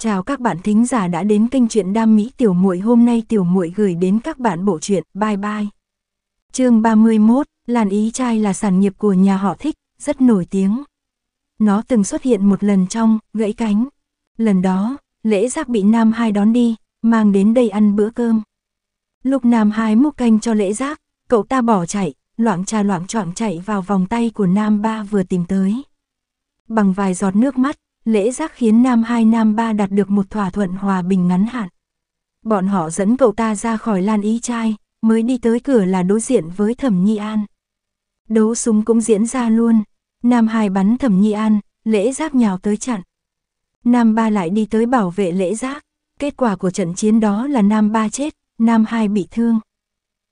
Chào các bạn thính giả đã đến kênh truyện đam mỹ tiểu muội hôm nay tiểu muội gửi đến các bạn bộ truyện bye bye. Chương 31, làn ý trai là sản nghiệp của nhà họ Thích, rất nổi tiếng. Nó từng xuất hiện một lần trong gãy cánh. Lần đó, lễ giác bị Nam Hai đón đi, mang đến đây ăn bữa cơm. Lúc Nam Hai múc canh cho lễ giác, cậu ta bỏ chạy, loạn trà loạn choạng chạy vào vòng tay của Nam Ba vừa tìm tới. Bằng vài giọt nước mắt, lễ giác khiến Nam hai Nam ba đạt được một thỏa thuận hòa bình ngắn hạn. Bọn họ dẫn cậu ta ra khỏi lan ý trai, mới đi tới cửa là đối diện với Thẩm Nhi An. Đấu súng cũng diễn ra luôn, Nam hai bắn Thẩm Nhi An, lễ giác nhào tới chặn. Nam ba lại đi tới bảo vệ lễ giác, kết quả của trận chiến đó là Nam ba chết, Nam hai bị thương.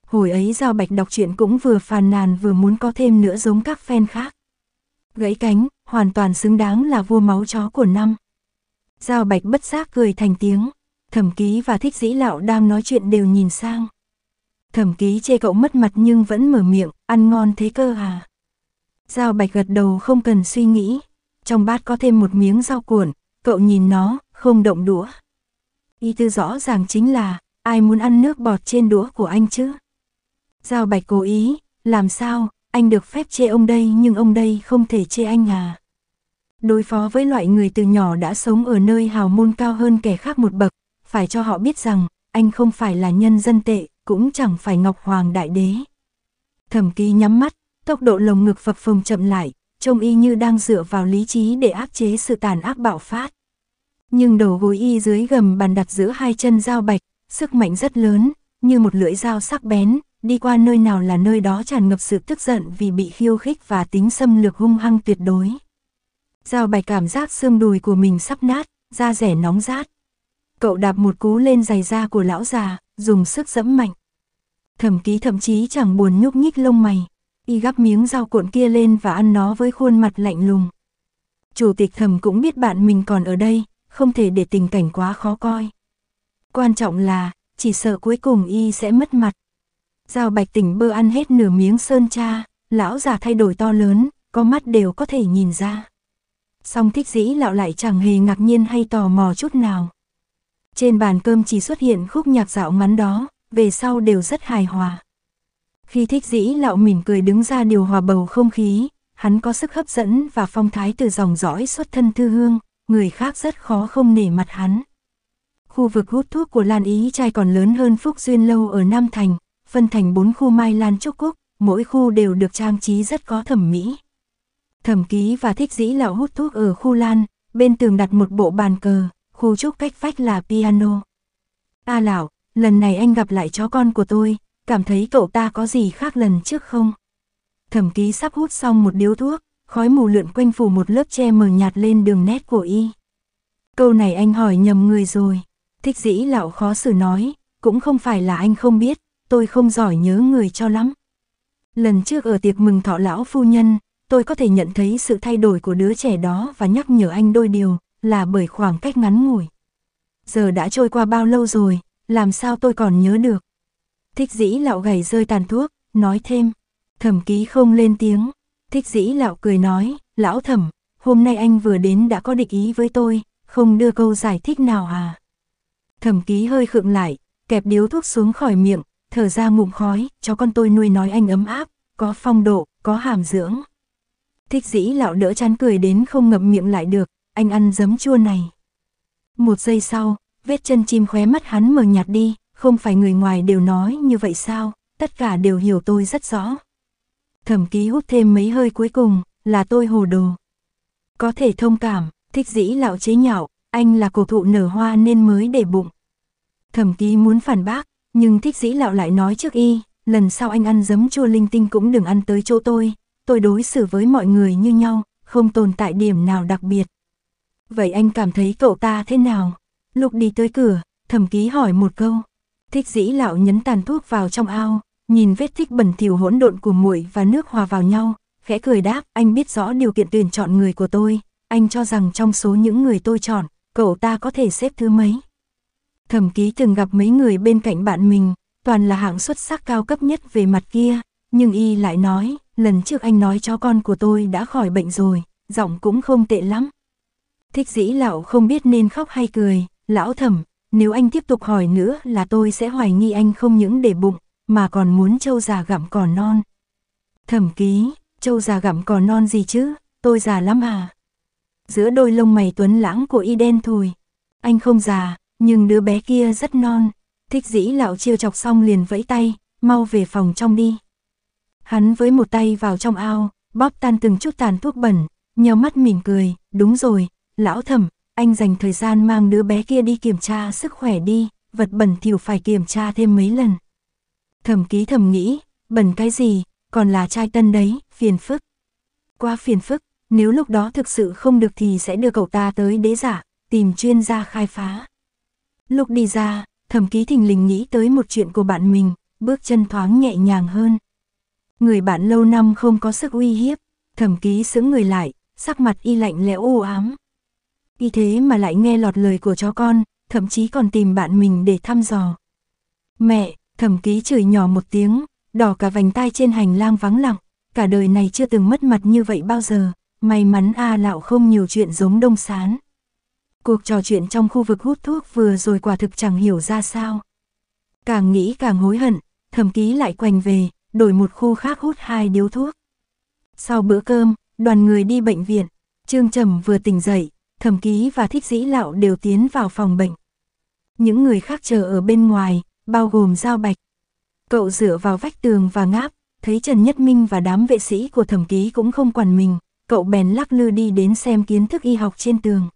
Hồi ấy Giao Bạch đọc truyện cũng vừa phàn nàn vừa muốn có thêm nữa giống các fan khác gãy cánh, hoàn toàn xứng đáng là vua máu chó của năm. Giao bạch bất giác cười thành tiếng, thẩm ký và thích dĩ lão đang nói chuyện đều nhìn sang. Thẩm ký chê cậu mất mặt nhưng vẫn mở miệng, ăn ngon thế cơ à. Giao bạch gật đầu không cần suy nghĩ, trong bát có thêm một miếng rau cuộn, cậu nhìn nó, không động đũa. Ý tư rõ ràng chính là, ai muốn ăn nước bọt trên đũa của anh chứ? Giao bạch cố ý, làm sao, anh được phép chê ông đây nhưng ông đây không thể chê anh à. Đối phó với loại người từ nhỏ đã sống ở nơi hào môn cao hơn kẻ khác một bậc, phải cho họ biết rằng, anh không phải là nhân dân tệ, cũng chẳng phải Ngọc Hoàng Đại Đế. Thẩm ký nhắm mắt, tốc độ lồng ngực phập phồng chậm lại, trông y như đang dựa vào lý trí để áp chế sự tàn ác bạo phát. Nhưng đầu gối y dưới gầm bàn đặt giữa hai chân dao bạch, sức mạnh rất lớn, như một lưỡi dao sắc bén, đi qua nơi nào là nơi đó tràn ngập sự tức giận vì bị khiêu khích và tính xâm lược hung hăng tuyệt đối. Giao bạch cảm giác xương đùi của mình sắp nát, da rẻ nóng rát. Cậu đạp một cú lên giày da của lão già, dùng sức dẫm mạnh. Thẩm ký thậm chí chẳng buồn nhúc nhích lông mày, y gắp miếng rau cuộn kia lên và ăn nó với khuôn mặt lạnh lùng. Chủ tịch thẩm cũng biết bạn mình còn ở đây, không thể để tình cảnh quá khó coi. Quan trọng là, chỉ sợ cuối cùng y sẽ mất mặt. Giao bạch tỉnh bơ ăn hết nửa miếng sơn cha, lão già thay đổi to lớn, có mắt đều có thể nhìn ra. Song thích dĩ lão lại chẳng hề ngạc nhiên hay tò mò chút nào. Trên bàn cơm chỉ xuất hiện khúc nhạc dạo ngắn đó, về sau đều rất hài hòa. Khi thích dĩ lão mỉm cười đứng ra điều hòa bầu không khí, hắn có sức hấp dẫn và phong thái từ dòng dõi xuất thân thư hương, người khác rất khó không nể mặt hắn. Khu vực hút thuốc của Lan Ý trai còn lớn hơn Phúc Duyên Lâu ở Nam Thành, phân thành bốn khu mai lan trúc cúc, mỗi khu đều được trang trí rất có thẩm mỹ. Thẩm ký và thích dĩ lão hút thuốc ở khu lan, bên tường đặt một bộ bàn cờ, khu trúc cách vách là piano. A à lão, lần này anh gặp lại chó con của tôi, cảm thấy cậu ta có gì khác lần trước không? Thẩm ký sắp hút xong một điếu thuốc, khói mù lượn quanh phủ một lớp che mờ nhạt lên đường nét của y. Câu này anh hỏi nhầm người rồi, thích dĩ lão khó xử nói, cũng không phải là anh không biết, tôi không giỏi nhớ người cho lắm. Lần trước ở tiệc mừng thọ lão phu nhân, tôi có thể nhận thấy sự thay đổi của đứa trẻ đó và nhắc nhở anh đôi điều, là bởi khoảng cách ngắn ngủi. Giờ đã trôi qua bao lâu rồi, làm sao tôi còn nhớ được. Thích dĩ lão gầy rơi tàn thuốc, nói thêm. Thẩm ký không lên tiếng. Thích dĩ lão cười nói, lão thẩm, hôm nay anh vừa đến đã có địch ý với tôi, không đưa câu giải thích nào à. Thẩm ký hơi khựng lại, kẹp điếu thuốc xuống khỏi miệng, thở ra ngụm khói, cho con tôi nuôi nói anh ấm áp, có phong độ, có hàm dưỡng. Thích dĩ lão đỡ chán cười đến không ngậm miệng lại được, anh ăn giấm chua này. Một giây sau, vết chân chim khóe mắt hắn mờ nhạt đi, không phải người ngoài đều nói như vậy sao, tất cả đều hiểu tôi rất rõ. Thẩm ký hút thêm mấy hơi cuối cùng, là tôi hồ đồ. Có thể thông cảm, thích dĩ lão chế nhạo, anh là cổ thụ nở hoa nên mới để bụng. Thẩm ký muốn phản bác, nhưng thích dĩ lạo lại nói trước y, lần sau anh ăn giấm chua linh tinh cũng đừng ăn tới chỗ tôi, tôi đối xử với mọi người như nhau, không tồn tại điểm nào đặc biệt. Vậy anh cảm thấy cậu ta thế nào? Lúc đi tới cửa, thẩm ký hỏi một câu. Thích dĩ lão nhấn tàn thuốc vào trong ao, nhìn vết thích bẩn thỉu hỗn độn của muội và nước hòa vào nhau, khẽ cười đáp, anh biết rõ điều kiện tuyển chọn người của tôi, anh cho rằng trong số những người tôi chọn, cậu ta có thể xếp thứ mấy? Thẩm ký từng gặp mấy người bên cạnh bạn mình, toàn là hạng xuất sắc cao cấp nhất về mặt kia, nhưng y lại nói, lần trước anh nói cho con của tôi đã khỏi bệnh rồi, giọng cũng không tệ lắm. Thích dĩ lão không biết nên khóc hay cười, lão thẩm, nếu anh tiếp tục hỏi nữa là tôi sẽ hoài nghi anh không những để bụng, mà còn muốn châu già gặm cỏ non. Thẩm ký, châu già gặm cỏ non gì chứ, tôi già lắm à. Giữa đôi lông mày tuấn lãng của y đen thùi, anh không già, nhưng đứa bé kia rất non, thích dĩ lão chiêu chọc xong liền vẫy tay, mau về phòng trong đi. Hắn với một tay vào trong ao, bóp tan từng chút tàn thuốc bẩn, nhíu mắt mỉm cười, đúng rồi, lão thẩm, anh dành thời gian mang đứa bé kia đi kiểm tra sức khỏe đi, vật bẩn thiểu phải kiểm tra thêm mấy lần. Thẩm ký thẩm nghĩ, bẩn cái gì, còn là trai tân đấy, phiền phức. Qua phiền phức, nếu lúc đó thực sự không được thì sẽ đưa cậu ta tới đế giả, tìm chuyên gia khai phá. Lúc đi ra, thẩm ký thình lình nghĩ tới một chuyện của bạn mình, bước chân thoáng nhẹ nhàng hơn. Người bạn lâu năm không có sức uy hiếp, thẩm ký sững người lại, sắc mặt y lạnh lẽo u ám. Y thế mà lại nghe lọt lời của chó con, thậm chí còn tìm bạn mình để thăm dò. Mẹ, thẩm ký chửi nhỏ một tiếng, đỏ cả vành tai trên hành lang vắng lặng, cả đời này chưa từng mất mặt như vậy bao giờ, may mắn A à Lão không nhiều chuyện giống đông sán. Cuộc trò chuyện trong khu vực hút thuốc vừa rồi quả thực chẳng hiểu ra sao. Càng nghĩ càng hối hận, thầm ký lại quành về, đổi một khu khác hút hai điếu thuốc. Sau bữa cơm, đoàn người đi bệnh viện, Trương Trầm vừa tỉnh dậy, thầm ký và thích dĩ lão đều tiến vào phòng bệnh. Những người khác chờ ở bên ngoài, bao gồm Giao Bạch. Cậu dựa vào vách tường và ngáp, thấy Trần Nhất Minh và đám vệ sĩ của thẩm ký cũng không quản mình, cậu bèn lắc lư đi đến xem kiến thức y học trên tường.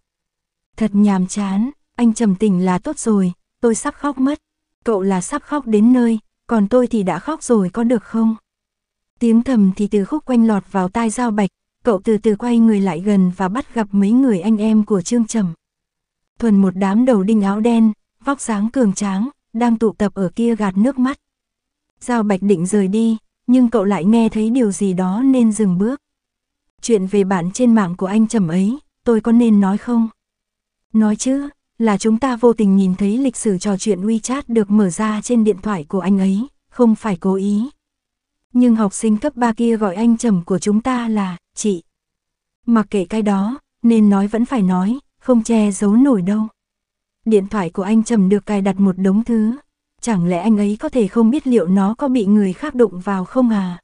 Thật nhàm chán, anh trầm tỉnh là tốt rồi, tôi sắp khóc mất. Cậu là sắp khóc đến nơi, còn tôi thì đã khóc rồi có được không? Tiếng thầm thì từ khúc quanh lọt vào tai Giao Bạch, cậu từ từ quay người lại gần và bắt gặp mấy người anh em của Trương Trầm. Thuần một đám đầu đinh áo đen, vóc dáng cường tráng, đang tụ tập ở kia gạt nước mắt. Giao Bạch định rời đi, nhưng cậu lại nghe thấy điều gì đó nên dừng bước. Chuyện về bạn trên mạng của anh Trầm ấy, tôi có nên nói không? Nói chứ, là chúng ta vô tình nhìn thấy lịch sử trò chuyện WeChat được mở ra trên điện thoại của anh ấy, không phải cố ý. Nhưng học sinh cấp 3 kia gọi anh trầm của chúng ta là, chị. Mặc kệ cái đó, nên nói vẫn phải nói, không che giấu nổi đâu. Điện thoại của anh trầm được cài đặt một đống thứ. Chẳng lẽ anh ấy có thể không biết liệu nó có bị người khác đụng vào không à?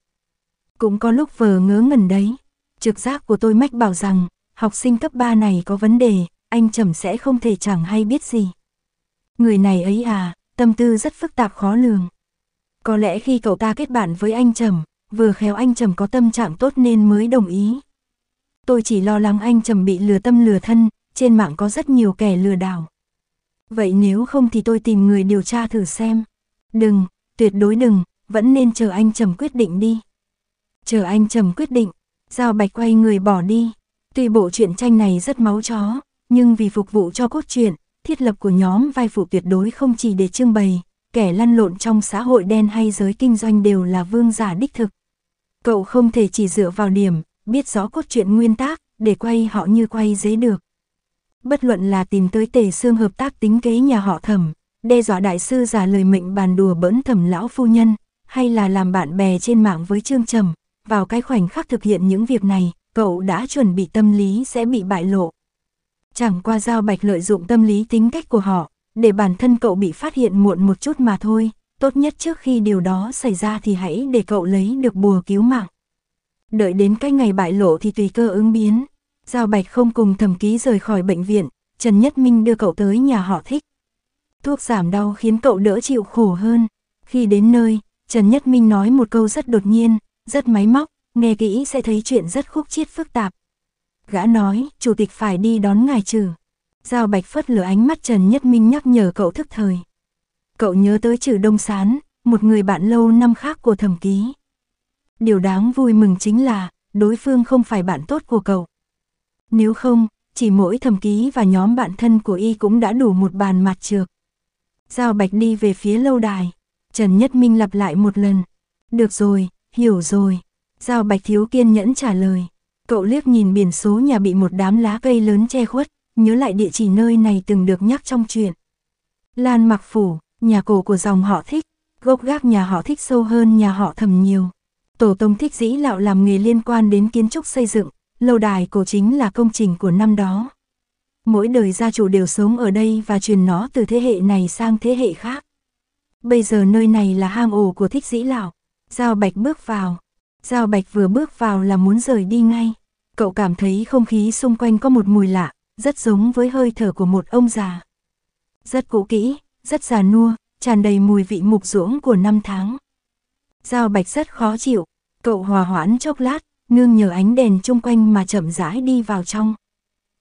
Cũng có lúc vờ ngớ ngẩn đấy. Trực giác của tôi mách bảo rằng, học sinh cấp 3 này có vấn đề, anh trầm sẽ không thể chẳng hay biết gì. Người này ấy à, tâm tư rất phức tạp khó lường. Có lẽ khi cậu ta kết bạn với anh trầm, vừa khéo anh trầm có tâm trạng tốt nên mới đồng ý. Tôi chỉ lo lắng anh trầm bị lừa tâm lừa thân, trên mạng có rất nhiều kẻ lừa đảo. Vậy nếu không thì tôi tìm người điều tra thử xem. Đừng, tuyệt đối đừng, vẫn nên chờ anh trầm quyết định đi. Chờ anh trầm quyết định, Giao Bạch quay người bỏ đi. Tuy bộ truyện tranh này rất máu chó, nhưng vì phục vụ cho cốt truyện, thiết lập của nhóm vai phụ tuyệt đối không chỉ để trưng bày, kẻ lăn lộn trong xã hội đen hay giới kinh doanh đều là vương giả đích thực. Cậu không thể chỉ dựa vào điểm, biết rõ cốt truyện nguyên tác, để quay họ như quay dế được. Bất luận là tìm tới tề xương hợp tác tính kế nhà họ thẩm, đe dọa đại sư giả lời mệnh bàn đùa bỡn thẩm lão phu nhân, hay là làm bạn bè trên mạng với Trương Trầm, vào cái khoảnh khắc thực hiện những việc này, cậu đã chuẩn bị tâm lý sẽ bị bại lộ. Chẳng qua Giao Bạch lợi dụng tâm lý tính cách của họ, để bản thân cậu bị phát hiện muộn một chút mà thôi, tốt nhất trước khi điều đó xảy ra thì hãy để cậu lấy được bùa cứu mạng. Đợi đến cái ngày bại lộ thì tùy cơ ứng biến. Giao Bạch không cùng thẩm ký rời khỏi bệnh viện, Trần Nhất Minh đưa cậu tới nhà họ thích. Thuốc giảm đau khiến cậu đỡ chịu khổ hơn. Khi đến nơi, Trần Nhất Minh nói một câu rất đột nhiên, rất máy móc, nghe kỹ sẽ thấy chuyện rất khúc chiết phức tạp, Gã nói, chủ tịch phải đi đón ngài trừ. Giao Bạch phất lửa ánh mắt Trần Nhất Minh nhắc nhở cậu thức thời. Cậu nhớ tới trừ Đông Sán, một người bạn lâu năm khác của thẩm ký. Điều đáng vui mừng chính là, đối phương không phải bạn tốt của cậu. Nếu không, chỉ mỗi thẩm ký và nhóm bạn thân của y cũng đã đủ một bàn mặt trược. Giao Bạch đi về phía lâu đài. Trần Nhất Minh lặp lại một lần. Được rồi, hiểu rồi. Giao Bạch thiếu kiên nhẫn trả lời. Cậu liếc nhìn biển số nhà bị một đám lá cây lớn che khuất, nhớ lại địa chỉ nơi này từng được nhắc trong chuyện. Lan Mặc Phủ, nhà cổ của dòng họ thích, gốc gác nhà họ thích sâu hơn nhà họ thầm nhiều. Tổ tông thích dĩ lạo làm nghề liên quan đến kiến trúc xây dựng, lâu đài cổ chính là công trình của năm đó. Mỗi đời gia chủ đều sống ở đây và truyền nó từ thế hệ này sang thế hệ khác. Bây giờ nơi này là hang ổ của thích dĩ lão. Giao Bạch bước vào, Giao Bạch vừa bước vào là muốn rời đi ngay. Cậu cảm thấy không khí xung quanh có một mùi lạ, rất giống với hơi thở của một ông già. Rất cũ kỹ, rất già nua, tràn đầy mùi vị mục ruỗng của năm tháng. Giao Bạch rất khó chịu, cậu hòa hoãn chốc lát, nương nhờ ánh đèn chung quanh mà chậm rãi đi vào trong.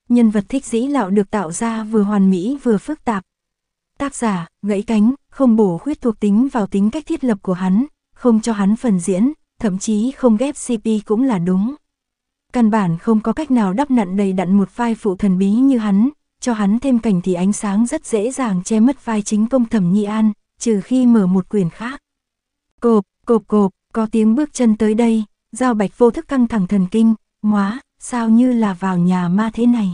Nhân vật thích dĩ lão được tạo ra vừa hoàn mỹ vừa phức tạp. Tác giả, gãy cánh, không bổ khuyết thuộc tính vào tính cách thiết lập của hắn, không cho hắn phần diễn, thậm chí không ghép CP cũng là đúng. Căn bản không có cách nào đắp nặn đầy đặn một vai phụ thần bí như hắn, cho hắn thêm cảnh thì ánh sáng rất dễ dàng che mất vai chính công thẩm nhi an, trừ khi mở một quyển khác. Cộp, cộp cộp, có tiếng bước chân tới đây, giao bạch vô thức căng thẳng thần kinh, hóa sao như là vào nhà ma thế này.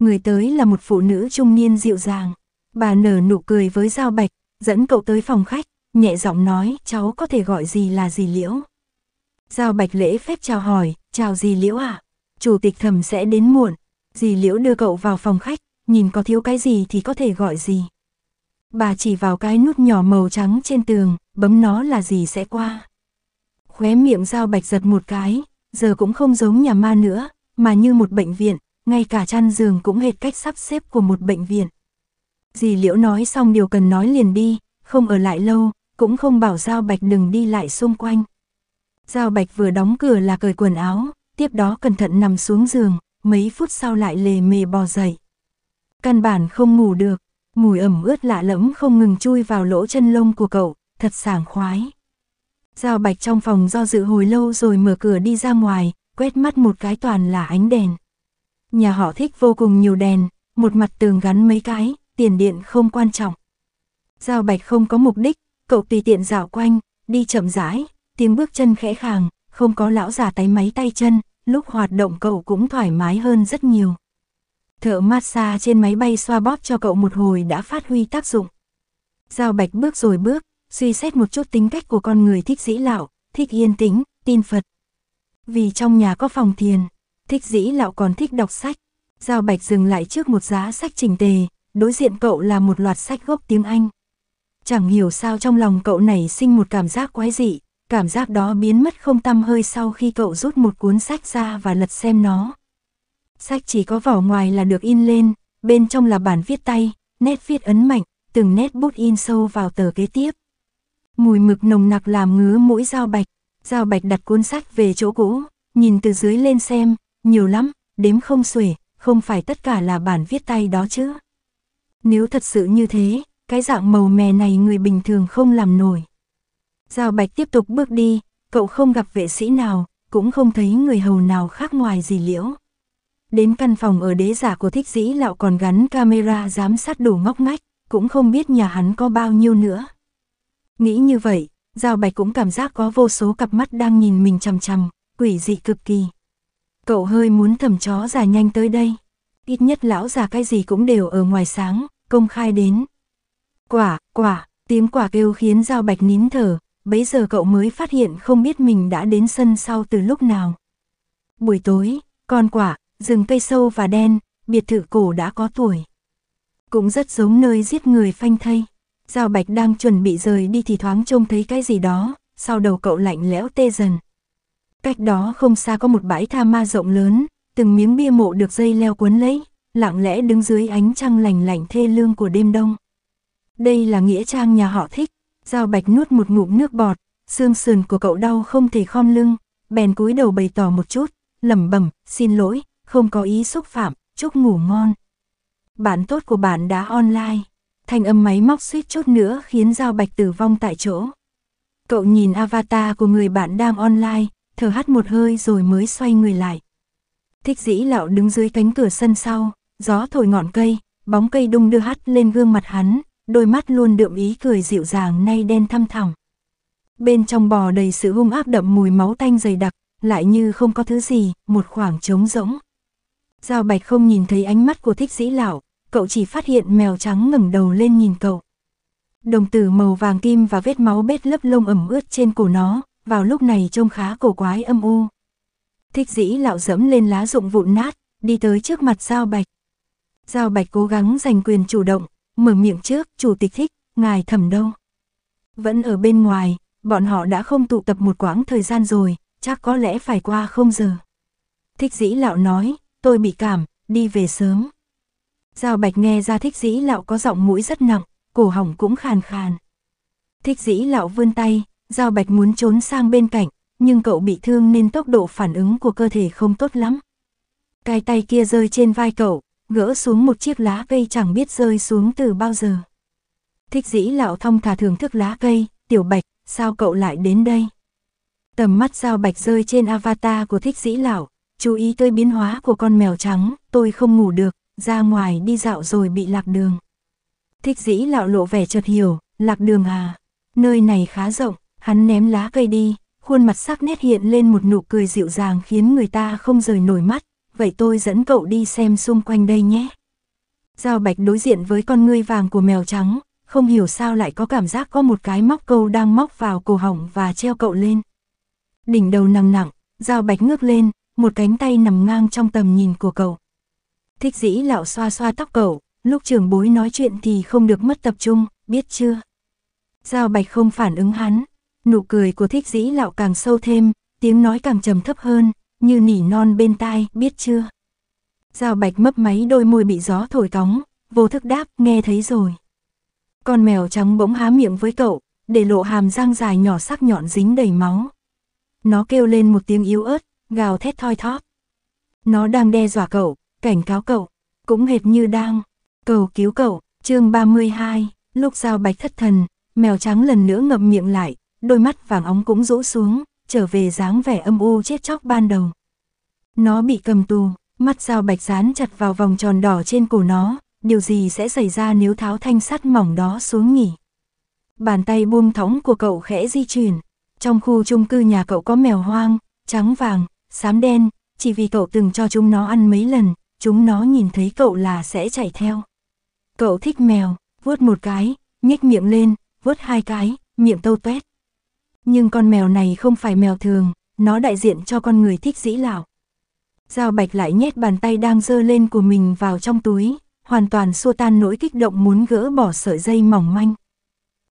Người tới là một phụ nữ trung niên dịu dàng, bà nở nụ cười với giao bạch, dẫn cậu tới phòng khách nhẹ giọng nói cháu có thể gọi gì là gì liễu. Giao bạch lễ phép chào hỏi, chào gì liễu à? Chủ tịch thẩm sẽ đến muộn, dì liễu đưa cậu vào phòng khách, nhìn có thiếu cái gì thì có thể gọi gì. Bà chỉ vào cái nút nhỏ màu trắng trên tường, bấm nó là gì sẽ qua. Khóe miệng giao bạch giật một cái, giờ cũng không giống nhà ma nữa, mà như một bệnh viện, ngay cả chăn giường cũng hệt cách sắp xếp của một bệnh viện. Dì liễu nói xong điều cần nói liền đi, không ở lại lâu, cũng không bảo Giao Bạch đừng đi lại xung quanh. Giao Bạch vừa đóng cửa là cởi quần áo, tiếp đó cẩn thận nằm xuống giường, mấy phút sau lại lề mề bò dậy. Căn bản không ngủ được, mùi ẩm ướt lạ lẫm không ngừng chui vào lỗ chân lông của cậu, thật sảng khoái. Giao Bạch trong phòng do dự hồi lâu rồi mở cửa đi ra ngoài, quét mắt một cái toàn là ánh đèn. Nhà họ thích vô cùng nhiều đèn, một mặt tường gắn mấy cái, tiền điện không quan trọng. Giao Bạch không có mục đích, Cậu tùy tiện dạo quanh, đi chậm rãi, tiếng bước chân khẽ khàng, không có lão già tay máy tay chân, lúc hoạt động cậu cũng thoải mái hơn rất nhiều. Thợ massage trên máy bay xoa bóp cho cậu một hồi đã phát huy tác dụng. Giao bạch bước rồi bước, suy xét một chút tính cách của con người thích dĩ lão, thích yên tĩnh, tin Phật. Vì trong nhà có phòng thiền, thích dĩ lão còn thích đọc sách. Giao bạch dừng lại trước một giá sách trình tề, đối diện cậu là một loạt sách gốc tiếng Anh. Chẳng hiểu sao trong lòng cậu này sinh một cảm giác quái dị, cảm giác đó biến mất không tăm hơi sau khi cậu rút một cuốn sách ra và lật xem nó. Sách chỉ có vỏ ngoài là được in lên, bên trong là bản viết tay, nét viết ấn mạnh, từng nét bút in sâu vào tờ kế tiếp. Mùi mực nồng nặc làm ngứa mũi dao bạch, dao bạch đặt cuốn sách về chỗ cũ, nhìn từ dưới lên xem, nhiều lắm, đếm không xuể, không phải tất cả là bản viết tay đó chứ. Nếu thật sự như thế, cái dạng màu mè này người bình thường không làm nổi. Giao Bạch tiếp tục bước đi, cậu không gặp vệ sĩ nào, cũng không thấy người hầu nào khác ngoài gì liễu. Đến căn phòng ở đế giả của thích dĩ lão còn gắn camera giám sát đủ ngóc ngách, cũng không biết nhà hắn có bao nhiêu nữa. Nghĩ như vậy, Giao Bạch cũng cảm giác có vô số cặp mắt đang nhìn mình chằm chằm, quỷ dị cực kỳ. Cậu hơi muốn thầm chó già nhanh tới đây. Ít nhất lão già cái gì cũng đều ở ngoài sáng, công khai đến, Quả, quả, tiếng quả kêu khiến Giao Bạch nín thở, bấy giờ cậu mới phát hiện không biết mình đã đến sân sau từ lúc nào. Buổi tối, con quả, rừng cây sâu và đen, biệt thự cổ đã có tuổi. Cũng rất giống nơi giết người phanh thây. Giao Bạch đang chuẩn bị rời đi thì thoáng trông thấy cái gì đó, sau đầu cậu lạnh lẽo tê dần. Cách đó không xa có một bãi tha ma rộng lớn, từng miếng bia mộ được dây leo cuốn lấy, lặng lẽ đứng dưới ánh trăng lành lạnh thê lương của đêm đông. Đây là nghĩa trang nhà họ thích. Giao Bạch nuốt một ngụm nước bọt, xương sườn của cậu đau không thể khom lưng, bèn cúi đầu bày tỏ một chút, lẩm bẩm, xin lỗi, không có ý xúc phạm, chúc ngủ ngon. Bạn tốt của bạn đã online. Thanh âm máy móc suýt chút nữa khiến Giao Bạch tử vong tại chỗ. Cậu nhìn avatar của người bạn đang online, thở hắt một hơi rồi mới xoay người lại. Thích dĩ lão đứng dưới cánh cửa sân sau, gió thổi ngọn cây, bóng cây đung đưa hắt lên gương mặt hắn, đôi mắt luôn đượm ý cười dịu dàng nay đen thăm thẳm. Bên trong bò đầy sự hung áp đậm mùi máu tanh dày đặc, lại như không có thứ gì, một khoảng trống rỗng. Giao Bạch không nhìn thấy ánh mắt của thích dĩ lão, cậu chỉ phát hiện mèo trắng ngẩng đầu lên nhìn cậu. Đồng tử màu vàng kim và vết máu bết lớp lông ẩm ướt trên cổ nó, vào lúc này trông khá cổ quái âm u. Thích dĩ lão dẫm lên lá rụng vụn nát, đi tới trước mặt Giao Bạch. Giao Bạch cố gắng giành quyền chủ động, mở miệng trước, chủ tịch thích, ngài thẩm đâu. Vẫn ở bên ngoài, bọn họ đã không tụ tập một quãng thời gian rồi, chắc có lẽ phải qua không giờ. Thích dĩ lão nói, tôi bị cảm, đi về sớm. Giao bạch nghe ra thích dĩ lão có giọng mũi rất nặng, cổ họng cũng khàn khàn. Thích dĩ lão vươn tay, Giao Bạch muốn trốn sang bên cạnh, nhưng cậu bị thương nên tốc độ phản ứng của cơ thể không tốt lắm. Cái tay kia rơi trên vai cậu, gỡ xuống một chiếc lá cây chẳng biết rơi xuống từ bao giờ. Thích dĩ lão thông thả thưởng thức lá cây, tiểu bạch, sao cậu lại đến đây? Tầm mắt giao bạch rơi trên avatar của thích dĩ lão, chú ý tới biến hóa của con mèo trắng, tôi không ngủ được, ra ngoài đi dạo rồi bị lạc đường. Thích dĩ lão lộ vẻ chợt hiểu, lạc đường à, nơi này khá rộng, hắn ném lá cây đi, khuôn mặt sắc nét hiện lên một nụ cười dịu dàng khiến người ta không rời nổi mắt, vậy tôi dẫn cậu đi xem xung quanh đây nhé. Giao bạch đối diện với con ngươi vàng của mèo trắng, không hiểu sao lại có cảm giác có một cái móc câu đang móc vào cổ họng và treo cậu lên. Đỉnh đầu nằm nặng, giao bạch ngước lên, một cánh tay nằm ngang trong tầm nhìn của cậu. Thích dĩ lão xoa xoa tóc cậu, lúc trường bối nói chuyện thì không được mất tập trung, biết chưa? Giao bạch không phản ứng hắn, nụ cười của thích dĩ lão càng sâu thêm, tiếng nói càng trầm thấp hơn, như nỉ non bên tai, biết chưa? Giao bạch mấp máy đôi môi bị gió thổi cóng, vô thức đáp, nghe thấy rồi. Con mèo trắng bỗng há miệng với cậu, để lộ hàm răng dài nhỏ sắc nhọn dính đầy máu. Nó kêu lên một tiếng yếu ớt, gào thét thoi thóp. Nó đang đe dọa cậu, cảnh cáo cậu, cũng hệt như đang cầu cứu cậu. Chương 32, lúc giao bạch thất thần, mèo trắng lần nữa ngậm miệng lại, đôi mắt vàng óng cũng rũ xuống, trở về dáng vẻ âm u chết chóc ban đầu. Nó bị cầm tù, mắt dao bạch dán chặt vào vòng tròn đỏ trên cổ nó, điều gì sẽ xảy ra nếu tháo thanh sắt mỏng đó xuống nghỉ. Bàn tay buông thõng của cậu khẽ di chuyển, trong khu chung cư nhà cậu có mèo hoang, trắng vàng, xám đen, chỉ vì cậu từng cho chúng nó ăn mấy lần, chúng nó nhìn thấy cậu là sẽ chạy theo. Cậu thích mèo, vuốt một cái, nhếch miệng lên, vuốt hai cái, miệng tâu tuét. Nhưng con mèo này không phải mèo thường, nó đại diện cho con người thích dĩ lão. Giao Bạch lại nhét bàn tay đang dơ lên của mình vào trong túi, hoàn toàn xua tan nỗi kích động muốn gỡ bỏ sợi dây mỏng manh.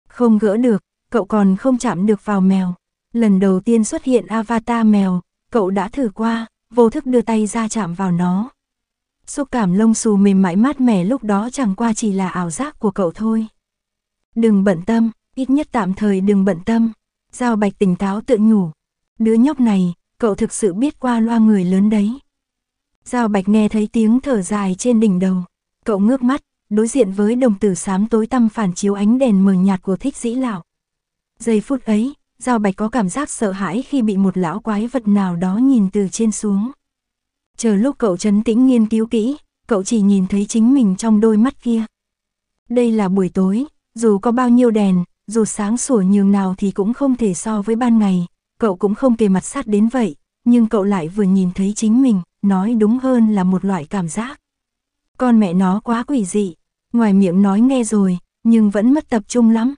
Không gỡ được, cậu còn không chạm được vào mèo. Lần đầu tiên xuất hiện avatar mèo, cậu đã thử qua, vô thức đưa tay ra chạm vào nó. Xúc cảm lông xù mềm mại mát mẻ lúc đó chẳng qua chỉ là ảo giác của cậu thôi. Đừng bận tâm, ít nhất tạm thời đừng bận tâm. Giao Bạch tỉnh táo tự nhủ. Đứa nhóc này, cậu thực sự biết qua loa người lớn đấy. Giao Bạch nghe thấy tiếng thở dài trên đỉnh đầu. Cậu ngước mắt, đối diện với đồng tử xám tối tăm phản chiếu ánh đèn mờ nhạt của thích dĩ lão. Giây phút ấy, Giao Bạch có cảm giác sợ hãi khi bị một lão quái vật nào đó nhìn từ trên xuống. Chờ lúc cậu chấn tĩnh nghiên cứu kỹ, cậu chỉ nhìn thấy chính mình trong đôi mắt kia. Đây là buổi tối, dù có bao nhiêu đèn, dù sáng sủa nhường nào thì cũng không thể so với ban ngày, cậu cũng không kề mặt sát đến vậy, nhưng cậu lại vừa nhìn thấy chính mình, nói đúng hơn là một loại cảm giác. Con mẹ nó quá quỷ dị, ngoài miệng nói nghe rồi, nhưng vẫn mất tập trung lắm.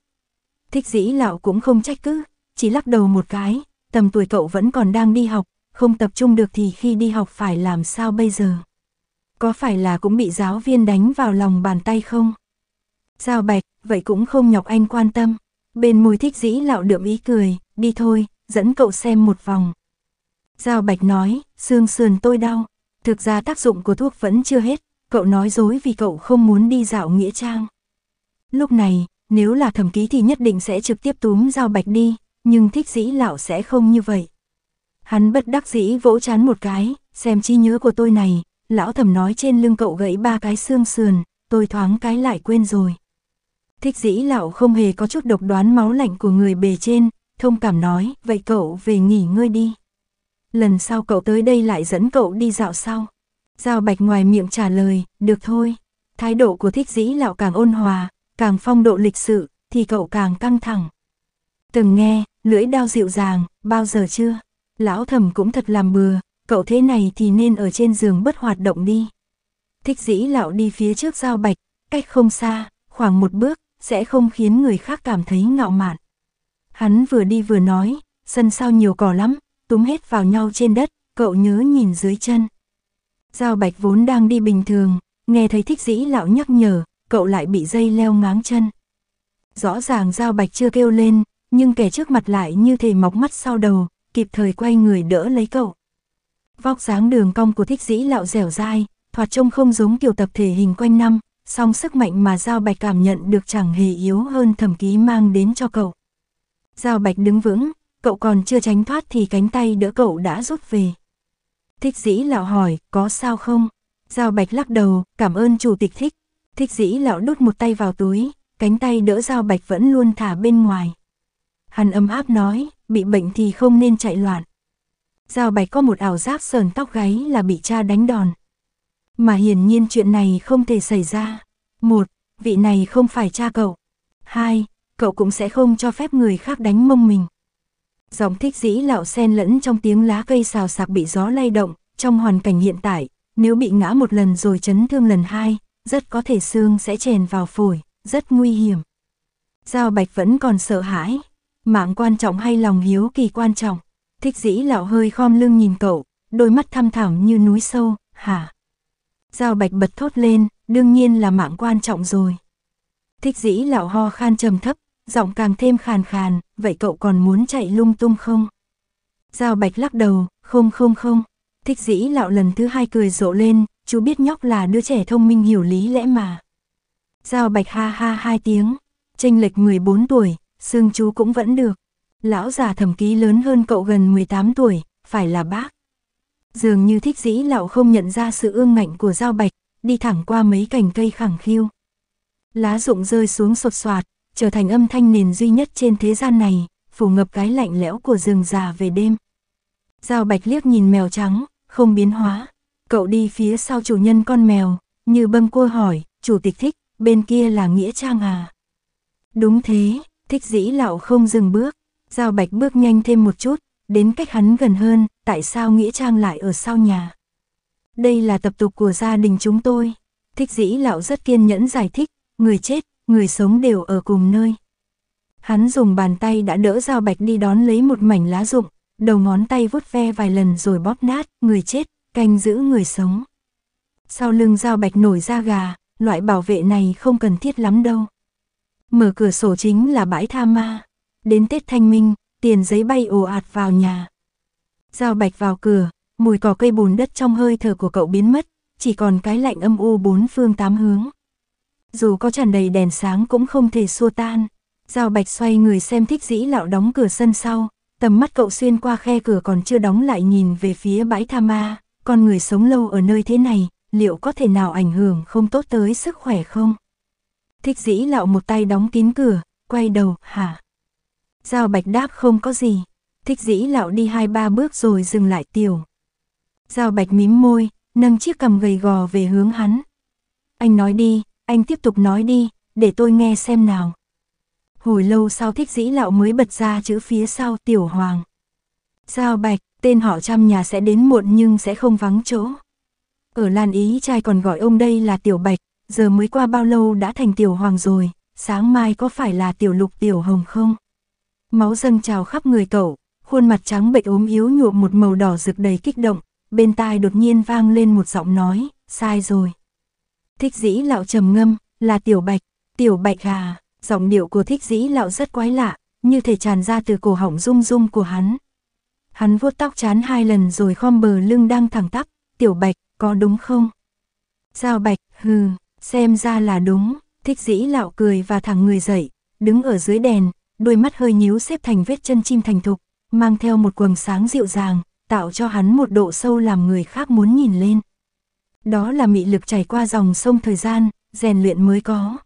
Thích dĩ lão cũng không trách cứ, chỉ lắc đầu một cái, tầm tuổi cậu vẫn còn đang đi học, không tập trung được thì khi đi học phải làm sao bây giờ? Có phải là cũng bị giáo viên đánh vào lòng bàn tay không? Giao bạch, vậy cũng không nhọc anh quan tâm. Bên môi thích dĩ lạo đượm ý cười, đi thôi, dẫn cậu xem một vòng. Giao Bạch nói, xương sườn tôi đau. Thực ra tác dụng của thuốc vẫn chưa hết, cậu nói dối vì cậu không muốn đi dạo Nghĩa Trang. Lúc này, nếu là thẩm ký thì nhất định sẽ trực tiếp túm Giao Bạch đi, nhưng thích dĩ lão sẽ không như vậy. Hắn bất đắc dĩ vỗ chán một cái, xem chi nhớ của tôi này, lão thẩm nói trên lưng cậu gãy ba cái xương sườn, tôi thoáng cái lại quên rồi. Thích dĩ lão không hề có chút độc đoán máu lạnh của người bề trên, thông cảm nói, vậy cậu về nghỉ ngơi đi. Lần sau cậu tới đây lại dẫn cậu đi dạo sau. Giao bạch ngoài miệng trả lời, được thôi. Thái độ của thích dĩ lão càng ôn hòa, càng phong độ lịch sự, thì cậu càng căng thẳng. Từng nghe, lưỡi đao dịu dàng, bao giờ chưa? Lão thầm cũng thật làm bừa, cậu thế này thì nên ở trên giường bất hoạt động đi. Thích dĩ lão đi phía trước giao bạch, cách không xa, khoảng một bước, sẽ không khiến người khác cảm thấy ngạo mạn. Hắn vừa đi vừa nói, sân sau nhiều cỏ lắm, túm hết vào nhau trên đất, cậu nhớ nhìn dưới chân. Giao bạch vốn đang đi bình thường, nghe thấy thích dĩ lão nhắc nhở, cậu lại bị dây leo ngáng chân. Rõ ràng Giao Bạch chưa kêu lên, nhưng kẻ trước mặt lại như thể mọc mắt sau đầu, kịp thời quay người đỡ lấy cậu. Vóc dáng đường cong của thích dĩ lão dẻo dai, thoạt trông không giống kiểu tập thể hình quanh năm, song sức mạnh mà Giao Bạch cảm nhận được chẳng hề yếu hơn thẩm ký mang đến cho cậu. Giao Bạch đứng vững, cậu còn chưa tránh thoát thì cánh tay đỡ cậu đã rút về. Thích dĩ lão hỏi, có sao không? Giao Bạch lắc đầu, cảm ơn chủ tịch thích. Thích dĩ lão đút một tay vào túi, cánh tay đỡ Giao Bạch vẫn luôn thả bên ngoài. Hắn ấm áp nói, bị bệnh thì không nên chạy loạn. Giao Bạch có một ảo giác sờn tóc gáy là bị cha đánh đòn. Mà hiển nhiên chuyện này không thể xảy ra. Một, vị này không phải cha cậu. Hai, cậu cũng sẽ không cho phép người khác đánh mông mình. giọng thích dĩ lạo sen lẫn trong tiếng lá cây xào sạc bị gió lay động, trong hoàn cảnh hiện tại, nếu bị ngã một lần rồi chấn thương lần hai, rất có thể xương sẽ chèn vào phổi, rất nguy hiểm. Giao Bạch vẫn còn sợ hãi, mạng quan trọng hay lòng hiếu kỳ quan trọng. Thích dĩ lão hơi khom lưng nhìn cậu, đôi mắt thăm thẳm như núi sâu, hả? Giao bạch bật thốt lên, đương nhiên là mạng quan trọng rồi. Thích dĩ lão ho khan trầm thấp, giọng càng thêm khàn khàn, vậy cậu còn muốn chạy lung tung không? Giao bạch lắc đầu, không không không. Thích dĩ lão lần thứ hai cười rộ lên, chú biết nhóc là đứa trẻ thông minh hiểu lý lẽ mà. Giao bạch ha ha hai tiếng, tranh lệch 14 tuổi, xương chú cũng vẫn được. Lão già thẩm ký lớn hơn cậu gần 18 tuổi, phải là bác. Dường như thích dĩ lão không nhận ra sự ương ngạnh của dao bạch, đi thẳng qua mấy cành cây khẳng khiu. Lá rụng rơi xuống sột soạt, trở thành âm thanh nền duy nhất trên thế gian này, phủ ngập cái lạnh lẽo của rừng già về đêm. Dao bạch liếc nhìn mèo trắng, không biến hóa. Cậu đi phía sau chủ nhân con mèo, như bâng cua hỏi, chủ tịch thích, bên kia là Nghĩa Trang à? Đúng thế, thích dĩ lão không dừng bước, Giao Bạch bước nhanh thêm một chút, đến cách hắn gần hơn, tại sao Nghĩa Trang lại ở sau nhà? Đây là tập tục của gia đình chúng tôi. Thích dĩ lão rất kiên nhẫn giải thích, người chết, người sống đều ở cùng nơi. Hắn dùng bàn tay đã đỡ dao bạch đi đón lấy một mảnh lá rụng, đầu ngón tay vuốt ve vài lần rồi bóp nát, người chết, canh giữ người sống. Sau lưng dao bạch nổi ra gà, loại bảo vệ này không cần thiết lắm đâu. Mở cửa sổ chính là bãi tha ma. Đến Tết Thanh Minh, tiền giấy bay ồ ạt vào nhà. Giao Bạch vào cửa, mùi cỏ cây bùn đất trong hơi thở của cậu biến mất, chỉ còn cái lạnh âm u bốn phương tám hướng. Dù có tràn đầy đèn sáng cũng không thể xua tan. Giao Bạch xoay người xem thích dĩ lão đóng cửa sân sau, tầm mắt cậu xuyên qua khe cửa còn chưa đóng lại nhìn về phía bãi tha ma, con người sống lâu ở nơi thế này, liệu có thể nào ảnh hưởng không tốt tới sức khỏe không? Thích dĩ lão một tay đóng kín cửa, quay đầu, hả? Giao Bạch đáp không có gì, thích dĩ lạo đi hai ba bước rồi dừng lại tiểu. Giao bạch mím môi, nâng chiếc cầm gầy gò về hướng hắn. Anh nói đi, anh tiếp tục nói đi, để tôi nghe xem nào. Hồi lâu sau thích dĩ lạo mới bật ra chữ phía sau tiểu hoàng. Giao bạch, tên họ trăm nhà sẽ đến muộn nhưng sẽ không vắng chỗ. Ở Lan Ý trai còn gọi ông đây là tiểu bạch, giờ mới qua bao lâu đã thành tiểu hoàng rồi, sáng mai có phải là tiểu lục tiểu hồng không? Máu dâng trào khắp người cậu, khuôn mặt trắng bệch ốm yếu nhuộm một màu đỏ rực đầy kích động, bên tai đột nhiên vang lên một giọng nói, sai rồi. Thích dĩ lão trầm ngâm, là tiểu bạch, tiểu bạch à, giọng điệu của thích dĩ lão rất quái lạ, như thể tràn ra từ cổ họng rung rung của hắn. Hắn vuốt tóc chán hai lần rồi khom bờ lưng đang thẳng tắp, tiểu bạch, có đúng không? Giao bạch, hừ, xem ra là đúng, thích dĩ lão cười và thẳng người dậy, đứng ở dưới đèn, đôi mắt hơi nhíu xếp thành vết chân chim thành thục, mang theo một quầng sáng dịu dàng, tạo cho hắn một độ sâu làm người khác muốn nhìn lên. Đó là mị lực chảy qua dòng sông thời gian, rèn luyện mới có.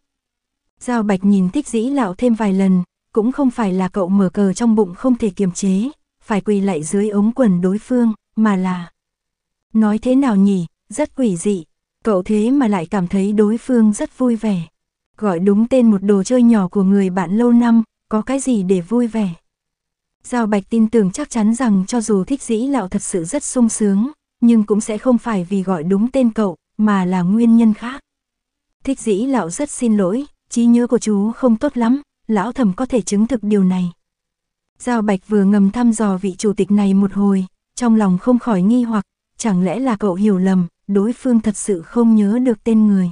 Giao Bạch nhìn thích dĩ lão thêm vài lần, cũng không phải là cậu mở cờ trong bụng không thể kiềm chế, phải quỳ lại dưới ống quần đối phương, mà là... Nói thế nào nhỉ, rất quỷ dị, cậu thế mà lại cảm thấy đối phương rất vui vẻ. Gọi đúng tên một đồ chơi nhỏ của người bạn lâu năm, có cái gì để vui vẻ. Giao Bạch tin tưởng chắc chắn rằng cho dù thích dĩ lão thật sự rất sung sướng, nhưng cũng sẽ không phải vì gọi đúng tên cậu, mà là nguyên nhân khác. Thích dĩ lão rất xin lỗi, trí nhớ của chú không tốt lắm, lão thẩm có thể chứng thực điều này. Giao Bạch vừa ngầm thăm dò vị chủ tịch này một hồi, trong lòng không khỏi nghi hoặc, chẳng lẽ là cậu hiểu lầm, đối phương thật sự không nhớ được tên người.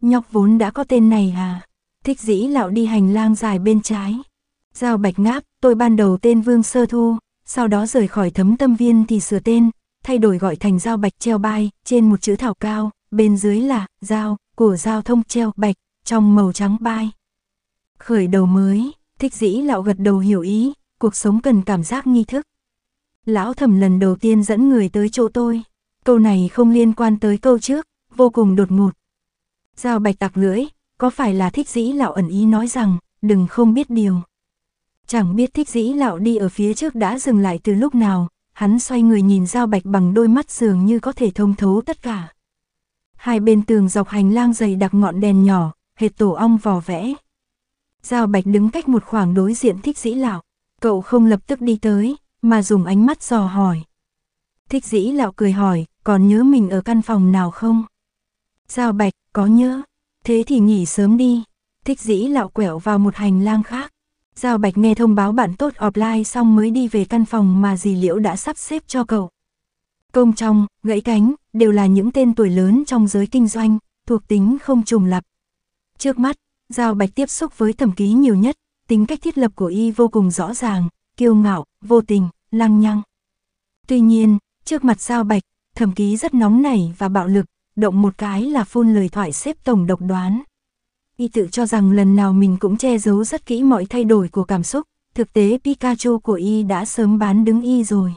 Nhóc vốn đã có tên này à? Thích dĩ lão đi hành lang dài bên trái. Giao Bạch Ngáp, tôi ban đầu tên Vương Sơ Thu, sau đó rời khỏi thấm tâm viên thì sửa tên, thay đổi gọi thành Giao Bạch treo bai, trên một chữ thảo cao, bên dưới là Giao, của Giao thông treo bạch, trong màu trắng bai. Khởi đầu mới, thích dĩ lão gật đầu hiểu ý, cuộc sống cần cảm giác nghi thức. Lão thẩm lần đầu tiên dẫn người tới chỗ tôi, câu này không liên quan tới câu trước, vô cùng đột ngột. Giao Bạch tặc lưỡi, có phải là thích dĩ lão ẩn ý nói rằng, đừng không biết điều. Chẳng biết thích dĩ lão đi ở phía trước đã dừng lại từ lúc nào, hắn xoay người nhìn Giao Bạch bằng đôi mắt dường như có thể thông thấu tất cả. Hai bên tường dọc hành lang dày đặc ngọn đèn nhỏ, hệt tổ ong vò vẽ. Giao Bạch đứng cách một khoảng đối diện thích dĩ lão, cậu không lập tức đi tới, mà dùng ánh mắt dò hỏi. Thích dĩ lão cười hỏi, còn nhớ mình ở căn phòng nào không? Giao Bạch, có nhớ, thế thì nghỉ sớm đi. Thích dĩ lão quẹo vào một hành lang khác. Giao Bạch nghe thông báo bản tốt offline xong mới đi về căn phòng mà dì Liễu đã sắp xếp cho cậu. Công trong, gãy cánh, đều là những tên tuổi lớn trong giới kinh doanh, thuộc tính không trùng lập. Trước mắt, Giao Bạch tiếp xúc với thẩm ký nhiều nhất, tính cách thiết lập của y vô cùng rõ ràng, kiêu ngạo, vô tình, lăng nhăng. Tuy nhiên, trước mặt Giao Bạch, thẩm ký rất nóng nảy và bạo lực, động một cái là phun lời thoại xếp tổng độc đoán y tự cho rằng lần nào mình cũng che giấu rất kỹ mọi thay đổi của cảm xúc, thực tế Pikachu của y đã sớm bán đứng y rồi.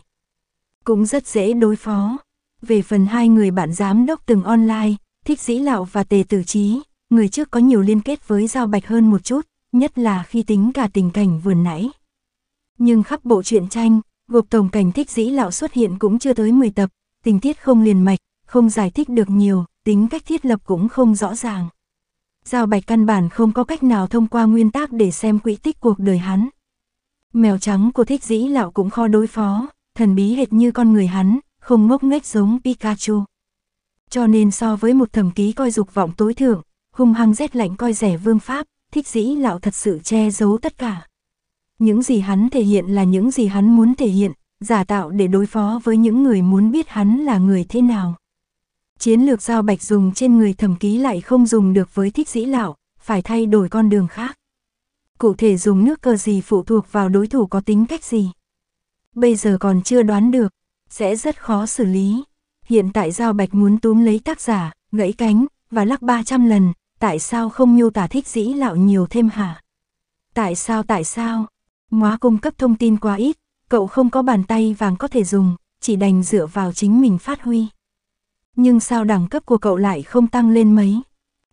Cũng rất dễ đối phó. Về phần hai người bạn giám đốc từng online, thích dĩ lạo và tề tử trí, người trước có nhiều liên kết với Giao Bạch hơn một chút, nhất là khi tính cả tình cảnh vừa nãy. Nhưng khắp bộ truyện tranh, gộp tổng cảnh thích dĩ lạo xuất hiện cũng chưa tới 10 tập, tình tiết không liền mạch, không giải thích được nhiều, tính cách thiết lập cũng không rõ ràng. Giao bạch căn bản không có cách nào thông qua nguyên tắc để xem quỹ tích cuộc đời hắn. Mèo trắng của thích dĩ lão cũng khó đối phó, thần bí hệt như con người hắn, không ngốc nghếch giống Pikachu. Cho nên so với một thẩm ký coi dục vọng tối thượng, hung hăng rét lạnh coi rẻ vương pháp, thích dĩ lão thật sự che giấu tất cả. Những gì hắn thể hiện là những gì hắn muốn thể hiện, giả tạo để đối phó với những người muốn biết hắn là người thế nào. Chiến lược giao bạch dùng trên người thẩm ký lại không dùng được với thích dĩ lão, phải thay đổi con đường khác. Cụ thể dùng nước cờ gì phụ thuộc vào đối thủ có tính cách gì. Bây giờ còn chưa đoán được, sẽ rất khó xử lý. Hiện tại Giao Bạch muốn túm lấy tác giả, gãy cánh, và lắc 300 lần, tại sao không miêu tả thích dĩ lão nhiều thêm hả? Tại sao tại sao? Móa cung cấp thông tin quá ít, cậu không có bàn tay vàng có thể dùng, chỉ đành dựa vào chính mình phát huy nhưng sao đẳng cấp của cậu lại không tăng lên mấy.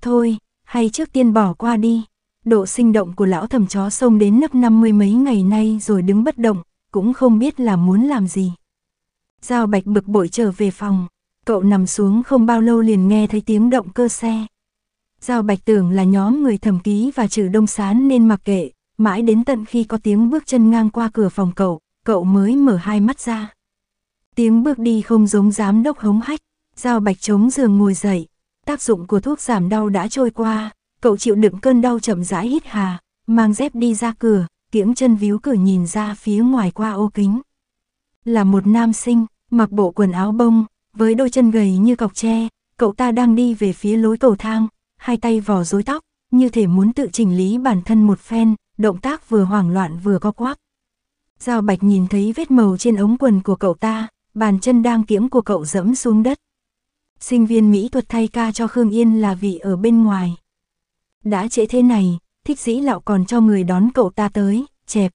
Thôi, hay trước tiên bỏ qua đi. Độ sinh động của lão thầm chó sông đến nấp năm mươi mấy ngày nay rồi đứng bất động, cũng không biết là muốn làm gì. Giao bạch bực bội trở về phòng, cậu nằm xuống không bao lâu liền nghe thấy tiếng động cơ xe. Giao bạch tưởng là nhóm người thẩm ký và trừ đông sán nên mặc kệ, mãi đến tận khi có tiếng bước chân ngang qua cửa phòng cậu, cậu mới mở hai mắt ra. Tiếng bước đi không giống giám đốc hống hách, Giao bạch chống giường ngồi dậy, tác dụng của thuốc giảm đau đã trôi qua, cậu chịu đựng cơn đau chậm rãi hít hà, mang dép đi ra cửa, kiễng chân víu cửa nhìn ra phía ngoài qua ô kính. Là một nam sinh, mặc bộ quần áo bông, với đôi chân gầy như cọc tre, cậu ta đang đi về phía lối cầu thang, hai tay vò rối tóc, như thể muốn tự chỉnh lý bản thân một phen, động tác vừa hoảng loạn vừa co quắp. Giao Bạch nhìn thấy vết màu trên ống quần của cậu ta, bàn chân đang kiễng của cậu dẫm xuống đất sinh viên mỹ thuật thay ca cho Khương Yên là vị ở bên ngoài. Đã trễ thế này, thích dĩ lão còn cho người đón cậu ta tới, chẹp.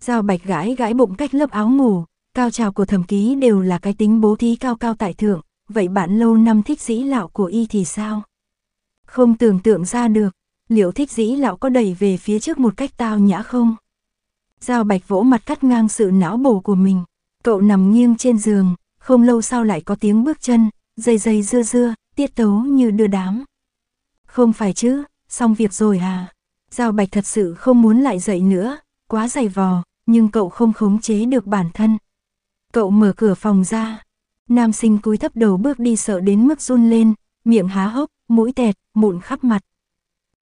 Giao bạch gãi gãi bụng cách lớp áo ngủ, cao trào của thẩm ký đều là cái tính bố thí cao cao tại thượng, vậy bạn lâu năm thích dĩ lão của y thì sao? Không tưởng tượng ra được, liệu thích dĩ lão có đẩy về phía trước một cách tao nhã không? Giao bạch vỗ mặt cắt ngang sự não bổ của mình, cậu nằm nghiêng trên giường, không lâu sau lại có tiếng bước chân, dây dây dưa dưa, tiết tấu như đưa đám. Không phải chứ, xong việc rồi à. Giao Bạch thật sự không muốn lại dậy nữa, quá dày vò, nhưng cậu không khống chế được bản thân. Cậu mở cửa phòng ra, nam sinh cúi thấp đầu bước đi sợ đến mức run lên, miệng há hốc, mũi tẹt, mụn khắp mặt.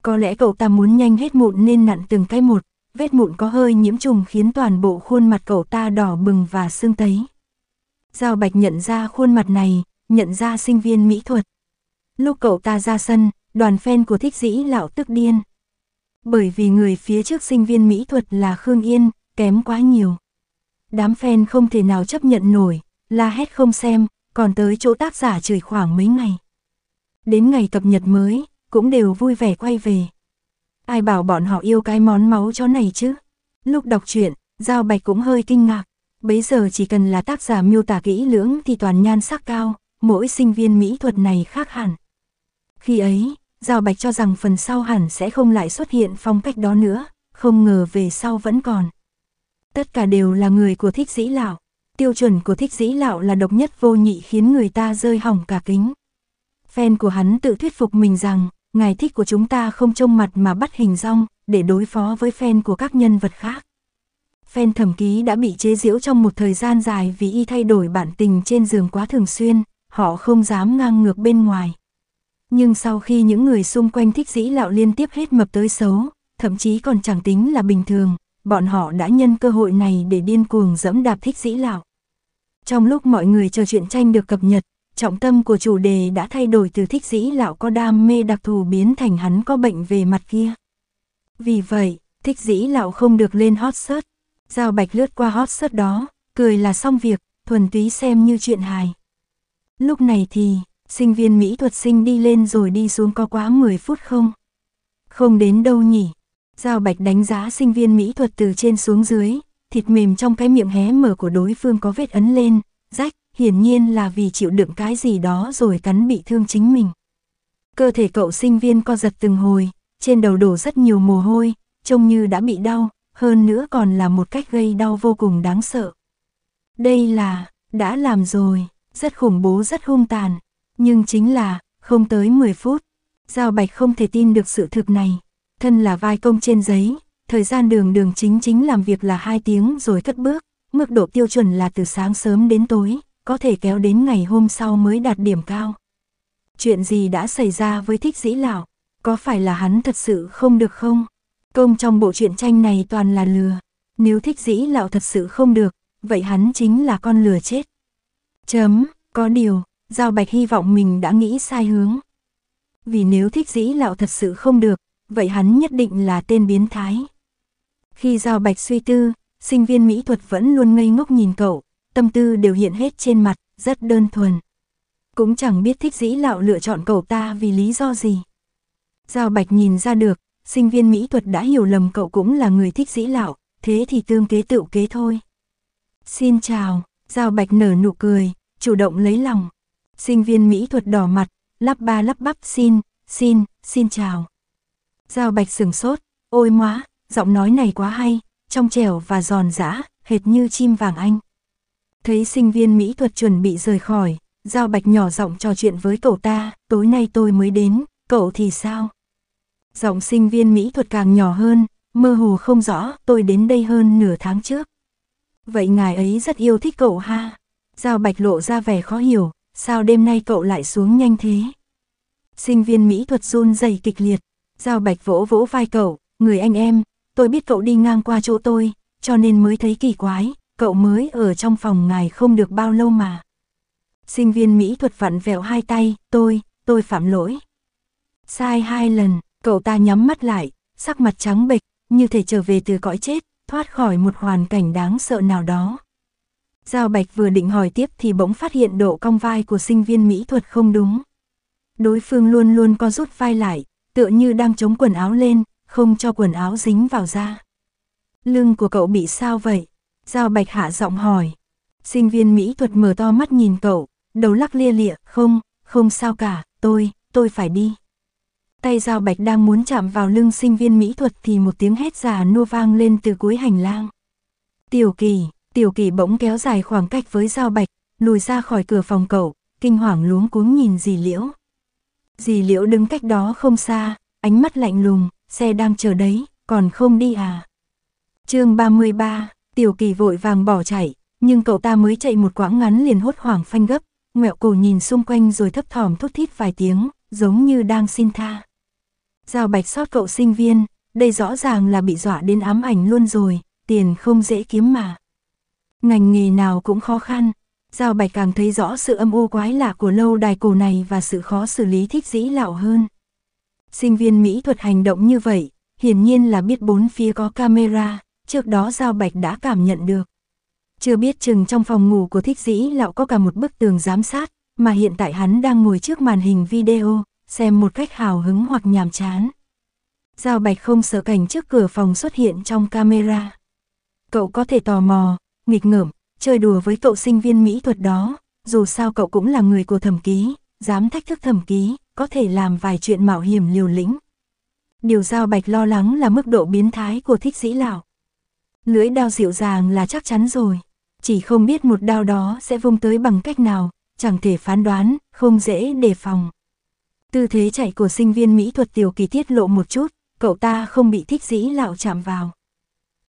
Có lẽ cậu ta muốn nhanh hết mụn nên nặn từng cái một, vết mụn có hơi nhiễm trùng khiến toàn bộ khuôn mặt cậu ta đỏ bừng và sưng tấy. Giao Bạch nhận ra khuôn mặt này, nhận ra sinh viên mỹ thuật. Lúc cậu ta ra sân, đoàn fan của thích dĩ lão tức điên. Bởi vì người phía trước sinh viên mỹ thuật là Khương Yên, kém quá nhiều. Đám fan không thể nào chấp nhận nổi, la hét không xem, còn tới chỗ tác giả chửi khoảng mấy ngày. Đến ngày cập nhật mới, cũng đều vui vẻ quay về. Ai bảo bọn họ yêu cái món máu chó này chứ? Lúc đọc truyện, Giao Bạch cũng hơi kinh ngạc, bấy giờ chỉ cần là tác giả miêu tả kỹ lưỡng thì toàn nhan sắc cao, mỗi sinh viên mỹ thuật này khác hẳn. Khi ấy, Giao Bạch cho rằng phần sau hẳn sẽ không lại xuất hiện phong cách đó nữa, không ngờ về sau vẫn còn. Tất cả đều là người của thích dĩ lão. Tiêu chuẩn của thích dĩ lão là độc nhất vô nhị khiến người ta rơi hỏng cả kính. Fan của hắn tự thuyết phục mình rằng, ngài thích của chúng ta không trông mặt mà bắt hình rong, để đối phó với fan của các nhân vật khác. Fan thẩm ký đã bị chế giễu trong một thời gian dài vì y thay đổi bản tình trên giường quá thường xuyên, họ không dám ngang ngược bên ngoài. Nhưng sau khi những người xung quanh thích dĩ lão liên tiếp hết mập tới xấu, thậm chí còn chẳng tính là bình thường, bọn họ đã nhân cơ hội này để điên cuồng dẫm đạp thích dĩ lão. Trong lúc mọi người chờ chuyện tranh được cập nhật, trọng tâm của chủ đề đã thay đổi từ thích dĩ lão có đam mê đặc thù biến thành hắn có bệnh về mặt kia. Vì vậy, thích dĩ lão không được lên hot search. Giao bạch lướt qua hot search đó, cười là xong việc, thuần túy xem như chuyện hài. Lúc này thì, sinh viên mỹ thuật sinh đi lên rồi đi xuống có quá 10 phút không? Không đến đâu nhỉ? Giao Bạch đánh giá sinh viên mỹ thuật từ trên xuống dưới, thịt mềm trong cái miệng hé mở của đối phương có vết ấn lên, rách, hiển nhiên là vì chịu đựng cái gì đó rồi cắn bị thương chính mình. Cơ thể cậu sinh viên co giật từng hồi, trên đầu đổ rất nhiều mồ hôi, trông như đã bị đau, hơn nữa còn là một cách gây đau vô cùng đáng sợ. Đây là, đã làm rồi, rất khủng bố rất hung tàn. Nhưng chính là, không tới 10 phút, Giao Bạch không thể tin được sự thực này. Thân là vai công trên giấy, thời gian đường đường chính chính làm việc là 2 tiếng rồi cất bước, mức độ tiêu chuẩn là từ sáng sớm đến tối, có thể kéo đến ngày hôm sau mới đạt điểm cao. Chuyện gì đã xảy ra với thích dĩ lão? Có phải là hắn thật sự không được không? Công trong bộ truyện tranh này toàn là lừa. Nếu thích dĩ lão thật sự không được, vậy hắn chính là con lừa chết. Chấm, có điều, Giao Bạch hy vọng mình đã nghĩ sai hướng. Vì nếu thích dĩ lão thật sự không được, vậy hắn nhất định là tên biến thái. Khi Giao Bạch suy tư, sinh viên mỹ thuật vẫn luôn ngây ngốc nhìn cậu, tâm tư đều hiện hết trên mặt, rất đơn thuần. Cũng chẳng biết thích dĩ lão lựa chọn cậu ta vì lý do gì. Giao Bạch nhìn ra được, sinh viên mỹ thuật đã hiểu lầm cậu cũng là người thích dĩ lão, thế thì tương kế tựu kế thôi. Xin chào. Giao Bạch nở nụ cười, chủ động lấy lòng. Sinh viên mỹ thuật đỏ mặt, lắp ba lắp bắp xin, xin, xin chào. Giao Bạch sửng sốt, ôi móa, giọng nói này quá hay, trong trẻo và giòn giã, hệt như chim vàng anh. Thấy sinh viên mỹ thuật chuẩn bị rời khỏi, Giao Bạch nhỏ giọng trò chuyện với cậu ta, tối nay tôi mới đến, cậu thì sao? Giọng sinh viên mỹ thuật càng nhỏ hơn, mơ hồ không rõ, tôi đến đây hơn nửa tháng trước. Vậy ngài ấy rất yêu thích cậu ha. Giao Bạch lộ ra vẻ khó hiểu, sao đêm nay cậu lại xuống nhanh thế? Sinh viên mỹ thuật run dày kịch liệt, Giao Bạch vỗ vỗ vai cậu, người anh em, tôi biết cậu đi ngang qua chỗ tôi, cho nên mới thấy kỳ quái, cậu mới ở trong phòng ngài không được bao lâu mà. Sinh viên mỹ thuật vặn vẹo hai tay, tôi, tôi phạm lỗi. Sai hai lần, cậu ta nhắm mắt lại, sắc mặt trắng bệch, như thể trở về từ cõi chết, thoát khỏi một hoàn cảnh đáng sợ nào đó. Giao Bạch vừa định hỏi tiếp thì bỗng phát hiện độ cong vai của sinh viên mỹ thuật không đúng. Đối phương luôn luôn co rút vai lại, tựa như đang chống quần áo lên, không cho quần áo dính vào da. Lưng của cậu bị sao vậy? Giao Bạch hạ giọng hỏi. Sinh viên mỹ thuật mở to mắt nhìn cậu, đầu lắc lia lịa, không, không sao cả, tôi, tôi phải đi. Tay dao bạch đang muốn chạm vào lưng sinh viên mỹ thuật thì một tiếng hét già nua vang lên từ cuối hành lang. Tiểu kỳ, tiểu kỳ bỗng kéo dài khoảng cách với dao bạch, lùi ra khỏi cửa phòng cậu, kinh hoàng luống cuống nhìn dì liễu. Dì liễu đứng cách đó không xa, ánh mắt lạnh lùng, xe đang chờ đấy, còn không đi à. chương 33, tiểu kỳ vội vàng bỏ chạy, nhưng cậu ta mới chạy một quãng ngắn liền hốt hoảng phanh gấp, ngẹo cổ nhìn xung quanh rồi thấp thỏm thốt thít vài tiếng, giống như đang xin tha. Giao bạch sót cậu sinh viên, đây rõ ràng là bị dọa đến ám ảnh luôn rồi, tiền không dễ kiếm mà. Ngành nghề nào cũng khó khăn, Giao bạch càng thấy rõ sự âm u quái lạ của lâu đài cổ này và sự khó xử lý thích dĩ lão hơn. Sinh viên mỹ thuật hành động như vậy, hiển nhiên là biết bốn phía có camera, trước đó Giao bạch đã cảm nhận được. Chưa biết chừng trong phòng ngủ của thích dĩ lão có cả một bức tường giám sát, mà hiện tại hắn đang ngồi trước màn hình video, xem một cách hào hứng hoặc nhàm chán. Giao Bạch không sợ cảnh trước cửa phòng xuất hiện trong camera. Cậu có thể tò mò, nghịch ngợm, chơi đùa với cậu sinh viên mỹ thuật đó, dù sao cậu cũng là người của thẩm ký, dám thách thức thẩm ký, có thể làm vài chuyện mạo hiểm liều lĩnh. Điều Giao Bạch lo lắng là mức độ biến thái của thích sĩ lão. Lưỡi đao dịu dàng là chắc chắn rồi, chỉ không biết một đao đó sẽ vung tới bằng cách nào, chẳng thể phán đoán, không dễ đề phòng. Tư thế chạy của sinh viên mỹ thuật tiểu kỳ tiết lộ một chút, cậu ta không bị thích dĩ lạo chạm vào.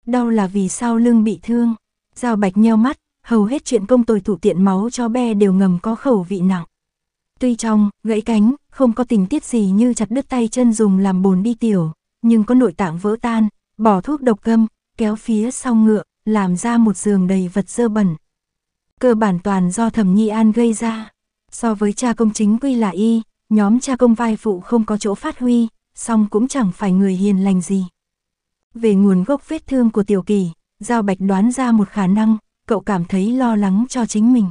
Đau là vì sao lưng bị thương. Giao bạch nheo mắt, hầu hết chuyện công tôi thủ tiện máu cho be đều ngầm có khẩu vị nặng. Tuy trong, gãy cánh, không có tình tiết gì như chặt đứt tay chân dùng làm bồn đi tiểu, nhưng có nội tạng vỡ tan, bỏ thuốc độc gâm, kéo phía sau ngựa, làm ra một giường đầy vật dơ bẩn. Cơ bản toàn do thẩm nhi an gây ra. So với cha công chính quy là y, Nhóm cha công vai phụ không có chỗ phát huy, song cũng chẳng phải người hiền lành gì. Về nguồn gốc vết thương của Tiểu Kỳ, Giao Bạch đoán ra một khả năng, cậu cảm thấy lo lắng cho chính mình.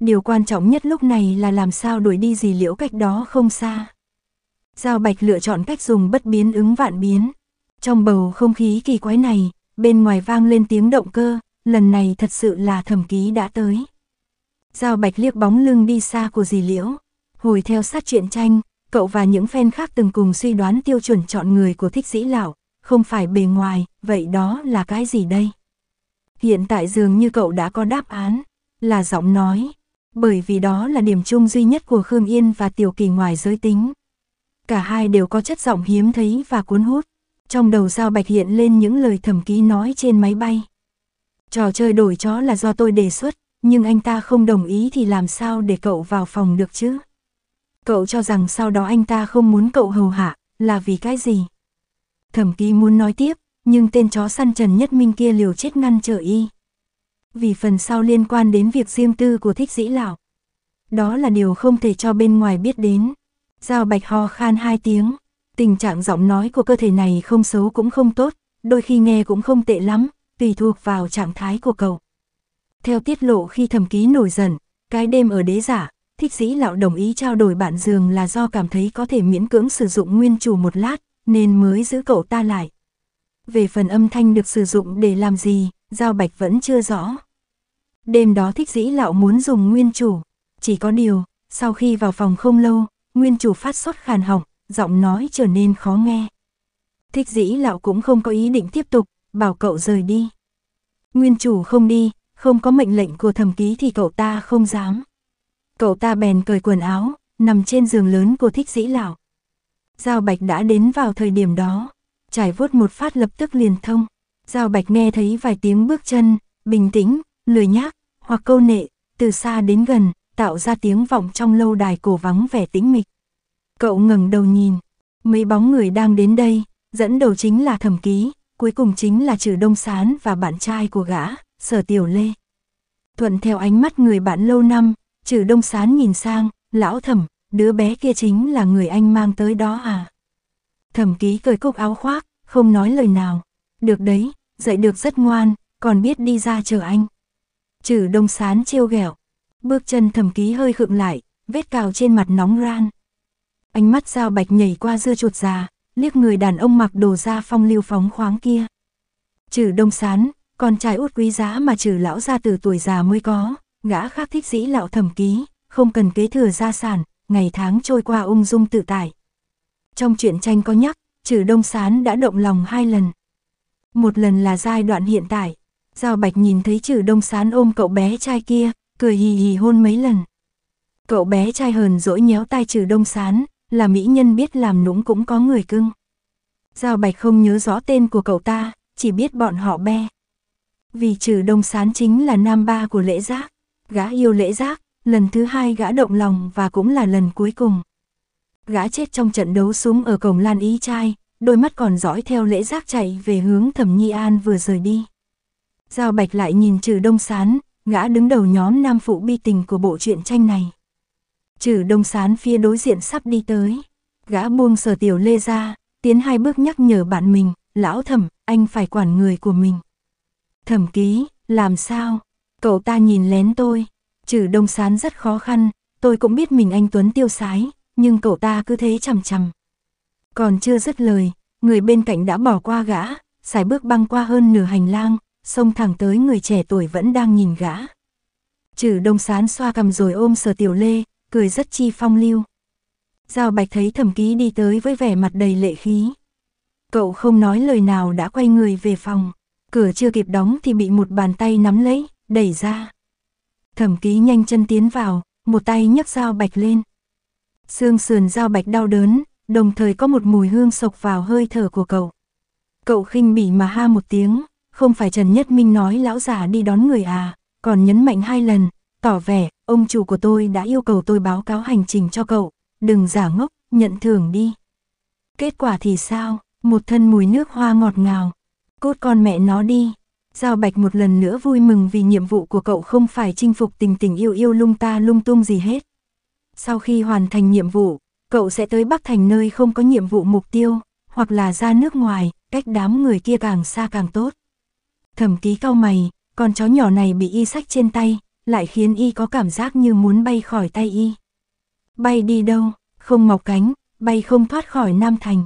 Điều quan trọng nhất lúc này là làm sao đuổi đi gì liễu cách đó không xa. Giao Bạch lựa chọn cách dùng bất biến ứng vạn biến. Trong bầu không khí kỳ quái này, bên ngoài vang lên tiếng động cơ, lần này thật sự là thẩm ký đã tới. Giao Bạch liếc bóng lưng đi xa của dì liễu, Hồi theo sát truyện tranh, cậu và những fan khác từng cùng suy đoán tiêu chuẩn chọn người của thích sĩ lão, không phải bề ngoài, vậy đó là cái gì đây? Hiện tại dường như cậu đã có đáp án, là giọng nói, bởi vì đó là điểm chung duy nhất của Khương Yên và Tiểu Kỳ ngoài giới tính. Cả hai đều có chất giọng hiếm thấy và cuốn hút, trong đầu Giao Bạch hiện lên những lời thầm ký nói trên máy bay. Trò chơi đổi chó là do tôi đề xuất, nhưng anh ta không đồng ý thì làm sao để cậu vào phòng được chứ? Cậu cho rằng sau đó anh ta không muốn cậu hầu hạ, là vì cái gì? Thẩm ký muốn nói tiếp, nhưng tên chó săn Trần Nhất Minh kia liều chết ngăn trở y. Vì phần sau liên quan đến việc riêng tư của thích dĩ lão. Đó là điều không thể cho bên ngoài biết đến. Giao bạch ho khan hai tiếng. Tình trạng giọng nói của cơ thể này không xấu cũng không tốt, đôi khi nghe cũng không tệ lắm, tùy thuộc vào trạng thái của cậu. Theo tiết lộ khi thẩm ký nổi giận, cái đêm ở đế giả, thích dĩ lão đồng ý trao đổi bạn giường là do cảm thấy có thể miễn cưỡng sử dụng nguyên chủ một lát, nên mới giữ cậu ta lại. Về phần âm thanh được sử dụng để làm gì, Giao Bạch vẫn chưa rõ. Đêm đó thích dĩ lão muốn dùng nguyên chủ, chỉ có điều, sau khi vào phòng không lâu, nguyên chủ phát sốt khàn họng, giọng nói trở nên khó nghe. Thích dĩ lão cũng không có ý định tiếp tục, bảo cậu rời đi. Nguyên chủ không đi, không có mệnh lệnh của thẩm ký thì cậu ta không dám. Cậu ta bèn cởi quần áo, nằm trên giường lớn của thích dĩ lão. Giao Bạch đã đến vào thời điểm đó, trải vuốt một phát lập tức liền thông. Giao Bạch nghe thấy vài tiếng bước chân, bình tĩnh, lười nhác, hoặc câu nệ, từ xa đến gần, tạo ra tiếng vọng trong lâu đài cổ vắng vẻ tĩnh mịch. Cậu ngẩng đầu nhìn, mấy bóng người đang đến đây, dẫn đầu chính là thẩm ký, cuối cùng chính là trừ đông sán và bạn trai của gã, sở tiểu lê. Thuận theo ánh mắt người bạn lâu năm, Trừ đông sán nhìn sang, lão thẩm, đứa bé kia chính là người anh mang tới đó à. Thẩm ký cởi cúc áo khoác, không nói lời nào. Được đấy, dạy được rất ngoan, còn biết đi ra chờ anh. Trừ đông sán trêu ghẹo, bước chân thẩm ký hơi khựng lại, vết cào trên mặt nóng ran. Ánh mắt dao bạch nhảy qua dưa chuột già, liếc người đàn ông mặc đồ da phong lưu phóng khoáng kia. Trừ đông sán, con trai út quý giá mà trừ lão ra từ tuổi già mới có, gã khác thích dĩ lão thẩm ký, không cần kế thừa gia sản, ngày tháng trôi qua ung dung tự tại. Trong truyện tranh có nhắc, trừ đông sán đã động lòng hai lần. Một lần là giai đoạn hiện tại, Giao Bạch nhìn thấy trừ đông sán ôm cậu bé trai kia, cười hì hì hôn mấy lần. Cậu bé trai hờn dỗi nhéo tai trừ đông sán, là mỹ nhân biết làm nũng cũng có người cưng. Giao Bạch không nhớ rõ tên của cậu ta, chỉ biết bọn họ be. Vì trừ đông sán chính là nam ba của lễ giác. Gã yêu lễ giác, lần thứ hai gã động lòng và cũng là lần cuối cùng. Gã chết trong trận đấu súng ở cổng Lan Ý trai, đôi mắt còn dõi theo lễ giác chạy về hướng Thẩm Nhi An vừa rời đi. Giao Bạch lại nhìn trừ đông sán, gã đứng đầu nhóm nam phụ bi tình của bộ truyện tranh này. Trừ đông sán phía đối diện sắp đi tới. Gã buông sở tiểu lê ra, tiến hai bước nhắc nhở bạn mình, lão thẩm, anh phải quản người của mình. Thẩm ký, làm sao, Cậu ta nhìn lén tôi, trừ đông sán rất khó khăn, tôi cũng biết mình anh Tuấn tiêu sái, nhưng cậu ta cứ thế chằm chầm. Còn chưa dứt lời, người bên cạnh đã bỏ qua gã, xài bước băng qua hơn nửa hành lang, xông thẳng tới người trẻ tuổi vẫn đang nhìn gã. Trừ đông sán xoa cầm rồi ôm sờ tiểu lê, cười rất chi phong lưu. Giao bạch thấy thẩm ký đi tới với vẻ mặt đầy lệ khí. Cậu không nói lời nào đã quay người về phòng, cửa chưa kịp đóng thì bị một bàn tay nắm lấy, đẩy ra. Thẩm ký nhanh chân tiến vào, một tay nhấc dao bạch lên. Xương sườn dao bạch đau đớn, đồng thời có một mùi hương sộc vào hơi thở của cậu. Cậu khinh bỉ mà ha một tiếng, không phải Trần Nhất Minh nói lão giả đi đón người à, còn nhấn mạnh hai lần, tỏ vẻ, ông chủ của tôi đã yêu cầu tôi báo cáo hành trình cho cậu, đừng giả ngốc, nhận thưởng đi. Kết quả thì sao, một thân mùi nước hoa ngọt ngào, cốt con mẹ nó đi, Giao Bạch một lần nữa vui mừng vì nhiệm vụ của cậu không phải chinh phục tình tình yêu yêu lung ta lung tung gì hết. Sau khi hoàn thành nhiệm vụ, cậu sẽ tới Bắc Thành nơi không có nhiệm vụ mục tiêu, hoặc là ra nước ngoài, cách đám người kia càng xa càng tốt. Thẩm ký cao mày, con chó nhỏ này bị y sách trên tay, lại khiến y có cảm giác như muốn bay khỏi tay y. Bay đi đâu, không mọc cánh, bay không thoát khỏi Nam Thành.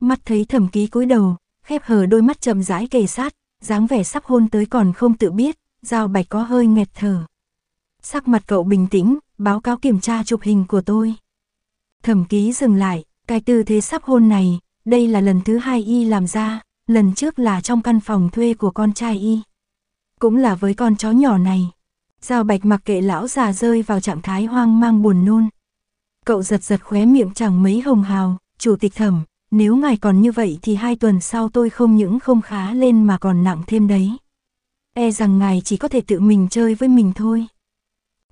Mắt thấy thẩm ký cúi đầu, khép hờ đôi mắt chậm rãi kề sát, dáng vẻ sắp hôn tới còn không tự biết, Giao Bạch có hơi nghẹt thở. Sắc mặt cậu bình tĩnh, báo cáo kiểm tra chụp hình của tôi. Thẩm ký dừng lại, cái tư thế sắp hôn này, đây là lần thứ hai y làm ra, lần trước là trong căn phòng thuê của con trai y. Cũng là với con chó nhỏ này. Giao Bạch mặc kệ lão già rơi vào trạng thái hoang mang buồn nôn. Cậu giật giật khóe miệng chẳng mấy hồng hào, chủ tịch thẩm, nếu ngài còn như vậy thì hai tuần sau tôi không những không khá lên mà còn nặng thêm đấy. E rằng ngài chỉ có thể tự mình chơi với mình thôi.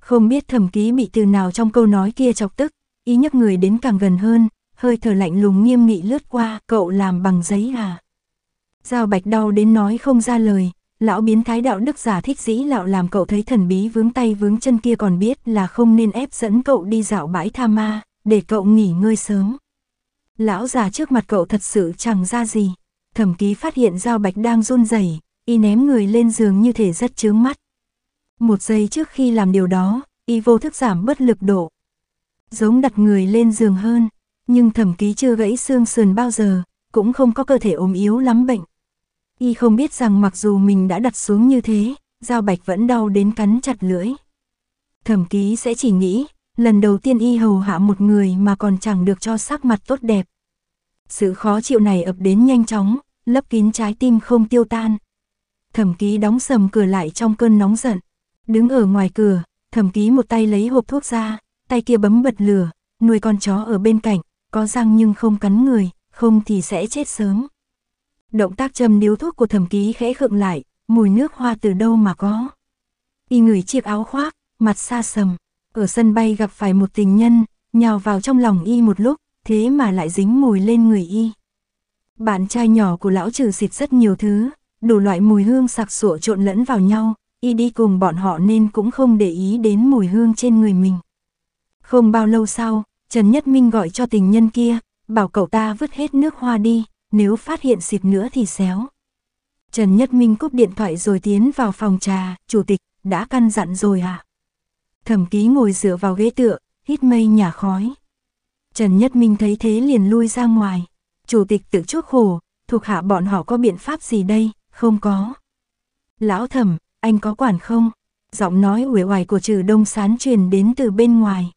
Không biết thẩm ký bị từ nào trong câu nói kia chọc tức, ý nhắc người đến càng gần hơn, hơi thở lạnh lùng nghiêm nghị lướt qua, cậu làm bằng giấy à. Giao bạch đau đến nói không ra lời, lão biến thái đạo đức giả thích dĩ lão làm cậu thấy thần bí vướng tay vướng chân kia còn biết là không nên ép dẫn cậu đi dạo bãi tha ma, để cậu nghỉ ngơi sớm. Lão già trước mặt cậu thật sự chẳng ra gì. Thẩm ký phát hiện dao bạch đang run rẩy, y ném người lên giường như thể rất chướng mắt. Một giây trước khi làm điều đó, y vô thức giảm bất lực độ. Giống đặt người lên giường hơn, nhưng thẩm ký chưa gãy xương sườn bao giờ, cũng không có cơ thể ốm yếu lắm bệnh. Y không biết rằng mặc dù mình đã đặt xuống như thế, dao bạch vẫn đau đến cắn chặt lưỡi. Thẩm ký sẽ chỉ nghĩ, lần đầu tiên y hầu hạ một người mà còn chẳng được cho sắc mặt tốt đẹp. Sự khó chịu này ập đến nhanh chóng, lấp kín trái tim không tiêu tan. Thẩm ký đóng sầm cửa lại trong cơn nóng giận. Đứng ở ngoài cửa, thẩm ký một tay lấy hộp thuốc ra, tay kia bấm bật lửa, nuôi con chó ở bên cạnh, có răng nhưng không cắn người, không thì sẽ chết sớm. Động tác châm điếu thuốc của thẩm ký khẽ khựng lại, mùi nước hoa từ đâu mà có. Y người chiếc áo khoác, mặt xa sầm, ở sân bay gặp phải một tình nhân, nhào vào trong lòng y một lúc, thế mà lại dính mùi lên người y. Bạn trai nhỏ của lão trừ xịt rất nhiều thứ, đủ loại mùi hương sặc sụa trộn lẫn vào nhau, y đi cùng bọn họ nên cũng không để ý đến mùi hương trên người mình. Không bao lâu sau, Trần Nhất Minh gọi cho tình nhân kia, bảo cậu ta vứt hết nước hoa đi, nếu phát hiện xịt nữa thì xéo. Trần Nhất Minh cúp điện thoại rồi tiến vào phòng trà, chủ tịch, đã căn dặn rồi à? Thẩm ký ngồi dựa vào ghế tựa, hít mây nhả khói. Trần Nhất Minh thấy thế liền lui ra ngoài. Chủ tịch tự chuốc khổ, thuộc hạ bọn họ có biện pháp gì đây, không có. Lão thẩm, anh có quản không? Giọng nói uể oải của trừ đông sán truyền đến từ bên ngoài.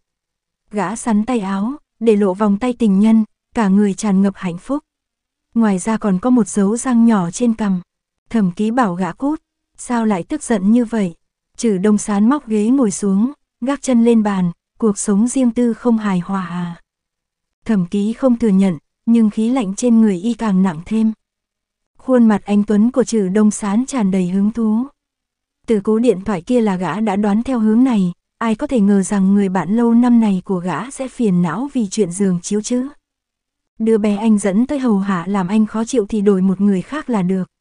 Gã sắn tay áo, để lộ vòng tay tình nhân, cả người tràn ngập hạnh phúc. Ngoài ra còn có một dấu răng nhỏ trên cằm. Thẩm ký bảo gã cút, sao lại tức giận như vậy? Trừ đông sán móc ghế ngồi xuống, gác chân lên bàn, cuộc sống riêng tư không hài hòa à. Thẩm ký không thừa nhận, nhưng khí lạnh trên người y càng nặng thêm. Khuôn mặt anh Tuấn của trừ đông sán tràn đầy hứng thú. Từ cú điện thoại kia là gã đã đoán theo hướng này, ai có thể ngờ rằng người bạn lâu năm này của gã sẽ phiền não vì chuyện giường chiếu chứ. Đưa bé anh dẫn tới hầu hạ làm anh khó chịu thì đổi một người khác là được.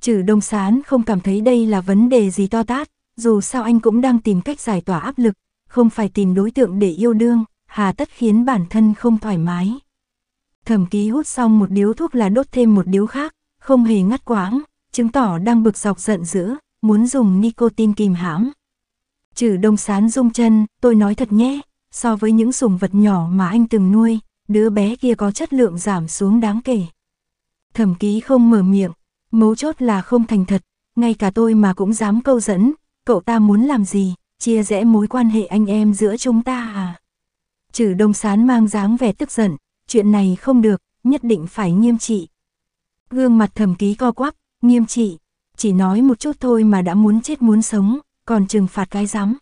Trừ đông sán không cảm thấy đây là vấn đề gì to tát, dù sao anh cũng đang tìm cách giải tỏa áp lực, không phải tìm đối tượng để yêu đương, hà tất khiến bản thân không thoải mái. Thẩm ký hút xong một điếu thuốc là đốt thêm một điếu khác, không hề ngắt quãng, chứng tỏ đang bực dọc giận dữ, muốn dùng nicotine kìm hãm. Trừ đông sán rung chân, tôi nói thật nhé, so với những sùng vật nhỏ mà anh từng nuôi, đứa bé kia có chất lượng giảm xuống đáng kể. Thẩm ký không mở miệng, mấu chốt là không thành thật, ngay cả tôi mà cũng dám câu dẫn, cậu ta muốn làm gì, chia rẽ mối quan hệ anh em giữa chúng ta à? Chử đông sán mang dáng vẻ tức giận, chuyện này không được, nhất định phải nghiêm trị. Gương mặt thẩm ký co quắp, nghiêm trị, chỉ nói một chút thôi mà đã muốn chết muốn sống, còn trừng phạt cái rắm.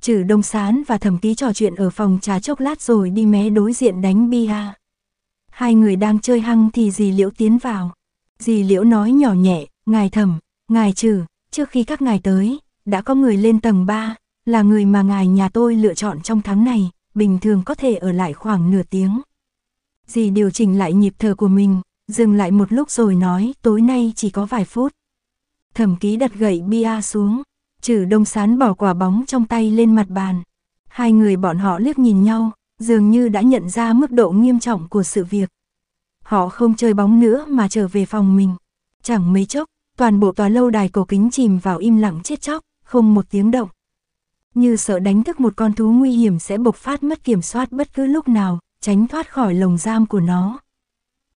Chử đông sán và thẩm ký trò chuyện ở phòng trà chốc lát rồi đi mé đối diện đánh bia. Hai người đang chơi hăng thì dì liễu tiến vào. Dì liễu nói nhỏ nhẹ, ngài thẩm, ngài trừ, trước khi các ngài tới, đã có người lên tầng 3, là người mà ngài nhà tôi lựa chọn trong tháng này, bình thường có thể ở lại khoảng nửa tiếng. Dì điều chỉnh lại nhịp thở của mình, dừng lại một lúc rồi nói tối nay chỉ có vài phút. Thẩm ký đặt gậy bia xuống, trừ đông sán bỏ quả bóng trong tay lên mặt bàn. Hai người bọn họ liếc nhìn nhau, dường như đã nhận ra mức độ nghiêm trọng của sự việc. Họ không chơi bóng nữa mà trở về phòng mình. Chẳng mấy chốc, toàn bộ tòa lâu đài cổ kính chìm vào im lặng chết chóc không một tiếng động. Như sợ đánh thức một con thú nguy hiểm sẽ bộc phát mất kiểm soát bất cứ lúc nào, tránh thoát khỏi lồng giam của nó.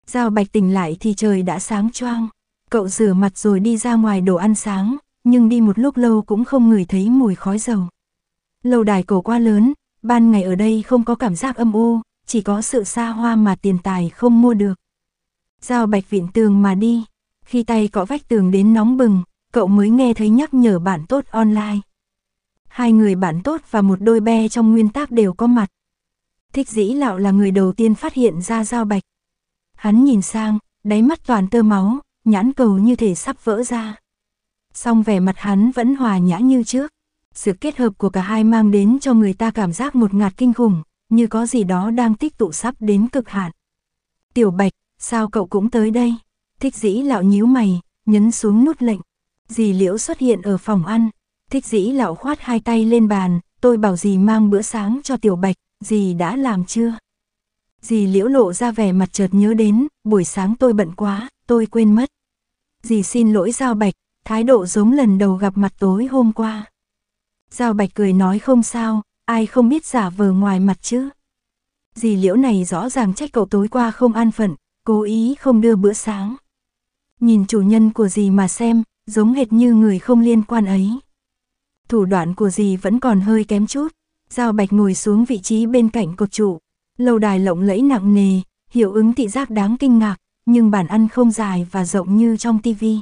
Giao bạch tỉnh lại thì trời đã sáng choang, cậu rửa mặt rồi đi ra ngoài đồ ăn sáng, nhưng đi một lúc lâu cũng không ngửi thấy mùi khói dầu. Lâu đài cổ quá lớn, ban ngày ở đây không có cảm giác âm u, chỉ có sự xa hoa mà tiền tài không mua được. Giao bạch viện tường mà đi, khi tay cọ vách tường đến nóng bừng, cậu mới nghe thấy nhắc nhở bạn tốt online. Hai người bạn tốt và một đôi be trong nguyên tác đều có mặt. Thích dĩ lão là người đầu tiên phát hiện ra dao bạch. Hắn nhìn sang, đáy mắt toàn tơ máu, nhãn cầu như thể sắp vỡ ra. Song vẻ mặt hắn vẫn hòa nhã như trước. Sự kết hợp của cả hai mang đến cho người ta cảm giác một ngạt kinh khủng, như có gì đó đang tích tụ sắp đến cực hạn. Tiểu Bạch, sao cậu cũng tới đây? Thích dĩ lão nhíu mày, nhấn xuống nút lệnh dì Liễu xuất hiện ở phòng ăn, thích dĩ lão khoát hai tay lên bàn, tôi bảo dì mang bữa sáng cho tiểu bạch, dì đã làm chưa? Dì Liễu lộ ra vẻ mặt chợt nhớ đến, buổi sáng tôi bận quá, tôi quên mất. Dì xin lỗi Giao Bạch, thái độ giống lần đầu gặp mặt tối hôm qua. Giao Bạch cười nói không sao, ai không biết giả vờ ngoài mặt chứ. Dì Liễu này rõ ràng trách cậu tối qua không an phận, cố ý không đưa bữa sáng. Nhìn chủ nhân của dì mà xem, giống hệt như người không liên quan ấy. Thủ đoạn của dì vẫn còn hơi kém chút, Giao Bạch ngồi xuống vị trí bên cạnh cột trụ, lâu đài lộng lẫy nặng nề, hiệu ứng thị giác đáng kinh ngạc, nhưng bàn ăn không dài và rộng như trong tivi.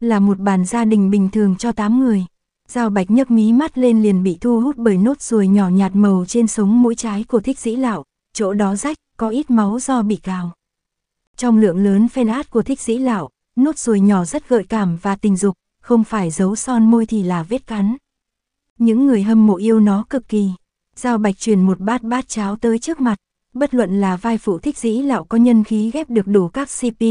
Là một bàn gia đình bình thường cho 8 người, Giao Bạch nhấc mí mắt lên liền bị thu hút bởi nốt ruồi nhỏ nhạt màu trên sống mũi trái của thích dĩ lão, chỗ đó rách, có ít máu do bị cào. Trong lượng lớn fan art của thích dĩ lão, nốt ruồi nhỏ rất gợi cảm và tình dục, không phải dấu son môi thì là vết cắn. Những người hâm mộ yêu nó cực kỳ. Giao Bạch truyền một bát bát cháo tới trước mặt, bất luận là vai phụ thích dĩ lão có nhân khí ghép được đủ các CP,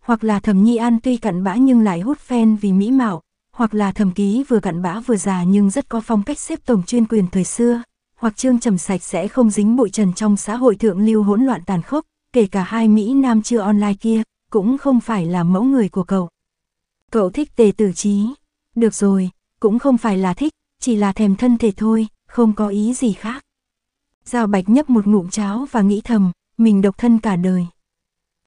hoặc là thẩm nhi an tuy cặn bã nhưng lại hút fan vì mỹ mạo, hoặc là thẩm ký vừa cặn bã vừa già nhưng rất có phong cách xếp tổng chuyên quyền thời xưa, hoặc trương trầm sạch sẽ không dính bụi trần trong xã hội thượng lưu hỗn loạn tàn khốc, kể cả hai Mỹ Nam chưa online kia, cũng không phải là mẫu người của cậu. Cậu thích tề tử trí. Được rồi, cũng không phải là thích, chỉ là thèm thân thể thôi, không có ý gì khác. Giao Bạch nhấp một ngụm cháo và nghĩ thầm, mình độc thân cả đời.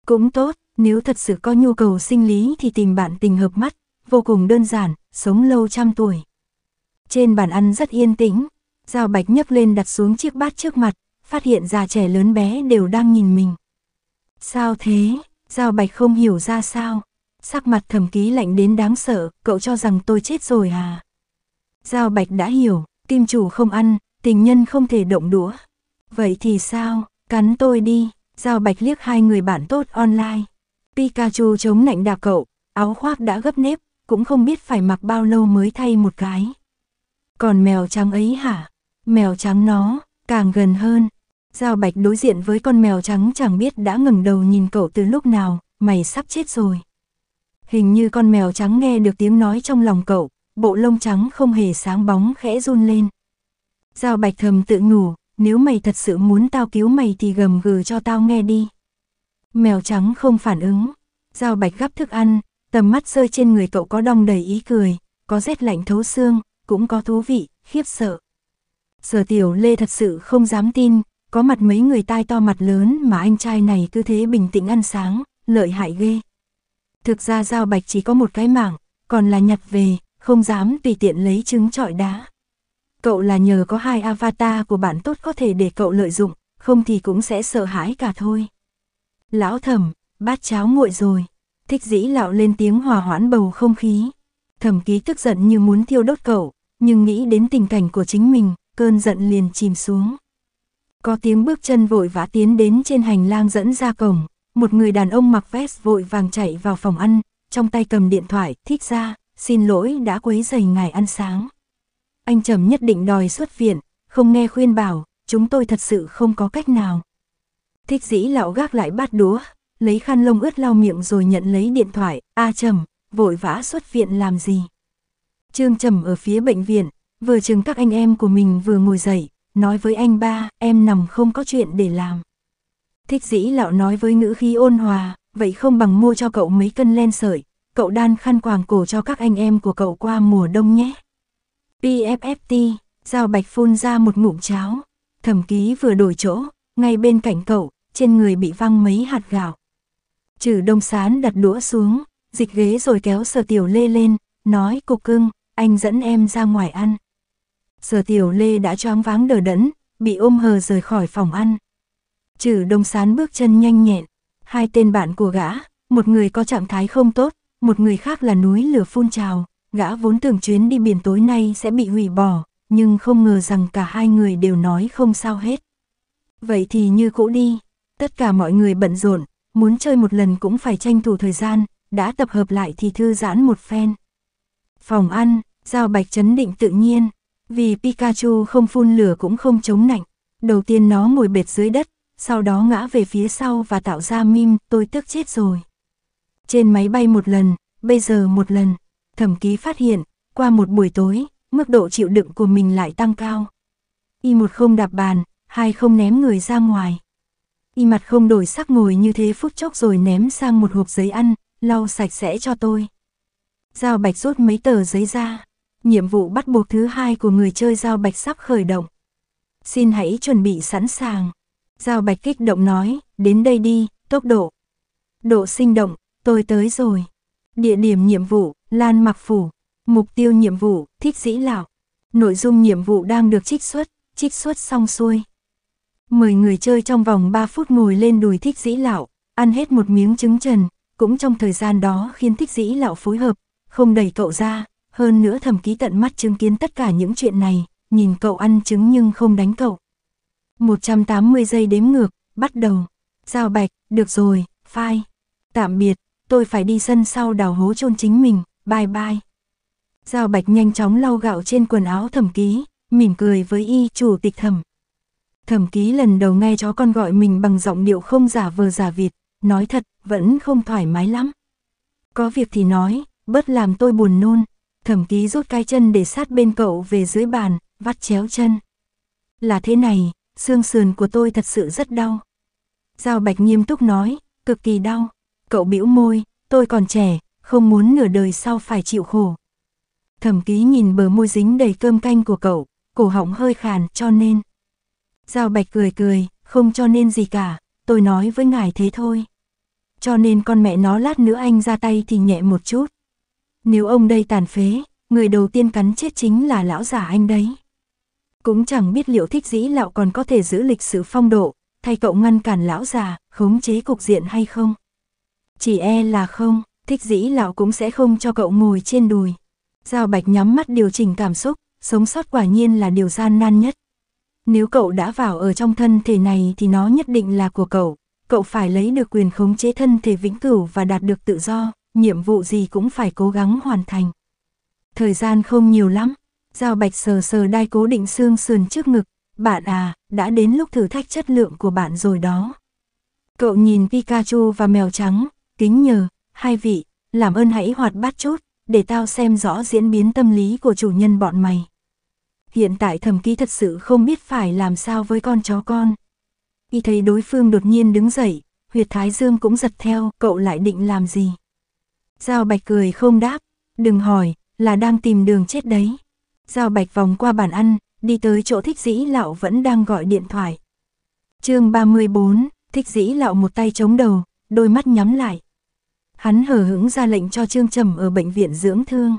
Cũng tốt, nếu thật sự có nhu cầu sinh lý thì tìm bạn tình hợp mắt, vô cùng đơn giản, sống lâu trăm tuổi. Trên bàn ăn rất yên tĩnh, Giao Bạch nhấp lên đặt xuống chiếc bát trước mặt, phát hiện già trẻ lớn bé đều đang nhìn mình. Sao thế? Giao Bạch không hiểu ra sao. Sắc mặt thẩm ký lạnh đến đáng sợ, cậu cho rằng tôi chết rồi à. Giao Bạch đã hiểu, kim chủ không ăn, tình nhân không thể động đũa. Vậy thì sao, cắn tôi đi, Giao Bạch liếc hai người bạn tốt online. Pikachu chống nạnh đạp cậu, áo khoác đã gấp nếp, cũng không biết phải mặc bao lâu mới thay một cái. Còn mèo trắng ấy hả? Mèo trắng nó, càng gần hơn, Giao Bạch đối diện với con mèo trắng chẳng biết đã ngẩng đầu nhìn cậu từ lúc nào, mày sắp chết rồi. Hình như con mèo trắng nghe được tiếng nói trong lòng cậu, bộ lông trắng không hề sáng bóng khẽ run lên. Giao Bạch thầm tự ngủ, nếu mày thật sự muốn tao cứu mày thì gầm gừ cho tao nghe đi. Mèo trắng không phản ứng, Giao Bạch gắp thức ăn, tầm mắt rơi trên người cậu có đong đầy ý cười, có rét lạnh thấu xương, cũng có thú vị, khiếp sợ. Sở tiểu lê thật sự không dám tin, có mặt mấy người tai to mặt lớn mà anh trai này cứ thế bình tĩnh ăn sáng, lợi hại ghê. Thực ra Giao Bạch chỉ có một cái mảng, còn là nhặt về, không dám tùy tiện lấy trứng trọi đá. Cậu là nhờ có hai avatar của bạn tốt có thể để cậu lợi dụng, không thì cũng sẽ sợ hãi cả thôi. Lão thẩm, bát cháo nguội rồi. Thích dĩ lão lên tiếng hòa hoãn bầu không khí. Thẩm ký tức giận như muốn thiêu đốt cậu, nhưng nghĩ đến tình cảnh của chính mình, cơn giận liền chìm xuống. Có tiếng bước chân vội vã tiến đến trên hành lang dẫn ra cổng, một người đàn ông mặc vest vội vàng chạy vào phòng ăn, trong tay cầm điện thoại, thích ra, xin lỗi đã quấy rầy ngài ăn sáng. Anh Trầm nhất định đòi xuất viện, không nghe khuyên bảo, chúng tôi thật sự không có cách nào. Thích dĩ lão gác lại bát đúa lấy khăn lông ướt lau miệng rồi nhận lấy điện thoại, A Trầm, vội vã xuất viện làm gì. Trương Trầm ở phía bệnh viện, vừa chừng các anh em của mình vừa ngồi dậy, Nói với anh ba, em nằm không có chuyện để làm. Thích dĩ lão nói với ngữ khí ôn hòa, vậy không bằng mua cho cậu mấy cân len sợi, cậu đan khăn quàng cổ cho các anh em của cậu qua mùa đông nhé. PFFT, Giao Bạch phun ra một ngụm cháo, thẩm ký vừa đổi chỗ, ngay bên cạnh cậu, trên người bị văng mấy hạt gạo. Trừ đông sán đặt đũa xuống, dịch ghế rồi kéo sờ tiểu lê lên, nói cục cưng, anh dẫn em ra ngoài ăn giờ tiểu lê đã choáng váng đờ đẫn, bị ôm hờ rời khỏi phòng ăn. Trừ đông sán bước chân nhanh nhẹn, hai tên bạn của gã, một người có trạng thái không tốt, một người khác là núi lửa phun trào, gã vốn tưởng chuyến đi biển tối nay sẽ bị hủy bỏ, nhưng không ngờ rằng cả hai người đều nói không sao hết. Vậy thì như cũ đi, tất cả mọi người bận rộn, muốn chơi một lần cũng phải tranh thủ thời gian, đã tập hợp lại thì thư giãn một phen. Phòng ăn, Giao Bạch chấn định tự nhiên, vì Pikachu không phun lửa cũng không chống nạnh, đầu tiên nó ngồi bệt dưới đất, sau đó ngã về phía sau và tạo ra mim, tôi tức chết rồi. Trên máy bay một lần, bây giờ một lần, thẩm ký phát hiện, qua một buổi tối, mức độ chịu đựng của mình lại tăng cao. Y một không đạp bàn, hai không ném người ra ngoài. Y mặt không đổi sắc ngồi như thế phút chốc rồi ném sang một hộp giấy ăn, lau sạch sẽ cho tôi. Giao bạch rút mấy tờ giấy ra. Nhiệm vụ bắt buộc thứ hai của người chơi giao bạch sắp khởi động. Xin hãy chuẩn bị sẵn sàng. Giao bạch kích động nói, đến đây đi, tốc độ. Độ sinh động, tôi tới rồi. Địa điểm nhiệm vụ, Lan Mặc Phủ. Mục tiêu nhiệm vụ, thích dĩ lão. Nội dung nhiệm vụ đang được trích xuất, trích xuất xong xuôi. Mời người chơi trong vòng 3 phút ngồi lên đùi thích dĩ lão, ăn hết một miếng trứng trần, cũng trong thời gian đó khiến thích dĩ lão phối hợp, không đẩy cậu ra, hơn nữa thẩm ký tận mắt chứng kiến tất cả những chuyện này, nhìn cậu ăn trứng nhưng không đánh cậu. 180 giây đếm ngược, bắt đầu. Giao bạch, được rồi, phai. Tạm biệt, tôi phải đi sân sau đào hố chôn chính mình, bye bye. Giao bạch nhanh chóng lau gạo trên quần áo thẩm ký, mỉm cười với y chủ tịch thẩm. Thẩm ký lần đầu nghe chó con gọi mình bằng giọng điệu không giả vờ giả vịt, nói thật, vẫn không thoải mái lắm. Có việc thì nói, bớt làm tôi buồn nôn thẩm tí rút cái chân để sát bên cậu về dưới bàn, vắt chéo chân. Là thế này, xương sườn của tôi thật sự rất đau. Giao Bạch nghiêm túc nói, cực kỳ đau. Cậu bĩu môi, tôi còn trẻ, không muốn nửa đời sau phải chịu khổ. Thẩm ký nhìn bờ môi dính đầy cơm canh của cậu, cổ họng hơi khàn cho nên. Giao Bạch cười cười, không cho nên gì cả, tôi nói với ngài thế thôi. Cho nên con mẹ nó lát nữa anh ra tay thì nhẹ một chút. Nếu ông đây tàn phế, người đầu tiên cắn chết chính là lão già anh đấy. Cũng chẳng biết liệu thích dĩ lão còn có thể giữ lịch sử phong độ, thay cậu ngăn cản lão già, khống chế cục diện hay không. Chỉ e là không, thích dĩ lão cũng sẽ không cho cậu ngồi trên đùi. Giao Bạch nhắm mắt điều chỉnh cảm xúc, sống sót quả nhiên là điều gian nan nhất. Nếu cậu đã vào ở trong thân thể này thì nó nhất định là của cậu, cậu phải lấy được quyền khống chế thân thể vĩnh cửu và đạt được tự do nhiệm vụ gì cũng phải cố gắng hoàn thành. Thời gian không nhiều lắm, Giao Bạch sờ sờ đai cố định xương sườn trước ngực, bạn à, đã đến lúc thử thách chất lượng của bạn rồi đó. Cậu nhìn Pikachu và mèo trắng, kính nhờ, hai vị, làm ơn hãy hoạt bát chút, để tao xem rõ diễn biến tâm lý của chủ nhân bọn mày. Hiện tại thẩm ký thật sự không biết phải làm sao với con chó con. Y thấy đối phương đột nhiên đứng dậy, huyệt thái dương cũng giật theo, cậu lại định làm gì? Giao Bạch cười không đáp, đừng hỏi, là đang tìm đường chết đấy. Giao Bạch vòng qua bàn ăn, đi tới chỗ thích dĩ lão vẫn đang gọi điện thoại. chương 34, thích dĩ lão một tay chống đầu, đôi mắt nhắm lại. Hắn hờ hững ra lệnh cho Trương Trầm ở bệnh viện dưỡng thương.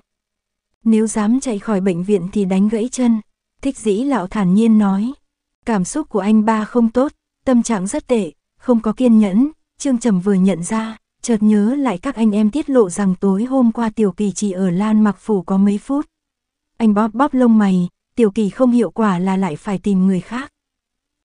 Nếu dám chạy khỏi bệnh viện thì đánh gãy chân, thích dĩ lão thản nhiên nói. Cảm xúc của anh ba không tốt, tâm trạng rất tệ, không có kiên nhẫn, Trương Trầm vừa nhận ra chợt nhớ lại các anh em tiết lộ rằng tối hôm qua Tiểu Kỳ chỉ ở Lan Mặc Phủ có mấy phút. Anh bóp bóp lông mày, Tiểu Kỳ không hiệu quả là lại phải tìm người khác.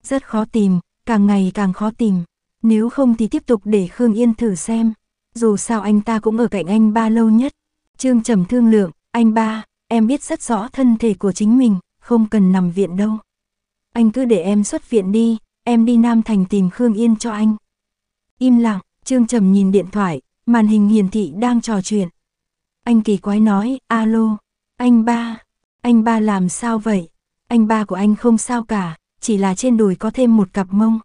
Rất khó tìm, càng ngày càng khó tìm. Nếu không thì tiếp tục để Khương Yên thử xem. Dù sao anh ta cũng ở cạnh anh ba lâu nhất. Trương trầm thương lượng, anh ba, em biết rất rõ thân thể của chính mình, không cần nằm viện đâu. Anh cứ để em xuất viện đi, em đi Nam Thành tìm Khương Yên cho anh. Im lặng, Trương Trầm nhìn điện thoại, màn hình hiển thị đang trò chuyện. Anh kỳ quái nói, alo, anh ba, anh ba làm sao vậy? Anh ba của anh không sao cả, chỉ là trên đùi có thêm một cặp mông.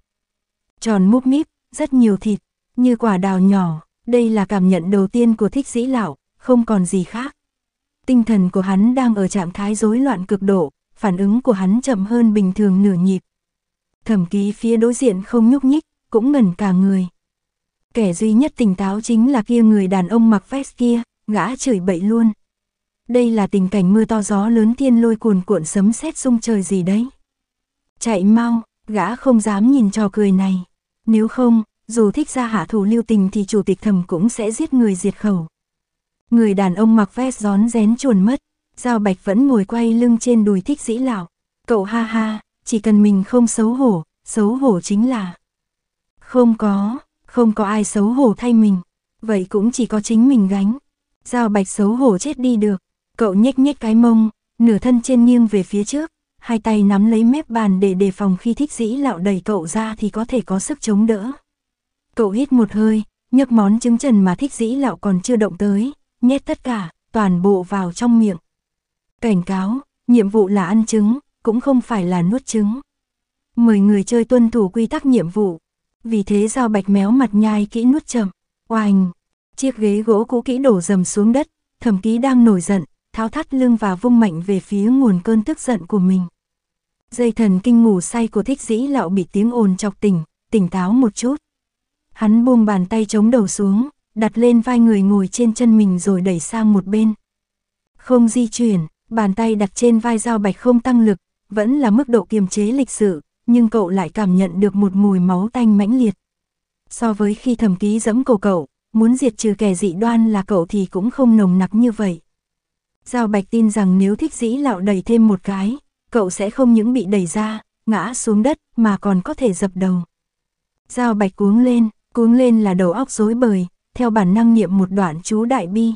Tròn múp míp, rất nhiều thịt, như quả đào nhỏ, đây là cảm nhận đầu tiên của thích dĩ lão, không còn gì khác. Tinh thần của hắn đang ở trạng thái rối loạn cực độ, phản ứng của hắn chậm hơn bình thường nửa nhịp. Thẩm ký phía đối diện không nhúc nhích, cũng ngẩn cả người kẻ duy nhất tỉnh táo chính là kia người đàn ông mặc vest kia, gã chửi bậy luôn. Đây là tình cảnh mưa to gió lớn thiên lôi cuồn cuộn sấm sét rung trời gì đấy. Chạy mau, gã không dám nhìn trò cười này. Nếu không, dù thích ra hạ thủ lưu tình thì chủ tịch thẩm cũng sẽ giết người diệt khẩu. Người đàn ông mặc vest gión rén chuồn mất, Giao Bạch vẫn ngồi quay lưng trên đùi thích dĩ lão. Cậu ha ha, chỉ cần mình không xấu hổ, xấu hổ chính là... Không có, không có ai xấu hổ thay mình, vậy cũng chỉ có chính mình gánh. Giao bạch xấu hổ chết đi được, cậu nhếch nhếch cái mông, nửa thân trên nghiêng về phía trước, hai tay nắm lấy mép bàn để đề phòng khi thích dĩ lạo đẩy cậu ra thì có thể có sức chống đỡ. Cậu hít một hơi, nhấc món trứng trần mà thích dĩ lạo còn chưa động tới, nhét tất cả, toàn bộ vào trong miệng. Cảnh cáo, nhiệm vụ là ăn trứng, cũng không phải là nuốt trứng. Mời người chơi tuân thủ quy tắc nhiệm vụ, vì thế dao bạch méo mặt nhai kỹ nuốt chậm, oành, chiếc ghế gỗ cũ kỹ đổ dầm xuống đất, thẩm ký đang nổi giận, tháo thắt lưng và vung mạnh về phía nguồn cơn tức giận của mình. Dây thần kinh ngủ say của thích dĩ lạo bị tiếng ồn chọc tỉnh, tỉnh táo một chút. Hắn buông bàn tay chống đầu xuống, đặt lên vai người ngồi trên chân mình rồi đẩy sang một bên. Không di chuyển, bàn tay đặt trên vai dao bạch không tăng lực, vẫn là mức độ kiềm chế lịch sự, nhưng cậu lại cảm nhận được một mùi máu tanh mãnh liệt. So với khi thẩm ký dẫm cổ cậu, muốn diệt trừ kẻ dị đoan là cậu thì cũng không nồng nặc như vậy. Giao Bạch tin rằng nếu thích dĩ lão đẩy thêm một cái, cậu sẽ không những bị đẩy ra, ngã xuống đất mà còn có thể dập đầu. Giao Bạch cuống lên, cuống lên là đầu óc rối bời, theo bản năng niệm một đoạn chú Đại Bi.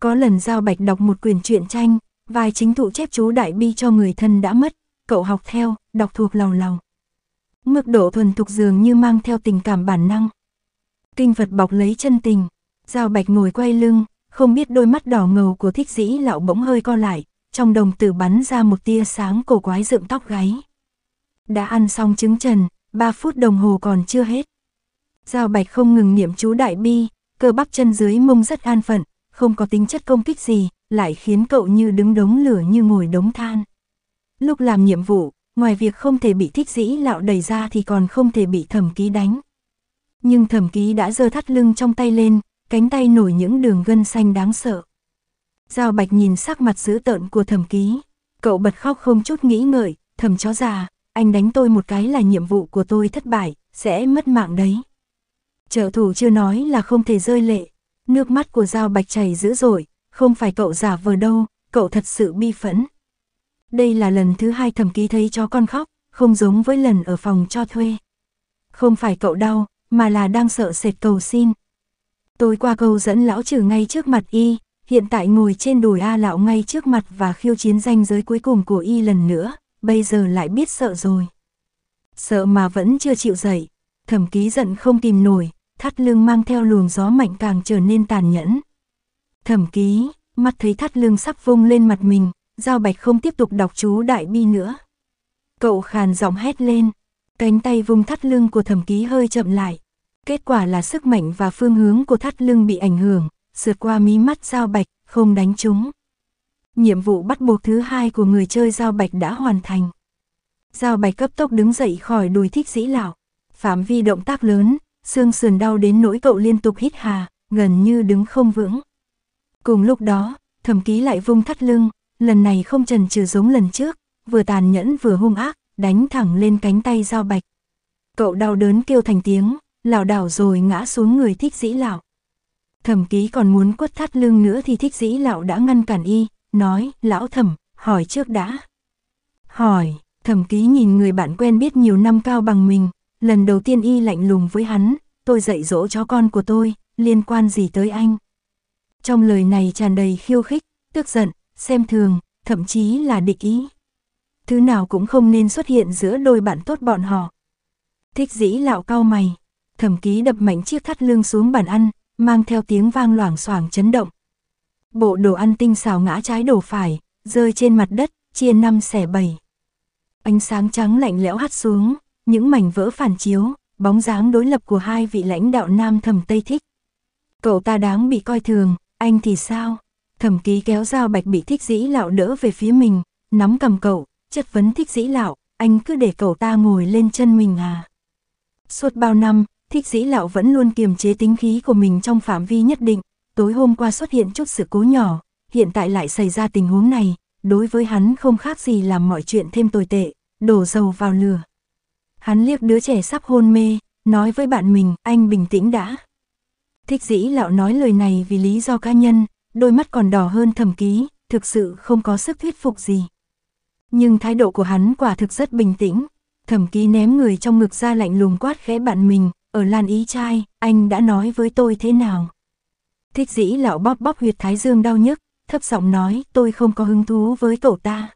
Có lần Giao Bạch đọc một quyển truyện tranh, vài chính thụ chép chú Đại Bi cho người thân đã mất, cậu học theo, đọc thuộc lòng lòng. Mức độ thuần thục dường như mang theo tình cảm bản năng. Kinh vật bọc lấy chân tình, Giao Bạch ngồi quay lưng, không biết đôi mắt đỏ ngầu của thích dĩ lão bỗng hơi co lại, trong đồng tử bắn ra một tia sáng cổ quái rượm tóc gáy. Đã ăn xong trứng trần, 3 phút đồng hồ còn chưa hết. Giao Bạch không ngừng niệm chú đại bi, cơ bắp chân dưới mông rất an phận, không có tính chất công kích gì, lại khiến cậu như đứng đống lửa như ngồi đống than. Lúc làm nhiệm vụ, ngoài việc không thể bị thích dĩ lạo đẩy ra thì còn không thể bị thẩm ký đánh. Nhưng thẩm ký đã giơ thắt lưng trong tay lên, cánh tay nổi những đường gân xanh đáng sợ. Giao bạch nhìn sắc mặt dữ tợn của thẩm ký, cậu bật khóc không chút nghĩ ngợi, thẩm chó già, anh đánh tôi một cái là nhiệm vụ của tôi thất bại, sẽ mất mạng đấy. Trợ thủ chưa nói là không thể rơi lệ, nước mắt của Giao bạch chảy dữ dội, không phải cậu giả vờ đâu, cậu thật sự bi phẫn đây là lần thứ hai thẩm ký thấy chó con khóc, không giống với lần ở phòng cho thuê. Không phải cậu đau, mà là đang sợ sệt cầu xin. Tôi qua câu dẫn lão trừ ngay trước mặt y, hiện tại ngồi trên đùi A lão ngay trước mặt và khiêu chiến danh giới cuối cùng của y lần nữa, bây giờ lại biết sợ rồi. Sợ mà vẫn chưa chịu dậy, thẩm ký giận không tìm nổi, thắt lưng mang theo luồng gió mạnh càng trở nên tàn nhẫn. Thẩm ký, mắt thấy thắt lưng sắp vung lên mặt mình, Giao Bạch không tiếp tục đọc chú Đại Bi nữa. Cậu khàn giọng hét lên, cánh tay vung thắt lưng của thẩm ký hơi chậm lại. Kết quả là sức mạnh và phương hướng của thắt lưng bị ảnh hưởng, sượt qua mí mắt Giao Bạch, không đánh trúng. Nhiệm vụ bắt buộc thứ hai của người chơi Giao Bạch đã hoàn thành. Giao Bạch cấp tốc đứng dậy khỏi đùi thích dĩ lão. Phạm vi động tác lớn, xương sườn đau đến nỗi cậu liên tục hít hà, gần như đứng không vững. Cùng lúc đó, thẩm ký lại vung thắt lưng, lần này không trần trừ giống lần trước, vừa tàn nhẫn vừa hung ác, đánh thẳng lên cánh tay giao bạch. Cậu đau đớn kêu thành tiếng, lảo đảo rồi ngã xuống người thích dĩ lão. Thẩm ký còn muốn quất thắt lưng nữa thì thích dĩ lão đã ngăn cản y, nói, lão thẩm, hỏi trước đã. Hỏi, thẩm ký nhìn người bạn quen biết nhiều năm cao bằng mình, lần đầu tiên y lạnh lùng với hắn, tôi dạy dỗ cho con của tôi, liên quan gì tới anh. Trong lời này tràn đầy khiêu khích, tức giận, xem thường, thậm chí là địch ý. Thứ nào cũng không nên xuất hiện giữa đôi bạn tốt bọn họ. Thích dĩ lạo cao mày, thẩm ký đập mạnh chiếc thắt lưng xuống bàn ăn, mang theo tiếng vang loảng xoảng chấn động. Bộ đồ ăn tinh xào ngã trái đổ phải, rơi trên mặt đất, chia năm xẻ bảy. Ánh sáng trắng lạnh lẽo hắt xuống, những mảnh vỡ phản chiếu, bóng dáng đối lập của hai vị lãnh đạo nam thầm Tây thích. Cậu ta đáng bị coi thường, anh thì sao? Thẩm ký kéo dao bạch bị thích dĩ lão đỡ về phía mình, nắm cầm cậu, chất vấn thích dĩ lão, anh cứ để cậu ta ngồi lên chân mình à. Suốt bao năm, thích dĩ lão vẫn luôn kiềm chế tính khí của mình trong phạm vi nhất định, tối hôm qua xuất hiện chút sự cố nhỏ, hiện tại lại xảy ra tình huống này, đối với hắn không khác gì làm mọi chuyện thêm tồi tệ, đổ dầu vào lửa. Hắn liếc đứa trẻ sắp hôn mê, nói với bạn mình, anh bình tĩnh đã. Thích dĩ lão nói lời này vì lý do cá nhân, đôi mắt còn đỏ hơn thẩm ký, thực sự không có sức thuyết phục gì. Nhưng thái độ của hắn quả thực rất bình tĩnh, thẩm ký ném người trong ngực ra lạnh lùng quát khẽ bạn mình, ở Lan Ý trai, anh đã nói với tôi thế nào? Thích dĩ lão bóp bóp huyệt thái dương đau nhức, thấp giọng nói tôi không có hứng thú với tổ ta.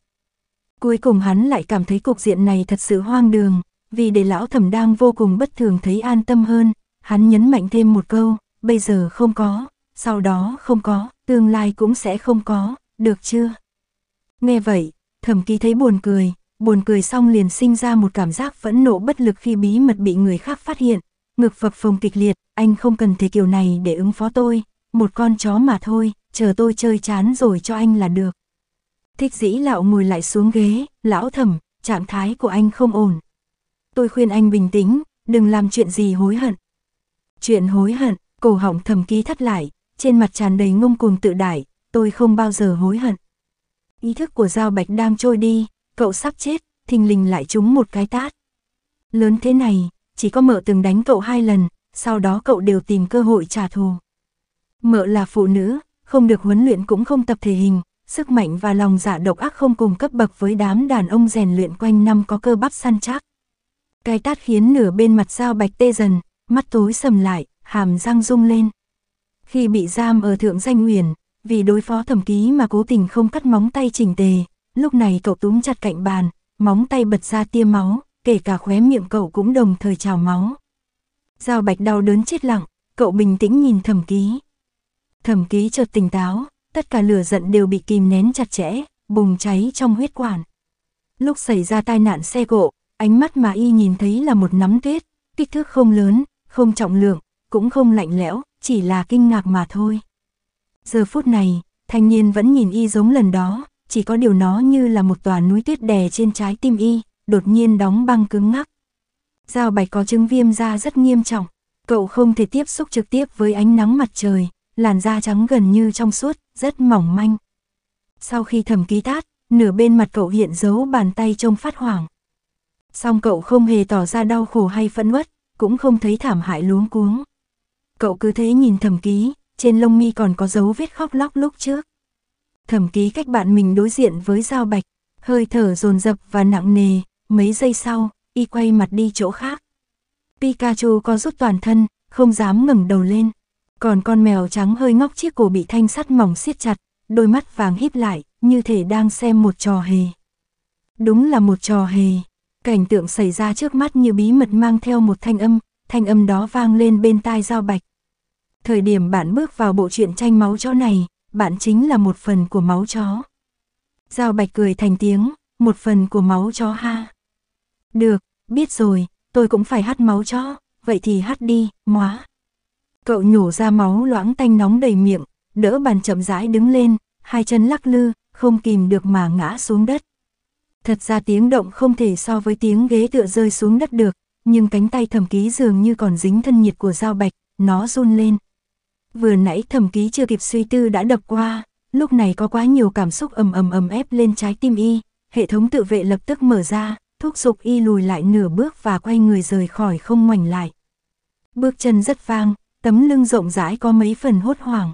Cuối cùng hắn lại cảm thấy cục diện này thật sự hoang đường, vì để lão thẩm đang vô cùng bất thường thấy an tâm hơn, hắn nhấn mạnh thêm một câu, bây giờ không có, sau đó không có, tương lai cũng sẽ không có, được chưa? Nghe vậy, thẩm ký thấy buồn cười, buồn cười xong liền sinh ra một cảm giác phẫn nộ bất lực khi bí mật bị người khác phát hiện, ngực phập phồng kịch liệt, anh không cần thế kiểu này để ứng phó tôi, một con chó mà thôi, chờ tôi chơi chán rồi cho anh là được. Thích dĩ lão ngồi lại xuống ghế, lão thẩm, trạng thái của anh không ổn. Tôi khuyên anh bình tĩnh, đừng làm chuyện gì hối hận. Chuyện hối hận, cổ họng thầm ký thắt lại, trên mặt tràn đầy ngông cuồng tự đại, tôi không bao giờ hối hận. Ý thức của Giao Bạch đang trôi đi, cậu sắp chết, thình lình lại trúng một cái tát. Lớn thế này, chỉ có mợ từng đánh cậu hai lần, sau đó cậu đều tìm cơ hội trả thù. Mợ là phụ nữ, không được huấn luyện cũng không tập thể hình, sức mạnh và lòng dạ độc ác không cùng cấp bậc với đám đàn ông rèn luyện quanh năm có cơ bắp săn chắc. Cái tát khiến nửa bên mặt giao bạch tê dần, mắt tối sầm lại, hàm răng rung lên. Khi bị giam ở thượng danh uyển, vì đối phó thẩm ký mà cố tình không cắt móng tay chỉnh tề, lúc này cậu túm chặt cạnh bàn, móng tay bật ra tia máu, kể cả khóe miệng cậu cũng đồng thời trào máu. Giao bạch đau đớn chết lặng, cậu bình tĩnh nhìn thẩm ký. Thẩm ký chợt tỉnh táo, tất cả lửa giận đều bị kìm nén chặt chẽ, bùng cháy trong huyết quản. Lúc xảy ra tai nạn xe cộ, ánh mắt mà y nhìn thấy là một nắm tuyết, kích thước không lớn, không trọng lượng, cũng không lạnh lẽo, chỉ là kinh ngạc mà thôi. Giờ phút này, thanh niên vẫn nhìn y giống lần đó, chỉ có điều nó như là một tòa núi tuyết đè trên trái tim y, đột nhiên đóng băng cứng ngắc. Giao bạch có chứng viêm da rất nghiêm trọng, cậu không thể tiếp xúc trực tiếp với ánh nắng mặt trời, làn da trắng gần như trong suốt, rất mỏng manh. Sau khi thẩm ký tát, nửa bên mặt cậu hiện dấu bàn tay trông phát hoảng. Song cậu không hề tỏ ra đau khổ hay phẫn uất, cũng không thấy thảm hại luống cuống cậu cứ thế nhìn thẩm ký, trên lông mi còn có dấu vết khóc lóc lúc trước. Thẩm ký cách bạn mình đối diện với dao bạch, hơi thở dồn dập và nặng nề, mấy giây sau, y quay mặt đi chỗ khác. Pikachu co rút toàn thân, không dám ngẩng đầu lên. Còn con mèo trắng hơi ngóc chiếc cổ bị thanh sắt mỏng siết chặt, đôi mắt vàng híp lại, như thể đang xem một trò hề. Đúng là một trò hề. Cảnh tượng xảy ra trước mắt như bí mật mang theo một thanh âm, thanh âm đó vang lên bên tai Giao Bạch. Thời điểm bạn bước vào bộ truyện tranh máu chó này, bạn chính là một phần của máu chó. Giao Bạch cười thành tiếng, một phần của máu chó ha. Được, biết rồi, tôi cũng phải hát máu chó, vậy thì hát đi, móa. Cậu nhổ ra máu loãng tanh nóng đầy miệng, đỡ bàn chậm rãi đứng lên, hai chân lắc lư, không kìm được mà ngã xuống đất. Thật ra tiếng động không thể so với tiếng ghế tựa rơi xuống đất được, nhưng cánh tay thẩm ký dường như còn dính thân nhiệt của dao bạch, nó run lên. Vừa nãy thẩm ký chưa kịp suy tư đã đập qua, lúc này có quá nhiều cảm xúc ầm ầm ầm ép lên trái tim y, hệ thống tự vệ lập tức mở ra, thúc giục y lùi lại nửa bước và quay người rời khỏi không ngoảnh lại. Bước chân rất vang, tấm lưng rộng rãi có mấy phần hốt hoảng.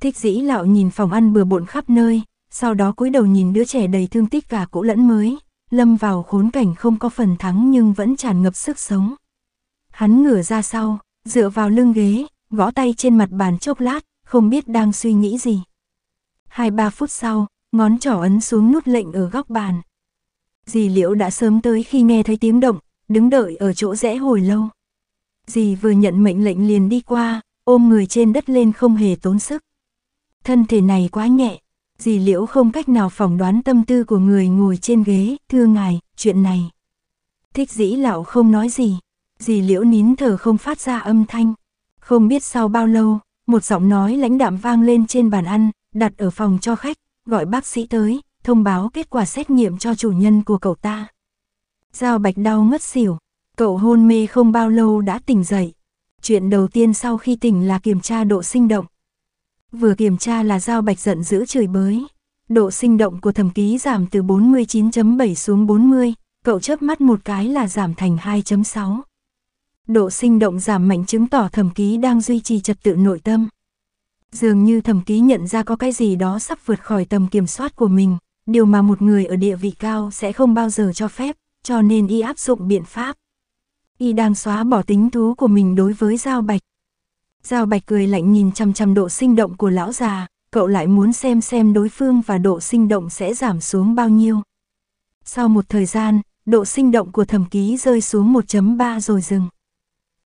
Thích dĩ lạo nhìn phòng ăn bừa bộn khắp nơi, sau đó cúi đầu nhìn đứa trẻ đầy thương tích cả cũ lẫn mới, lâm vào khốn cảnh không có phần thắng nhưng vẫn tràn ngập sức sống. Hắn ngửa ra sau, dựa vào lưng ghế, gõ tay trên mặt bàn chốc lát, không biết đang suy nghĩ gì. Hai ba phút sau, ngón trỏ ấn xuống nút lệnh ở góc bàn. Dì Liễu đã sớm tới khi nghe thấy tiếng động, đứng đợi ở chỗ rẽ hồi lâu. Dì vừa nhận mệnh lệnh liền đi qua, ôm người trên đất lên không hề tốn sức. Thân thể này quá nhẹ, dì liễu không cách nào phỏng đoán tâm tư của người ngồi trên ghế, thưa ngài, chuyện này. Thích dĩ lão không nói gì, dì liễu nín thở không phát ra âm thanh. Không biết sau bao lâu, một giọng nói lãnh đạm vang lên trên bàn ăn, đặt ở phòng cho khách, gọi bác sĩ tới, thông báo kết quả xét nghiệm cho chủ nhân của cậu ta. Giao bạch đau ngất xỉu, cậu hôn mê không bao lâu đã tỉnh dậy. Chuyện đầu tiên sau khi tỉnh là kiểm tra độ sinh động. Vừa kiểm tra là Giao Bạch giận dữ chửi bới. Độ sinh động của thẩm ký giảm từ 49.7 xuống 40, cậu chớp mắt một cái là giảm thành 2.6. Độ sinh động giảm mạnh chứng tỏ thẩm ký đang duy trì trật tự nội tâm. Dường như thẩm ký nhận ra có cái gì đó sắp vượt khỏi tầm kiểm soát của mình, điều mà một người ở địa vị cao sẽ không bao giờ cho phép, cho nên y áp dụng biện pháp. Y đang xóa bỏ tính thú của mình đối với Giao Bạch, Giao Bạch cười lạnh nhìn chằm chằm độ sinh động của lão già, cậu lại muốn xem xem đối phương và độ sinh động sẽ giảm xuống bao nhiêu. Sau một thời gian, độ sinh động của thẩm ký rơi xuống 1.3 rồi dừng.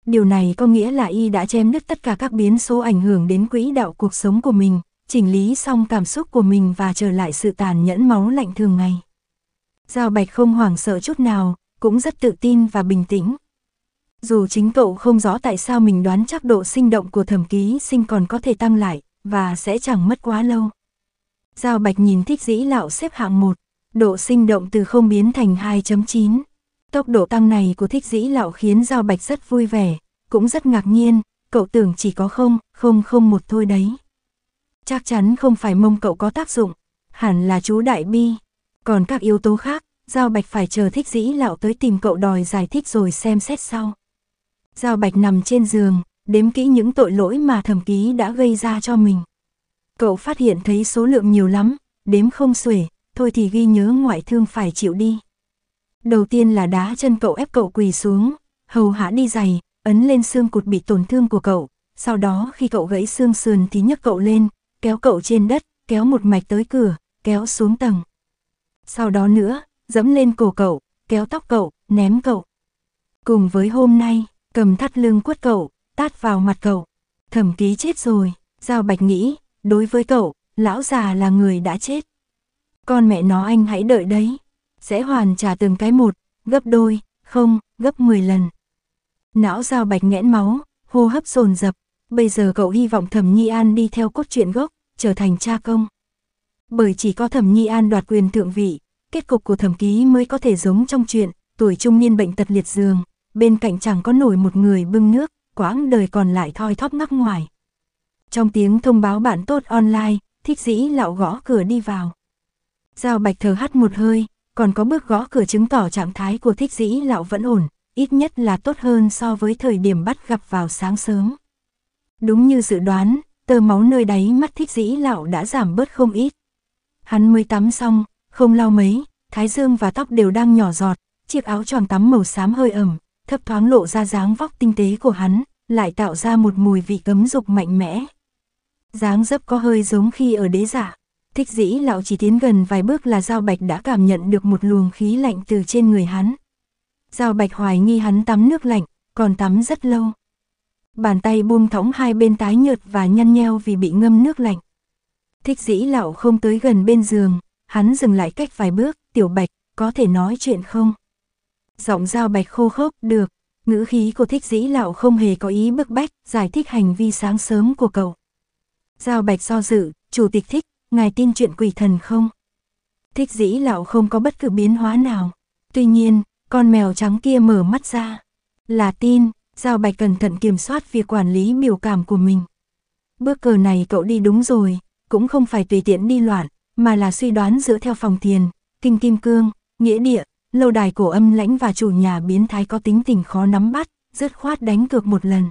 Điều này có nghĩa là y đã chém đứt tất cả các biến số ảnh hưởng đến quỹ đạo cuộc sống của mình, chỉnh lý xong cảm xúc của mình và trở lại sự tàn nhẫn máu lạnh thường ngày. Giao Bạch không hoảng sợ chút nào, cũng rất tự tin và bình tĩnh. Dù chính cậu không rõ tại sao mình đoán chắc độ sinh động của thẩm ký sinh còn có thể tăng lại, và sẽ chẳng mất quá lâu. Giao Bạch nhìn thích dĩ lão xếp hạng 1, độ sinh động từ không biến thành 2.9. Tốc độ tăng này của thích dĩ lão khiến Giao Bạch rất vui vẻ, cũng rất ngạc nhiên, cậu tưởng chỉ có không, không không một thôi đấy. Chắc chắn không phải mông cậu có tác dụng, hẳn là chú Đại Bi. Còn các yếu tố khác, Giao Bạch phải chờ thích dĩ lão tới tìm cậu đòi giải thích rồi xem xét sau. Giao Bạch nằm trên giường, đếm kỹ những tội lỗi mà thẩm ký đã gây ra cho mình. Cậu phát hiện thấy số lượng nhiều lắm, đếm không xuể, thôi thì ghi nhớ ngoại thương phải chịu đi. Đầu tiên là đá chân cậu ép cậu quỳ xuống, hầu hạ đi giày, ấn lên xương cụt bị tổn thương của cậu, sau đó khi cậu gãy xương sườn thì nhấc cậu lên, kéo cậu trên đất, kéo một mạch tới cửa, kéo xuống tầng. Sau đó nữa, dẫm lên cổ cậu, kéo tóc cậu, ném cậu. Cùng với hôm nay, cầm thắt lưng quất cậu, tát vào mặt cậu. Thẩm ký chết rồi, Giao Bạch nghĩ, đối với cậu, lão già là người đã chết. Con mẹ nó anh hãy đợi đấy, sẽ hoàn trả từng cái một, gấp đôi, không, gấp 10 lần. Não Giao Bạch nghẽn máu, hô hấp dồn dập bây giờ cậu hy vọng Thẩm Nhi An đi theo cốt truyện gốc, trở thành cha công. Bởi chỉ có Thẩm Nhi An đoạt quyền thượng vị, kết cục của thẩm ký mới có thể giống trong chuyện, tuổi trung niên bệnh tật liệt giường, bên cạnh chẳng có nổi một người bưng nước, quãng đời còn lại thoi thóp ngắc ngoài. Trong tiếng thông báo bạn tốt online, thích dĩ lạo gõ cửa đi vào. Giao bạch thở hắt một hơi, còn có bước gõ cửa chứng tỏ trạng thái của thích dĩ lạo vẫn ổn, ít nhất là tốt hơn so với thời điểm bắt gặp vào sáng sớm. Đúng như dự đoán, tơ máu nơi đáy mắt thích dĩ lão đã giảm bớt không ít. Hắn mới tắm xong, không lau mấy, thái dương và tóc đều đang nhỏ giọt, chiếc áo choàng tắm màu xám hơi ẩm, thấp thoáng lộ ra dáng vóc tinh tế của hắn, lại tạo ra một mùi vị cấm dục mạnh mẽ. Dáng dấp có hơi giống khi ở đế giả. Thích dĩ lão chỉ tiến gần vài bước là Giao Bạch đã cảm nhận được một luồng khí lạnh từ trên người hắn. Giao Bạch hoài nghi hắn tắm nước lạnh, còn tắm rất lâu. Bàn tay buông thõng hai bên tái nhợt và nhăn nheo vì bị ngâm nước lạnh. Thích dĩ lão không tới gần bên giường, hắn dừng lại cách vài bước, tiểu bạch, có thể nói chuyện không? giọng Giao Bạch khô khốc, được. Ngữ khí của thích dĩ lão không hề có ý bức bách, giải thích hành vi sáng sớm của cậu. Giao Bạch do dự, chủ tịch thích, ngài tin chuyện quỷ thần không? Thích dĩ lão không có bất cứ biến hóa nào. Tuy nhiên, con mèo trắng kia mở mắt ra. Là tin, Giao Bạch cẩn thận kiểm soát việc quản lý biểu cảm của mình. Bước cờ này cậu đi đúng rồi, cũng không phải tùy tiện đi loạn, mà là suy đoán dựa theo phòng tiền kinh kim cương, nghĩa địa, lâu đài cổ âm lãnh và chủ nhà biến thái có tính tình khó nắm bắt, dứt khoát đánh cược một lần.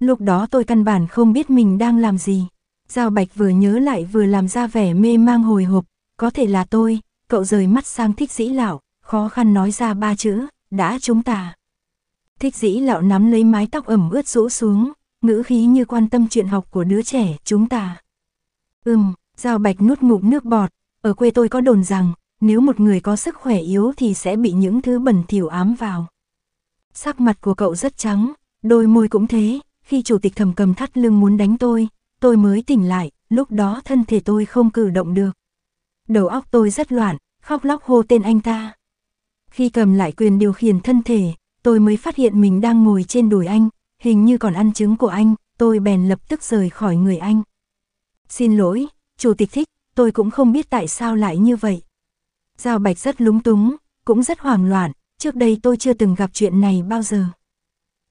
Lúc đó tôi căn bản không biết mình đang làm gì. Giao Bạch vừa nhớ lại vừa làm ra vẻ mê mang hồi hộp, có thể là tôi, cậu rời mắt sang thích dĩ lão, khó khăn nói ra ba chữ, đã chúng ta. Thích dĩ lão nắm lấy mái tóc ẩm ướt rũ xuống, ngữ khí như quan tâm chuyện học của đứa trẻ, chúng ta. Ừm, Giao Bạch nuốt ngụm nước bọt, ở quê tôi có đồn rằng, nếu một người có sức khỏe yếu thì sẽ bị những thứ bẩn thỉu ám vào. Sắc mặt của cậu rất trắng, đôi môi cũng thế, khi chủ tịch thầm cầm thắt lưng muốn đánh tôi, tôi mới tỉnh lại, lúc đó thân thể tôi không cử động được. Đầu óc tôi rất loạn, khóc lóc hô tên anh ta. Khi cầm lại quyền điều khiển thân thể, tôi mới phát hiện mình đang ngồi trên đùi anh, hình như còn ăn trứng của anh, tôi bèn lập tức rời khỏi người anh. Xin lỗi, chủ tịch thích, tôi cũng không biết tại sao lại như vậy. Giao Bạch rất lúng túng, cũng rất hoảng loạn, trước đây tôi chưa từng gặp chuyện này bao giờ.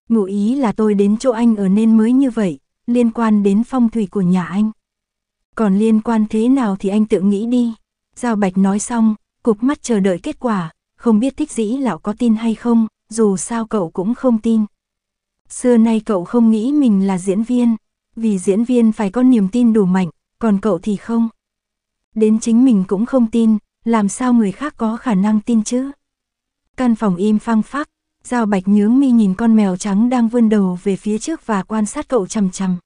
Ngụ ý là tôi đến chỗ anh ở nên mới như vậy, liên quan đến phong thủy của nhà anh. Còn liên quan thế nào thì anh tự nghĩ đi. Giao Bạch nói xong, cục mắt chờ đợi kết quả, không biết thích dĩ lão có tin hay không, dù sao cậu cũng không tin. Xưa nay cậu không nghĩ mình là diễn viên, vì diễn viên phải có niềm tin đủ mạnh, còn cậu thì không. Đến chính mình cũng không tin, làm sao người khác có khả năng tin chứ? Căn phòng im phăng phắc, Giao Bạch nhướng mi nhìn con mèo trắng đang vươn đầu về phía trước và quan sát cậu chằm chằm.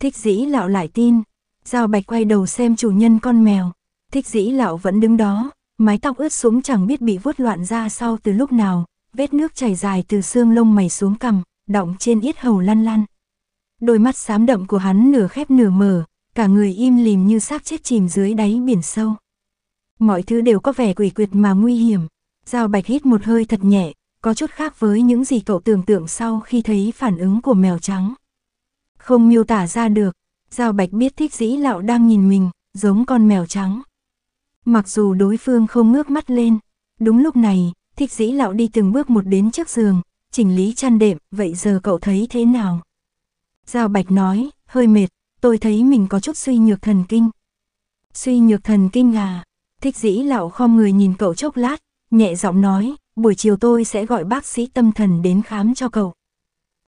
Thích dĩ lão lại tin, Giao Bạch quay đầu xem chủ nhân con mèo, thích dĩ lão vẫn đứng đó, mái tóc ướt súng chẳng biết bị vuốt loạn ra sau từ lúc nào, vết nước chảy dài từ xương lông mày xuống cằm, đọng trên yết hầu lăn lăn. Đôi mắt xám đậm của hắn nửa khép nửa mở, cả người im lìm như xác chết chìm dưới đáy biển sâu mọi thứ đều có vẻ quỷ quyệt mà nguy hiểm. Giao Bạch hít một hơi thật nhẹ, có chút khác với những gì cậu tưởng tượng sau khi thấy phản ứng của mèo trắng. Không miêu tả ra được, Giao Bạch biết thích dĩ lão đang nhìn mình, giống con mèo trắng. Mặc dù đối phương không ngước mắt lên, đúng lúc này, thích dĩ lão đi từng bước một đến trước giường, chỉnh lý chăn đệm, vậy giờ cậu thấy thế nào? Giao Bạch nói, hơi mệt, tôi thấy mình có chút suy nhược thần kinh. Suy nhược thần kinh à? Thích dĩ lão khom người nhìn cậu chốc lát, nhẹ giọng nói, buổi chiều tôi sẽ gọi bác sĩ tâm thần đến khám cho cậu.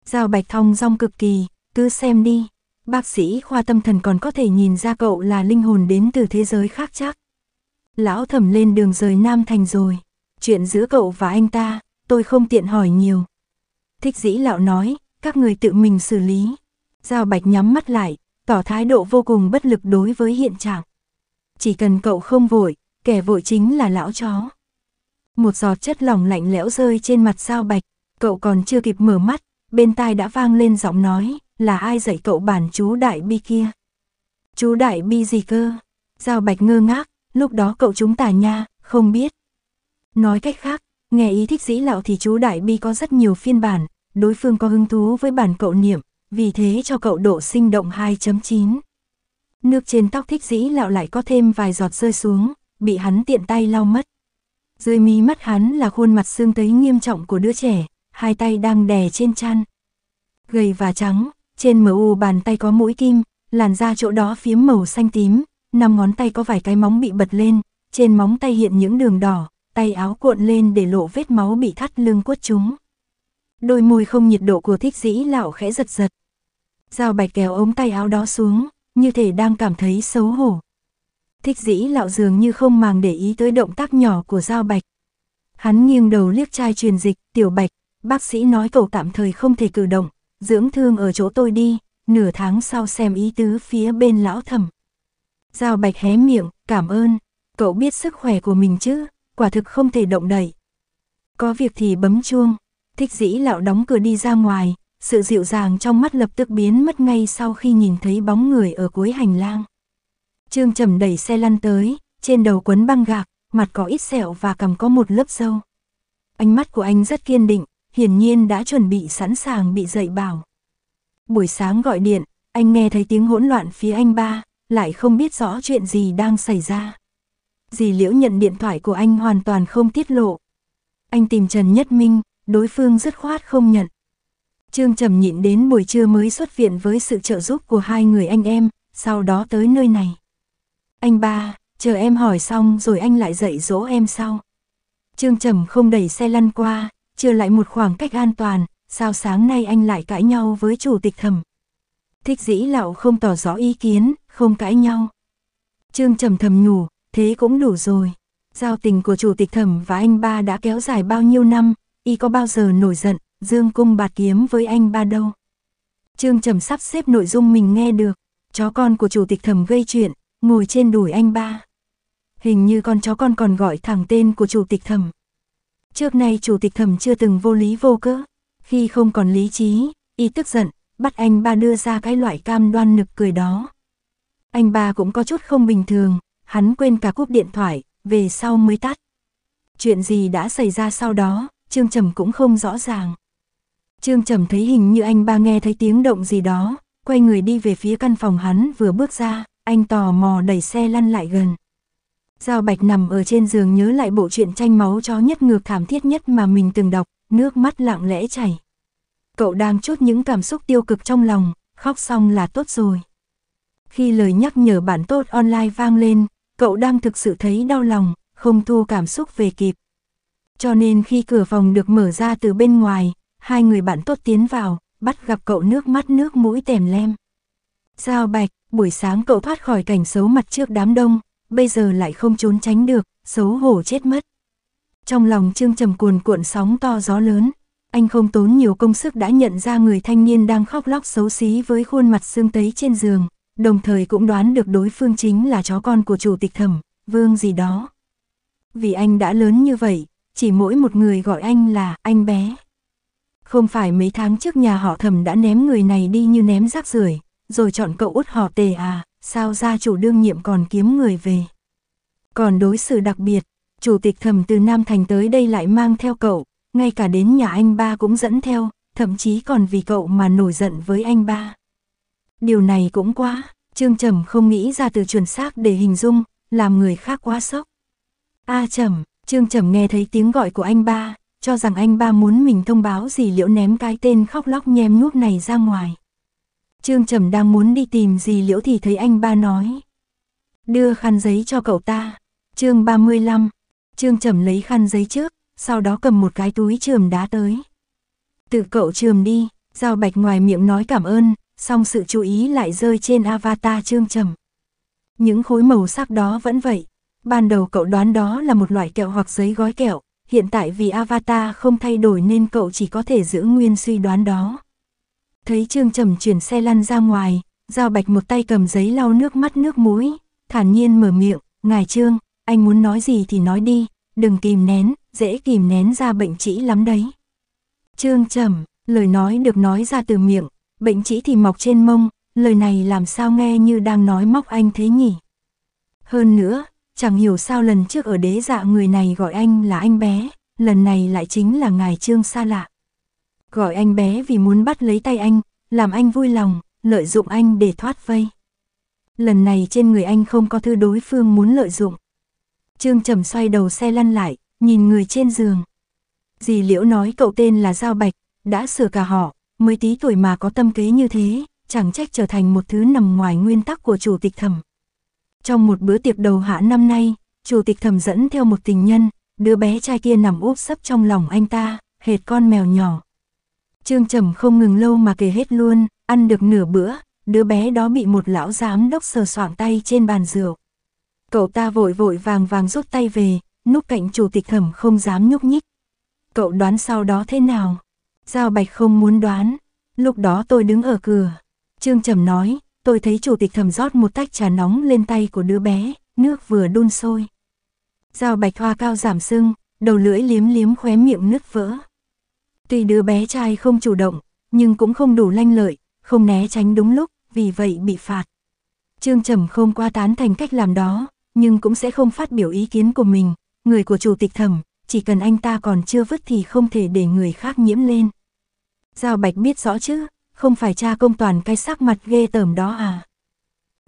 Giao bạch thong rong cực kỳ, cứ xem đi. Bác sĩ khoa tâm thần còn có thể nhìn ra cậu là linh hồn đến từ thế giới khác chắc. Lão thẩm lên đường rời Nam Thành rồi. Chuyện giữa cậu và anh ta, tôi không tiện hỏi nhiều. Thích dĩ lão nói, các người tự mình xử lý. Giao bạch nhắm mắt lại, tỏ thái độ vô cùng bất lực đối với hiện trạng. Chỉ cần cậu không vội, kẻ vội chính là lão chó. Một giọt chất lỏng lạnh lẽo rơi trên mặt sao bạch, cậu còn chưa kịp mở mắt, bên tai đã vang lên giọng nói, là ai dạy cậu bản chú đại bi kia. Chú đại bi gì cơ? Giao bạch ngơ ngác, lúc đó cậu chúng ta nha, không biết. Nói cách khác, nghe ý thích dĩ lão thì chú đại bi có rất nhiều phiên bản, đối phương có hứng thú với bản cậu niệm, vì thế cho cậu độ sinh động 2.9. Nước trên tóc thích dĩ lão lại có thêm vài giọt rơi xuống, bị hắn tiện tay lau mất. Dưới mí mắt hắn là khuôn mặt xương tấy nghiêm trọng của đứa trẻ, hai tay đang đè trên chăn. Gầy và trắng, trên mờ u bàn tay có mũi kim, làn da chỗ đó phiếm màu xanh tím, năm ngón tay có vài cái móng bị bật lên, trên móng tay hiện những đường đỏ, tay áo cuộn lên để lộ vết máu bị thắt lưng quất chúng. Đôi môi không nhiệt độ của thích dĩ lão khẽ giật giật. Giao bạch kéo ống tay áo đó xuống, như thể đang cảm thấy xấu hổ. Thích dĩ lão dường như không màng để ý tới động tác nhỏ của Giao Bạch. Hắn nghiêng đầu liếc trai truyền dịch, tiểu bạch, bác sĩ nói cậu tạm thời không thể cử động, dưỡng thương ở chỗ tôi đi, nửa tháng sau xem ý tứ phía bên lão thẩm. Giao bạch hé miệng, cảm ơn, cậu biết sức khỏe của mình chứ, quả thực không thể động đậy. Có việc thì bấm chuông, thích dĩ lão đóng cửa đi ra ngoài, sự dịu dàng trong mắt lập tức biến mất ngay sau khi nhìn thấy bóng người ở cuối hành lang. Trương Trầm đẩy xe lăn tới, trên đầu quấn băng gạc, mặt có ít sẹo và cầm có một lớp râu. Ánh mắt của anh rất kiên định, hiển nhiên đã chuẩn bị sẵn sàng bị dạy bảo. Buổi sáng gọi điện, anh nghe thấy tiếng hỗn loạn phía anh ba, lại không biết rõ chuyện gì đang xảy ra. Dì Liễu nhận điện thoại của anh hoàn toàn không tiết lộ. Anh tìm Trần Nhất Minh, đối phương dứt khoát không nhận. Trương Trầm nhịn đến buổi trưa mới xuất viện với sự trợ giúp của hai người anh em, sau đó tới nơi này. Anh ba, chờ em hỏi xong rồi anh lại dạy dỗ em sau. Trương Trầm không đẩy xe lăn qua, chưa lại một khoảng cách an toàn, sao sáng nay anh lại cãi nhau với chủ tịch thẩm. Thích dĩ lão không tỏ rõ ý kiến, không cãi nhau. Trương Trầm thầm nhủ, thế cũng đủ rồi. Giao tình của chủ tịch thẩm và anh ba đã kéo dài bao nhiêu năm, y có bao giờ nổi giận, dương cung bạt kiếm với anh ba đâu. Trương Trầm sắp xếp nội dung mình nghe được, chó con của chủ tịch thẩm gây chuyện, ngồi trên đùi anh ba. Hình như con chó con còn gọi thẳng tên của chủ tịch thẩm. Trước nay chủ tịch thẩm chưa từng vô lý vô cớ, khi không còn lý trí, y tức giận, bắt anh ba đưa ra cái loại cam đoan nực cười đó. Anh ba cũng có chút không bình thường, hắn quên cả cúp điện thoại, về sau mới tắt. Chuyện gì đã xảy ra sau đó, Trương Trầm cũng không rõ ràng. Trương Trầm thấy hình như anh ba nghe thấy tiếng động gì đó, quay người đi về phía căn phòng hắn vừa bước ra, anh tò mò đẩy xe lăn lại gần. Giao Bạch nằm ở trên giường nhớ lại bộ truyện tranh máu chó nhất ngược thảm thiết nhất mà mình từng đọc, nước mắt lặng lẽ chảy. Cậu đang chút những cảm xúc tiêu cực trong lòng, khóc xong là tốt rồi. Khi lời nhắc nhở bản tốt online vang lên, cậu đang thực sự thấy đau lòng, không thu cảm xúc về kịp. Cho nên khi cửa phòng được mở ra từ bên ngoài, hai người bạn tốt tiến vào, bắt gặp cậu nước mắt nước mũi tèm lem. Giao Bạch, buổi sáng cậu thoát khỏi cảnh xấu mặt trước đám đông, bây giờ lại không trốn tránh được, xấu hổ chết mất. Trong lòng Trương Trầm cuồn cuộn sóng to gió lớn, anh không tốn nhiều công sức đã nhận ra người thanh niên đang khóc lóc xấu xí với khuôn mặt xương tấy trên giường, đồng thời cũng đoán được đối phương chính là chó con của chủ tịch thẩm, vương gì đó. Vì anh đã lớn như vậy, chỉ mỗi một người gọi anh là anh bé. Không phải mấy tháng trước nhà họ thẩm đã ném người này đi như ném rác rưởi rồi chọn cậu út họ tề à, sao gia chủ đương nhiệm còn kiếm người về. Còn đối xử đặc biệt, chủ tịch thẩm từ Nam Thành tới đây lại mang theo cậu, ngay cả đến nhà anh ba cũng dẫn theo, thậm chí còn vì cậu mà nổi giận với anh ba. Điều này cũng quá, Trương Trầm không nghĩ ra từ chuẩn xác để hình dung, làm người khác quá sốc. A Trầm, Trương Trầm nghe thấy tiếng gọi của anh ba, cho rằng anh ba muốn mình thông báo gì liệu ném cái tên khóc lóc nhem nhuốc này ra ngoài. Trương Trầm đang muốn đi tìm gì liễu thì thấy anh ba nói. Đưa khăn giấy cho cậu ta. chương 35. Trương Trầm lấy khăn giấy trước, sau đó cầm một cái túi trường đá tới. Tự cậu trường đi, Giao Bạch ngoài miệng nói cảm ơn, song sự chú ý lại rơi trên avatar Trương Trầm. Những khối màu sắc đó vẫn vậy. Ban đầu cậu đoán đó là một loại kẹo hoặc giấy gói kẹo, hiện tại vì avatar không thay đổi nên cậu chỉ có thể giữ nguyên suy đoán đó. Thấy Trương Trầm chuyển xe lăn ra ngoài, Giao Bạch một tay cầm giấy lau nước mắt nước mũi, thản nhiên mở miệng, ngài Trương, anh muốn nói gì thì nói đi, đừng kìm nén, dễ kìm nén ra bệnh trĩ lắm đấy. Trương Trầm, lời nói được nói ra từ miệng, bệnh trĩ thì mọc trên mông, lời này làm sao nghe như đang nói móc anh thế nhỉ. Hơn nữa, chẳng hiểu sao lần trước ở đế dạ người này gọi anh là anh bé, lần này lại chính là ngài Trương xa lạ. Gọi anh bé vì muốn bắt lấy tay anh, làm anh vui lòng, lợi dụng anh để thoát vây. Lần này trên người anh không có thứ đối phương muốn lợi dụng. Trương Trầm xoay đầu xe lăn lại, nhìn người trên giường. Dì Liễu nói cậu tên là Giao Bạch, đã sửa cả họ, mới tí tuổi mà có tâm kế như thế, chẳng trách trở thành một thứ nằm ngoài nguyên tắc của chủ tịch thẩm. Trong một bữa tiệc đầu hạ năm nay, chủ tịch thẩm dẫn theo một tình nhân, đứa bé trai kia nằm úp sấp trong lòng anh ta, hệt con mèo nhỏ. Trương Trầm không ngừng lâu mà kể hết luôn, ăn được nửa bữa, đứa bé đó bị một lão giám đốc sờ soạng tay trên bàn rượu. Cậu ta vội vội vàng vàng rút tay về, núp cạnh chủ tịch thẩm không dám nhúc nhích. Cậu đoán sau đó thế nào? Giao Bạch không muốn đoán. Lúc đó tôi đứng ở cửa. Trương Trầm nói, tôi thấy chủ tịch thẩm rót một tách trà nóng lên tay của đứa bé, nước vừa đun sôi. Giao Bạch hoa cao giảm sưng, đầu lưỡi liếm liếm khóe miệng nứt vỡ. Tuy đứa bé trai không chủ động, nhưng cũng không đủ lanh lợi, không né tránh đúng lúc, vì vậy bị phạt. Trương Trầm không qua tán thành cách làm đó, nhưng cũng sẽ không phát biểu ý kiến của mình, người của chủ tịch thẩm, chỉ cần anh ta còn chưa vứt thì không thể để người khác nhiễm lên. Giao Bạch biết rõ chứ, không phải cha công toàn cái sắc mặt ghê tởm đó à.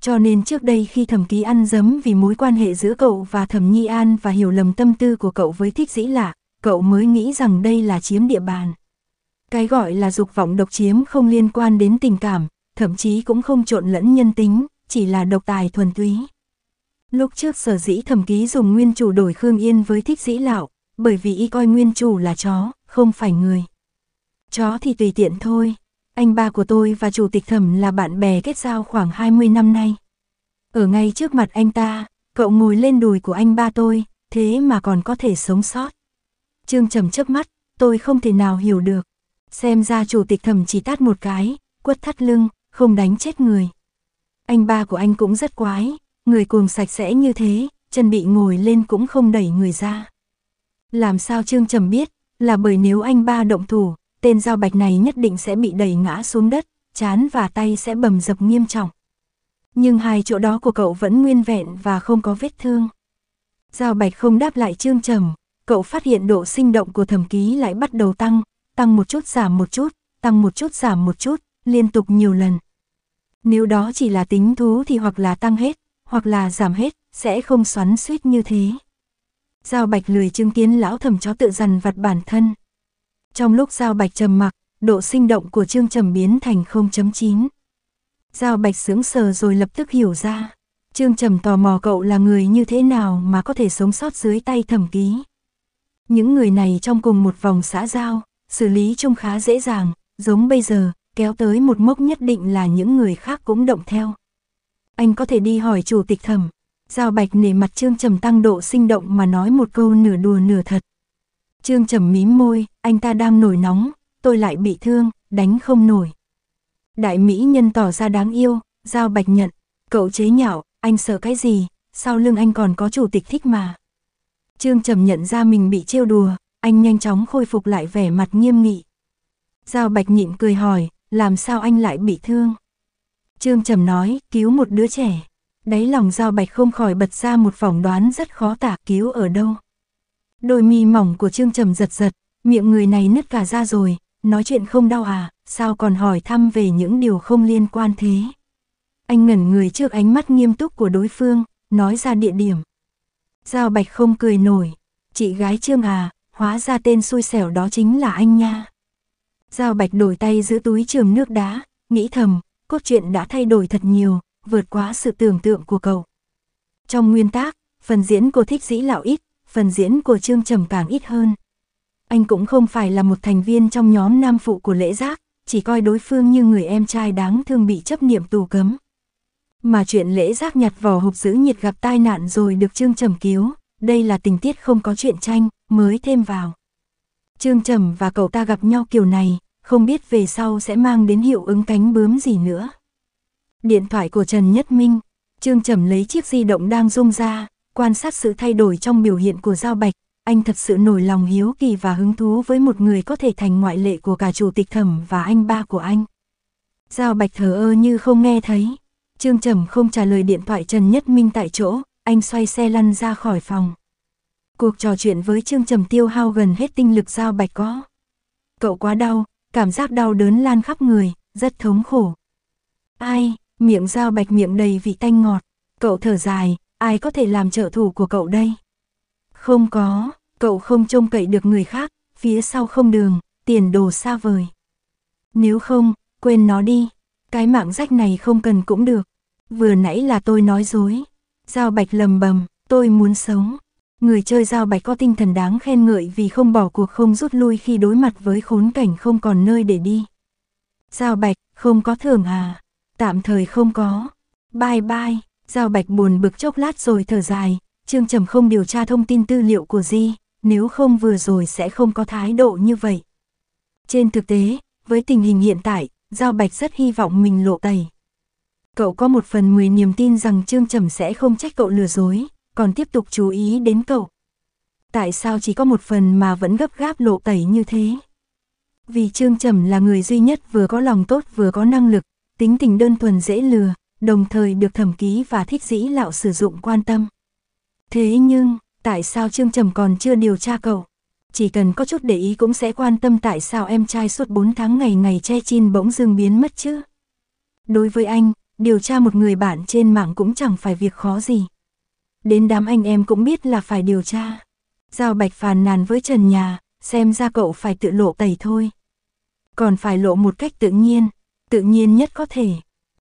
Cho nên trước đây khi thẩm ký ăn dấm vì mối quan hệ giữa cậu và thẩm nhi an và hiểu lầm tâm tư của cậu với thích dĩ lạ, cậu mới nghĩ rằng đây là chiếm địa bàn. Cái gọi là dục vọng độc chiếm không liên quan đến tình cảm, thậm chí cũng không trộn lẫn nhân tính, chỉ là độc tài thuần túy. Lúc trước sở dĩ thẩm ký dùng nguyên chủ đổi Khương Yên với thích dĩ lão, bởi vì y coi nguyên chủ là chó, không phải người. Chó thì tùy tiện thôi, anh ba của tôi và chủ tịch thẩm là bạn bè kết giao khoảng 20 năm nay. Ở ngay trước mặt anh ta, cậu ngồi lên đùi của anh ba tôi, thế mà còn có thể sống sót. Trương Trầm chớp mắt, tôi không thể nào hiểu được. Xem ra chủ tịch thẩm chỉ tát một cái, quất thắt lưng, không đánh chết người. Anh ba của anh cũng rất quái, người cuồng sạch sẽ như thế, chân bị ngồi lên cũng không đẩy người ra. Làm sao Trương Trầm biết, là bởi nếu anh ba động thủ, tên giao bạch này nhất định sẽ bị đẩy ngã xuống đất, chán và tay sẽ bầm dập nghiêm trọng. Nhưng hai chỗ đó của cậu vẫn nguyên vẹn và không có vết thương. Giao bạch không đáp lại Trương Trầm, cậu phát hiện độ sinh động của thẩm ký lại bắt đầu tăng, tăng một chút giảm một chút, tăng một chút giảm một chút, liên tục nhiều lần. Nếu đó chỉ là tính thú thì hoặc là tăng hết, hoặc là giảm hết, sẽ không xoắn suýt như thế. Giao Bạch lười chứng kiến lão thẩm chó tự dằn vặt bản thân. Trong lúc Giao Bạch trầm mặc, độ sinh động của Trương Trầm biến thành 0.9. Giao Bạch sững sờ rồi lập tức hiểu ra. Trương Trầm tò mò cậu là người như thế nào mà có thể sống sót dưới tay thẩm ký. Những người này trong cùng một vòng xã giao, xử lý trông khá dễ dàng, giống bây giờ, kéo tới một mốc nhất định là những người khác cũng động theo. Anh có thể đi hỏi chủ tịch thẩm. Giao Bạch nể mặt Trương Trầm tăng độ sinh động mà nói một câu nửa đùa nửa thật. Trương Trầm mím môi, anh ta đang nổi nóng, tôi lại bị thương, đánh không nổi. Đại Mỹ nhân tỏ ra đáng yêu, Giao Bạch nhận, cậu chế nhạo, anh sợ cái gì, sau lưng anh còn có chủ tịch thích mà. Trương Trầm nhận ra mình bị trêu đùa, anh nhanh chóng khôi phục lại vẻ mặt nghiêm nghị. Giao Bạch nhịn cười hỏi, làm sao anh lại bị thương? Trương Trầm nói, cứu một đứa trẻ. Đáy lòng Giao Bạch không khỏi bật ra một phỏng đoán rất khó tả cứu ở đâu. Đôi mi mỏng của Trương Trầm giật giật, miệng người này nứt cả ra rồi, nói chuyện không đau à, sao còn hỏi thăm về những điều không liên quan thế. Anh ngẩn người trước ánh mắt nghiêm túc của đối phương, nói ra địa điểm. Giao Bạch không cười nổi. Chị gái Trương à, hóa ra tên xui xẻo đó chính là anh nha. Giao Bạch đổi tay giữ túi trường nước đá, nghĩ thầm, cốt truyện đã thay đổi thật nhiều, vượt quá sự tưởng tượng của cậu. Trong nguyên tác, phần diễn của thích dĩ lão ít, phần diễn của Trương Trầm càng ít hơn. Anh cũng không phải là một thành viên trong nhóm nam phụ của lễ giác, chỉ coi đối phương như người em trai đáng thương bị chấp niệm tù cấm. Mà chuyện lễ giác nhặt vỏ hộp giữ nhiệt gặp tai nạn rồi được Trương Trầm cứu, đây là tình tiết không có chuyện tranh, mới thêm vào. Trương Trầm và cậu ta gặp nhau kiểu này, không biết về sau sẽ mang đến hiệu ứng cánh bướm gì nữa. Điện thoại của Trần Nhất Minh, Trương Trầm lấy chiếc di động đang rung ra, quan sát sự thay đổi trong biểu hiện của Giao Bạch, anh thật sự nổi lòng hiếu kỳ và hứng thú với một người có thể thành ngoại lệ của cả chủ tịch thẩm và anh ba của anh. Giao Bạch thờ ơ như không nghe thấy, Trương Trầm không trả lời điện thoại Trần Nhất Minh tại chỗ, anh xoay xe lăn ra khỏi phòng. Cuộc trò chuyện với Trương Trầm tiêu hao gần hết tinh lực giao bạch có. Cậu quá đau, cảm giác đau đớn lan khắp người, rất thống khổ. Ai, miệng giao bạch miệng đầy vị tanh ngọt, cậu thở dài, ai có thể làm trợ thủ của cậu đây? Không có, cậu không trông cậy được người khác, phía sau không đường, tiền đồ xa vời. Nếu không, quên nó đi, cái mạng rách này không cần cũng được. Vừa nãy là tôi nói dối. Giao bạch lầm bầm, tôi muốn sống. Người chơi giao bạch có tinh thần đáng khen ngợi vì không bỏ cuộc không rút lui khi đối mặt với khốn cảnh không còn nơi để đi. Giao bạch, không có thưởng à? Tạm thời không có. Bye bye, giao bạch buồn bực chốc lát rồi thở dài. Trương Trầm không điều tra thông tin tư liệu của Di, nếu không vừa rồi sẽ không có thái độ như vậy. Trên thực tế, với tình hình hiện tại, Giao Bạch rất hy vọng mình lộ tẩy. Cậu có một phần mười niềm tin rằng Trương Trầm sẽ không trách cậu lừa dối, còn tiếp tục chú ý đến cậu. Tại sao chỉ có một phần mà vẫn gấp gáp lộ tẩy như thế? Vì Trương Trầm là người duy nhất vừa có lòng tốt vừa có năng lực, tính tình đơn thuần dễ lừa, đồng thời được thẩm ký và thích dĩ lão sử dụng quan tâm. Thế nhưng, tại sao Trương Trầm còn chưa điều tra cậu? Chỉ cần có chút để ý cũng sẽ quan tâm tại sao em trai suốt 4 tháng ngày ngày che chin bỗng dưng biến mất chứ. Đối với anh, điều tra một người bạn trên mạng cũng chẳng phải việc khó gì. Đến đám anh em cũng biết là phải điều tra. Giao Bạch phàn nàn với Trần Nhà, xem ra cậu phải tự lộ tẩy thôi. Còn phải lộ một cách tự nhiên, tự nhiên nhất có thể.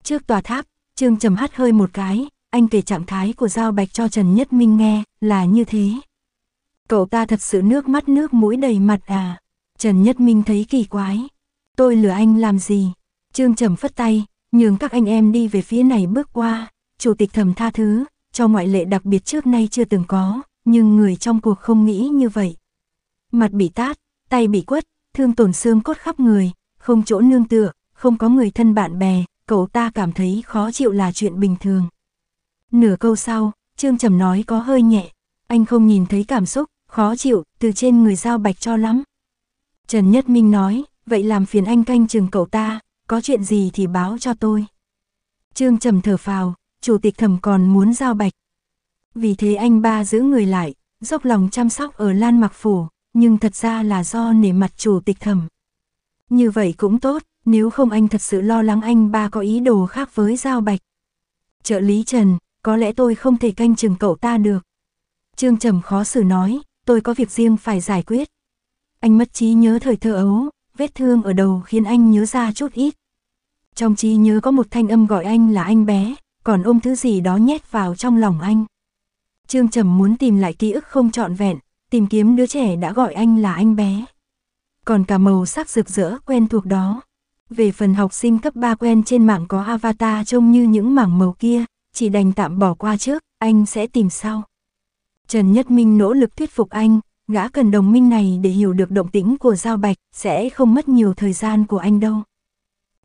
Trước tòa tháp, Trương Trầm hắt hơi một cái, anh kể trạng thái của Giao Bạch cho Trần Nhất Minh nghe, là như thế. Cậu ta thật sự nước mắt nước mũi đầy mặt à. Trần Nhất Minh thấy kỳ quái. Tôi lừa anh làm gì? Trương Trầm phất tay, nhường các anh em đi về phía này bước qua, chủ tịch thầm tha thứ, cho ngoại lệ đặc biệt trước nay chưa từng có, nhưng người trong cuộc không nghĩ như vậy. Mặt bị tát, tay bị quất, thương tổn xương cốt khắp người, không chỗ nương tựa, không có người thân bạn bè, cậu ta cảm thấy khó chịu là chuyện bình thường. Nửa câu sau, Trương Trầm nói có hơi nhẹ, anh không nhìn thấy cảm xúc, khó chịu, từ trên người giao bạch cho lắm. Trần Nhất Minh nói, vậy làm phiền anh canh chừng cậu ta, có chuyện gì thì báo cho tôi. Trương trầm thở phào, chủ tịch thẩm còn muốn giao bạch. Vì thế anh ba giữ người lại, dốc lòng chăm sóc ở Lan Mặc Phủ, nhưng thật ra là do nể mặt chủ tịch thẩm. Như vậy cũng tốt, nếu không anh thật sự lo lắng anh ba có ý đồ khác với giao bạch. Trợ lý Trần, có lẽ tôi không thể canh chừng cậu ta được. Trương Trầm khó xử nói, tôi có việc riêng phải giải quyết. Anh mất trí nhớ thời thơ ấu, vết thương ở đầu khiến anh nhớ ra chút ít. Trong trí nhớ có một thanh âm gọi anh là anh bé, còn ôm thứ gì đó nhét vào trong lòng anh. Trương Trầm muốn tìm lại ký ức không trọn vẹn, tìm kiếm đứa trẻ đã gọi anh là anh bé. Còn cả màu sắc rực rỡ quen thuộc đó. Về phần học sinh cấp 3 quen trên mạng có avatar trông như những mảng màu kia, chỉ đành tạm bỏ qua trước, anh sẽ tìm sau. Trần Nhất Minh nỗ lực thuyết phục anh, Gã cần đồng minh này để hiểu được động tĩnh của Giao Bạch, sẽ không mất nhiều thời gian của anh đâu.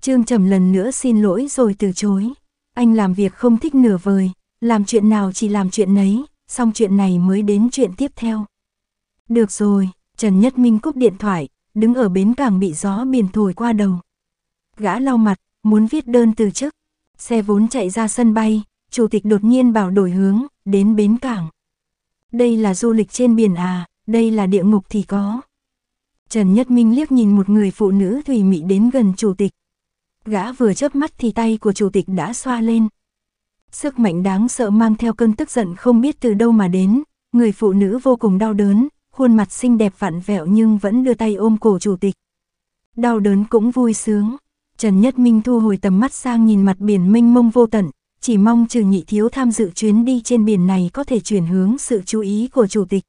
Trương Trầm lần nữa xin lỗi rồi từ chối. Anh làm việc không thích nửa vời, làm chuyện nào chỉ làm chuyện nấy, xong chuyện này mới đến chuyện tiếp theo. Được rồi, Trần Nhất Minh cúp điện thoại, đứng ở bến cảng bị gió biển thổi qua đầu. Gã lau mặt, muốn viết đơn từ chức. Xe vốn chạy ra sân bay, chủ tịch đột nhiên bảo đổi hướng, đến bến cảng. Đây là du lịch trên biển à, đây là địa ngục thì có. Trần Nhất Minh liếc nhìn một người phụ nữ thùy mị đến gần chủ tịch. Gã vừa chớp mắt thì tay của chủ tịch đã xoa lên. Sức mạnh đáng sợ mang theo cơn tức giận không biết từ đâu mà đến, người phụ nữ vô cùng đau đớn, khuôn mặt xinh đẹp vặn vẹo nhưng vẫn đưa tay ôm cổ chủ tịch. Đau đớn cũng vui sướng, Trần Nhất Minh thu hồi tầm mắt sang nhìn mặt biển mênh mông vô tận, chỉ mong trừ nhị thiếu tham dự chuyến đi trên biển này có thể chuyển hướng sự chú ý của chủ tịch.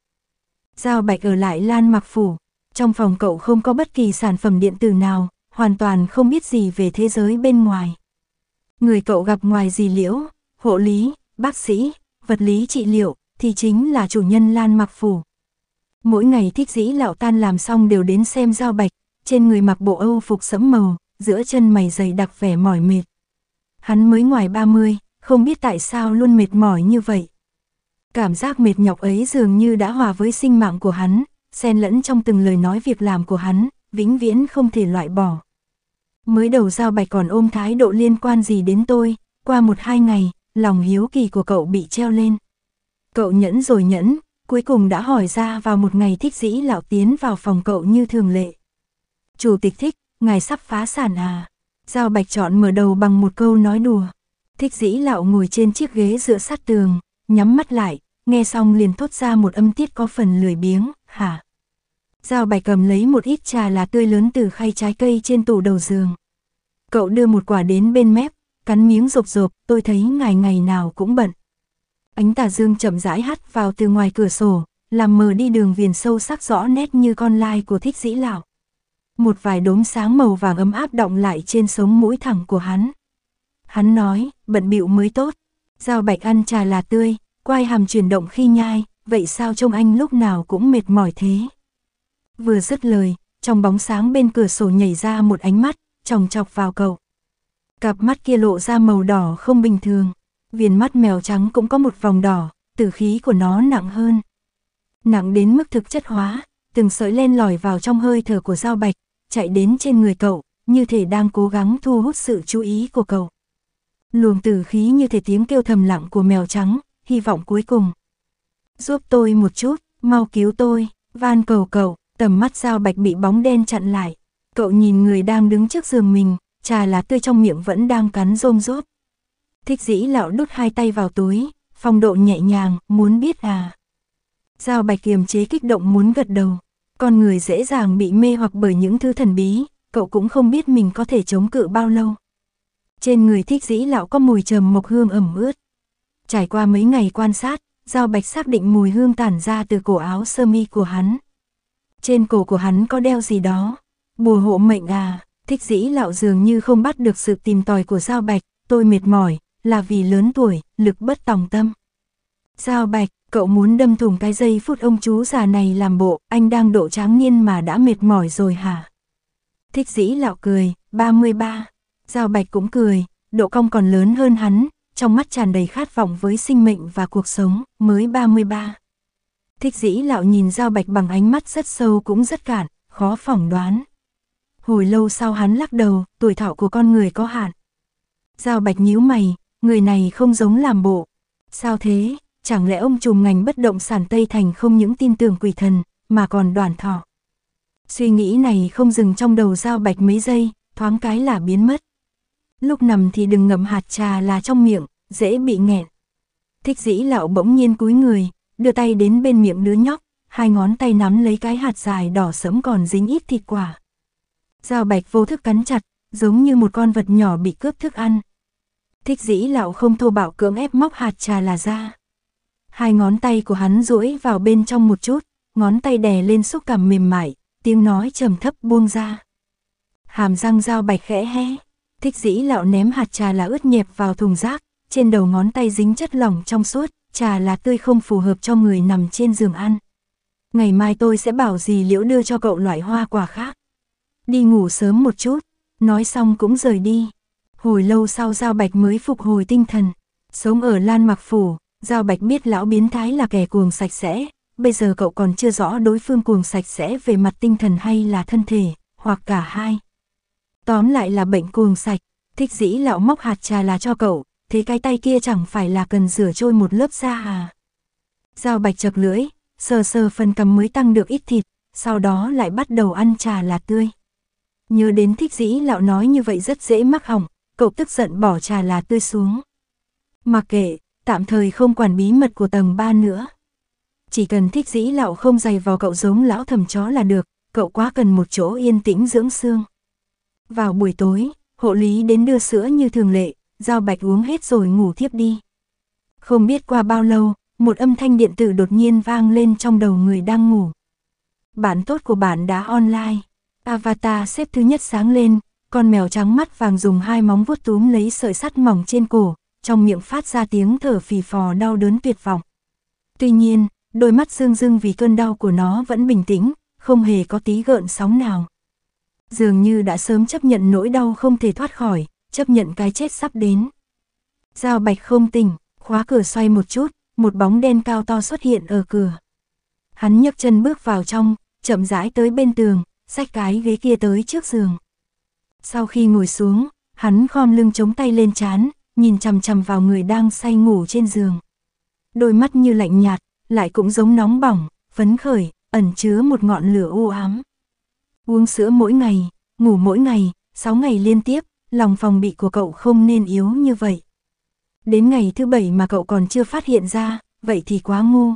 Giao Bạch ở lại Lan Mặc Phủ, trong phòng cậu không có bất kỳ sản phẩm điện tử nào, hoàn toàn không biết gì về thế giới bên ngoài. Người cậu gặp ngoài gì liễu, hộ lý, bác sĩ, vật lý trị liệu, thì chính là chủ nhân Lan Mặc Phủ. Mỗi ngày thích dĩ lão tan làm xong đều đến xem Giao Bạch, trên người mặc bộ Âu phục sẫm màu, giữa chân mày dày đặc vẻ mỏi mệt. Hắn mới ngoài 30, không biết tại sao luôn mệt mỏi như vậy. Cảm giác mệt nhọc ấy dường như đã hòa với sinh mạng của hắn, xen lẫn trong từng lời nói việc làm của hắn, vĩnh viễn không thể loại bỏ. Mới đầu Giao Bạch còn ôm thái độ liên quan gì đến tôi, qua một hai ngày, lòng hiếu kỳ của cậu bị treo lên. Cậu nhẫn rồi nhẫn, cuối cùng đã hỏi ra vào một ngày thích dĩ lão tiến vào phòng cậu như thường lệ. Chủ tịch thích, ngài sắp phá sản à? Giao Bạch chọn mở đầu bằng một câu nói đùa. Thích dĩ lão ngồi trên chiếc ghế dựa sát tường, nhắm mắt lại, nghe xong liền thốt ra một âm tiết có phần lười biếng, hả? Giao bài cầm lấy một ít trà lá tươi lớn từ khay trái cây trên tủ đầu giường. Cậu đưa một quả đến bên mép, cắn miếng rộp rộp, tôi thấy ngày ngày nào cũng bận. Ánh tà dương chậm rãi hắt vào từ ngoài cửa sổ, làm mờ đi đường viền sâu sắc rõ nét như con lai của thích dĩ lão. Một vài đốm sáng màu vàng ấm áp động lại trên sống mũi thẳng của hắn. Hắn nói, bận bịu mới tốt. Giao bạch ăn trà là tươi, quai hàm chuyển động khi nhai, vậy sao trông anh lúc nào cũng mệt mỏi thế? Vừa dứt lời, trong bóng sáng bên cửa sổ nhảy ra một ánh mắt, chồng chọc vào cậu. Cặp mắt kia lộ ra màu đỏ không bình thường, viền mắt mèo trắng cũng có một vòng đỏ, tử khí của nó nặng hơn. Nặng đến mức thực chất hóa, từng sợi len lỏi vào trong hơi thở của dao bạch, chạy đến trên người cậu, như thể đang cố gắng thu hút sự chú ý của cậu luồng tử khí như thể tiếng kêu thầm lặng của mèo trắng, hy vọng cuối cùng. Giúp tôi một chút, mau cứu tôi, van cầu cậu, tầm mắt dao bạch bị bóng đen chặn lại. Cậu nhìn người đang đứng trước giường mình, trà lá tươi trong miệng vẫn đang cắn rôm rốt. Thích dĩ lão đút hai tay vào túi, phong độ nhẹ nhàng, muốn biết à. Giao bạch kiềm chế kích động muốn gật đầu. Con người dễ dàng bị mê hoặc bởi những thứ thần bí, cậu cũng không biết mình có thể chống cự bao lâu trên người thích dĩ lão có mùi trầm mộc hương ẩm ướt. Trải qua mấy ngày quan sát, Giao Bạch xác định mùi hương tản ra từ cổ áo sơ mi của hắn. Trên cổ của hắn có đeo gì đó, bùa hộ mệnh à, thích dĩ lão dường như không bắt được sự tìm tòi của Giao Bạch, tôi mệt mỏi, là vì lớn tuổi, lực bất tòng tâm. Giao Bạch, cậu muốn đâm thủng cái dây phút ông chú già này làm bộ, anh đang độ tráng niên mà đã mệt mỏi rồi hả? Thích dĩ lão cười, 33 Giao Bạch cũng cười, độ cong còn lớn hơn hắn, trong mắt tràn đầy khát vọng với sinh mệnh và cuộc sống, mới 33. Thích dĩ lão nhìn Giao Bạch bằng ánh mắt rất sâu cũng rất cạn, khó phỏng đoán. Hồi lâu sau hắn lắc đầu, tuổi thọ của con người có hạn. Giao Bạch nhíu mày, người này không giống làm bộ. Sao thế, chẳng lẽ ông trùm ngành bất động sản Tây Thành không những tin tưởng quỷ thần, mà còn đoàn thọ. Suy nghĩ này không dừng trong đầu Giao Bạch mấy giây, thoáng cái là biến mất lúc nằm thì đừng ngậm hạt trà là trong miệng, dễ bị nghẹn. Thích dĩ lão bỗng nhiên cúi người, đưa tay đến bên miệng đứa nhóc, hai ngón tay nắm lấy cái hạt dài đỏ sẫm còn dính ít thịt quả. Dao bạch vô thức cắn chặt, giống như một con vật nhỏ bị cướp thức ăn. Thích dĩ lão không thô bạo cưỡng ép móc hạt trà là ra. Hai ngón tay của hắn duỗi vào bên trong một chút, ngón tay đè lên xúc cảm mềm mại, tiếng nói trầm thấp buông ra. Hàm răng dao bạch khẽ hé thích dĩ lão ném hạt trà lá ướt nhẹp vào thùng rác, trên đầu ngón tay dính chất lỏng trong suốt, trà lá tươi không phù hợp cho người nằm trên giường ăn. Ngày mai tôi sẽ bảo dì liễu đưa cho cậu loại hoa quả khác. Đi ngủ sớm một chút, nói xong cũng rời đi. Hồi lâu sau Giao Bạch mới phục hồi tinh thần. Sống ở Lan Mặc Phủ, Giao Bạch biết lão biến thái là kẻ cuồng sạch sẽ. Bây giờ cậu còn chưa rõ đối phương cuồng sạch sẽ về mặt tinh thần hay là thân thể, hoặc cả hai. Tóm lại là bệnh cuồng sạch, thích dĩ lão móc hạt trà là cho cậu, thế cái tay kia chẳng phải là cần rửa trôi một lớp da à. Giao bạch chập lưỡi, sờ sờ phần cầm mới tăng được ít thịt, sau đó lại bắt đầu ăn trà là tươi. Nhớ đến thích dĩ lão nói như vậy rất dễ mắc hỏng, cậu tức giận bỏ trà là tươi xuống. Mặc kệ, tạm thời không quản bí mật của tầng 3 nữa. Chỉ cần thích dĩ lão không dày vào cậu giống lão thầm chó là được, cậu quá cần một chỗ yên tĩnh dưỡng xương. Vào buổi tối, hộ lý đến đưa sữa như thường lệ, Giao Bạch uống hết rồi ngủ thiếp đi. Không biết qua bao lâu, một âm thanh điện tử đột nhiên vang lên trong đầu người đang ngủ. Bản tốt của bản đã online. Avatar xếp thứ nhất sáng lên, con mèo trắng mắt vàng dùng hai móng vuốt túm lấy sợi sắt mỏng trên cổ, trong miệng phát ra tiếng thở phì phò đau đớn tuyệt vọng. Tuy nhiên, đôi mắt dương dương vì cơn đau của nó vẫn bình tĩnh, không hề có tí gợn sóng nào dường như đã sớm chấp nhận nỗi đau không thể thoát khỏi, chấp nhận cái chết sắp đến. Giao Bạch không tỉnh, khóa cửa xoay một chút, một bóng đen cao to xuất hiện ở cửa. Hắn nhấc chân bước vào trong, chậm rãi tới bên tường, xách cái ghế kia tới trước giường. Sau khi ngồi xuống, hắn khom lưng chống tay lên chán, nhìn chằm chằm vào người đang say ngủ trên giường. Đôi mắt như lạnh nhạt, lại cũng giống nóng bỏng, phấn khởi, ẩn chứa một ngọn lửa u ám uống sữa mỗi ngày, ngủ mỗi ngày, 6 ngày liên tiếp, lòng phòng bị của cậu không nên yếu như vậy. Đến ngày thứ bảy mà cậu còn chưa phát hiện ra, vậy thì quá ngu.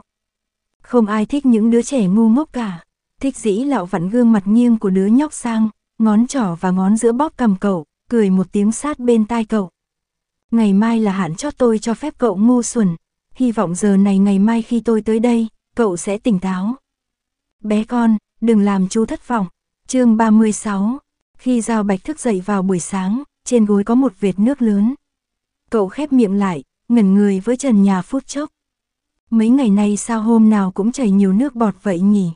Không ai thích những đứa trẻ ngu ngốc cả. Thích dĩ lão vặn gương mặt nghiêng của đứa nhóc sang, ngón trỏ và ngón giữa bóp cầm cậu, cười một tiếng sát bên tai cậu. Ngày mai là hạn cho tôi cho phép cậu ngu xuẩn, hy vọng giờ này ngày mai khi tôi tới đây, cậu sẽ tỉnh táo. Bé con, đừng làm chú thất vọng chương 36 Khi Giao Bạch thức dậy vào buổi sáng, trên gối có một vệt nước lớn. Cậu khép miệng lại, ngẩn người với trần nhà phút chốc. Mấy ngày nay sao hôm nào cũng chảy nhiều nước bọt vậy nhỉ?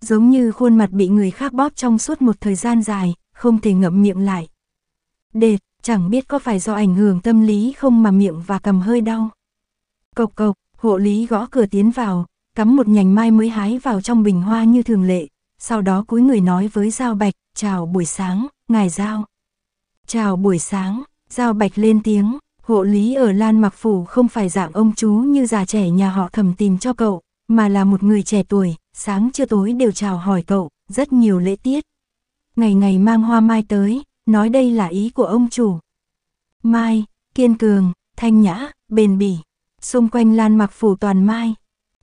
Giống như khuôn mặt bị người khác bóp trong suốt một thời gian dài, không thể ngậm miệng lại. Đệt, chẳng biết có phải do ảnh hưởng tâm lý không mà miệng và cầm hơi đau. Cộc cộc, hộ lý gõ cửa tiến vào, cắm một nhành mai mới hái vào trong bình hoa như thường lệ, sau đó cúi người nói với Giao Bạch, chào buổi sáng, ngài Giao. Chào buổi sáng, Giao Bạch lên tiếng, hộ lý ở Lan Mặc Phủ không phải dạng ông chú như già trẻ nhà họ thầm tìm cho cậu, mà là một người trẻ tuổi, sáng chưa tối đều chào hỏi cậu, rất nhiều lễ tiết. Ngày ngày mang hoa mai tới, nói đây là ý của ông chủ. Mai, kiên cường, thanh nhã, bền bỉ, xung quanh Lan Mặc Phủ toàn mai.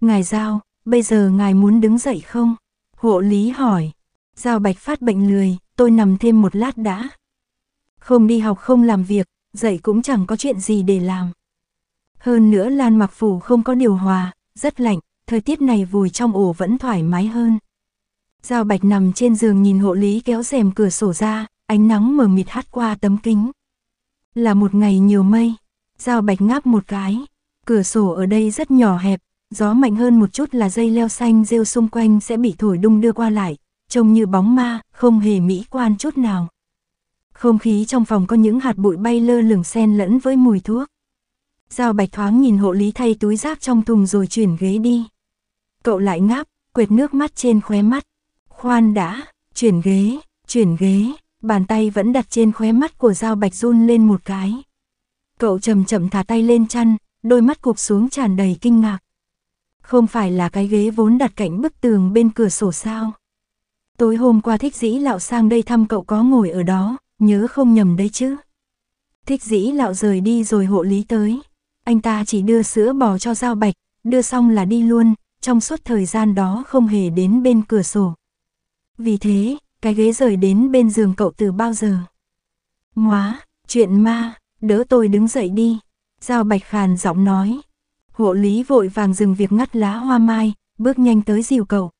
Ngài Giao, bây giờ ngài muốn đứng dậy không? Hộ lý hỏi. Giao bạch phát bệnh lười, tôi nằm thêm một lát đã. Không đi học không làm việc, dậy cũng chẳng có chuyện gì để làm. Hơn nữa Lan Mặc Phủ không có điều hòa, rất lạnh, thời tiết này vùi trong ổ vẫn thoải mái hơn. Giao Bạch nằm trên giường nhìn hộ lý kéo rèm cửa sổ ra, ánh nắng mờ mịt hắt qua tấm kính. Là một ngày nhiều mây, Giao Bạch ngáp một cái, cửa sổ ở đây rất nhỏ hẹp, Gió mạnh hơn một chút là dây leo xanh rêu xung quanh sẽ bị thổi đung đưa qua lại, trông như bóng ma, không hề mỹ quan chút nào. Không khí trong phòng có những hạt bụi bay lơ lửng xen lẫn với mùi thuốc. Giao bạch thoáng nhìn hộ lý thay túi giáp trong thùng rồi chuyển ghế đi. Cậu lại ngáp, quệt nước mắt trên khóe mắt. Khoan đã, chuyển ghế, chuyển ghế, bàn tay vẫn đặt trên khóe mắt của dao bạch run lên một cái. Cậu chậm chậm thả tay lên chăn, đôi mắt cụp xuống tràn đầy kinh ngạc không phải là cái ghế vốn đặt cạnh bức tường bên cửa sổ sao. Tối hôm qua thích dĩ lão sang đây thăm cậu có ngồi ở đó, nhớ không nhầm đấy chứ. Thích dĩ lão rời đi rồi hộ lý tới. Anh ta chỉ đưa sữa bò cho Giao Bạch, đưa xong là đi luôn, trong suốt thời gian đó không hề đến bên cửa sổ. Vì thế, cái ghế rời đến bên giường cậu từ bao giờ? Móa, chuyện ma, đỡ tôi đứng dậy đi. Giao Bạch khàn giọng nói, hộ lý vội vàng dừng việc ngắt lá hoa mai, bước nhanh tới dìu cậu.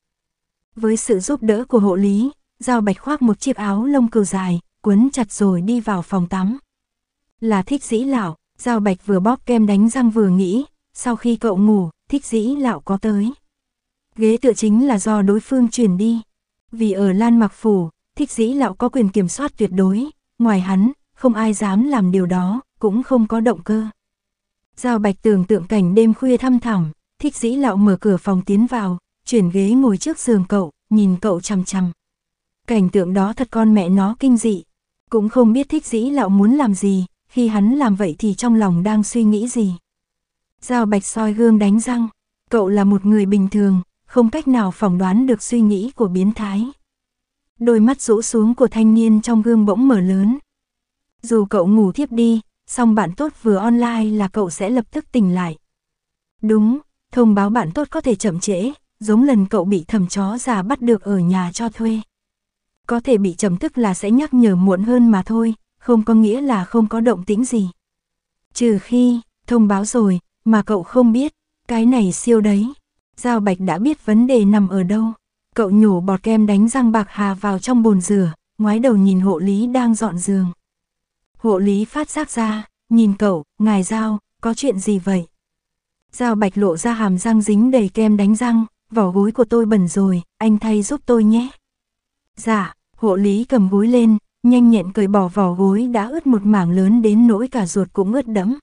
Với sự giúp đỡ của hộ lý, Giao Bạch khoác một chiếc áo lông cừu dài, quấn chặt rồi đi vào phòng tắm. Là thích dĩ lão, Giao Bạch vừa bóp kem đánh răng vừa nghĩ, sau khi cậu ngủ, thích dĩ lão có tới. Ghế tựa chính là do đối phương chuyển đi. Vì ở Lan Mặc Phủ, thích dĩ lão có quyền kiểm soát tuyệt đối, ngoài hắn, không ai dám làm điều đó, cũng không có động cơ. Giao Bạch tưởng tượng cảnh đêm khuya thăm thẳm, thích dĩ lão mở cửa phòng tiến vào, chuyển ghế ngồi trước giường cậu, nhìn cậu chằm chằm. Cảnh tượng đó thật con mẹ nó kinh dị. Cũng không biết thích dĩ lão muốn làm gì, khi hắn làm vậy thì trong lòng đang suy nghĩ gì. Giao Bạch soi gương đánh răng, cậu là một người bình thường, không cách nào phỏng đoán được suy nghĩ của biến thái. Đôi mắt rũ xuống của thanh niên trong gương bỗng mở lớn. Dù cậu ngủ thiếp đi, xong bạn tốt vừa online là cậu sẽ lập tức tỉnh lại. Đúng, thông báo bạn tốt có thể chậm trễ, giống lần cậu bị thầm chó già bắt được ở nhà cho thuê. Có thể bị chậm tức là sẽ nhắc nhở muộn hơn mà thôi, không có nghĩa là không có động tĩnh gì. Trừ khi, thông báo rồi, mà cậu không biết, cái này siêu đấy. Giao Bạch đã biết vấn đề nằm ở đâu. Cậu nhổ bọt kem đánh răng bạc hà vào trong bồn rửa, ngoái đầu nhìn hộ lý đang dọn giường hộ lý phát giác ra, nhìn cậu, ngài Giao, có chuyện gì vậy? Giao bạch lộ ra hàm răng dính đầy kem đánh răng, vỏ gối của tôi bẩn rồi, anh thay giúp tôi nhé. Dạ, hộ lý cầm gối lên, nhanh nhẹn cởi bỏ vỏ gối đã ướt một mảng lớn đến nỗi cả ruột cũng ướt đẫm.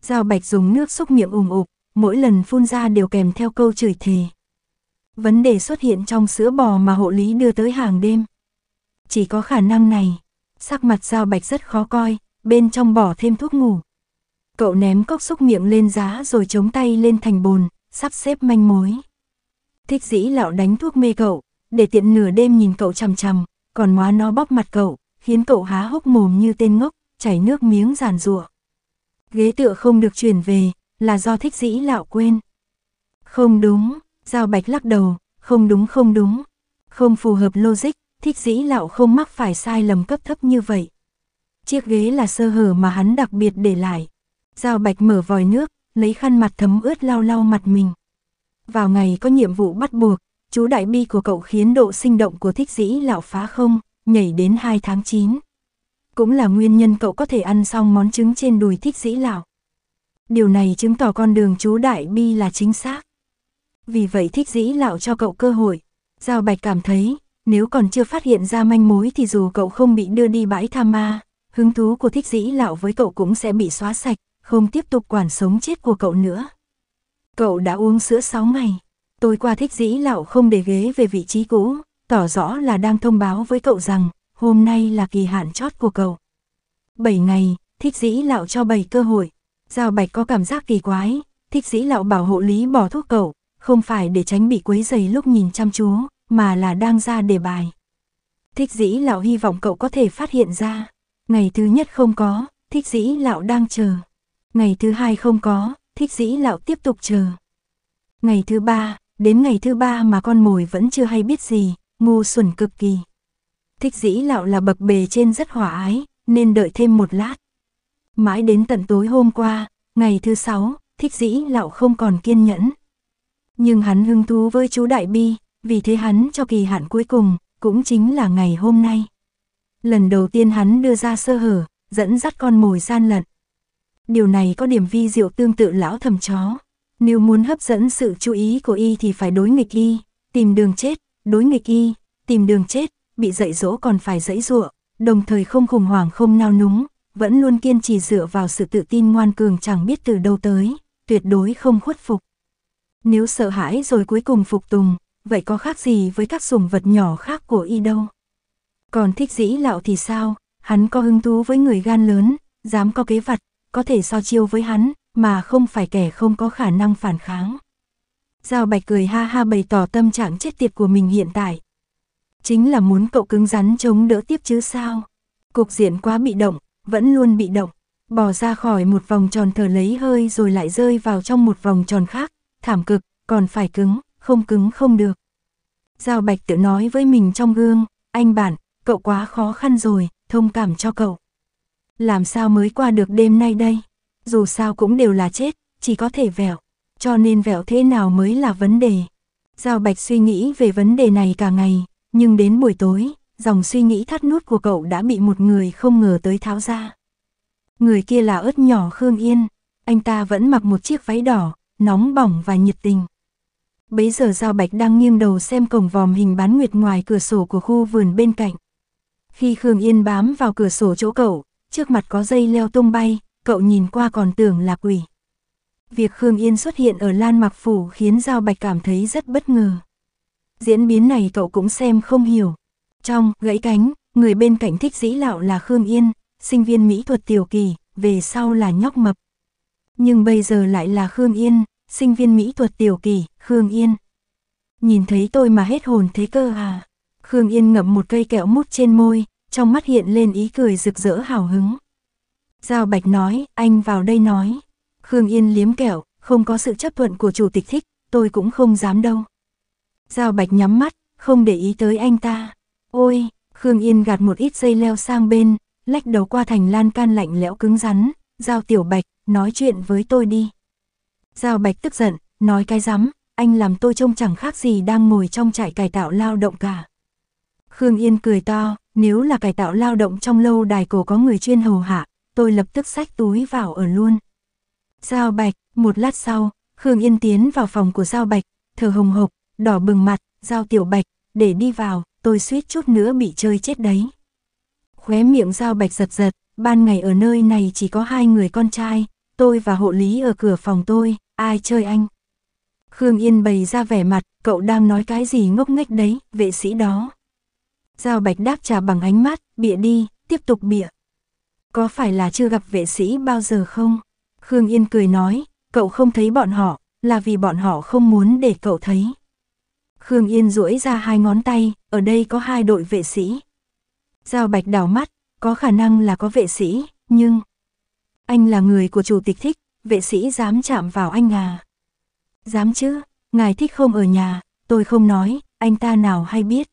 Giao bạch dùng nước xúc miệng ủng ục, mỗi lần phun ra đều kèm theo câu chửi thề. Vấn đề xuất hiện trong sữa bò mà hộ lý đưa tới hàng đêm. Chỉ có khả năng này, sắc mặt giao bạch rất khó coi, bên trong bỏ thêm thuốc ngủ. Cậu ném cốc xúc miệng lên giá rồi chống tay lên thành bồn, sắp xếp manh mối. Thích dĩ lão đánh thuốc mê cậu, để tiện nửa đêm nhìn cậu chằm chằm, còn hóa nó bóp mặt cậu, khiến cậu há hốc mồm như tên ngốc, chảy nước miếng giàn rụa. Ghế tựa không được chuyển về, là do thích dĩ lão quên. Không đúng, Giao Bạch lắc đầu, không đúng không đúng, không phù hợp logic, thích dĩ Lão không mắc phải sai lầm cấp thấp như vậy. Chiếc ghế là sơ hở mà hắn đặc biệt để lại. Giao bạch mở vòi nước, lấy khăn mặt thấm ướt lau lau mặt mình. Vào ngày có nhiệm vụ bắt buộc, chú đại bi của cậu khiến độ sinh động của thích dĩ lão phá không, nhảy đến 2 tháng 9. Cũng là nguyên nhân cậu có thể ăn xong món trứng trên đùi thích dĩ lão. Điều này chứng tỏ con đường chú đại bi là chính xác. Vì vậy thích dĩ lão cho cậu cơ hội. Giao bạch cảm thấy, nếu còn chưa phát hiện ra manh mối thì dù cậu không bị đưa đi bãi tham ma, hứng thú của thích dĩ lão với cậu cũng sẽ bị xóa sạch, không tiếp tục quản sống chết của cậu nữa. Cậu đã uống sữa 6 ngày, tôi qua thích dĩ lão không để ghế về vị trí cũ, tỏ rõ là đang thông báo với cậu rằng, hôm nay là kỳ hạn chót của cậu. 7 ngày, thích dĩ lão cho 7 cơ hội, Giao Bạch có cảm giác kỳ quái, thích dĩ lão bảo hộ lý bỏ thuốc cậu, không phải để tránh bị quấy dày lúc nhìn chăm chú, mà là đang ra đề bài. Thích dĩ lão hy vọng cậu có thể phát hiện ra. Ngày thứ nhất không có, thích dĩ lão đang chờ. Ngày thứ hai không có, thích dĩ lão tiếp tục chờ. Ngày thứ ba, đến ngày thứ ba mà con mồi vẫn chưa hay biết gì, ngu xuẩn cực kỳ. Thích dĩ lão là bậc bề trên rất hòa ái, nên đợi thêm một lát. Mãi đến tận tối hôm qua, ngày thứ sáu, thích dĩ lão không còn kiên nhẫn. Nhưng hắn hứng thú với chú Đại Bi, vì thế hắn cho kỳ hạn cuối cùng, cũng chính là ngày hôm nay. Lần đầu tiên hắn đưa ra sơ hở, dẫn dắt con mồi gian lận. Điều này có điểm vi diệu tương tự lão thầm chó. Nếu muốn hấp dẫn sự chú ý của y thì phải đối nghịch y, tìm đường chết, đối nghịch y, tìm đường chết, bị dạy dỗ còn phải dãy dụa, đồng thời không khủng hoảng không nao núng, vẫn luôn kiên trì dựa vào sự tự tin ngoan cường chẳng biết từ đâu tới, tuyệt đối không khuất phục. Nếu sợ hãi rồi cuối cùng phục tùng, vậy có khác gì với các sủng vật nhỏ khác của y đâu. Còn thích dĩ lão thì sao, hắn có hứng thú với người gan lớn, dám có kế vật, có thể so chiêu với hắn, mà không phải kẻ không có khả năng phản kháng. Giao bạch cười ha ha bày tỏ tâm trạng chết tiệt của mình hiện tại. Chính là muốn cậu cứng rắn chống đỡ tiếp chứ sao. Cục diện quá bị động, vẫn luôn bị động. Bỏ ra khỏi một vòng tròn thở lấy hơi rồi lại rơi vào trong một vòng tròn khác, thảm cực, còn phải cứng không cứng không được. Giao Bạch tự nói với mình trong gương, anh bạn, cậu quá khó khăn rồi, thông cảm cho cậu. Làm sao mới qua được đêm nay đây? Dù sao cũng đều là chết, chỉ có thể vẹo, cho nên vẹo thế nào mới là vấn đề. Giao Bạch suy nghĩ về vấn đề này cả ngày, nhưng đến buổi tối, dòng suy nghĩ thắt nút của cậu đã bị một người không ngờ tới tháo ra. Người kia là ớt nhỏ Khương Yên, anh ta vẫn mặc một chiếc váy đỏ, nóng bỏng và nhiệt tình bấy giờ Giao Bạch đang nghiêng đầu xem cổng vòm hình bán nguyệt ngoài cửa sổ của khu vườn bên cạnh. Khi Khương Yên bám vào cửa sổ chỗ cậu, trước mặt có dây leo tung bay, cậu nhìn qua còn tưởng là quỷ. Việc Khương Yên xuất hiện ở Lan mạc Phủ khiến Giao Bạch cảm thấy rất bất ngờ. Diễn biến này cậu cũng xem không hiểu. Trong, gãy cánh, người bên cạnh thích dĩ lạo là Khương Yên, sinh viên mỹ thuật tiểu kỳ, về sau là nhóc mập. Nhưng bây giờ lại là Khương Yên, sinh viên mỹ thuật tiểu kỳ, Khương Yên. Nhìn thấy tôi mà hết hồn thế cơ à? Khương Yên ngậm một cây kẹo mút trên môi, trong mắt hiện lên ý cười rực rỡ hào hứng. Giao Bạch nói, anh vào đây nói. Khương Yên liếm kẹo, không có sự chấp thuận của chủ tịch thích, tôi cũng không dám đâu. Giao Bạch nhắm mắt, không để ý tới anh ta. Ôi, Khương Yên gạt một ít dây leo sang bên, lách đầu qua thành lan can lạnh lẽo cứng rắn. Giao Tiểu Bạch, nói chuyện với tôi đi. Giao Bạch tức giận, nói cái rắm, anh làm tôi trông chẳng khác gì đang ngồi trong trại cải tạo lao động cả. Khương Yên cười to, nếu là cải tạo lao động trong lâu đài cổ có người chuyên hầu hạ, tôi lập tức xách túi vào ở luôn. Giao Bạch, một lát sau, Khương Yên tiến vào phòng của Giao Bạch, thở hồng hộc, đỏ bừng mặt, Giao Tiểu Bạch, để đi vào, tôi suýt chút nữa bị chơi chết đấy. Khóe miệng Giao Bạch giật giật, ban ngày ở nơi này chỉ có hai người con trai, tôi và hộ lý ở cửa phòng tôi, Ai chơi anh? Khương Yên bày ra vẻ mặt, cậu đang nói cái gì ngốc nghếch đấy, vệ sĩ đó. Giao Bạch đáp trả bằng ánh mắt, bịa đi, tiếp tục bịa. Có phải là chưa gặp vệ sĩ bao giờ không? Khương Yên cười nói, cậu không thấy bọn họ, là vì bọn họ không muốn để cậu thấy. Khương Yên duỗi ra hai ngón tay, ở đây có hai đội vệ sĩ. Giao Bạch đảo mắt, có khả năng là có vệ sĩ, nhưng... Anh là người của chủ tịch thích, vệ sĩ dám chạm vào anh à? Dám chứ, ngài thích không ở nhà, tôi không nói, anh ta nào hay biết.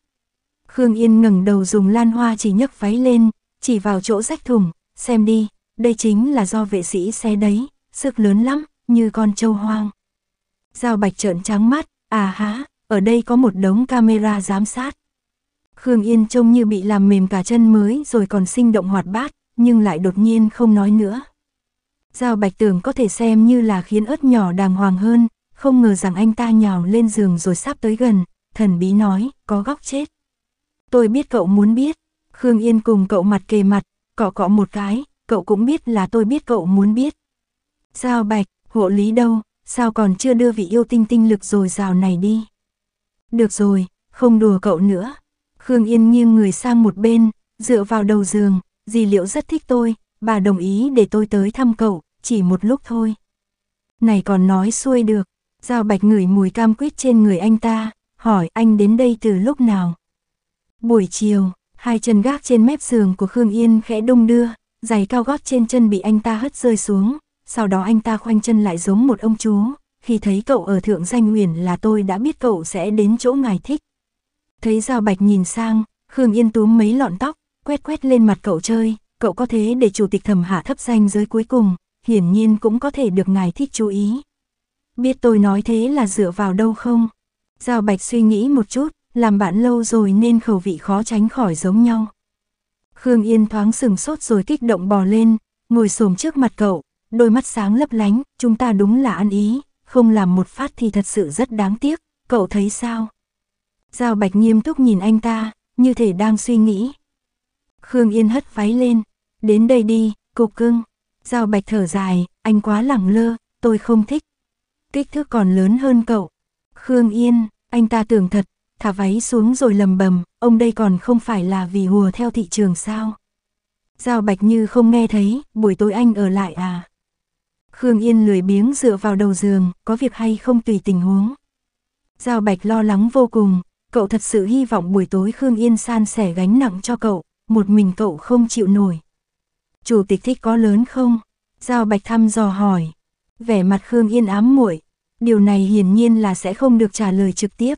Khương Yên ngẩng đầu dùng lan hoa chỉ nhấc váy lên, chỉ vào chỗ rách thùng, xem đi, đây chính là do vệ sĩ xe đấy, sức lớn lắm, như con trâu hoang. Giao bạch trợn trắng mắt, à há, ở đây có một đống camera giám sát. Khương Yên trông như bị làm mềm cả chân mới rồi còn sinh động hoạt bát, nhưng lại đột nhiên không nói nữa. Giao Bạch Tường có thể xem như là khiến ớt nhỏ đàng hoàng hơn, không ngờ rằng anh ta nhào lên giường rồi sắp tới gần, thần bí nói, có góc chết. Tôi biết cậu muốn biết, Khương Yên cùng cậu mặt kề mặt, cọ cọ một cái, cậu cũng biết là tôi biết cậu muốn biết. Giao Bạch, hộ lý đâu, sao còn chưa đưa vị yêu tinh tinh lực rồi rào này đi. Được rồi, không đùa cậu nữa. Khương Yên nghiêng người sang một bên, dựa vào đầu giường, dì liệu rất thích tôi, bà đồng ý để tôi tới thăm cậu, chỉ một lúc thôi. Này còn nói xuôi được, Giao Bạch ngửi mùi cam quýt trên người anh ta, hỏi anh đến đây từ lúc nào. Buổi chiều, hai chân gác trên mép giường của Khương Yên khẽ đung đưa, giày cao gót trên chân bị anh ta hất rơi xuống, sau đó anh ta khoanh chân lại giống một ông chú, khi thấy cậu ở thượng danh huyền là tôi đã biết cậu sẽ đến chỗ ngài thích. Thấy Giao Bạch nhìn sang, Khương Yên túm mấy lọn tóc, quét quét lên mặt cậu chơi, cậu có thế để chủ tịch thẩm hạ thấp danh giới cuối cùng, hiển nhiên cũng có thể được ngài thích chú ý. Biết tôi nói thế là dựa vào đâu không? Giao Bạch suy nghĩ một chút, làm bạn lâu rồi nên khẩu vị khó tránh khỏi giống nhau. Khương Yên thoáng sừng sốt rồi kích động bò lên, ngồi xổm trước mặt cậu, đôi mắt sáng lấp lánh, chúng ta đúng là ăn ý, không làm một phát thì thật sự rất đáng tiếc, cậu thấy sao? Giao Bạch nghiêm túc nhìn anh ta, như thể đang suy nghĩ. Khương Yên hất váy lên, đến đây đi, cục cưng. Giao bạch thở dài, anh quá lẳng lơ, tôi không thích. Kích thước còn lớn hơn cậu. Khương Yên, anh ta tưởng thật, thả váy xuống rồi lầm bầm, ông đây còn không phải là vì hùa theo thị trường sao. Giao bạch như không nghe thấy, buổi tối anh ở lại à. Khương Yên lười biếng dựa vào đầu giường, có việc hay không tùy tình huống. Giao bạch lo lắng vô cùng, cậu thật sự hy vọng buổi tối Khương Yên san sẻ gánh nặng cho cậu, một mình cậu không chịu nổi chủ tịch thích có lớn không? Giao Bạch thăm dò hỏi. Vẻ mặt Khương Yên ám muội, điều này hiển nhiên là sẽ không được trả lời trực tiếp.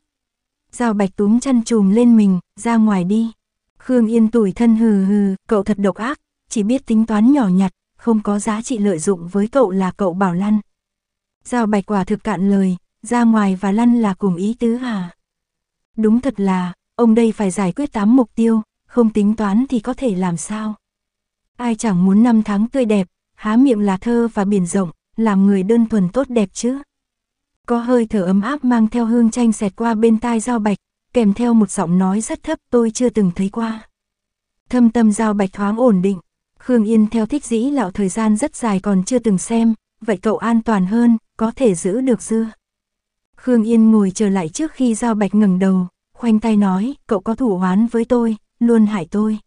Giao Bạch túm chăn chùm lên mình, ra ngoài đi. Khương Yên tủi thân hừ hừ, cậu thật độc ác, chỉ biết tính toán nhỏ nhặt, không có giá trị lợi dụng với cậu là cậu bảo lăn. Giao Bạch quả thực cạn lời, ra ngoài và lăn là cùng ý tứ hả? Đúng thật là, ông đây phải giải quyết 8 mục tiêu, không tính toán thì có thể làm sao? Ai chẳng muốn năm tháng tươi đẹp, há miệng là thơ và biển rộng, làm người đơn thuần tốt đẹp chứ. Có hơi thở ấm áp mang theo hương chanh xẹt qua bên tai Giao Bạch, kèm theo một giọng nói rất thấp tôi chưa từng thấy qua. Thâm tâm Giao Bạch thoáng ổn định, Khương Yên theo thích dĩ lão thời gian rất dài còn chưa từng xem, vậy cậu an toàn hơn, có thể giữ được dưa. Khương Yên ngồi trở lại trước khi Giao Bạch ngẩng đầu, khoanh tay nói, cậu có thủ oán với tôi, luôn hại tôi.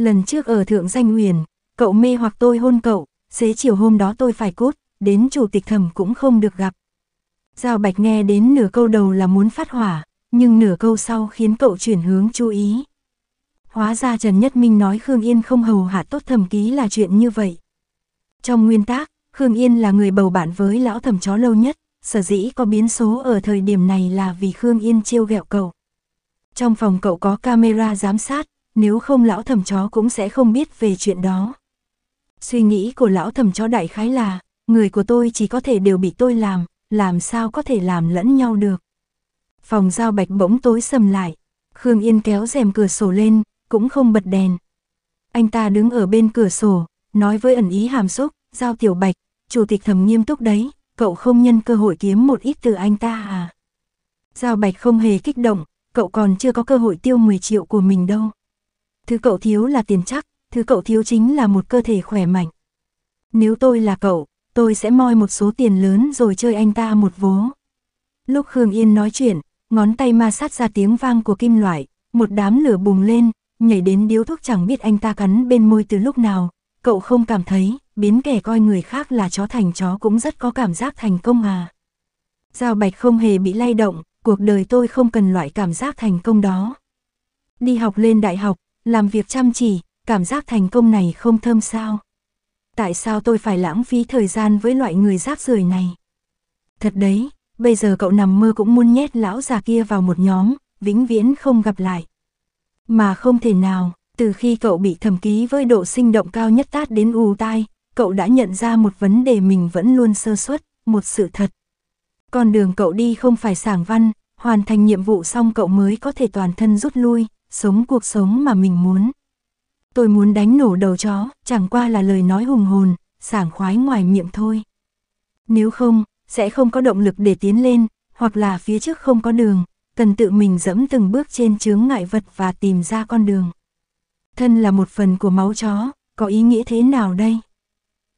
Lần trước ở Thượng Danh Huyền, cậu mê hoặc tôi hôn cậu, xế chiều hôm đó tôi phải cút, đến chủ tịch thẩm cũng không được gặp. Giao Bạch nghe đến nửa câu đầu là muốn phát hỏa, nhưng nửa câu sau khiến cậu chuyển hướng chú ý. Hóa ra Trần Nhất Minh nói Khương Yên không hầu hạ tốt thẩm ký là chuyện như vậy. Trong nguyên tác, Khương Yên là người bầu bạn với lão thẩm chó lâu nhất, sở dĩ có biến số ở thời điểm này là vì Khương Yên trêu ghẹo cậu. Trong phòng cậu có camera giám sát, nếu không lão thầm chó cũng sẽ không biết về chuyện đó. Suy nghĩ của lão thầm chó đại khái là, người của tôi chỉ có thể đều bị tôi làm, làm sao có thể làm lẫn nhau được. Phòng giao bạch bỗng tối sầm lại, Khương Yên kéo rèm cửa sổ lên, cũng không bật đèn. Anh ta đứng ở bên cửa sổ, nói với ẩn ý hàm xúc, giao tiểu bạch, chủ tịch thầm nghiêm túc đấy, cậu không nhân cơ hội kiếm một ít từ anh ta à? Giao bạch không hề kích động, cậu còn chưa có cơ hội tiêu 10 triệu của mình đâu. Thứ cậu thiếu là tiền chắc, thứ cậu thiếu chính là một cơ thể khỏe mạnh. Nếu tôi là cậu, tôi sẽ moi một số tiền lớn rồi chơi anh ta một vố. Lúc Khương Yên nói chuyện, ngón tay ma sát ra tiếng vang của kim loại, một đám lửa bùng lên, nhảy đến điếu thuốc chẳng biết anh ta cắn bên môi từ lúc nào. Cậu không cảm thấy, biến kẻ coi người khác là chó thành chó cũng rất có cảm giác thành công à. Giao bạch không hề bị lay động, cuộc đời tôi không cần loại cảm giác thành công đó. Đi học lên đại học, làm việc chăm chỉ, cảm giác thành công này không thơm sao. Tại sao tôi phải lãng phí thời gian với loại người rác rưởi này? Thật đấy, bây giờ cậu nằm mơ cũng muốn nhét lão già kia vào một nhóm, vĩnh viễn không gặp lại. Mà không thể nào, từ khi cậu bị thẩm ký với độ sinh động cao nhất tát đến u tai, cậu đã nhận ra một vấn đề mình vẫn luôn sơ suất, một sự thật. Con đường cậu đi không phải sảng văn, hoàn thành nhiệm vụ xong cậu mới có thể toàn thân rút lui, sống cuộc sống mà mình muốn. Tôi muốn đánh nổ đầu chó, chẳng qua là lời nói hùng hồn, sảng khoái ngoài miệng thôi. Nếu không, sẽ không có động lực để tiến lên, hoặc là phía trước không có đường, cần tự mình dẫm từng bước trên chướng ngại vật và tìm ra con đường. Thân là một phần của máu chó, có ý nghĩa thế nào đây?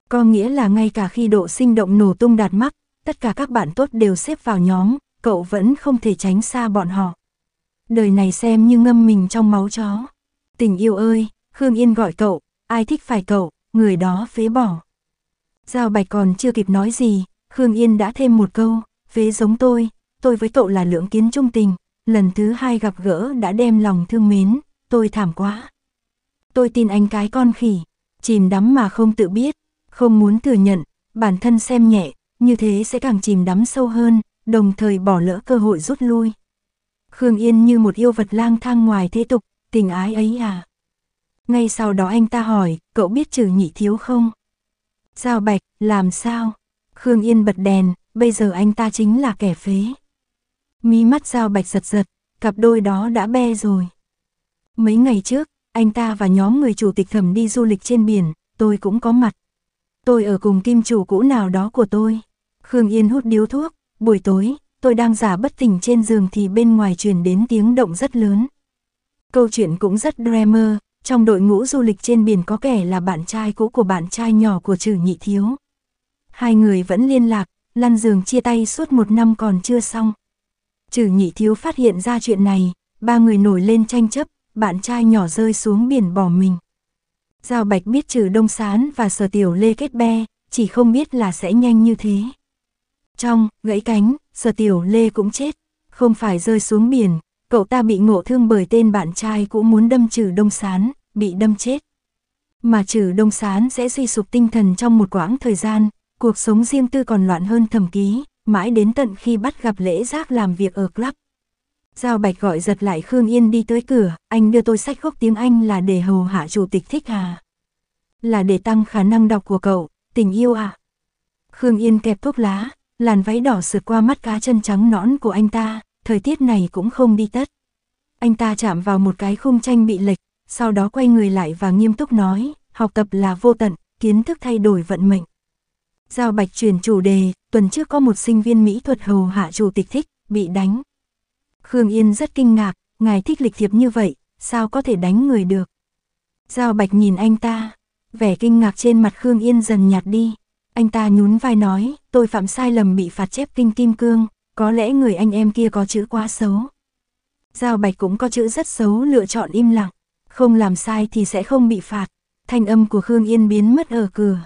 Có nghĩa là ngay cả khi độ sinh động nổ tung đạt mắt, tất cả các bạn tốt đều xếp vào nhóm, cậu vẫn không thể tránh xa bọn họ đời này xem như ngâm mình trong máu chó. Tình yêu ơi, Khương Yên gọi cậu, ai thích phải cậu, người đó phế bỏ. Giao Bạch còn chưa kịp nói gì, Khương Yên đã thêm một câu, phế giống tôi, tôi với cậu là lưỡng kiến trung tình, lần thứ hai gặp gỡ đã đem lòng thương mến, tôi thảm quá. Tôi tin anh cái con khỉ, chìm đắm mà không tự biết, không muốn thừa nhận, bản thân xem nhẹ, như thế sẽ càng chìm đắm sâu hơn, đồng thời bỏ lỡ cơ hội rút lui. Khương Yên như một yêu vật lang thang ngoài thế tục, tình ái ấy à. Ngay sau đó anh ta hỏi, cậu biết trừ nhị thiếu không? Giao bạch, làm sao? Khương Yên bật đèn, bây giờ anh ta chính là kẻ phế. Mí mắt Giao bạch giật giật, cặp đôi đó đã be rồi. Mấy ngày trước, anh ta và nhóm người chủ tịch thẩm đi du lịch trên biển, tôi cũng có mặt. Tôi ở cùng kim chủ cũ nào đó của tôi. Khương Yên hút điếu thuốc, buổi tối, tôi đang giả bất tỉnh trên giường thì bên ngoài truyền đến tiếng động rất lớn. Câu chuyện cũng rất drama, trong đội ngũ du lịch trên biển có kẻ là bạn trai cũ của bạn trai nhỏ của trừ nhị thiếu. Hai người vẫn liên lạc, lăn giường chia tay suốt một năm còn chưa xong. Trừ nhị thiếu phát hiện ra chuyện này, ba người nổi lên tranh chấp, bạn trai nhỏ rơi xuống biển bỏ mình. Giao Bạch biết trừ Đông Sán và Sở Tiểu Lê kết be, chỉ không biết là sẽ nhanh như thế. Trong, gãy cánh, Sở Tiểu Lê cũng chết, không phải rơi xuống biển, cậu ta bị ngộ thương bởi tên bạn trai cũng muốn đâm trừ đông sán, bị đâm chết. Mà trừ đông sán sẽ suy sụp tinh thần trong một quãng thời gian, cuộc sống riêng tư còn loạn hơn thầm ký, mãi đến tận khi bắt gặp lễ giác làm việc ở club. Giao Bạch gọi giật lại Khương Yên đi tới cửa, anh đưa tôi sách gốc tiếng Anh là để hầu hạ chủ tịch thích à. Là để tăng khả năng đọc của cậu, tình yêu à. Khương Yên kẹp thuốc lá, Làn váy đỏ sượt qua mắt cá chân trắng nõn của anh ta, thời tiết này cũng không đi tất. Anh ta chạm vào một cái khung tranh bị lệch, sau đó quay người lại và nghiêm túc nói, học tập là vô tận, kiến thức thay đổi vận mệnh. Giao Bạch chuyển chủ đề, tuần trước có một sinh viên mỹ thuật hầu hạ chủ tịch thích, bị đánh. Khương Yên rất kinh ngạc, ngài thích lịch thiệp như vậy, sao có thể đánh người được. Giao Bạch nhìn anh ta, vẻ kinh ngạc trên mặt Khương Yên dần nhạt đi. Anh ta nhún vai nói, tôi phạm sai lầm bị phạt chép kinh kim cương, có lẽ người anh em kia có chữ quá xấu. Giao Bạch cũng có chữ rất xấu lựa chọn im lặng, không làm sai thì sẽ không bị phạt. Thanh âm của Khương Yên biến mất ở cửa.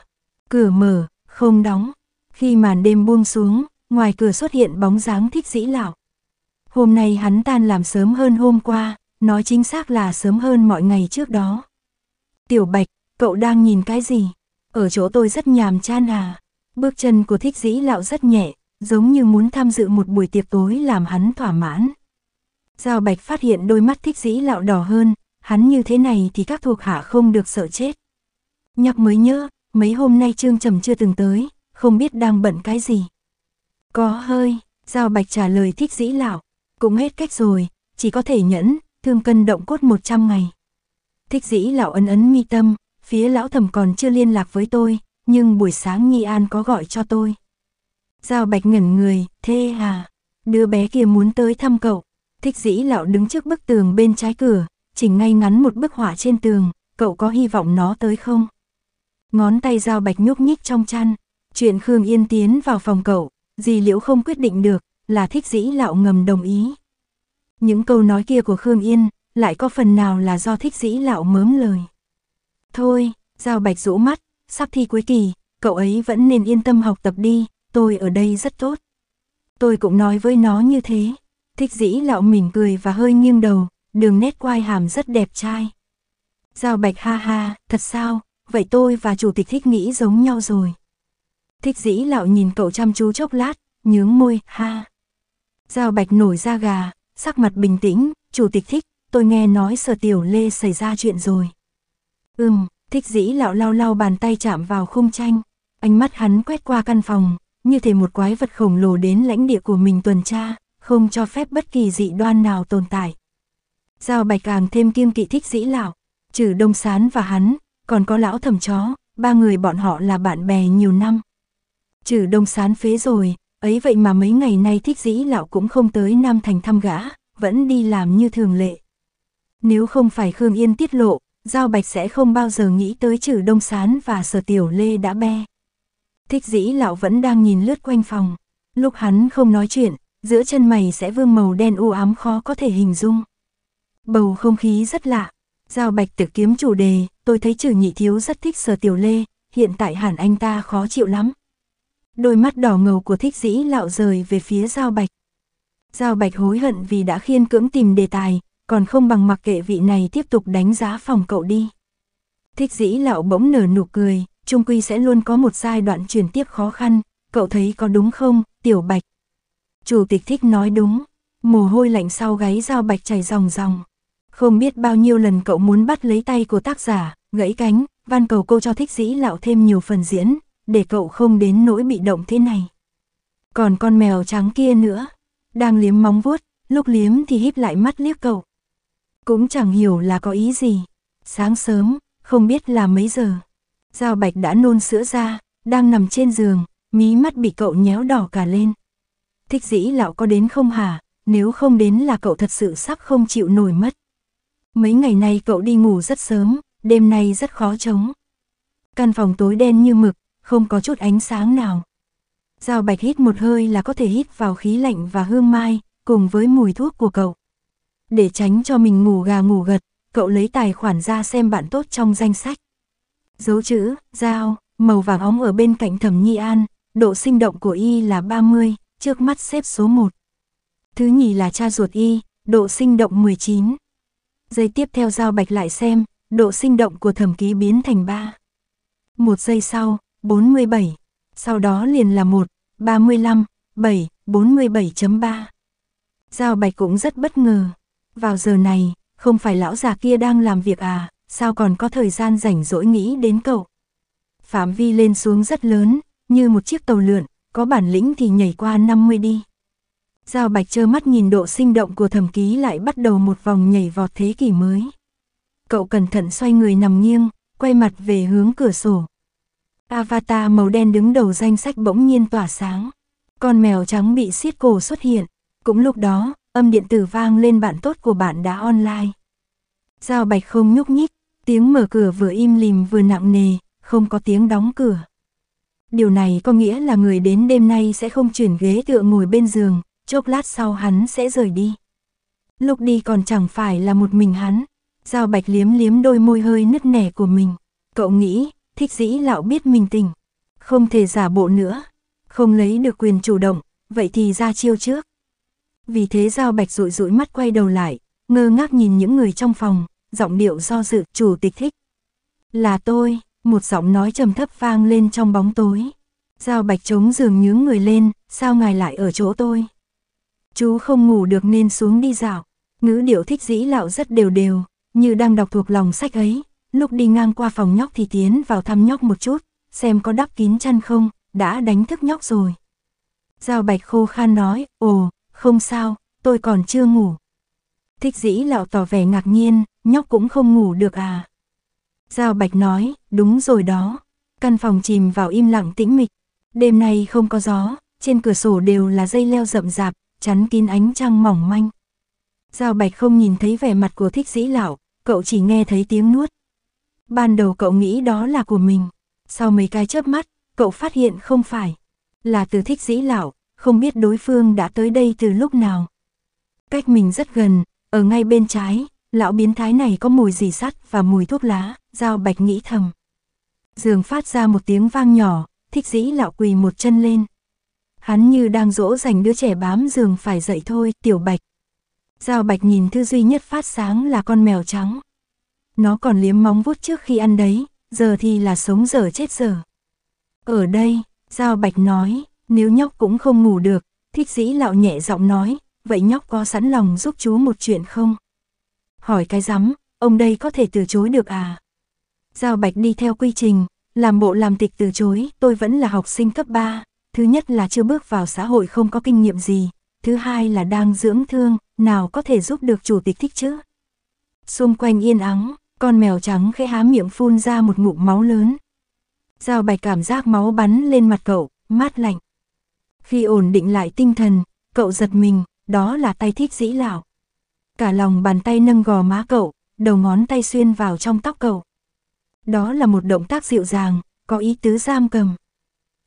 Cửa mở, không đóng. Khi màn đêm buông xuống, ngoài cửa xuất hiện bóng dáng thích dĩ lão. Hôm nay hắn tan làm sớm hơn hôm qua, nói chính xác là sớm hơn mọi ngày trước đó. Tiểu Bạch, cậu đang nhìn cái gì? ở chỗ tôi rất nhàm chán à. Bước chân của thích dĩ lão rất nhẹ, giống như muốn tham dự một buổi tiệc tối làm hắn thỏa mãn. Giao Bạch phát hiện đôi mắt thích dĩ lão đỏ hơn, hắn như thế này thì các thuộc hạ không được sợ chết. Nhắc mới nhớ, mấy hôm nay Trương Trầm chưa từng tới, không biết đang bận cái gì. Có hơi, Giao Bạch trả lời thích dĩ lão, cũng hết cách rồi, chỉ có thể nhẫn, thương cân động cốt 100 ngày. Thích dĩ lão ấn ấn mi tâm, phía lão thẩm còn chưa liên lạc với tôi, nhưng buổi sáng Nghi An có gọi cho tôi. Giao Bạch ngẩn người, thế à, đứa bé kia muốn tới thăm cậu. Thích dĩ lão đứng trước bức tường bên trái cửa, chỉnh ngay ngắn một bức họa trên tường, cậu có hy vọng nó tới không? Ngón tay Giao Bạch nhúc nhích trong chăn, chuyện Khương Yên tiến vào phòng cậu, gì liễu không quyết định được, là thích dĩ lão ngầm đồng ý. Những câu nói kia của Khương Yên, lại có phần nào là do thích dĩ lão mớm lời. Thôi, Giao Bạch rũ mắt, sắp thi cuối kỳ, cậu ấy vẫn nên yên tâm học tập đi, tôi ở đây rất tốt. Tôi cũng nói với nó như thế. Thích dĩ lạo mỉm cười và hơi nghiêng đầu, đường nét quai hàm rất đẹp trai. Giao Bạch ha ha, thật sao, vậy tôi và chủ tịch thích nghĩ giống nhau rồi. Thích dĩ lạo nhìn cậu chăm chú chốc lát, nhướng môi, ha. Giao Bạch nổi da gà, sắc mặt bình tĩnh, chủ tịch thích, tôi nghe nói sở tiểu lê xảy ra chuyện rồi. Ừm, thích dĩ lão lau lau bàn tay chạm vào khung tranh. Ánh mắt hắn quét qua căn phòng, như thể một quái vật khổng lồ đến lãnh địa của mình tuần tra, không cho phép bất kỳ dị đoan nào tồn tại. Giao bạch càng thêm kiêm kỵ thích dĩ lão, trừ đông sán và hắn, còn có lão thầm chó, ba người bọn họ là bạn bè nhiều năm. Trừ đông sán phế rồi, ấy vậy mà mấy ngày nay thích dĩ lão cũng không tới Nam Thành thăm gã, vẫn đi làm như thường lệ. Nếu không phải Khương Yên tiết lộ, Giao Bạch sẽ không bao giờ nghĩ tới trừ Đông Sán và Sở Tiểu Lê đã be. Thích dĩ lão vẫn đang nhìn lướt quanh phòng. Lúc hắn không nói chuyện, giữa chân mày sẽ vương màu đen u ám khó có thể hình dung. Bầu không khí rất lạ. Giao Bạch tự kiếm chủ đề, tôi thấy Trử nhị thiếu rất thích Sở Tiểu Lê, hiện tại hẳn anh ta khó chịu lắm. Đôi mắt đỏ ngầu của thích dĩ lão rời về phía Giao Bạch. Giao Bạch hối hận vì đã khiên cưỡng tìm đề tài, còn không bằng mặc kệ vị này tiếp tục đánh giá phòng cậu đi. Thích dĩ lão bỗng nở nụ cười, trung quy sẽ luôn có một giai đoạn truyền tiếp khó khăn, cậu thấy có đúng không, tiểu bạch? Chủ tịch thích nói đúng, mồ hôi lạnh sau gáy dao bạch chảy ròng ròng. Không biết bao nhiêu lần cậu muốn bắt lấy tay của tác giả, gãy cánh, van cầu cô cho thích dĩ lão thêm nhiều phần diễn, để cậu không đến nỗi bị động thế này. Còn con mèo trắng kia nữa, đang liếm móng vuốt, lúc liếm thì híp lại mắt liếc cậu. Cũng chẳng hiểu là có ý gì. Sáng sớm, không biết là mấy giờ. Giao Bạch đã nôn sữa ra, đang nằm trên giường, mí mắt bị cậu nhéo đỏ cả lên. Thích dĩ lão có đến không hả, nếu không đến là cậu thật sự sắp không chịu nổi mất. Mấy ngày nay cậu đi ngủ rất sớm, đêm nay rất khó chống. Căn phòng tối đen như mực, không có chút ánh sáng nào. Giao Bạch hít một hơi là có thể hít vào khí lạnh và hương mai, cùng với mùi thuốc của cậu. Để tránh cho mình ngủ gà ngủ gật, cậu lấy tài khoản ra xem bạn tốt trong danh sách. Dấu chữ, dao, màu vàng óng ở bên cạnh thẩm nhi an, độ sinh động của y là 30, trước mắt xếp số 1. Thứ nhì là cha ruột y, độ sinh động 19. Giây tiếp theo giao bạch lại xem, độ sinh động của thẩm ký biến thành 3. Một giây sau, 47, sau đó liền là 1, 35, 7, 47.3. Giao bạch cũng rất bất ngờ, vào giờ này, không phải lão già kia đang làm việc à, sao còn có thời gian rảnh rỗi nghĩ đến cậu. Phạm vi lên xuống rất lớn, như một chiếc tàu lượn, có bản lĩnh thì nhảy qua 50 đi. Giao Bạch trơ mắt nhìn độ sinh động của thầm ký lại bắt đầu một vòng nhảy vọt thế kỷ mới. Cậu cẩn thận xoay người nằm nghiêng, quay mặt về hướng cửa sổ. Avatar màu đen đứng đầu danh sách bỗng nhiên tỏa sáng. Con mèo trắng bị siết cổ xuất hiện. Cũng lúc đó, âm điện tử vang lên bạn tốt của bạn đã online. Giao bạch không nhúc nhích, tiếng mở cửa vừa im lìm vừa nặng nề, không có tiếng đóng cửa. Điều này có nghĩa là người đến đêm nay sẽ không chuyển ghế tựa ngồi bên giường, chốc lát sau hắn sẽ rời đi. Lúc đi còn chẳng phải là một mình hắn, Giao bạch liếm liếm đôi môi hơi nứt nẻ của mình. Cậu nghĩ, thích dĩ lão biết mình tình. Không thể giả bộ nữa. Không lấy được quyền chủ động, vậy thì ra chiêu trước. Vì thế Giao Bạch rụi rụi mắt quay đầu lại, ngơ ngác nhìn những người trong phòng, giọng điệu do dự, chủ tịch thích. Là tôi, một giọng nói trầm thấp vang lên trong bóng tối. Giao Bạch chống giường nhướng người lên, sao ngài lại ở chỗ tôi? Chú không ngủ được nên xuống đi dạo. Ngữ điệu thích dĩ lạo rất đều đều, như đang đọc thuộc lòng sách ấy. Lúc đi ngang qua phòng nhóc thì tiến vào thăm nhóc một chút, xem có đắp kín chăn không, đã đánh thức nhóc rồi. Giao Bạch khô khan nói, ồ, không sao, tôi còn chưa ngủ. Thích dĩ lão tỏ vẻ ngạc nhiên, nhóc cũng không ngủ được à. Giao Bạch nói, đúng rồi đó. Căn phòng chìm vào im lặng tĩnh mịch. Đêm nay không có gió, trên cửa sổ đều là dây leo rậm rạp, chắn kín ánh trăng mỏng manh. Giao Bạch không nhìn thấy vẻ mặt của thích dĩ lão, cậu chỉ nghe thấy tiếng nuốt. Ban đầu cậu nghĩ đó là của mình. Sau mấy cái chớp mắt, cậu phát hiện không phải. Là từ thích dĩ lão, không biết đối phương đã tới đây từ lúc nào. Cách mình rất gần, ở ngay bên trái, lão biến thái này có mùi dì sắt và mùi thuốc lá, Giao Bạch nghĩ thầm. Giường phát ra một tiếng vang nhỏ, thích dĩ lão quỳ một chân lên. Hắn như đang dỗ dành đứa trẻ bám giường phải dậy thôi, tiểu bạch. Giao bạch nhìn thứ duy nhất phát sáng là con mèo trắng. Nó còn liếm móng vuốt trước khi ăn đấy, giờ thì là sống dở chết dở. Ở đây, Giao bạch nói, nếu nhóc cũng không ngủ được, thích dĩ lão nhẹ giọng nói, vậy nhóc có sẵn lòng giúp chú một chuyện không? Hỏi cái rắm, ông đây có thể từ chối được à? Giao Bạch đi theo quy trình, làm bộ làm tịch từ chối, tôi vẫn là học sinh cấp 3. Thứ nhất là chưa bước vào xã hội không có kinh nghiệm gì, thứ hai là đang dưỡng thương, nào có thể giúp được chủ tịch thích chứ? Xung quanh yên ắng, con mèo trắng khẽ há miệng phun ra một ngụm máu lớn. Giao Bạch cảm giác máu bắn lên mặt cậu, mát lạnh. Khi ổn định lại tinh thần, cậu giật mình, đó là tay thích dĩ lão. Cả lòng bàn tay nâng gò má cậu, đầu ngón tay xuyên vào trong tóc cậu. Đó là một động tác dịu dàng, có ý tứ giam cầm.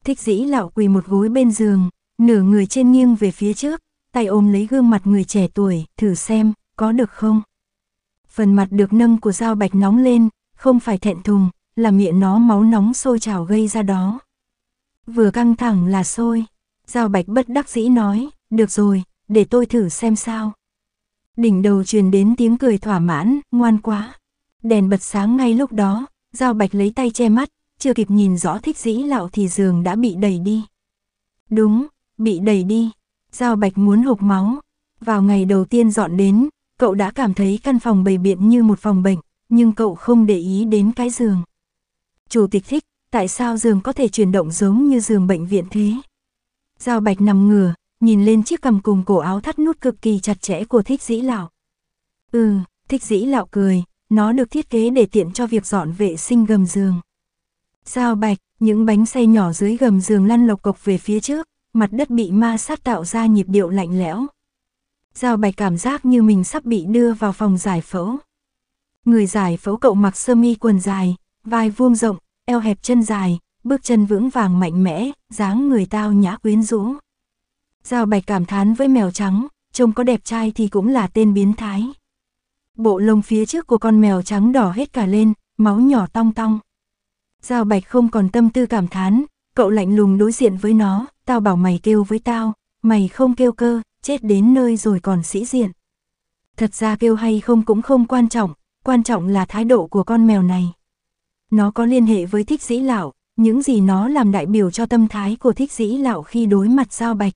Thích dĩ lão quỳ một gối bên giường, nửa người trên nghiêng về phía trước, tay ôm lấy gương mặt người trẻ tuổi, thử xem, có được không? Phần mặt được nâng của dao bạch nóng lên, không phải thẹn thùng, là miệng nó máu nóng sôi trào gây ra đó. Vừa căng thẳng là sôi. Giao Bạch bất đắc dĩ nói, được rồi, để tôi thử xem sao. Đỉnh đầu truyền đến tiếng cười thỏa mãn, ngoan quá. Đèn bật sáng ngay lúc đó, Giao Bạch lấy tay che mắt, chưa kịp nhìn rõ thích dĩ lạo thì giường đã bị đẩy đi. Đúng, bị đẩy đi. Giao Bạch muốn hộp máu. Vào ngày đầu tiên dọn đến, cậu đã cảm thấy căn phòng bầy biện như một phòng bệnh, nhưng cậu không để ý đến cái giường. Chủ tịch thích, tại sao giường có thể chuyển động giống như giường bệnh viện thế? Giao Bạch nằm ngửa, nhìn lên chiếc cầm cùng cổ áo thắt nút cực kỳ chặt chẽ của thích dĩ lão. Ừ, thích dĩ lão cười, nó được thiết kế để tiện cho việc dọn vệ sinh gầm giường. Giao Bạch, những bánh xe nhỏ dưới gầm giường lăn lộc cộc về phía trước, mặt đất bị ma sát tạo ra nhịp điệu lạnh lẽo. Giao Bạch cảm giác như mình sắp bị đưa vào phòng giải phẫu. Người giải phẫu cậu mặc sơ mi quần dài, vai vuông rộng, eo hẹp chân dài, bước chân vững vàng mạnh mẽ, dáng người tao nhã quyến rũ. Giao bạch cảm thán với mèo trắng, trông có đẹp trai thì cũng là tên biến thái. Bộ lông phía trước của con mèo trắng đỏ hết cả lên, máu nhỏ tong tong. Giao bạch không còn tâm tư cảm thán, cậu lạnh lùng đối diện với nó, tao bảo mày kêu với tao, mày không kêu cơ, chết đến nơi rồi còn sĩ diện. Thật ra kêu hay không cũng không quan trọng, quan trọng là thái độ của con mèo này. Nó có liên hệ với thích dĩ lão, những gì nó làm đại biểu cho tâm thái của thích dĩ lão khi đối mặt giao bạch.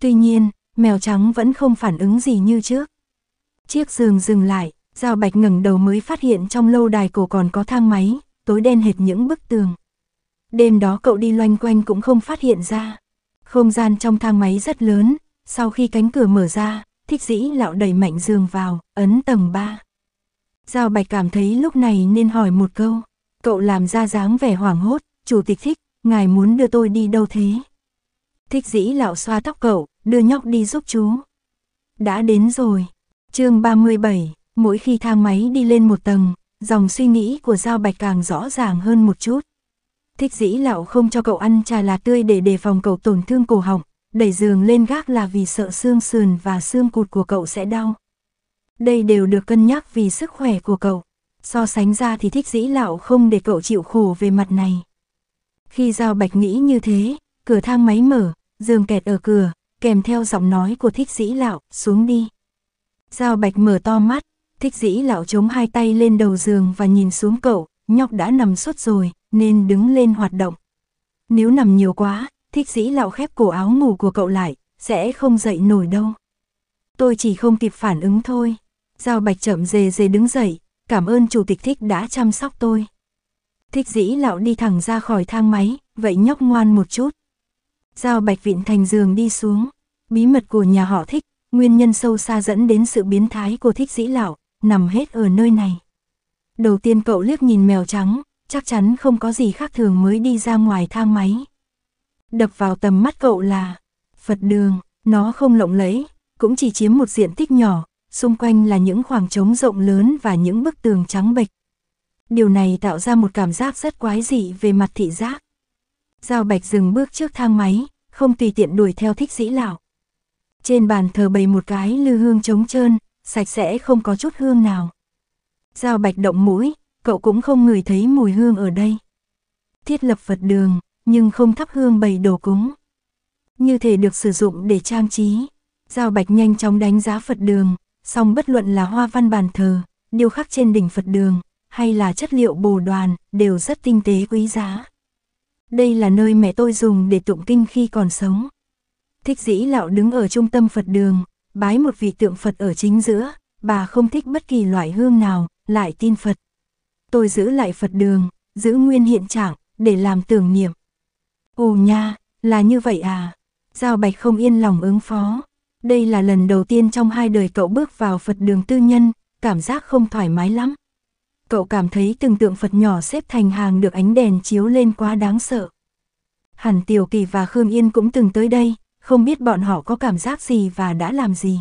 Tuy nhiên, mèo trắng vẫn không phản ứng gì như trước. Chiếc giường dừng lại, giao bạch ngẩng đầu mới phát hiện trong lâu đài cổ còn có thang máy, tối đen hệt những bức tường. Đêm đó cậu đi loanh quanh cũng không phát hiện ra. Không gian trong thang máy rất lớn, sau khi cánh cửa mở ra, thích dĩ lão đẩy mạnh giường vào, ấn tầng 3. Giao bạch cảm thấy lúc này nên hỏi một câu, cậu làm ra dáng vẻ hoảng hốt, chủ tịch thích, ngài muốn đưa tôi đi đâu thế? Thích dĩ lão xoa tóc cậu, đưa nhóc đi giúp chú. Đã đến rồi, chương 37, mỗi khi thang máy đi lên một tầng, dòng suy nghĩ của Giao Bạch càng rõ ràng hơn một chút. Thích dĩ lão không cho cậu ăn trà lá tươi để đề phòng cậu tổn thương cổ họng, đẩy giường lên gác là vì sợ xương sườn và xương cụt của cậu sẽ đau. Đây đều được cân nhắc vì sức khỏe của cậu. So sánh ra thì thích dĩ lão không để cậu chịu khổ về mặt này. Khi Giao Bạch nghĩ như thế, cửa thang máy mở, giường kẹt ở cửa, kèm theo giọng nói của thích dĩ lão, xuống đi. Giao Bạch mở to mắt, thích dĩ lão chống hai tay lên đầu giường và nhìn xuống cậu, nhóc đã nằm suốt rồi, nên đứng lên hoạt động. Nếu nằm nhiều quá, thích dĩ lão khép cổ áo ngủ của cậu lại, sẽ không dậy nổi đâu. Tôi chỉ không kịp phản ứng thôi. Giao Bạch chậm dề dề đứng dậy, cảm ơn chủ tịch thích đã chăm sóc tôi. Thích dĩ lão đi thẳng ra khỏi thang máy, vậy nhóc ngoan một chút. Giao bạch vịn thành giường đi xuống. Bí mật của nhà họ thích, nguyên nhân sâu xa dẫn đến sự biến thái của thích dĩ lão, nằm hết ở nơi này. Đầu tiên cậu liếc nhìn mèo trắng, chắc chắn không có gì khác thường mới đi ra ngoài thang máy. Đập vào tầm mắt cậu là Phật đường, nó không lộng lẫy, cũng chỉ chiếm một diện tích nhỏ, xung quanh là những khoảng trống rộng lớn và những bức tường trắng bệch điều này tạo ra một cảm giác rất quái dị về mặt thị giác. Giao Bạch dừng bước trước thang máy, không tùy tiện đuổi theo thích dĩ lão. Trên bàn thờ bày một cái lư hương trống trơn, sạch sẽ không có chút hương nào. Giao Bạch động mũi, cậu cũng không ngửi thấy mùi hương ở đây. Thiết lập Phật đường, nhưng không thắp hương bày đồ cúng. Như thể được sử dụng để trang trí. Giao Bạch nhanh chóng đánh giá Phật đường, song bất luận là hoa văn bàn thờ, điêu khắc trên đỉnh Phật đường, hay là chất liệu bồ đoàn, đều rất tinh tế quý giá. Đây là nơi mẹ tôi dùng để tụng kinh khi còn sống. Thích dĩ lão đứng ở trung tâm Phật đường, bái một vị tượng Phật ở chính giữa, bà không thích bất kỳ loại hương nào, lại tin Phật. Tôi giữ lại Phật đường, giữ nguyên hiện trạng, để làm tưởng niệm. Ồ nha, là như vậy à? Giao Bạch không yên lòng ứng phó. Đây là lần đầu tiên trong hai đời cậu bước vào Phật đường tư nhân, cảm giác không thoải mái lắm cậu cảm thấy từng tượng Phật nhỏ xếp thành hàng được ánh đèn chiếu lên quá đáng sợ. Hẳn Tiểu Kỳ và Khương Yên cũng từng tới đây, không biết bọn họ có cảm giác gì và đã làm gì.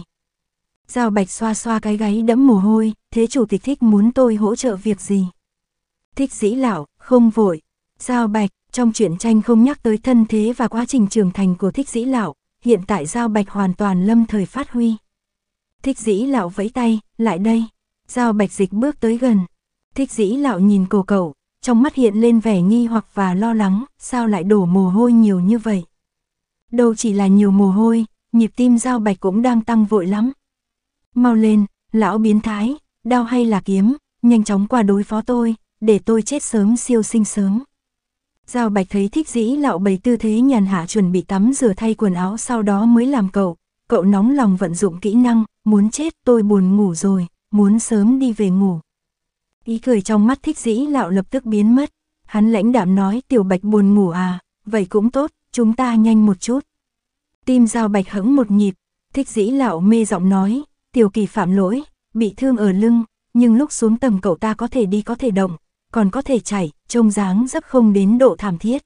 Giao Bạch xoa xoa cái gáy đẫm mồ hôi, thế chủ tịch thích muốn tôi hỗ trợ việc gì? Thích dĩ lão, không vội. Giao Bạch, trong truyện tranh không nhắc tới thân thế và quá trình trưởng thành của thích dĩ lão, hiện tại Giao Bạch hoàn toàn lâm thời phát huy. Thích dĩ lão vẫy tay, lại đây. Giao Bạch dịch bước tới gần, Thích dĩ lão nhìn cổ cậu, trong mắt hiện lên vẻ nghi hoặc và lo lắng, sao lại đổ mồ hôi nhiều như vậy. Đâu chỉ là nhiều mồ hôi, nhịp tim giao bạch cũng đang tăng vội lắm. Mau lên, lão biến thái, đau hay là kiếm, nhanh chóng qua đối phó tôi, để tôi chết sớm siêu sinh sớm. Giao bạch thấy thích dĩ lão bày tư thế nhàn hạ chuẩn bị tắm rửa thay quần áo sau đó mới làm cậu. Cậu nóng lòng vận dụng kỹ năng, muốn chết tôi buồn ngủ rồi, muốn sớm đi về ngủ. Ý cười trong mắt thích dĩ lạo lập tức biến mất. Hắn lãnh đạm nói tiểu bạch buồn ngủ à, vậy cũng tốt, chúng ta nhanh một chút. Tim giao bạch hững một nhịp, thích dĩ lạo mê giọng nói, tiểu kỳ phạm lỗi, bị thương ở lưng, nhưng lúc xuống tầng cậu ta có thể đi có thể động, còn có thể chảy, trông dáng dấp không đến độ thảm thiết.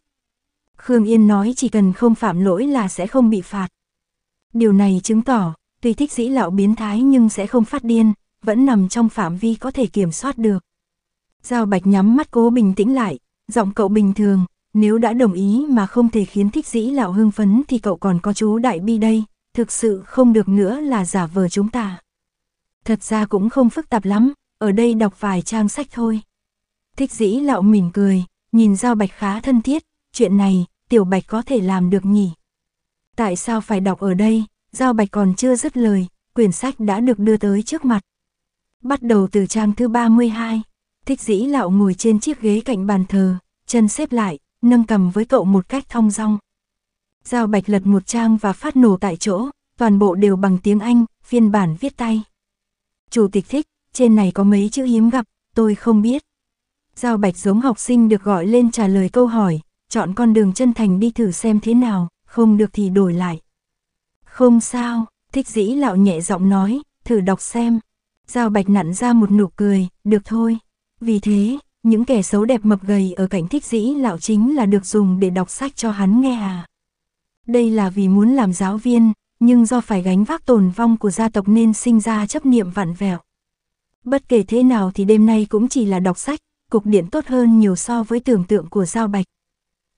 Khương Yên nói chỉ cần không phạm lỗi là sẽ không bị phạt. Điều này chứng tỏ, tuy thích dĩ lão biến thái nhưng sẽ không phát điên, vẫn nằm trong phạm vi có thể kiểm soát được. Giao Bạch nhắm mắt cố bình tĩnh lại, giọng cậu bình thường, nếu đã đồng ý mà không thể khiến thích dĩ lão hưng phấn thì cậu còn có chú Đại Bi đây, thực sự không được nữa là giả vờ chúng ta. Thật ra cũng không phức tạp lắm, ở đây đọc vài trang sách thôi. Thích dĩ lão mỉm cười, nhìn Giao Bạch khá thân thiết, chuyện này, Tiểu Bạch có thể làm được nhỉ? Tại sao phải đọc ở đây, Giao Bạch còn chưa dứt lời, quyển sách đã được đưa tới trước mặt. Bắt đầu từ trang thứ 32. Thích dĩ Lão ngồi trên chiếc ghế cạnh bàn thờ, chân xếp lại, nâng cầm với cậu một cách thong dong. Giao bạch lật một trang và phát nổ tại chỗ, toàn bộ đều bằng tiếng Anh, phiên bản viết tay. Chủ tịch thích, trên này có mấy chữ hiếm gặp, tôi không biết. Giao bạch giống học sinh được gọi lên trả lời câu hỏi, chọn con đường chân thành đi thử xem thế nào, không được thì đổi lại. Không sao, thích dĩ lão nhẹ giọng nói, thử đọc xem. Giao bạch nặn ra một nụ cười, được thôi. Vì thế, những kẻ xấu đẹp mập gầy ở cảnh thích dĩ lão chính là được dùng để đọc sách cho hắn nghe à. Đây là vì muốn làm giáo viên, nhưng do phải gánh vác tồn vong của gia tộc nên sinh ra chấp niệm vặn vẹo. Bất kể thế nào thì đêm nay cũng chỉ là đọc sách, cục điện tốt hơn nhiều so với tưởng tượng của Giao Bạch.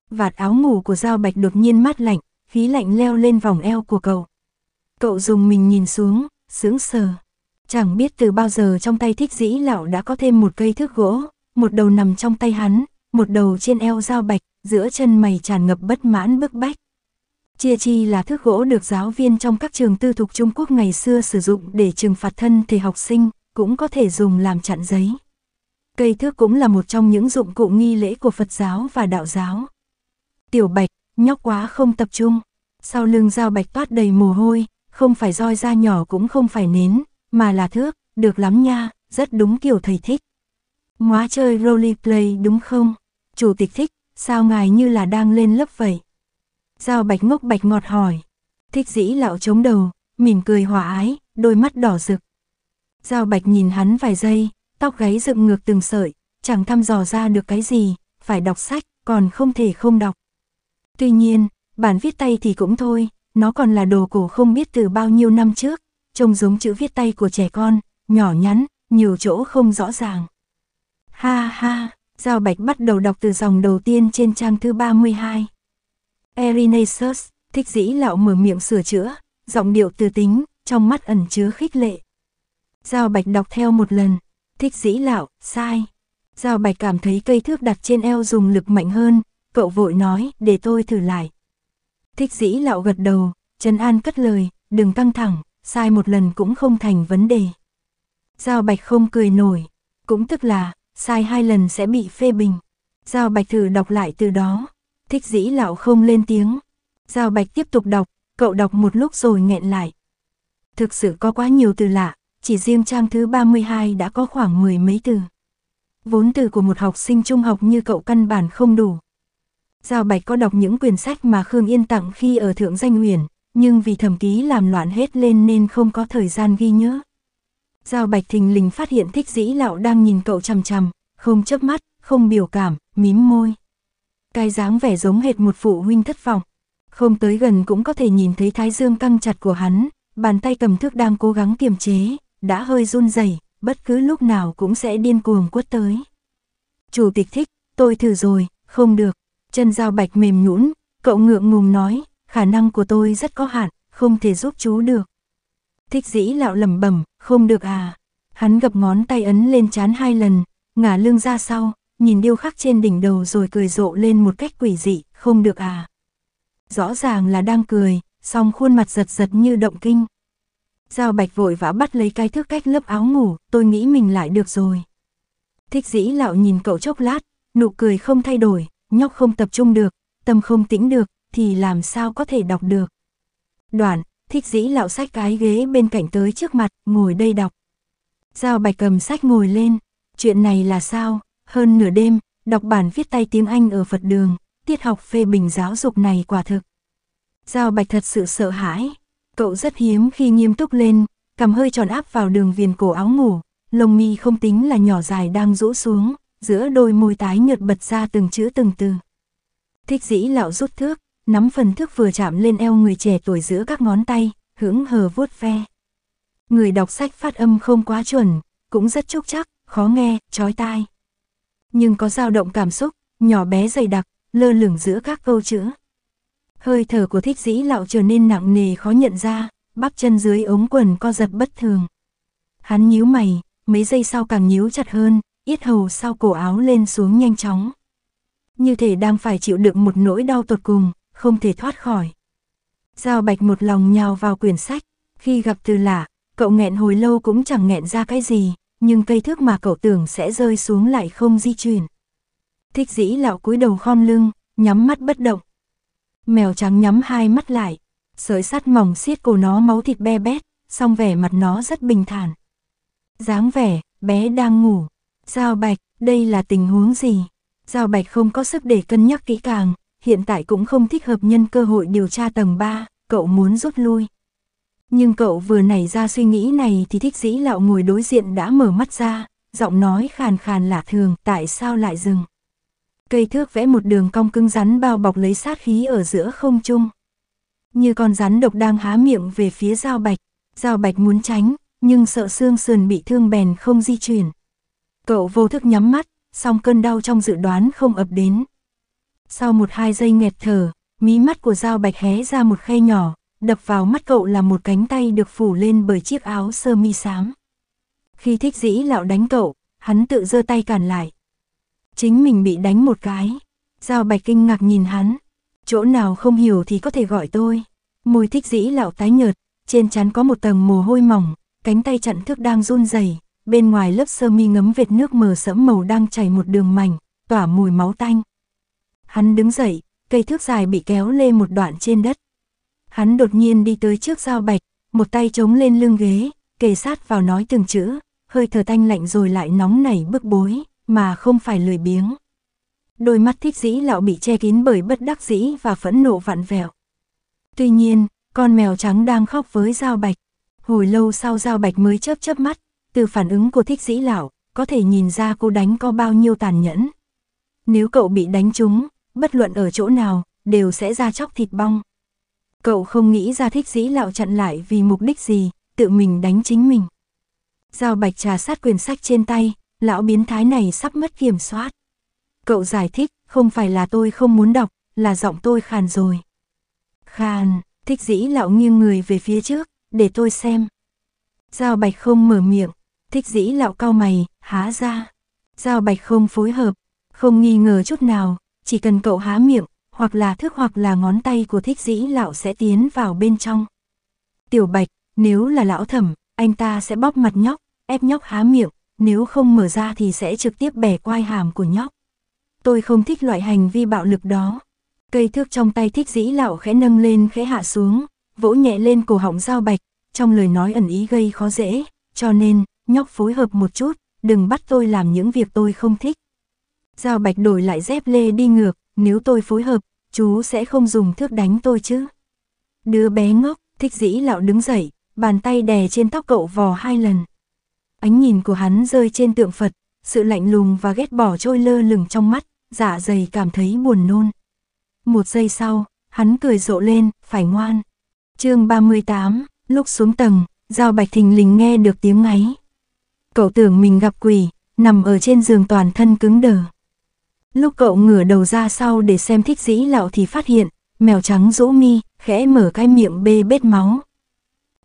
Vạt áo ngủ của Giao Bạch đột nhiên mát lạnh, khí lạnh leo lên vòng eo của cậu. Cậu dùng mình nhìn xuống, sững sờ. Chẳng biết từ bao giờ trong tay thích dĩ lão đã có thêm một cây thước gỗ, một đầu nằm trong tay hắn, một đầu trên eo dao bạch, giữa chân mày tràn ngập bất mãn bức bách. Chia chi là thước gỗ được giáo viên trong các trường tư thục Trung Quốc ngày xưa sử dụng để trừng phạt thân thể học sinh, cũng có thể dùng làm chặn giấy. Cây thước cũng là một trong những dụng cụ nghi lễ của Phật giáo và đạo giáo. Tiểu bạch, nhóc quá không tập trung, sau lưng dao bạch toát đầy mồ hôi, không phải roi da nhỏ cũng không phải nến, mà là thước, được lắm nha, rất đúng kiểu thầy thích. Móa chơi role play đúng không? Chủ tịch thích, sao ngài như là đang lên lớp vậy? Giao bạch ngốc bạch ngọt hỏi. Thích dĩ lão chống đầu, mỉm cười hòa ái, đôi mắt đỏ rực. Giao bạch nhìn hắn vài giây, tóc gáy dựng ngược từng sợi, chẳng thăm dò ra được cái gì, phải đọc sách, còn không thể không đọc. Tuy nhiên, bản viết tay thì cũng thôi, nó còn là đồ cổ không biết từ bao nhiêu năm trước, trông giống chữ viết tay của trẻ con, nhỏ nhắn, nhiều chỗ không rõ ràng. Ha ha, Giao Bạch bắt đầu đọc từ dòng đầu tiên trên trang thứ 32. Erinaceus, thích dĩ lão mở miệng sửa chữa, giọng điệu từ tính, trong mắt ẩn chứa khích lệ. Giao Bạch đọc theo một lần, thích dĩ lão, sai. Giao Bạch cảm thấy cây thước đặt trên eo dùng lực mạnh hơn, cậu vội nói, để tôi thử lại. Thích dĩ lão gật đầu, Trần An cất lời, đừng căng thẳng, sai một lần cũng không thành vấn đề. Giao Bạch không cười nổi, cũng tức là, sai hai lần sẽ bị phê bình. Giao Bạch thử đọc lại từ đó, thích dĩ lão không lên tiếng. Giao Bạch tiếp tục đọc, cậu đọc một lúc rồi nghẹn lại. Thực sự có quá nhiều từ lạ, chỉ riêng trang thứ 32 đã có khoảng mười mấy từ. Vốn từ của một học sinh trung học như cậu căn bản không đủ. Giao Bạch có đọc những quyển sách mà Khương Yên tặng khi ở Thượng Danh Huyền, nhưng vì thẩm ký làm loạn hết lên nên không có thời gian ghi nhớ. Giao Bạch thình lình phát hiện thích dĩ lão đang nhìn cậu chằm chằm, không chớp mắt, không biểu cảm, mím môi. Cái dáng vẻ giống hệt một phụ huynh thất vọng. Không tới gần cũng có thể nhìn thấy thái dương căng chặt của hắn, bàn tay cầm thước đang cố gắng kiềm chế, đã hơi run rẩy, bất cứ lúc nào cũng sẽ điên cuồng quất tới. Chủ tịch thích, tôi thử rồi, không được. Chân dao bạch mềm nhũn, cậu ngượng ngùng nói, khả năng của tôi rất có hạn, không thể giúp chú được. Thích dĩ lạo lẩm bẩm, không được à. Hắn gập ngón tay ấn lên chán hai lần, ngả lưng ra sau, nhìn điêu khắc trên đỉnh đầu rồi cười rộ lên một cách quỷ dị, không được à. Rõ ràng là đang cười, song khuôn mặt giật giật như động kinh. Giao bạch vội vã bắt lấy cái thước cách lớp áo ngủ, tôi nghĩ mình lại được rồi. Thích dĩ lạo nhìn cậu chốc lát, nụ cười không thay đổi, nhóc không tập trung được, tâm không tĩnh được, thì làm sao có thể đọc được. Đoạn, thích dĩ lão sách cái ghế bên cạnh tới trước mặt, ngồi đây đọc. Giao bạch cầm sách ngồi lên, chuyện này là sao, hơn nửa đêm, đọc bản viết tay tiếng Anh ở Phật đường, tiết học phê bình giáo dục này quả thực. Giao bạch thật sự sợ hãi, cậu rất hiếm khi nghiêm túc lên, cầm hơi tròn áp vào đường viền cổ áo ngủ, lông mi không tính là nhỏ dài đang rũ xuống, giữa đôi môi tái nhợt bật ra từng chữ từng từ. Thích dĩ lão rút thước, nắm phần thức vừa chạm lên eo người trẻ tuổi giữa các ngón tay, hững hờ vuốt ve. Người đọc sách phát âm không quá chuẩn, cũng rất trúc chắc, khó nghe, chói tai. Nhưng có dao động cảm xúc, nhỏ bé dày đặc, lơ lửng giữa các câu chữ. Hơi thở của thích dĩ lạo trở nên nặng nề khó nhận ra, bắp chân dưới ống quần co giật bất thường. Hắn nhíu mày, mấy giây sau càng nhíu chặt hơn, yết hầu sau cổ áo lên xuống nhanh chóng. Như thể đang phải chịu đựng một nỗi đau tột cùng, không thể thoát khỏi. Giao Bạch một lòng nhào vào quyển sách, khi gặp từ lạ, cậu nghẹn hồi lâu cũng chẳng nghẹn ra cái gì, nhưng cây thước mà cậu tưởng sẽ rơi xuống lại không di chuyển. Thích dĩ lão cúi đầu khom lưng, nhắm mắt bất động. Mèo trắng nhắm hai mắt lại, sợi sắt mỏng xiết cổ nó máu thịt be bét, song vẻ mặt nó rất bình thản. dáng vẻ, bé đang ngủ. Giao Bạch, đây là tình huống gì? Giao Bạch không có sức để cân nhắc kỹ càng, hiện tại cũng không thích hợp nhân cơ hội điều tra tầng 3, cậu muốn rút lui. Nhưng cậu vừa nảy ra suy nghĩ này thì thích dĩ lão ngồi đối diện đã mở mắt ra, giọng nói khàn khàn lạ thường, tại sao lại dừng. Cây thước vẽ một đường cong cứng rắn bao bọc lấy sát khí ở giữa không trung. Như con rắn độc đang há miệng về phía dao bạch, dao bạch muốn tránh, nhưng sợ xương sườn bị thương bèn không di chuyển. Cậu vô thức nhắm mắt, song cơn đau trong dự đoán không ập đến. Sau một hai giây nghẹt thở, mí mắt của giao bạch hé ra một khe nhỏ, đập vào mắt cậu là một cánh tay được phủ lên bởi chiếc áo sơ mi xám. Khi thích dĩ lão đánh cậu, hắn tự giơ tay cản lại. Chính mình bị đánh một cái. Giao bạch kinh ngạc nhìn hắn. Chỗ nào không hiểu thì có thể gọi tôi. Môi thích dĩ lão tái nhợt, trên chắn có một tầng mồ hôi mỏng, cánh tay chặn thước đang run rẩy. bên ngoài lớp sơ mi ngấm vệt nước mờ sẫm màu đang chảy một đường mảnh, tỏa mùi máu tanh. Hắn đứng dậy, cây thước dài bị kéo lê một đoạn trên đất. Hắn đột nhiên đi tới trước dao bạch, một tay chống lên lưng ghế, kề sát vào nói từng chữ, hơi thở thanh lạnh rồi lại nóng nảy bức bối, mà không phải lười biếng. Đôi mắt thích dĩ lão bị che kín bởi bất đắc dĩ và phẫn nộ vặn vẹo. Tuy nhiên, con mèo trắng đang khóc với dao bạch. Hồi lâu sau dao bạch mới chớp chớp mắt, từ phản ứng của thích dĩ lão, có thể nhìn ra cô đánh có bao nhiêu tàn nhẫn. Nếu cậu bị đánh trúng, bất luận ở chỗ nào, đều sẽ ra chóc thịt bong. Cậu không nghĩ ra thích dĩ lạo chặn lại vì mục đích gì, tự mình đánh chính mình. Giao bạch trà sát quyển sách trên tay, lão biến thái này sắp mất kiểm soát. Cậu giải thích, không phải là tôi không muốn đọc, là giọng tôi khàn rồi. Khàn, thích dĩ lão nghiêng người về phía trước, để tôi xem. Giao bạch không mở miệng, thích dĩ lão cao mày, há ra. Giao bạch không phối hợp, không nghi ngờ chút nào, chỉ cần cậu há miệng, hoặc là thức hoặc là ngón tay của thích dĩ lão sẽ tiến vào bên trong. Tiểu bạch, nếu là lão thẩm, anh ta sẽ bóp mặt nhóc, ép nhóc há miệng, nếu không mở ra thì sẽ trực tiếp bẻ quai hàm của nhóc. Tôi không thích loại hành vi bạo lực đó. Cây thước trong tay thích dĩ lão khẽ nâng lên khẽ hạ xuống, vỗ nhẹ lên cổ họng dao bạch, trong lời nói ẩn ý gây khó dễ, cho nên, nhóc phối hợp một chút, đừng bắt tôi làm những việc tôi không thích. Giao Bạch đổi lại dép lê đi ngược, nếu tôi phối hợp, chú sẽ không dùng thước đánh tôi chứ. Đứa bé ngốc, thích dĩ lão đứng dậy, bàn tay đè trên tóc cậu vò hai lần. Ánh nhìn của hắn rơi trên tượng Phật, sự lạnh lùng và ghét bỏ trôi lơ lửng trong mắt, dạ dày cảm thấy buồn nôn. Một giây sau, hắn cười rộ lên, phải ngoan. chương 38, lúc xuống tầng, Giao Bạch Thình lình nghe được tiếng ngáy. Cậu tưởng mình gặp quỷ, nằm ở trên giường toàn thân cứng đờ. Lúc cậu ngửa đầu ra sau để xem thích dĩ lão thì phát hiện, mèo trắng rũ mi, khẽ mở cái miệng bê bết máu.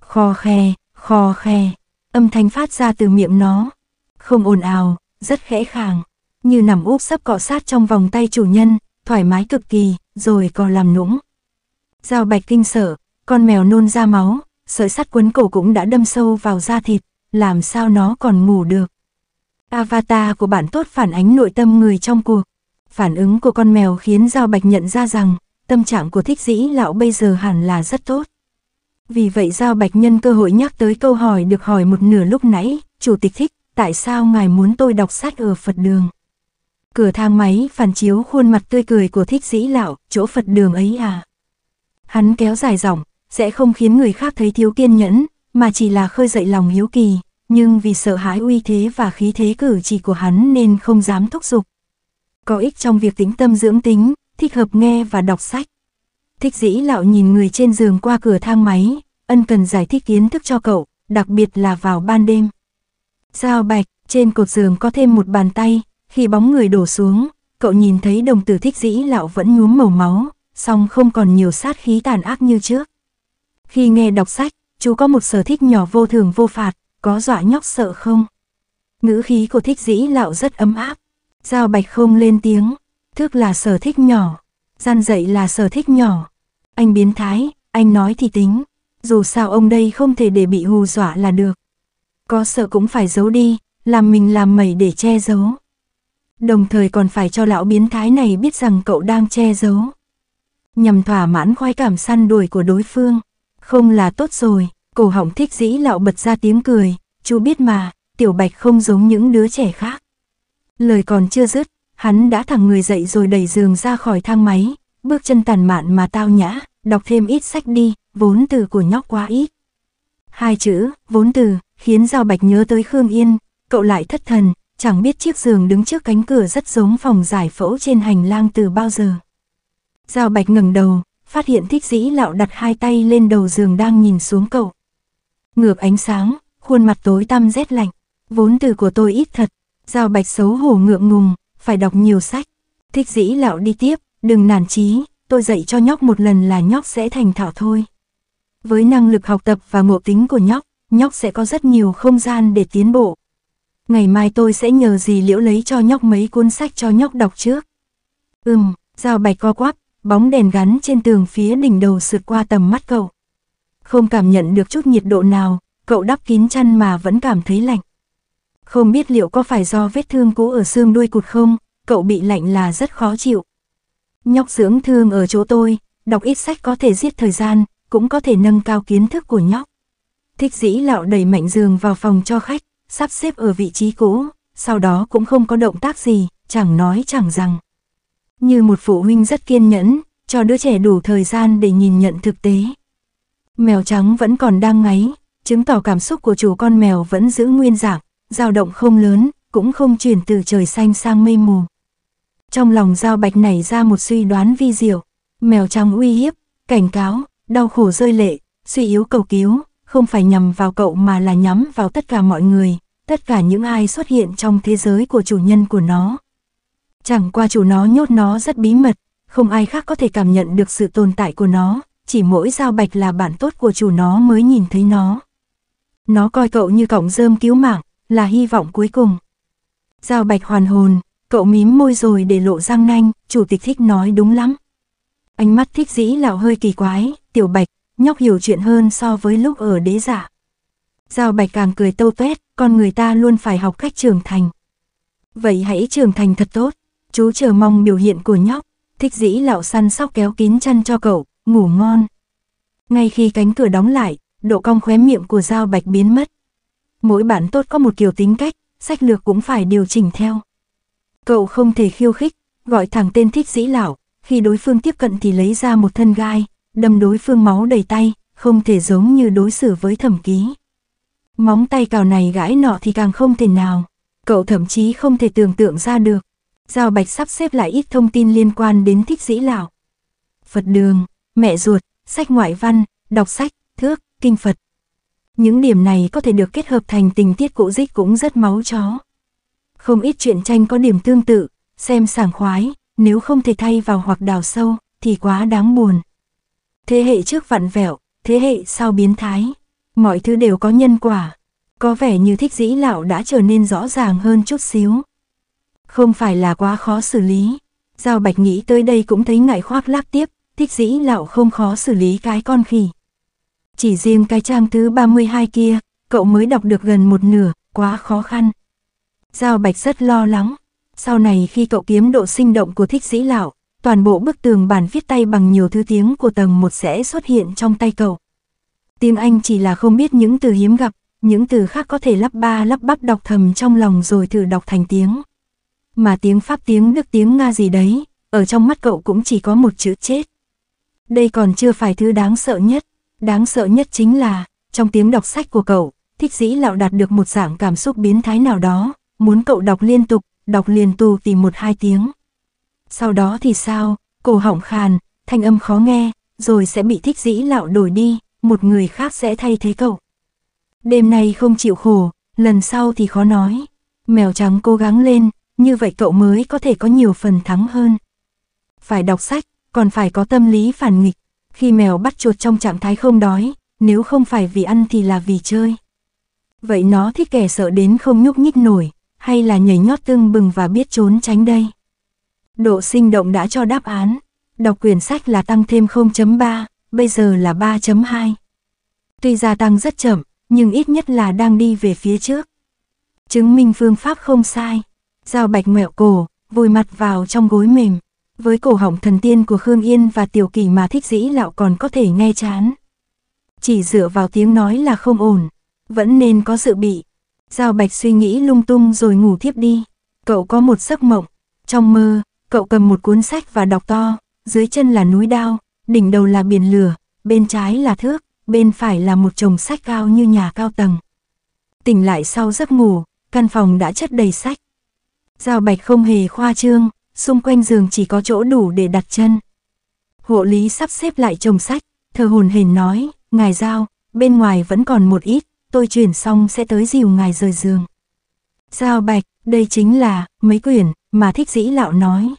Kho khe, kho khe, âm thanh phát ra từ miệng nó. Không ồn ào, rất khẽ khàng, như nằm úp sấp cọ sát trong vòng tay chủ nhân, thoải mái cực kỳ, rồi còn làm nũng. Giao bạch kinh sợ con mèo nôn ra máu, sợi sắt quấn cổ cũng đã đâm sâu vào da thịt, làm sao nó còn ngủ được. Avatar của bạn tốt phản ánh nội tâm người trong cuộc. Phản ứng của con mèo khiến Giao Bạch nhận ra rằng, tâm trạng của thích dĩ lão bây giờ hẳn là rất tốt. Vì vậy Giao Bạch nhân cơ hội nhắc tới câu hỏi được hỏi một nửa lúc nãy, Chủ tịch thích, tại sao ngài muốn tôi đọc sách ở Phật đường? Cửa thang máy phản chiếu khuôn mặt tươi cười của thích dĩ lão, chỗ Phật đường ấy à? Hắn kéo dài giọng, sẽ không khiến người khác thấy thiếu kiên nhẫn, mà chỉ là khơi dậy lòng hiếu kỳ, nhưng vì sợ hãi uy thế và khí thế cử chỉ của hắn nên không dám thúc giục có ích trong việc tính tâm dưỡng tính, thích hợp nghe và đọc sách. Thích dĩ lão nhìn người trên giường qua cửa thang máy, ân cần giải thích kiến thức cho cậu, đặc biệt là vào ban đêm. Giao bạch, trên cột giường có thêm một bàn tay, khi bóng người đổ xuống, cậu nhìn thấy đồng tử thích dĩ lão vẫn nhuốm màu máu, song không còn nhiều sát khí tàn ác như trước. Khi nghe đọc sách, chú có một sở thích nhỏ vô thường vô phạt, có dọa nhóc sợ không? Ngữ khí của thích dĩ lão rất ấm áp, Giao Bạch không lên tiếng, thức là sở thích nhỏ, gian dạy là sở thích nhỏ. Anh biến thái, anh nói thì tính, dù sao ông đây không thể để bị hù dọa là được. Có sợ cũng phải giấu đi, làm mình làm mẩy để che giấu. Đồng thời còn phải cho lão biến thái này biết rằng cậu đang che giấu. Nhằm thỏa mãn khoái cảm săn đuổi của đối phương. Không là tốt rồi, cổ họng thích dĩ lão bật ra tiếng cười, chú biết mà, tiểu bạch không giống những đứa trẻ khác. Lời còn chưa dứt, hắn đã thẳng người dậy rồi đẩy giường ra khỏi thang máy, bước chân tàn mạn mà tao nhã, đọc thêm ít sách đi, vốn từ của nhóc quá ít. Hai chữ, vốn từ, khiến Giao Bạch nhớ tới Khương Yên, cậu lại thất thần, chẳng biết chiếc giường đứng trước cánh cửa rất giống phòng giải phẫu trên hành lang từ bao giờ. Giao Bạch ngẩng đầu, phát hiện thích dĩ lạo đặt hai tay lên đầu giường đang nhìn xuống cậu. Ngược ánh sáng, khuôn mặt tối tăm rét lạnh, vốn từ của tôi ít thật, Giao bạch xấu hổ ngượng ngùng, phải đọc nhiều sách. Thích dĩ lão đi tiếp, đừng nản chí, tôi dạy cho nhóc một lần là nhóc sẽ thành thạo thôi. Với năng lực học tập và ngộ tính của nhóc, nhóc sẽ có rất nhiều không gian để tiến bộ. Ngày mai tôi sẽ nhờ dì liễu lấy cho nhóc mấy cuốn sách cho nhóc đọc trước. Ừm, Giao bạch co quắp, bóng đèn gắn trên tường phía đỉnh đầu sượt qua tầm mắt cậu. Không cảm nhận được chút nhiệt độ nào, cậu đắp kín chăn mà vẫn cảm thấy lạnh. Không biết liệu có phải do vết thương cũ ở xương đuôi cụt không, cậu bị lạnh là rất khó chịu. Nhóc dưỡng thương ở chỗ tôi, đọc ít sách có thể giết thời gian, cũng có thể nâng cao kiến thức của nhóc. Thích dĩ lão đẩy mạnh giường vào phòng cho khách, sắp xếp ở vị trí cũ, sau đó cũng không có động tác gì, chẳng nói chẳng rằng. Như một phụ huynh rất kiên nhẫn, cho đứa trẻ đủ thời gian để nhìn nhận thực tế. Mèo trắng vẫn còn đang ngáy, chứng tỏ cảm xúc của chủ con mèo vẫn giữ nguyên dạng dao động không lớn, cũng không chuyển từ trời xanh sang mây mù. Trong lòng Giao Bạch nảy ra một suy đoán vi diệu, mèo trong uy hiếp, cảnh cáo, đau khổ rơi lệ, suy yếu cầu cứu, không phải nhằm vào cậu mà là nhắm vào tất cả mọi người, tất cả những ai xuất hiện trong thế giới của chủ nhân của nó. Chẳng qua chủ nó nhốt nó rất bí mật, không ai khác có thể cảm nhận được sự tồn tại của nó, chỉ mỗi Giao Bạch là bạn tốt của chủ nó mới nhìn thấy nó. Nó coi cậu như cọng rơm cứu mạng, là hy vọng cuối cùng. Giao bạch hoàn hồn, cậu mím môi rồi để lộ răng nanh, chủ tịch thích nói đúng lắm. Ánh mắt thích dĩ lão hơi kỳ quái, tiểu bạch, nhóc hiểu chuyện hơn so với lúc ở đế giả. Giao bạch càng cười tâu tuét, con người ta luôn phải học cách trưởng thành. Vậy hãy trưởng thành thật tốt, chú chờ mong biểu hiện của nhóc, thích dĩ lão săn sóc kéo kín chân cho cậu, ngủ ngon. Ngay khi cánh cửa đóng lại, độ cong khóe miệng của Giao Bạch biến mất mỗi bạn tốt có một kiểu tính cách, sách lược cũng phải điều chỉnh theo. Cậu không thể khiêu khích, gọi thẳng tên thích dĩ lão, khi đối phương tiếp cận thì lấy ra một thân gai, đâm đối phương máu đầy tay, không thể giống như đối xử với thẩm ký. Móng tay cào này gãi nọ thì càng không thể nào, cậu thậm chí không thể tưởng tượng ra được. Giao Bạch sắp xếp lại ít thông tin liên quan đến thích dĩ lão. Phật đường, mẹ ruột, sách ngoại văn, đọc sách, thước, kinh Phật, những điểm này có thể được kết hợp thành tình tiết cụ dích cũng rất máu chó. Không ít chuyện tranh có điểm tương tự, xem sảng khoái, nếu không thể thay vào hoặc đào sâu, thì quá đáng buồn. Thế hệ trước vặn vẹo, thế hệ sau biến thái, mọi thứ đều có nhân quả. Có vẻ như thích dĩ lão đã trở nên rõ ràng hơn chút xíu. Không phải là quá khó xử lý. Giao Bạch nghĩ tới đây cũng thấy ngại khoác lác tiếp, thích dĩ lão không khó xử lý cái con khỉ. Chỉ riêng cái trang thứ 32 kia, cậu mới đọc được gần một nửa, quá khó khăn. Giao Bạch rất lo lắng. Sau này khi cậu kiếm độ sinh động của thích sĩ lão, toàn bộ bức tường bản viết tay bằng nhiều thứ tiếng của tầng 1 sẽ xuất hiện trong tay cậu. Tiếng Anh chỉ là không biết những từ hiếm gặp, những từ khác có thể lắp ba lắp bắp đọc thầm trong lòng rồi thử đọc thành tiếng. Mà tiếng Pháp tiếng Đức tiếng Nga gì đấy, ở trong mắt cậu cũng chỉ có một chữ chết. Đây còn chưa phải thứ đáng sợ nhất. Đáng sợ nhất chính là, trong tiếng đọc sách của cậu, thích dĩ lão đạt được một dạng cảm xúc biến thái nào đó, muốn cậu đọc liên tục, đọc liền tù tìm một hai tiếng. Sau đó thì sao, cổ họng khàn, thanh âm khó nghe, rồi sẽ bị thích dĩ lão đổi đi, một người khác sẽ thay thế cậu. Đêm nay không chịu khổ, lần sau thì khó nói. Mèo trắng cố gắng lên, như vậy cậu mới có thể có nhiều phần thắng hơn. Phải đọc sách, còn phải có tâm lý phản nghịch. Khi mèo bắt chuột trong trạng thái không đói, nếu không phải vì ăn thì là vì chơi. Vậy nó thích kẻ sợ đến không nhúc nhích nổi, hay là nhảy nhót tương bừng và biết trốn tránh đây. Độ sinh động đã cho đáp án, đọc quyển sách là tăng thêm 0.3, bây giờ là 3.2. Tuy gia tăng rất chậm, nhưng ít nhất là đang đi về phía trước. Chứng minh phương pháp không sai. Dao bạch ngoẹo cổ, vùi mặt vào trong gối mềm với cổ họng thần tiên của Khương Yên và Tiểu Kỳ mà thích dĩ lão còn có thể nghe chán. Chỉ dựa vào tiếng nói là không ổn, vẫn nên có sự bị. Giao Bạch suy nghĩ lung tung rồi ngủ thiếp đi. Cậu có một giấc mộng, trong mơ, cậu cầm một cuốn sách và đọc to, dưới chân là núi đao, đỉnh đầu là biển lửa, bên trái là thước, bên phải là một chồng sách cao như nhà cao tầng. Tỉnh lại sau giấc ngủ, căn phòng đã chất đầy sách. Giao Bạch không hề khoa trương, xung quanh giường chỉ có chỗ đủ để đặt chân. Hộ lý sắp xếp lại chồng sách, thờ hồn hền nói, ngài giao, bên ngoài vẫn còn một ít, tôi chuyển xong sẽ tới dìu ngài rời giường. Giao bạch, đây chính là, mấy quyển, mà thích dĩ lão nói.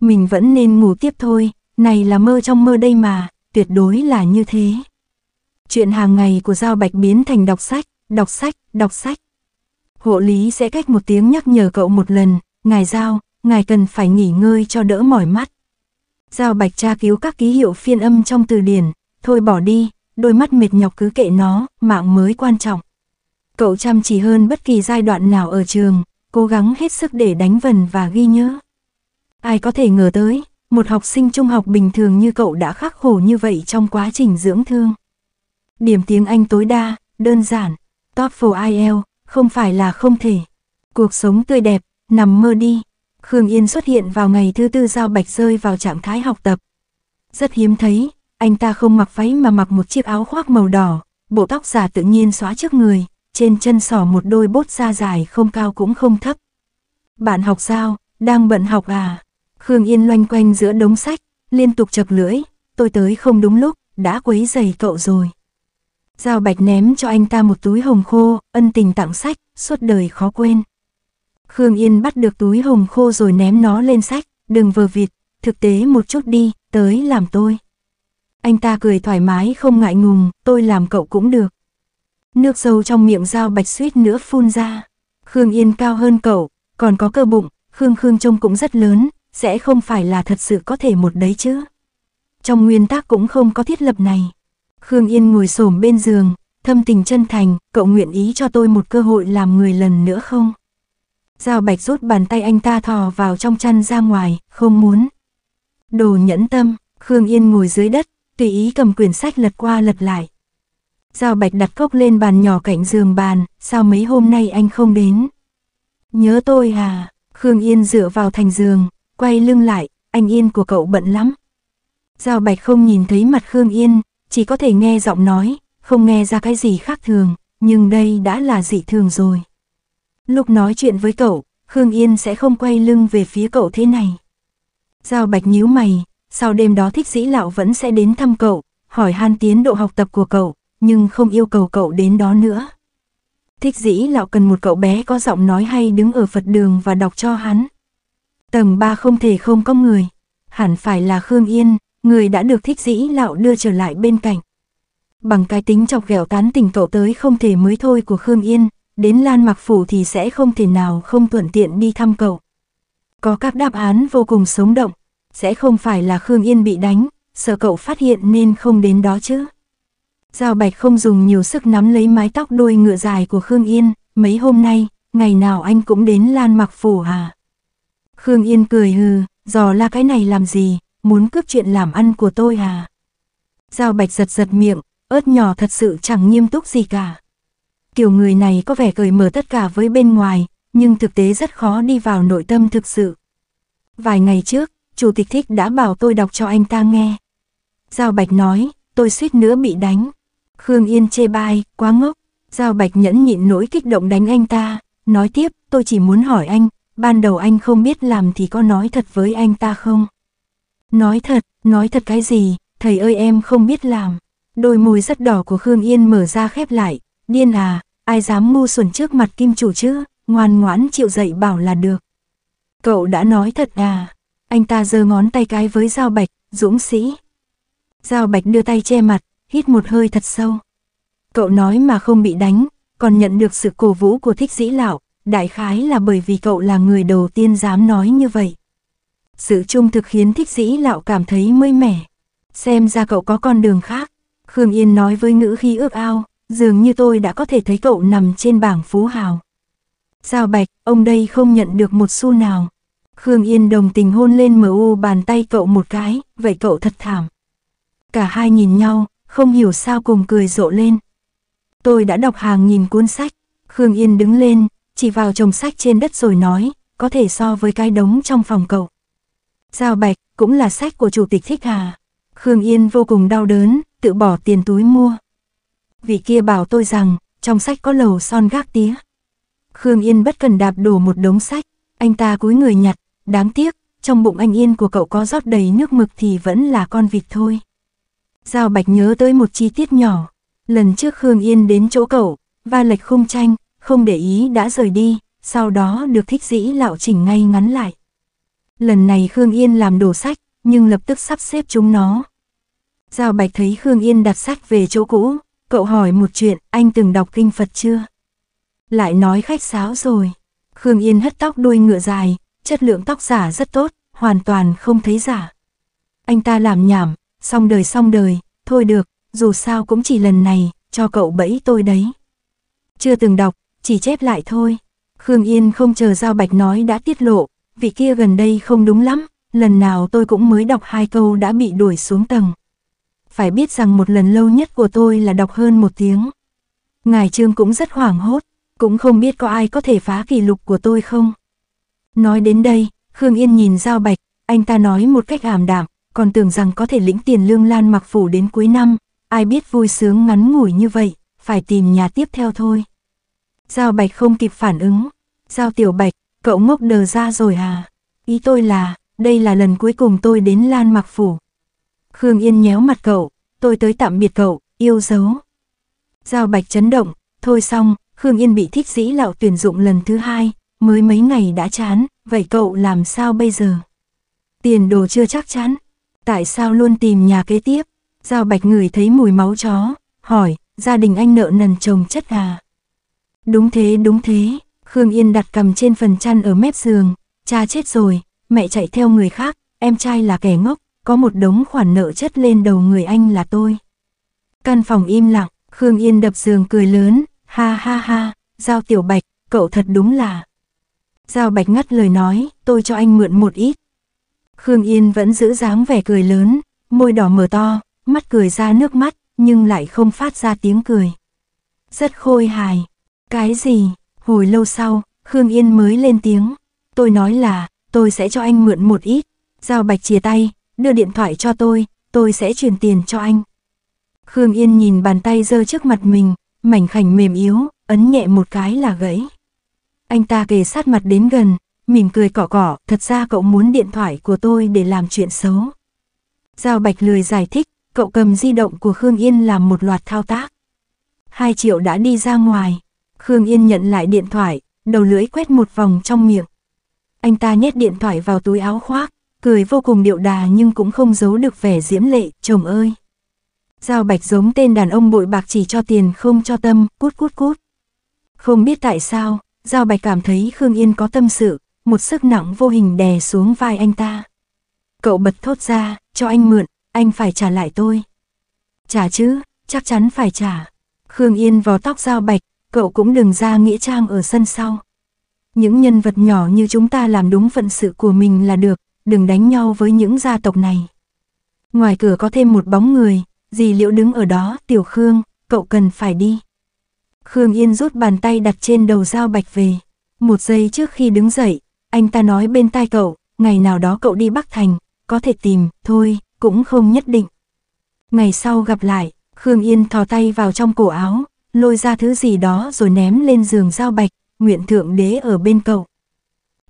Mình vẫn nên ngủ tiếp thôi, này là mơ trong mơ đây mà, tuyệt đối là như thế. Chuyện hàng ngày của Giao Bạch biến thành đọc sách, đọc sách, đọc sách. Hộ lý sẽ cách một tiếng nhắc nhở cậu một lần, ngài Giao, ngài cần phải nghỉ ngơi cho đỡ mỏi mắt. Giao bạch tra cứu các ký hiệu phiên âm trong từ điển, thôi bỏ đi, đôi mắt mệt nhọc cứ kệ nó, mạng mới quan trọng. Cậu chăm chỉ hơn bất kỳ giai đoạn nào ở trường, cố gắng hết sức để đánh vần và ghi nhớ. Ai có thể ngờ tới, một học sinh trung học bình thường như cậu đã khắc khổ như vậy trong quá trình dưỡng thương. Điểm tiếng Anh tối đa, đơn giản, TOEFL IELTS, không phải là không thể. Cuộc sống tươi đẹp, nằm mơ đi. Khương Yên xuất hiện vào ngày thứ tư Giao Bạch rơi vào trạng thái học tập. Rất hiếm thấy, anh ta không mặc váy mà mặc một chiếc áo khoác màu đỏ, bộ tóc giả tự nhiên xóa trước người, trên chân sỏ một đôi bốt da dài không cao cũng không thấp. Bạn học sao, đang bận học à? Khương Yên loanh quanh giữa đống sách, liên tục chập lưỡi, tôi tới không đúng lúc, đã quấy giày cậu rồi. Giao Bạch ném cho anh ta một túi hồng khô, ân tình tặng sách, suốt đời khó quên. Khương Yên bắt được túi hồng khô rồi ném nó lên sách, đừng vờ vịt, thực tế một chút đi, tới làm tôi. Anh ta cười thoải mái không ngại ngùng, tôi làm cậu cũng được. Nước dâu trong miệng dao bạch suýt nữa phun ra. Khương Yên cao hơn cậu, còn có cơ bụng, Khương Khương trông cũng rất lớn, sẽ không phải là thật sự có thể một đấy chứ. Trong nguyên tắc cũng không có thiết lập này. Khương Yên ngồi xổm bên giường, thâm tình chân thành, cậu nguyện ý cho tôi một cơ hội làm người lần nữa không? Giao bạch rút bàn tay anh ta thò vào trong chăn ra ngoài, không muốn. Đồ nhẫn tâm, Khương Yên ngồi dưới đất, tùy ý cầm quyển sách lật qua lật lại. Giao bạch đặt cốc lên bàn nhỏ cạnh giường bàn, sao mấy hôm nay anh không đến. Nhớ tôi à, Khương Yên dựa vào thành giường, quay lưng lại, anh Yên của cậu bận lắm. Giao bạch không nhìn thấy mặt Khương Yên, chỉ có thể nghe giọng nói, không nghe ra cái gì khác thường, nhưng đây đã là dị thường rồi. Lúc nói chuyện với cậu, Khương Yên sẽ không quay lưng về phía cậu thế này. Giao Bạch nhíu mày, sau đêm đó thích dĩ lão vẫn sẽ đến thăm cậu, hỏi han tiến độ học tập của cậu, nhưng không yêu cầu cậu đến đó nữa. Thích dĩ lão cần một cậu bé có giọng nói hay đứng ở Phật đường và đọc cho hắn. Tầng 3 không thể không có người, hẳn phải là Khương Yên, người đã được thích dĩ lão đưa trở lại bên cạnh. Bằng cái tính chọc ghẹo tán tỉnh cậu tới không thể mới thôi của Khương Yên, đến Lan Mặc Phủ thì sẽ không thể nào không thuận tiện đi thăm cậu. Có các đáp án vô cùng sống động, sẽ không phải là Khương Yên bị đánh, sợ cậu phát hiện nên không đến đó chứ. Giao Bạch không dùng nhiều sức nắm lấy mái tóc đuôi ngựa dài của Khương Yên, mấy hôm nay, ngày nào anh cũng đến Lan Mặc Phủ à? Khương Yên cười hừ, dò la cái này làm gì, muốn cướp chuyện làm ăn của tôi à? Giao Bạch giật giật miệng, ớt nhỏ thật sự chẳng nghiêm túc gì cả kiểu người này có vẻ cởi mở tất cả với bên ngoài, nhưng thực tế rất khó đi vào nội tâm thực sự. Vài ngày trước, Chủ tịch Thích đã bảo tôi đọc cho anh ta nghe. Giao Bạch nói, tôi suýt nữa bị đánh. Khương Yên chê bai, quá ngốc. Giao Bạch nhẫn nhịn nỗi kích động đánh anh ta, nói tiếp, tôi chỉ muốn hỏi anh, ban đầu anh không biết làm thì có nói thật với anh ta không? Nói thật, nói thật cái gì, thầy ơi em không biết làm. Đôi môi rất đỏ của Khương Yên mở ra khép lại, Điên à, ai dám ngu xuẩn trước mặt kim chủ chứ, ngoan ngoãn chịu dậy bảo là được. Cậu đã nói thật à, anh ta giơ ngón tay cái với dao Bạch, dũng sĩ. dao Bạch đưa tay che mặt, hít một hơi thật sâu. Cậu nói mà không bị đánh, còn nhận được sự cổ vũ của thích dĩ lão, đại khái là bởi vì cậu là người đầu tiên dám nói như vậy. Sự trung thực khiến thích dĩ lão cảm thấy mới mẻ. Xem ra cậu có con đường khác, Khương Yên nói với ngữ khi ước ao, dường như tôi đã có thể thấy cậu nằm trên bảng phú hào. Giao bạch, ông đây không nhận được một xu nào. Khương Yên đồng tình hôn lên MU bàn tay cậu một cái, vậy cậu thật thảm. Cả hai nhìn nhau, không hiểu sao cùng cười rộ lên. Tôi đã đọc hàng nghìn cuốn sách, Khương Yên đứng lên, chỉ vào chồng sách trên đất rồi nói, có thể so với cái đống trong phòng cậu. Giao bạch, cũng là sách của chủ tịch thích hà. Khương Yên vô cùng đau đớn, tự bỏ tiền túi mua vị kia bảo tôi rằng, trong sách có lầu son gác tía. Khương Yên bất cần đạp đổ một đống sách, anh ta cúi người nhặt, đáng tiếc, trong bụng anh Yên của cậu có rót đầy nước mực thì vẫn là con vịt thôi. Giao Bạch nhớ tới một chi tiết nhỏ, lần trước Khương Yên đến chỗ cậu, va lệch khung tranh, không để ý đã rời đi, sau đó được thích dĩ lão chỉnh ngay ngắn lại. Lần này Khương Yên làm đổ sách, nhưng lập tức sắp xếp chúng nó. Giao Bạch thấy Khương Yên đặt sách về chỗ cũ, Cậu hỏi một chuyện, anh từng đọc kinh Phật chưa? Lại nói khách sáo rồi. Khương Yên hất tóc đuôi ngựa dài, chất lượng tóc giả rất tốt, hoàn toàn không thấy giả. Anh ta làm nhảm, xong đời xong đời, thôi được, dù sao cũng chỉ lần này, cho cậu bẫy tôi đấy. Chưa từng đọc, chỉ chép lại thôi. Khương Yên không chờ Giao Bạch nói đã tiết lộ, vị kia gần đây không đúng lắm, lần nào tôi cũng mới đọc hai câu đã bị đuổi xuống tầng phải biết rằng một lần lâu nhất của tôi là đọc hơn một tiếng. Ngài Trương cũng rất hoảng hốt, cũng không biết có ai có thể phá kỷ lục của tôi không. Nói đến đây, Khương Yên nhìn Giao Bạch, anh ta nói một cách ảm đạm, còn tưởng rằng có thể lĩnh tiền lương Lan Mặc Phủ đến cuối năm, ai biết vui sướng ngắn ngủi như vậy, phải tìm nhà tiếp theo thôi. Giao Bạch không kịp phản ứng, Giao Tiểu Bạch, cậu ngốc đờ ra rồi à, ý tôi là, đây là lần cuối cùng tôi đến Lan Mặc Phủ, Khương Yên nhéo mặt cậu, tôi tới tạm biệt cậu, yêu dấu. Giao Bạch chấn động, thôi xong, Khương Yên bị thích dĩ lão tuyển dụng lần thứ hai, mới mấy ngày đã chán, vậy cậu làm sao bây giờ? Tiền đồ chưa chắc chắn, tại sao luôn tìm nhà kế tiếp? Giao Bạch ngửi thấy mùi máu chó, hỏi, gia đình anh nợ nần chồng chất à? Đúng thế, đúng thế, Khương Yên đặt cầm trên phần chăn ở mép giường, cha chết rồi, mẹ chạy theo người khác, em trai là kẻ ngốc, có một đống khoản nợ chất lên đầu người anh là tôi. Căn phòng im lặng, Khương Yên đập giường cười lớn, ha ha ha, Giao Tiểu Bạch, cậu thật đúng là. Giao Bạch ngắt lời nói, tôi cho anh mượn một ít. Khương Yên vẫn giữ dáng vẻ cười lớn, môi đỏ mở to, mắt cười ra nước mắt, nhưng lại không phát ra tiếng cười. Rất khôi hài. Cái gì? Hồi lâu sau, Khương Yên mới lên tiếng. Tôi nói là, tôi sẽ cho anh mượn một ít. Giao Bạch chia tay, đưa điện thoại cho tôi, tôi sẽ chuyển tiền cho anh. Khương Yên nhìn bàn tay giơ trước mặt mình, mảnh khảnh mềm yếu, ấn nhẹ một cái là gãy. Anh ta kề sát mặt đến gần, mỉm cười cỏ cỏ, thật ra cậu muốn điện thoại của tôi để làm chuyện xấu. Giao Bạch lười giải thích, cậu cầm di động của Khương Yên làm một loạt thao tác. Hai triệu đã đi ra ngoài, Khương Yên nhận lại điện thoại, đầu lưỡi quét một vòng trong miệng. Anh ta nhét điện thoại vào túi áo khoác, cười vô cùng điệu đà nhưng cũng không giấu được vẻ diễm lệ, chồng ơi. Giao bạch giống tên đàn ông bội bạc chỉ cho tiền không cho tâm, cút cút cút. Không biết tại sao, Giao bạch cảm thấy Khương Yên có tâm sự, một sức nặng vô hình đè xuống vai anh ta. Cậu bật thốt ra, cho anh mượn, anh phải trả lại tôi. Trả chứ, chắc chắn phải trả. Khương Yên vò tóc Giao bạch, cậu cũng đừng ra nghĩa trang ở sân sau. Những nhân vật nhỏ như chúng ta làm đúng phận sự của mình là được, đừng đánh nhau với những gia tộc này. Ngoài cửa có thêm một bóng người, dì liễu đứng ở đó, tiểu Khương, cậu cần phải đi. Khương Yên rút bàn tay đặt trên đầu dao bạch về. Một giây trước khi đứng dậy, anh ta nói bên tai cậu, ngày nào đó cậu đi Bắc Thành, có thể tìm, thôi, cũng không nhất định. Ngày sau gặp lại, Khương Yên thò tay vào trong cổ áo, lôi ra thứ gì đó rồi ném lên giường dao bạch, nguyện thượng đế ở bên cậu.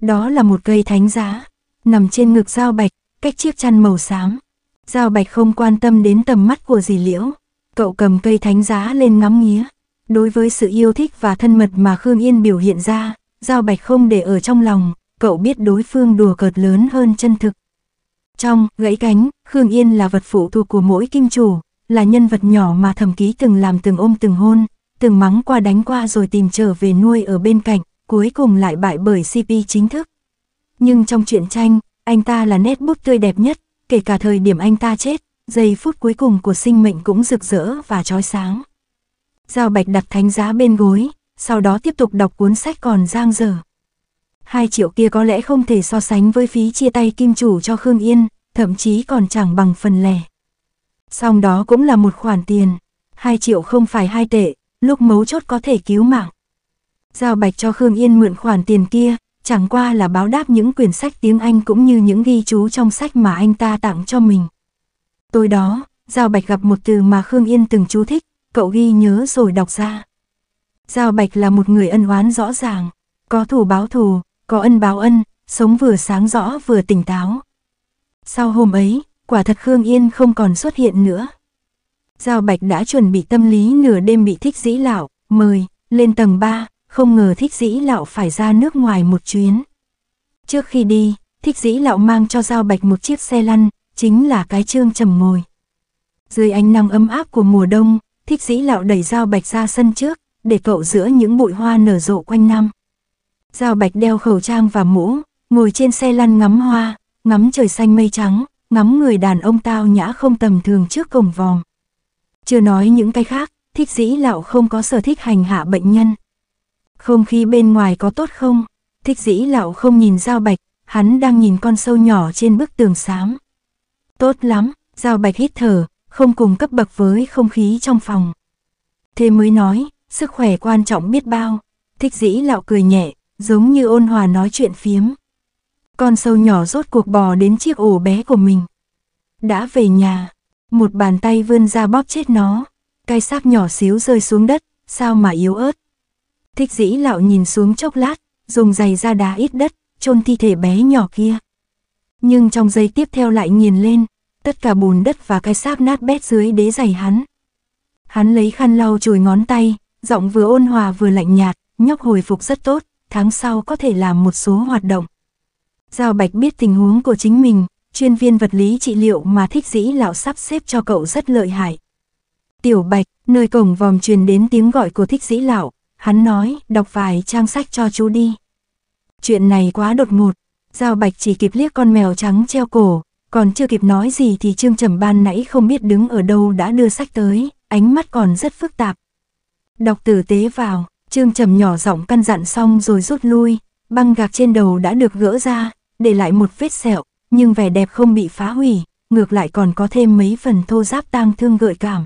Đó là một cây thánh giá, nằm trên ngực Giao Bạch, cách chiếc chăn màu xám. Giao Bạch không quan tâm đến tầm mắt của dì Liễu, cậu cầm cây thánh giá lên ngắm nghía. Đối với sự yêu thích và thân mật mà Khương Yên biểu hiện ra, Giao Bạch không để ở trong lòng, cậu biết đối phương đùa cợt lớn hơn chân thực. Trong, gãy cánh, Khương Yên là vật phụ thuộc của mỗi kim chủ, là nhân vật nhỏ mà thẩm ký từng làm từng ôm từng hôn, từng mắng qua đánh qua rồi tìm trở về nuôi ở bên cạnh, cuối cùng lại bại bởi CP chính thức. Nhưng trong truyện tranh, anh ta là nét bút tươi đẹp nhất, kể cả thời điểm anh ta chết, giây phút cuối cùng của sinh mệnh cũng rực rỡ và trói sáng. Giao Bạch đặt thánh giá bên gối, sau đó tiếp tục đọc cuốn sách còn giang dở. Hai triệu kia có lẽ không thể so sánh với phí chia tay kim chủ cho Khương Yên, thậm chí còn chẳng bằng phần lẻ. Song đó cũng là một khoản tiền, hai triệu không phải hai tệ, lúc mấu chốt có thể cứu mạng. Giao Bạch cho Khương Yên mượn khoản tiền kia, chẳng qua là báo đáp những quyển sách tiếng Anh cũng như những ghi chú trong sách mà anh ta tặng cho mình. Tối đó, Giao Bạch gặp một từ mà Khương Yên từng chú thích, cậu ghi nhớ rồi đọc ra. Giao Bạch là một người ân oán rõ ràng, có thù báo thù, có ân báo ân, sống vừa sáng rõ vừa tỉnh táo. Sau hôm ấy, quả thật Khương Yên không còn xuất hiện nữa. Giao Bạch đã chuẩn bị tâm lý nửa đêm bị thích dĩ lão, mời, lên tầng 3, không ngờ thích dĩ lão phải ra nước ngoài một chuyến. Trước khi đi, thích dĩ lão mang cho Giao Bạch một chiếc xe lăn, chính là cái trương trầm ngồi. Dưới ánh nắng ấm áp của mùa đông, thích dĩ lão đẩy Giao Bạch ra sân trước, để cậu giữa những bụi hoa nở rộ quanh năm. Giao Bạch đeo khẩu trang và mũ, ngồi trên xe lăn ngắm hoa, ngắm trời xanh mây trắng, ngắm người đàn ông tao nhã không tầm thường trước cổng vòm. Chưa nói những cái khác, thích dĩ lão không có sở thích hành hạ bệnh nhân. Không khí bên ngoài có tốt không? Thích dĩ lão không nhìn Giao Bạch, hắn đang nhìn con sâu nhỏ trên bức tường xám. Tốt lắm, Giao Bạch hít thở, không cùng cấp bậc với không khí trong phòng. Thế mới nói, sức khỏe quan trọng biết bao. Thích dĩ lão cười nhẹ, giống như ôn hòa nói chuyện phiếm. Con sâu nhỏ rốt cuộc bò đến chiếc ổ bé của mình. Đã về nhà, một bàn tay vươn ra bóp chết nó. Cái xác nhỏ xíu rơi xuống đất, sao mà yếu ớt. Thích dĩ lão nhìn xuống chốc lát, dùng giày ra đá ít đất, chôn thi thể bé nhỏ kia. Nhưng trong giây tiếp theo lại nhìn lên, tất cả bùn đất và cái sáp nát bét dưới đế giày hắn. Hắn lấy khăn lau chùi ngón tay, giọng vừa ôn hòa vừa lạnh nhạt, nhóc hồi phục rất tốt, tháng sau có thể làm một số hoạt động. Giao Bạch biết tình huống của chính mình, chuyên viên vật lý trị liệu mà thích dĩ lão sắp xếp cho cậu rất lợi hại. Tiểu Bạch, nơi cổng vòm truyền đến tiếng gọi của thích dĩ lão, Hắn nói, đọc vài trang sách cho chú đi. Chuyện này quá đột ngột, Giao Bạch chỉ kịp liếc con mèo trắng treo cổ, còn chưa kịp nói gì thì Trương Trầm ban nãy không biết đứng ở đâu đã đưa sách tới, ánh mắt còn rất phức tạp. Đọc tử tế vào, Trương Trầm nhỏ giọng căn dặn xong rồi rút lui, băng gạc trên đầu đã được gỡ ra, để lại một vết sẹo, nhưng vẻ đẹp không bị phá hủy, ngược lại còn có thêm mấy phần thô giáp tang thương gợi cảm.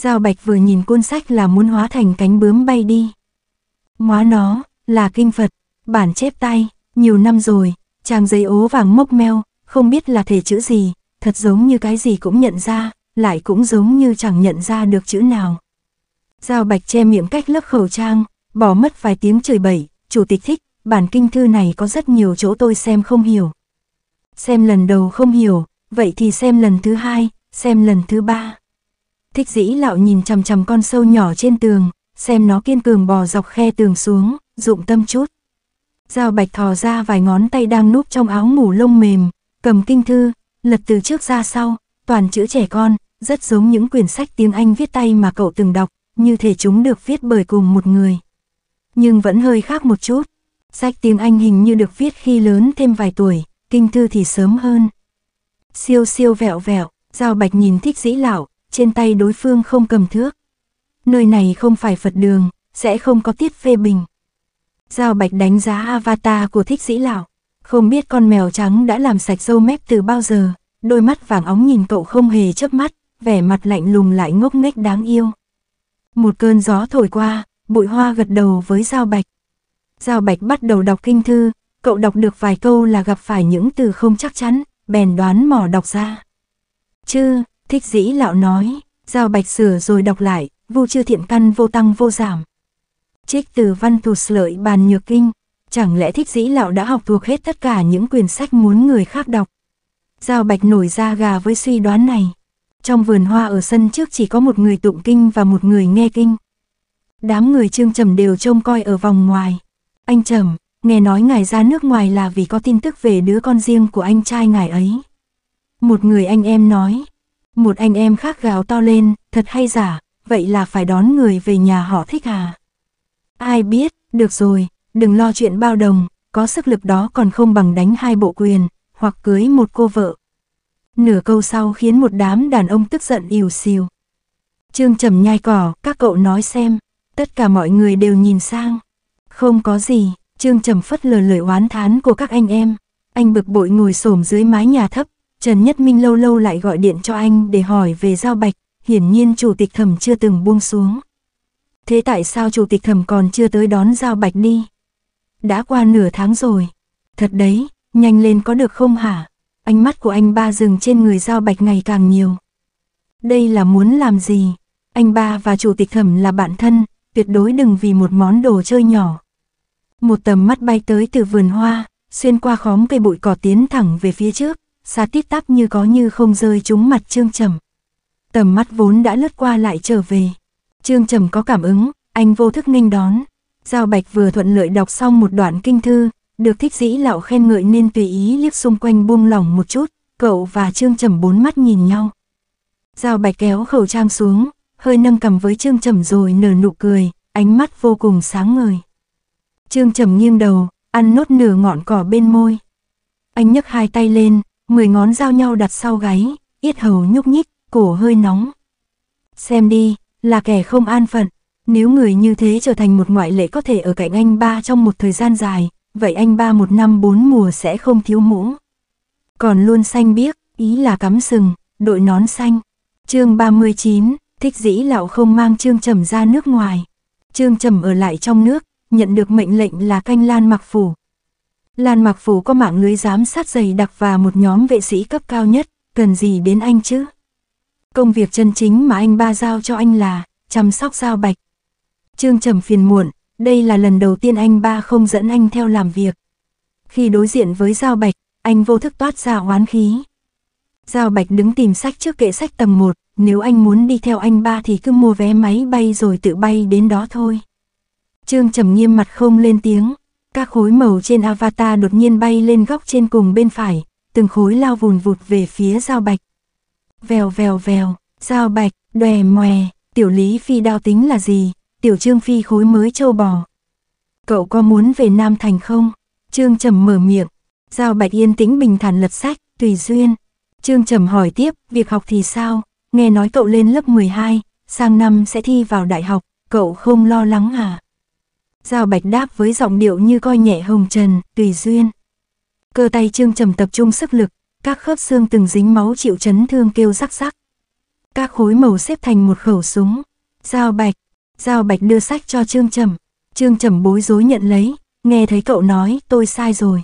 Giao Bạch vừa nhìn cuốn sách là muốn hóa thành cánh bướm bay đi. Hóa nó, là kinh Phật, bản chép tay, nhiều năm rồi, trang giấy ố vàng mốc meo, không biết là thể chữ gì, thật giống như cái gì cũng nhận ra, lại cũng giống như chẳng nhận ra được chữ nào. Giao Bạch che miệng cách lớp khẩu trang, bỏ mất vài tiếng trời bậy, chủ tịch thích, bản kinh thư này có rất nhiều chỗ tôi xem không hiểu. Xem lần đầu không hiểu, vậy thì xem lần thứ hai, xem lần thứ ba. Thích dĩ lão nhìn chằm chằm con sâu nhỏ trên tường, xem nó kiên cường bò dọc khe tường xuống, dụng tâm chút. Giao bạch thò ra vài ngón tay đang núp trong áo ngủ lông mềm, cầm kinh thư, lật từ trước ra sau, toàn chữ trẻ con, rất giống những quyển sách tiếng Anh viết tay mà cậu từng đọc, như thể chúng được viết bởi cùng một người. Nhưng vẫn hơi khác một chút, sách tiếng Anh hình như được viết khi lớn thêm vài tuổi, kinh thư thì sớm hơn. Siêu siêu vẹo vẹo, Giao Bạch nhìn thích dĩ lão, trên tay đối phương không cầm thước. Nơi này không phải Phật đường, sẽ không có tiết phê bình. Giao Bạch đánh giá avatar của thích sĩ lão, không biết con mèo trắng đã làm sạch râu mép từ bao giờ, đôi mắt vàng óng nhìn cậu không hề chớp mắt, vẻ mặt lạnh lùng lại ngốc nghếch đáng yêu. Một cơn gió thổi qua, bụi hoa gật đầu với Giao Bạch. Giao Bạch bắt đầu đọc kinh thư, cậu đọc được vài câu là gặp phải những từ không chắc chắn, bèn đoán mỏ đọc ra. chưa Thích dĩ lão nói, giao bạch sửa rồi đọc lại, vu chưa thiện căn vô tăng vô giảm. Trích từ văn thù lợi bàn nhược kinh, chẳng lẽ thích dĩ lão đã học thuộc hết tất cả những quyển sách muốn người khác đọc. Giao bạch nổi da gà với suy đoán này. Trong vườn hoa ở sân trước chỉ có một người tụng kinh và một người nghe kinh. Đám người trương trầm đều trông coi ở vòng ngoài. Anh trầm, nghe nói ngài ra nước ngoài là vì có tin tức về đứa con riêng của anh trai ngài ấy. Một người anh em nói, một anh em khác gào to lên, thật hay giả, vậy là phải đón người về nhà họ thích à? Ai biết, được rồi, đừng lo chuyện bao đồng, có sức lực đó còn không bằng đánh hai bộ quyền, hoặc cưới một cô vợ. Nửa câu sau khiến một đám đàn ông tức giận ỉu xìu. Trương trầm nhai cỏ, các cậu nói xem, tất cả mọi người đều nhìn sang. Không có gì, Trương trầm phất lờ lời oán thán của các anh em. Anh bực bội ngồi xổm dưới mái nhà thấp, Trần Nhất Minh lâu lâu lại gọi điện cho anh để hỏi về Giao Bạch, hiển nhiên chủ tịch thẩm chưa từng buông xuống. Thế tại sao chủ tịch thẩm còn chưa tới đón Giao Bạch đi? Đã qua nửa tháng rồi. Thật đấy, nhanh lên có được không hả? Ánh mắt của anh ba dừng trên người Giao Bạch ngày càng nhiều. Đây là muốn làm gì? Anh ba và chủ tịch thẩm là bạn thân, tuyệt đối đừng vì một món đồ chơi nhỏ. Một tầm mắt bay tới từ vườn hoa, xuyên qua khóm cây bụi cỏ tiến thẳng về phía trước, xa tít tắp như có như không rơi trúng mặt Trương Trầm. Tầm mắt vốn đã lướt qua lại trở về. Trương Trầm có cảm ứng, anh vô thức nghênh đón. Giao Bạch vừa thuận lợi đọc xong một đoạn kinh thư, được thích dĩ lão khen ngợi nên tùy ý liếc xung quanh buông lỏng một chút, cậu và Trương Trầm bốn mắt nhìn nhau. Giao Bạch kéo khẩu trang xuống, hơi nâng cầm với Trương Trầm rồi nở nụ cười, ánh mắt vô cùng sáng ngời. Trương Trầm nghiêng đầu, ăn nốt nửa ngọn cỏ bên môi. Anh nhấc hai tay lên, Mười ngón giao nhau đặt sau gáy, yết hầu nhúc nhích, cổ hơi nóng. Xem đi, là kẻ không an phận. Nếu người như thế trở thành một ngoại lệ có thể ở cạnh anh ba trong một thời gian dài, vậy anh ba một năm bốn mùa sẽ không thiếu mũ. Còn luôn xanh biếc, ý là cắm sừng, đội nón xanh. chương 39, thích dĩ lão không mang Trương Trầm ra nước ngoài. Trương Trầm ở lại trong nước, nhận được mệnh lệnh là canh lan mặc phủ, Lan Mạc Phủ có mạng lưới giám sát dày đặc và một nhóm vệ sĩ cấp cao nhất, cần gì đến anh chứ? Công việc chân chính mà anh ba giao cho anh là chăm sóc giao bạch. Trương Trầm phiền muộn, đây là lần đầu tiên anh ba không dẫn anh theo làm việc. Khi đối diện với giao bạch, anh vô thức toát ra oán khí. Giao bạch đứng tìm sách trước kệ sách tầng 1, nếu anh muốn đi theo anh ba thì cứ mua vé máy bay rồi tự bay đến đó thôi. Trương Trầm nghiêm mặt không lên tiếng, các khối màu trên avatar đột nhiên bay lên góc trên cùng bên phải, từng khối lao vùn vụt về phía Giao Bạch. Vèo vèo vèo, Giao Bạch, đòe mòe, tiểu lý phi đao tính là gì, tiểu trương phi khối mới châu bò. Cậu có muốn về Nam Thành không? Trương Trầm mở miệng, Giao Bạch yên tĩnh bình thản lật sách, tùy duyên. Trương Trầm hỏi tiếp, việc học thì sao? Nghe nói cậu lên lớp 12, sang năm sẽ thi vào đại học, cậu không lo lắng à? Giao Bạch đáp với giọng điệu như coi nhẹ hồng trần, tùy duyên. Cơ tay Trương Trầm tập trung sức lực, các khớp xương từng dính máu chịu chấn thương kêu rắc rắc. Các khối màu xếp thành một khẩu súng. Giao Bạch, Giao Bạch đưa sách cho Trương Trầm. Trương Trầm bối rối nhận lấy, nghe thấy cậu nói tôi sai rồi.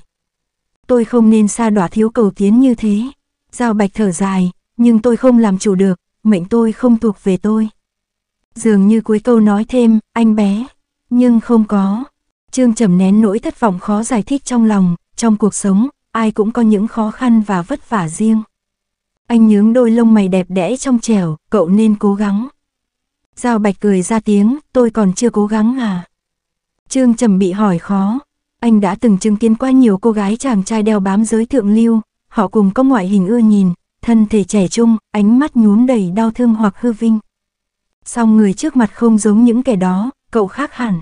Tôi không nên xa đọa thiếu cầu tiến như thế. Giao Bạch thở dài, nhưng tôi không làm chủ được, mệnh tôi không thuộc về tôi. Dường như cuối câu nói thêm, anh bé, nhưng không có. Trương Trầm nén nỗi thất vọng khó giải thích trong lòng, trong cuộc sống, ai cũng có những khó khăn và vất vả riêng. Anh nhướng đôi lông mày đẹp đẽ trong trẻo, cậu nên cố gắng. Giao Bạch cười ra tiếng, tôi còn chưa cố gắng à. Trương Trầm bị hỏi khó. Anh đã từng chứng kiến qua nhiều cô gái chàng trai đeo bám giới thượng lưu, họ cùng có ngoại hình ưa nhìn, thân thể trẻ trung, ánh mắt nhúm đầy đau thương hoặc hư vinh. Song người trước mặt không giống những kẻ đó, cậu khác hẳn.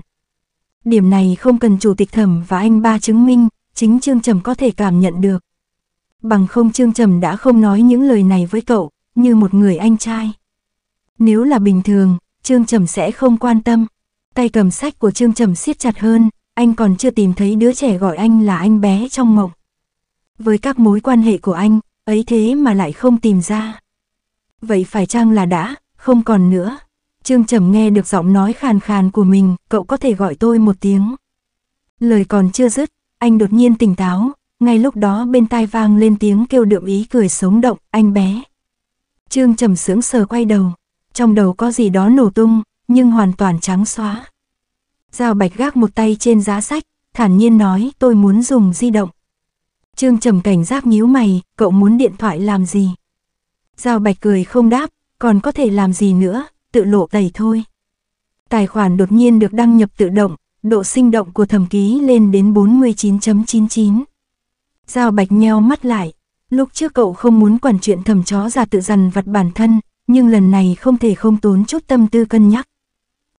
Điểm này không cần chủ tịch thẩm và anh ba chứng minh, chính Trương Trầm có thể cảm nhận được. Bằng không Trương Trầm đã không nói những lời này với cậu, như một người anh trai. Nếu là bình thường, Trương Trầm sẽ không quan tâm. Tay cầm sách của Trương Trầm siết chặt hơn, anh còn chưa tìm thấy đứa trẻ gọi anh là anh bé trong mộng. Với các mối quan hệ của anh, ấy thế mà lại không tìm ra. Vậy phải chăng là đã, không còn nữa. Trương Trầm nghe được giọng nói khàn khàn của mình, cậu có thể gọi tôi một tiếng. Lời còn chưa dứt, anh đột nhiên tỉnh táo, ngay lúc đó bên tai vang lên tiếng kêu đượm ý cười sống động, anh bé. Trương Trầm sững sờ quay đầu, trong đầu có gì đó nổ tung, nhưng hoàn toàn trắng xóa. Giao Bạch gác một tay trên giá sách, thản nhiên nói tôi muốn dùng di động. Trương Trầm cảnh giác nhíu mày, cậu muốn điện thoại làm gì? Giao Bạch cười không đáp, còn có thể làm gì nữa, tự lộ tẩy thôi. Tài khoản đột nhiên được đăng nhập tự động, độ sinh động của thẩm ký lên đến 49.99. Giao Bạch nheo mắt lại, lúc trước cậu không muốn quản chuyện thầm chó già tự dằn vặt bản thân, nhưng lần này không thể không tốn chút tâm tư cân nhắc.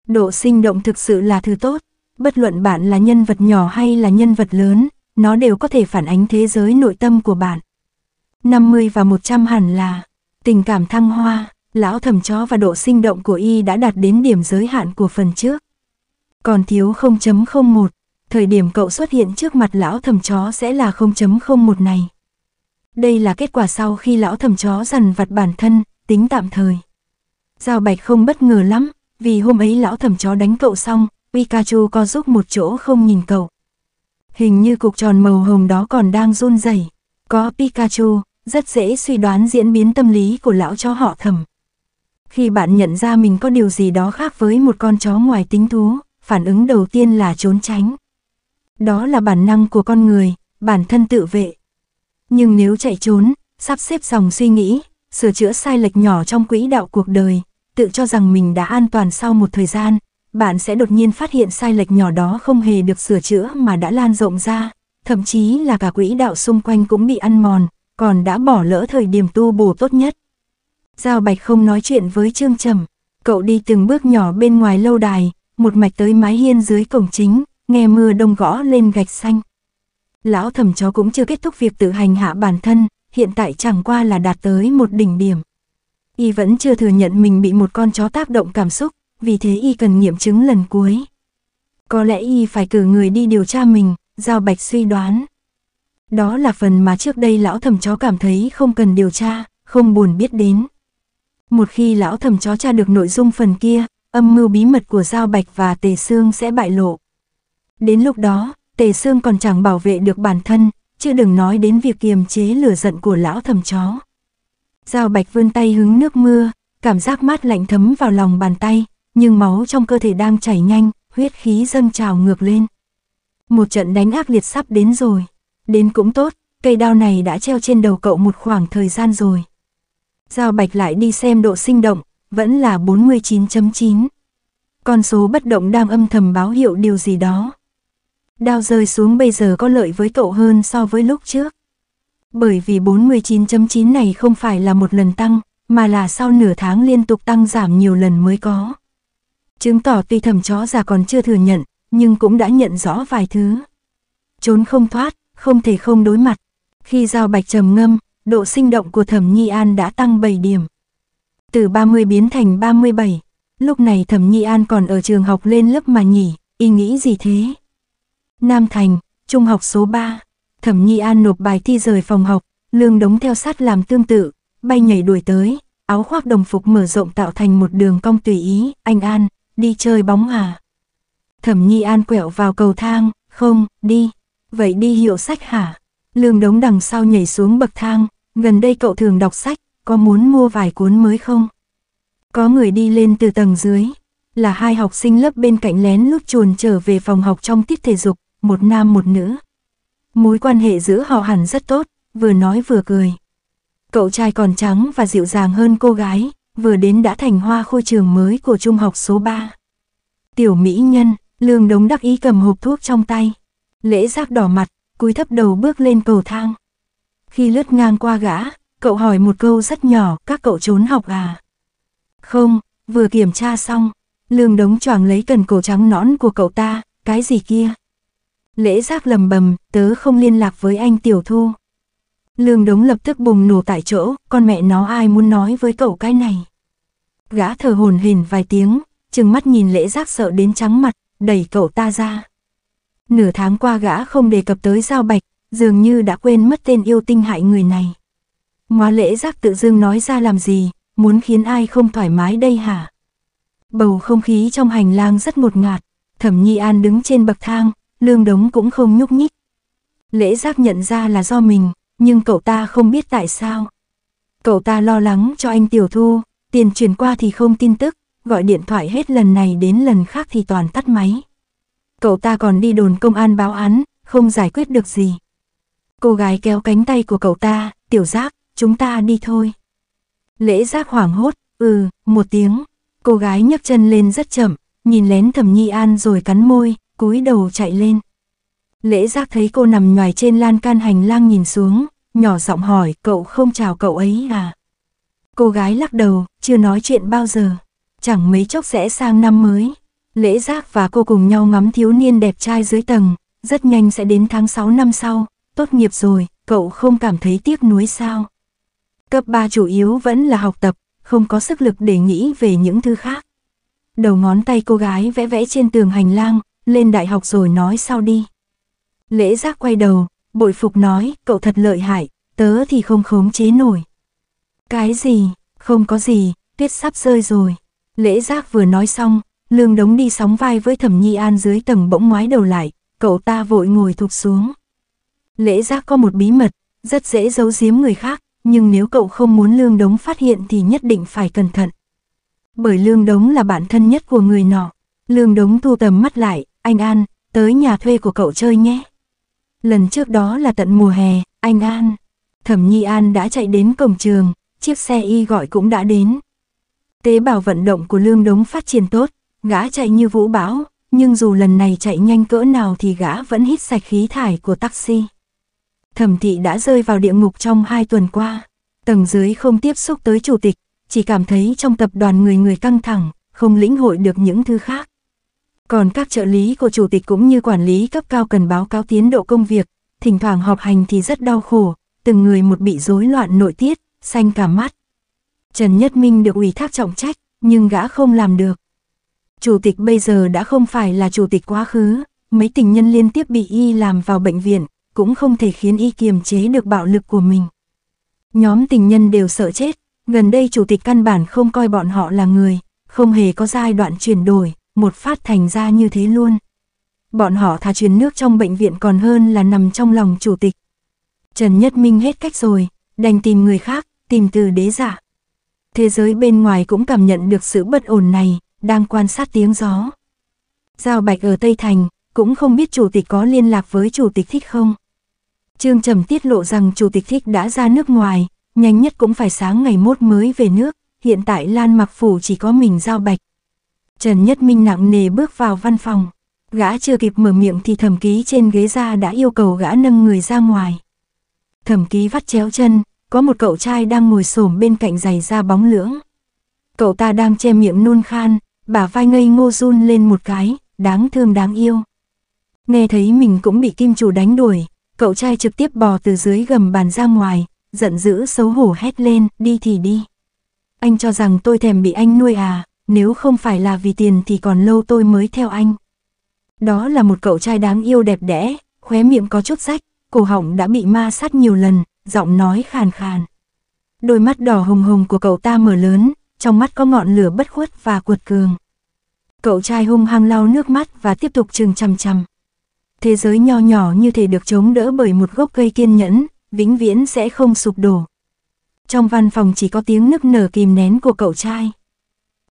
Độ sinh động thực sự là thứ tốt, bất luận bạn là nhân vật nhỏ hay là nhân vật lớn, nó đều có thể phản ánh thế giới nội tâm của bạn. 50 và 100 hẳn là tình cảm thăng hoa, Lão thầm chó và độ sinh động của y đã đạt đến điểm giới hạn của phần trước. Còn thiếu 0.01, thời điểm cậu xuất hiện trước mặt lão thầm chó sẽ là 0.01 này. Đây là kết quả sau khi lão thầm chó dằn vặt bản thân, tính tạm thời. Giao Bạch không bất ngờ lắm, vì hôm ấy lão thầm chó đánh cậu xong, Pikachu co giúp một chỗ không nhìn cậu. Hình như cục tròn màu hồng đó còn đang run rẩy. Có Pikachu, rất dễ suy đoán diễn biến tâm lý của lão chó họ thầm. Khi bạn nhận ra mình có điều gì đó khác với một con chó ngoài tính thú, phản ứng đầu tiên là trốn tránh. Đó là bản năng của con người, bản thân tự vệ. Nhưng nếu chạy trốn, sắp xếp dòng suy nghĩ, sửa chữa sai lệch nhỏ trong quỹ đạo cuộc đời, tự cho rằng mình đã an toàn sau một thời gian, bạn sẽ đột nhiên phát hiện sai lệch nhỏ đó không hề được sửa chữa mà đã lan rộng ra, thậm chí là cả quỹ đạo xung quanh cũng bị ăn mòn, còn đã bỏ lỡ thời điểm tu bổ tốt nhất. Giao Bạch không nói chuyện với Trương Trầm. Cậu đi từng bước nhỏ bên ngoài lâu đài, một mạch tới mái hiên dưới cổng chính, nghe mưa đông gõ lên gạch xanh. Lão thẩm chó cũng chưa kết thúc việc tự hành hạ bản thân, hiện tại chẳng qua là đạt tới một đỉnh điểm. Y vẫn chưa thừa nhận mình bị một con chó tác động cảm xúc, vì thế Y cần nghiệm chứng lần cuối. Có lẽ Y phải cử người đi điều tra mình, Giao Bạch suy đoán. Đó là phần mà trước đây lão thẩm chó cảm thấy không cần điều tra, không buồn biết đến. Một khi lão thầm chó tra được nội dung phần kia, âm mưu bí mật của Giao Bạch và Tề Sương sẽ bại lộ. Đến lúc đó, Tề Sương còn chẳng bảo vệ được bản thân, chứ đừng nói đến việc kiềm chế lửa giận của lão thầm chó. Giao Bạch vươn tay hứng nước mưa, cảm giác mát lạnh thấm vào lòng bàn tay, nhưng máu trong cơ thể đang chảy nhanh, huyết khí dâng trào ngược lên. Một trận đánh ác liệt sắp đến rồi. Đến cũng tốt, cây đao này đã treo trên đầu cậu một khoảng thời gian rồi. Giao Bạch lại đi xem độ sinh động, vẫn là 49.9. Con số bất động đang âm thầm báo hiệu điều gì đó. Đao rơi xuống bây giờ có lợi với tổ hơn so với lúc trước. Bởi vì 49.9 này không phải là một lần tăng, mà là sau nửa tháng liên tục tăng giảm nhiều lần mới có. Chứng tỏ tuy thầm chó già còn chưa thừa nhận, nhưng cũng đã nhận rõ vài thứ. Trốn không thoát, không thể không đối mặt. Khi Giao Bạch trầm ngâm, độ sinh động của Thẩm Nhi An đã tăng 7 điểm. Từ 30 biến thành 37, lúc này Thẩm Nhi An còn ở trường học lên lớp mà nhỉ, y nghĩ gì thế? Nam Thành, trung học số 3, Thẩm Nhi An nộp bài thi rời phòng học, lương đống theo sát làm tương tự, bay nhảy đuổi tới, áo khoác đồng phục mở rộng tạo thành một đường cong tùy ý, anh An, đi chơi bóng à? Thẩm Nhi An quẹo vào cầu thang, không, đi, vậy đi hiệu sách hả? Lương đống đằng sau nhảy xuống bậc thang, Gần đây cậu thường đọc sách, có muốn mua vài cuốn mới không? Có người đi lên từ tầng dưới, là hai học sinh lớp bên cạnh lén lút chuồn trở về phòng học trong tiết thể dục, một nam một nữ. Mối quan hệ giữa họ hẳn rất tốt, vừa nói vừa cười. Cậu trai còn trắng và dịu dàng hơn cô gái, vừa đến đã thành hoa khôi trường mới của trung học số 3. Tiểu mỹ nhân, lương đống đắc ý cầm hộp thuốc trong tay. Lễ giác đỏ mặt, cúi thấp đầu bước lên cầu thang. Khi lướt ngang qua gã, cậu hỏi một câu rất nhỏ, các cậu trốn học à? Không, vừa kiểm tra xong, lương đống choàng lấy cần cổ trắng nõn của cậu ta, cái gì kia? Lễ giác lầm bầm, tớ không liên lạc với anh tiểu thu. Lương đống lập tức bùng nổ tại chỗ, con mẹ nó ai muốn nói với cậu cái này. Gã thở hồn hển vài tiếng, chừng mắt nhìn lễ giác sợ đến trắng mặt, đẩy cậu ta ra. Nửa tháng qua gã không đề cập tới giao bạch, dường như đã quên mất tên yêu tinh hại người này. Ngoa lễ giác tự dưng nói ra làm gì, muốn khiến ai không thoải mái đây hả? Bầu không khí trong hành lang rất ngột ngạt, thẩm nhi an đứng trên bậc thang, lương đống cũng không nhúc nhích. Lễ giác nhận ra là do mình, nhưng cậu ta không biết tại sao. Cậu ta lo lắng cho anh tiểu thu, tiền chuyển qua thì không tin tức, gọi điện thoại hết lần này đến lần khác thì toàn tắt máy. Cậu ta còn đi đồn công an báo án, không giải quyết được gì. Cô gái kéo cánh tay của cậu ta, tiểu giác, chúng ta đi thôi. Lễ giác hoảng hốt, ừ, một tiếng. Cô gái nhấc chân lên rất chậm, nhìn lén thẩm nhi an rồi cắn môi, cúi đầu chạy lên. Lễ giác thấy cô nằm ngoài trên lan can hành lang nhìn xuống, nhỏ giọng hỏi cậu không chào cậu ấy à. Cô gái lắc đầu, chưa nói chuyện bao giờ. Chẳng mấy chốc sẽ sang năm mới. Lễ giác và cô cùng nhau ngắm thiếu niên đẹp trai dưới tầng, rất nhanh sẽ đến tháng 6 năm sau, tốt nghiệp rồi, cậu không cảm thấy tiếc nuối sao? Cấp 3 chủ yếu vẫn là học tập, không có sức lực để nghĩ về những thứ khác. Đầu ngón tay cô gái vẽ vẽ trên tường hành lang, lên đại học rồi nói sau đi. Lễ giác quay đầu, bội phục nói, cậu thật lợi hại, tớ thì không khống chế nổi. Cái gì, không có gì, tuyết sắp rơi rồi. Lễ giác vừa nói xong, lương đống đi sóng vai với thẩm nhi an dưới tầng bỗng ngoái đầu lại, cậu ta vội ngồi thụp xuống. Lễ giác có một bí mật, rất dễ giấu giếm người khác, nhưng nếu cậu không muốn lương đống phát hiện thì nhất định phải cẩn thận. Bởi lương đống là bạn thân nhất của người nọ. Lương đống thu tầm mắt lại, anh An, tới nhà thuê của cậu chơi nhé. Lần trước đó là tận mùa hè, anh An. Thẩm Nhi An đã chạy đến cổng trường, chiếc xe y gọi cũng đã đến. Tế bào vận động của lương đống phát triển tốt, gã chạy như vũ bão, nhưng dù lần này chạy nhanh cỡ nào thì gã vẫn hít sạch khí thải của taxi thẩm thị đã rơi vào địa ngục trong hai tuần qua. Tầng dưới không tiếp xúc tới chủ tịch, chỉ cảm thấy trong tập đoàn người người căng thẳng, không lĩnh hội được những thứ khác. Còn các trợ lý của chủ tịch cũng như quản lý cấp cao cần báo cáo tiến độ công việc, thỉnh thoảng họp hành thì rất đau khổ, từng người một bị rối loạn nội tiết, xanh cả mắt. Trần Nhất Minh được ủy thác trọng trách, nhưng gã không làm được. Chủ tịch bây giờ đã không phải là chủ tịch quá khứ, mấy tình nhân liên tiếp bị y làm vào bệnh viện, cũng không thể khiến y kiềm chế được bạo lực của mình. Nhóm tình nhân đều sợ chết, gần đây chủ tịch căn bản không coi bọn họ là người, không hề có giai đoạn chuyển đổi, một phát thành ra như thế luôn. Bọn họ thà truyền nước trong bệnh viện còn hơn là nằm trong lòng chủ tịch. Trần Nhất Minh hết cách rồi, đành tìm người khác, tìm từ đế giả. Thế giới bên ngoài cũng cảm nhận được sự bất ổn này, đang quan sát tiếng gió. Giao Bạch ở Tây Thành, cũng không biết chủ tịch có liên lạc với chủ tịch thích không. Trương Trầm tiết lộ rằng Chủ tịch Thích đã ra nước ngoài, nhanh nhất cũng phải sáng ngày mốt mới về nước, hiện tại Lan Mặc Phủ chỉ có mình giao bạch. Trần Nhất Minh nặng nề bước vào văn phòng, gã chưa kịp mở miệng thì thẩm ký trên ghế ra đã yêu cầu gã nâng người ra ngoài. Thẩm ký vắt chéo chân, có một cậu trai đang ngồi xổm bên cạnh giày da bóng lưỡng. Cậu ta đang che miệng nôn khan, bả vai ngây ngô run lên một cái, đáng thương đáng yêu. Nghe thấy mình cũng bị kim chủ đánh đuổi, Cậu trai trực tiếp bò từ dưới gầm bàn ra ngoài, giận dữ xấu hổ hét lên, đi thì đi. Anh cho rằng tôi thèm bị anh nuôi à, nếu không phải là vì tiền thì còn lâu tôi mới theo anh. Đó là một cậu trai đáng yêu đẹp đẽ, khóe miệng có chút rách, cổ họng đã bị ma sát nhiều lần, giọng nói khàn khàn. Đôi mắt đỏ hồng hồng của cậu ta mở lớn, trong mắt có ngọn lửa bất khuất và cuột cường. Cậu trai hung hăng lau nước mắt và tiếp tục trừng chằm chằm thế giới nho nhỏ như thể được chống đỡ bởi một gốc cây kiên nhẫn, vĩnh viễn sẽ không sụp đổ. Trong văn phòng chỉ có tiếng nức nở kìm nén của cậu trai.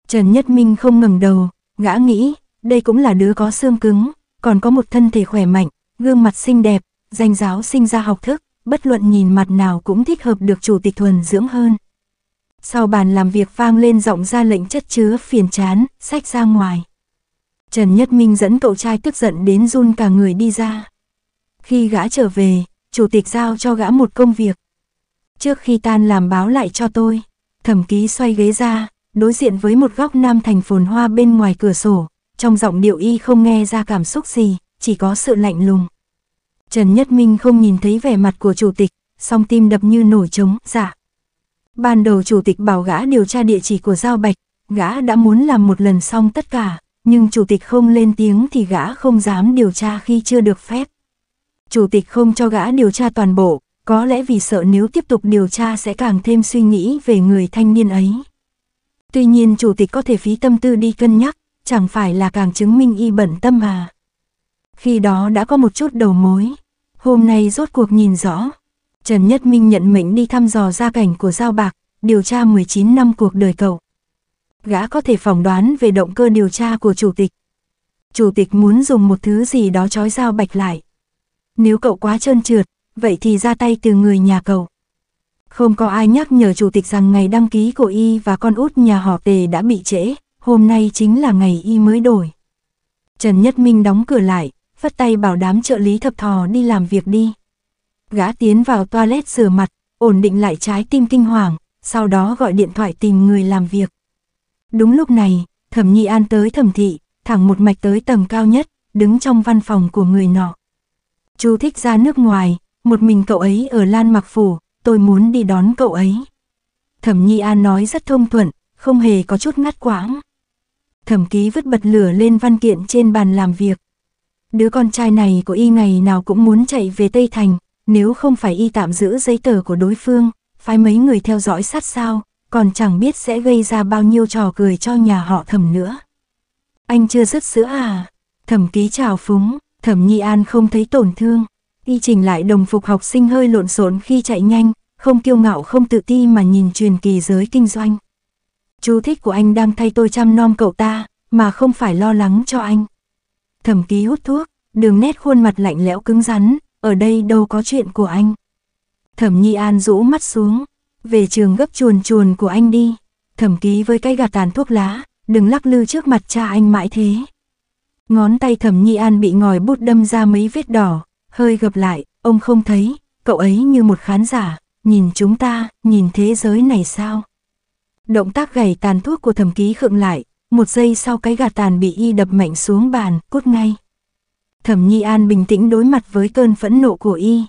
Trần Nhất Minh không ngẩng đầu, gã nghĩ, đây cũng là đứa có xương cứng, còn có một thân thể khỏe mạnh, gương mặt xinh đẹp, danh giáo sinh ra học thức, bất luận nhìn mặt nào cũng thích hợp được chủ tịch thuần dưỡng hơn. Sau bàn làm việc vang lên giọng ra lệnh chất chứa phiền chán, sách ra ngoài. Trần Nhất Minh dẫn cậu trai tức giận đến run cả người đi ra. Khi gã trở về, chủ tịch giao cho gã một công việc. Trước khi tan làm báo lại cho tôi, thẩm ký xoay ghế ra, đối diện với một góc nam thành phồn hoa bên ngoài cửa sổ, trong giọng điệu y không nghe ra cảm xúc gì, chỉ có sự lạnh lùng. Trần Nhất Minh không nhìn thấy vẻ mặt của chủ tịch, song tim đập như nổi trống, dạ. Ban đầu chủ tịch bảo gã điều tra địa chỉ của Giao Bạch, gã đã muốn làm một lần xong tất cả, nhưng chủ tịch không lên tiếng thì gã không dám điều tra khi chưa được phép. Chủ tịch không cho gã điều tra toàn bộ, có lẽ vì sợ nếu tiếp tục điều tra sẽ càng thêm suy nghĩ về người thanh niên ấy. Tuy nhiên chủ tịch có thể phí tâm tư đi cân nhắc, chẳng phải là càng chứng minh y bẩn tâm à. Khi đó đã có một chút đầu mối, hôm nay rốt cuộc nhìn rõ. Trần Nhất Minh nhận mệnh đi thăm dò gia cảnh của Giao Bạc, điều tra 19 năm cuộc đời cậu gã có thể phỏng đoán về động cơ điều tra của chủ tịch. Chủ tịch muốn dùng một thứ gì đó trói dao bạch lại. Nếu cậu quá trơn trượt, vậy thì ra tay từ người nhà cậu. Không có ai nhắc nhở chủ tịch rằng ngày đăng ký của y và con út nhà họ tề đã bị trễ, hôm nay chính là ngày y mới đổi. Trần Nhất Minh đóng cửa lại, phất tay bảo đám trợ lý thập thò đi làm việc đi. Gã tiến vào toilet rửa mặt, ổn định lại trái tim kinh hoàng, sau đó gọi điện thoại tìm người làm việc. Đúng lúc này, thẩm nhị an tới thẩm thị, thẳng một mạch tới tầng cao nhất, đứng trong văn phòng của người nọ. Chú thích ra nước ngoài, một mình cậu ấy ở Lan Mặc Phủ, tôi muốn đi đón cậu ấy. Thẩm Nhi An nói rất thông thuận, không hề có chút ngắt quãng. Thẩm ký vứt bật lửa lên văn kiện trên bàn làm việc. Đứa con trai này của y ngày nào cũng muốn chạy về Tây Thành, nếu không phải y tạm giữ giấy tờ của đối phương, phái mấy người theo dõi sát sao, còn chẳng biết sẽ gây ra bao nhiêu trò cười cho nhà họ thẩm nữa. Anh chưa dứt sữa à? Thẩm ký chào phúng, thẩm nhi an không thấy tổn thương. Y chỉnh lại đồng phục học sinh hơi lộn xộn khi chạy nhanh, không kiêu ngạo không tự ti mà nhìn truyền kỳ giới kinh doanh. Chú thích của anh đang thay tôi chăm nom cậu ta, mà không phải lo lắng cho anh. Thẩm ký hút thuốc, đường nét khuôn mặt lạnh lẽo cứng rắn, ở đây đâu có chuyện của anh. Thẩm Nhi An rũ mắt xuống, về trường gấp chuồn chuồn của anh đi. Thẩm ký với cái gạt tàn thuốc lá, đừng lắc lư trước mặt cha anh mãi thế. Ngón tay thẩm nhi an bị ngòi bút đâm ra mấy vết đỏ, hơi gập lại, ông không thấy, cậu ấy như một khán giả, nhìn chúng ta, nhìn thế giới này sao. Động tác gầy tàn thuốc của thẩm ký khựng lại, một giây sau cái gạt tàn bị y đập mạnh xuống bàn, cút ngay. Thẩm Nhi An bình tĩnh đối mặt với cơn phẫn nộ của y.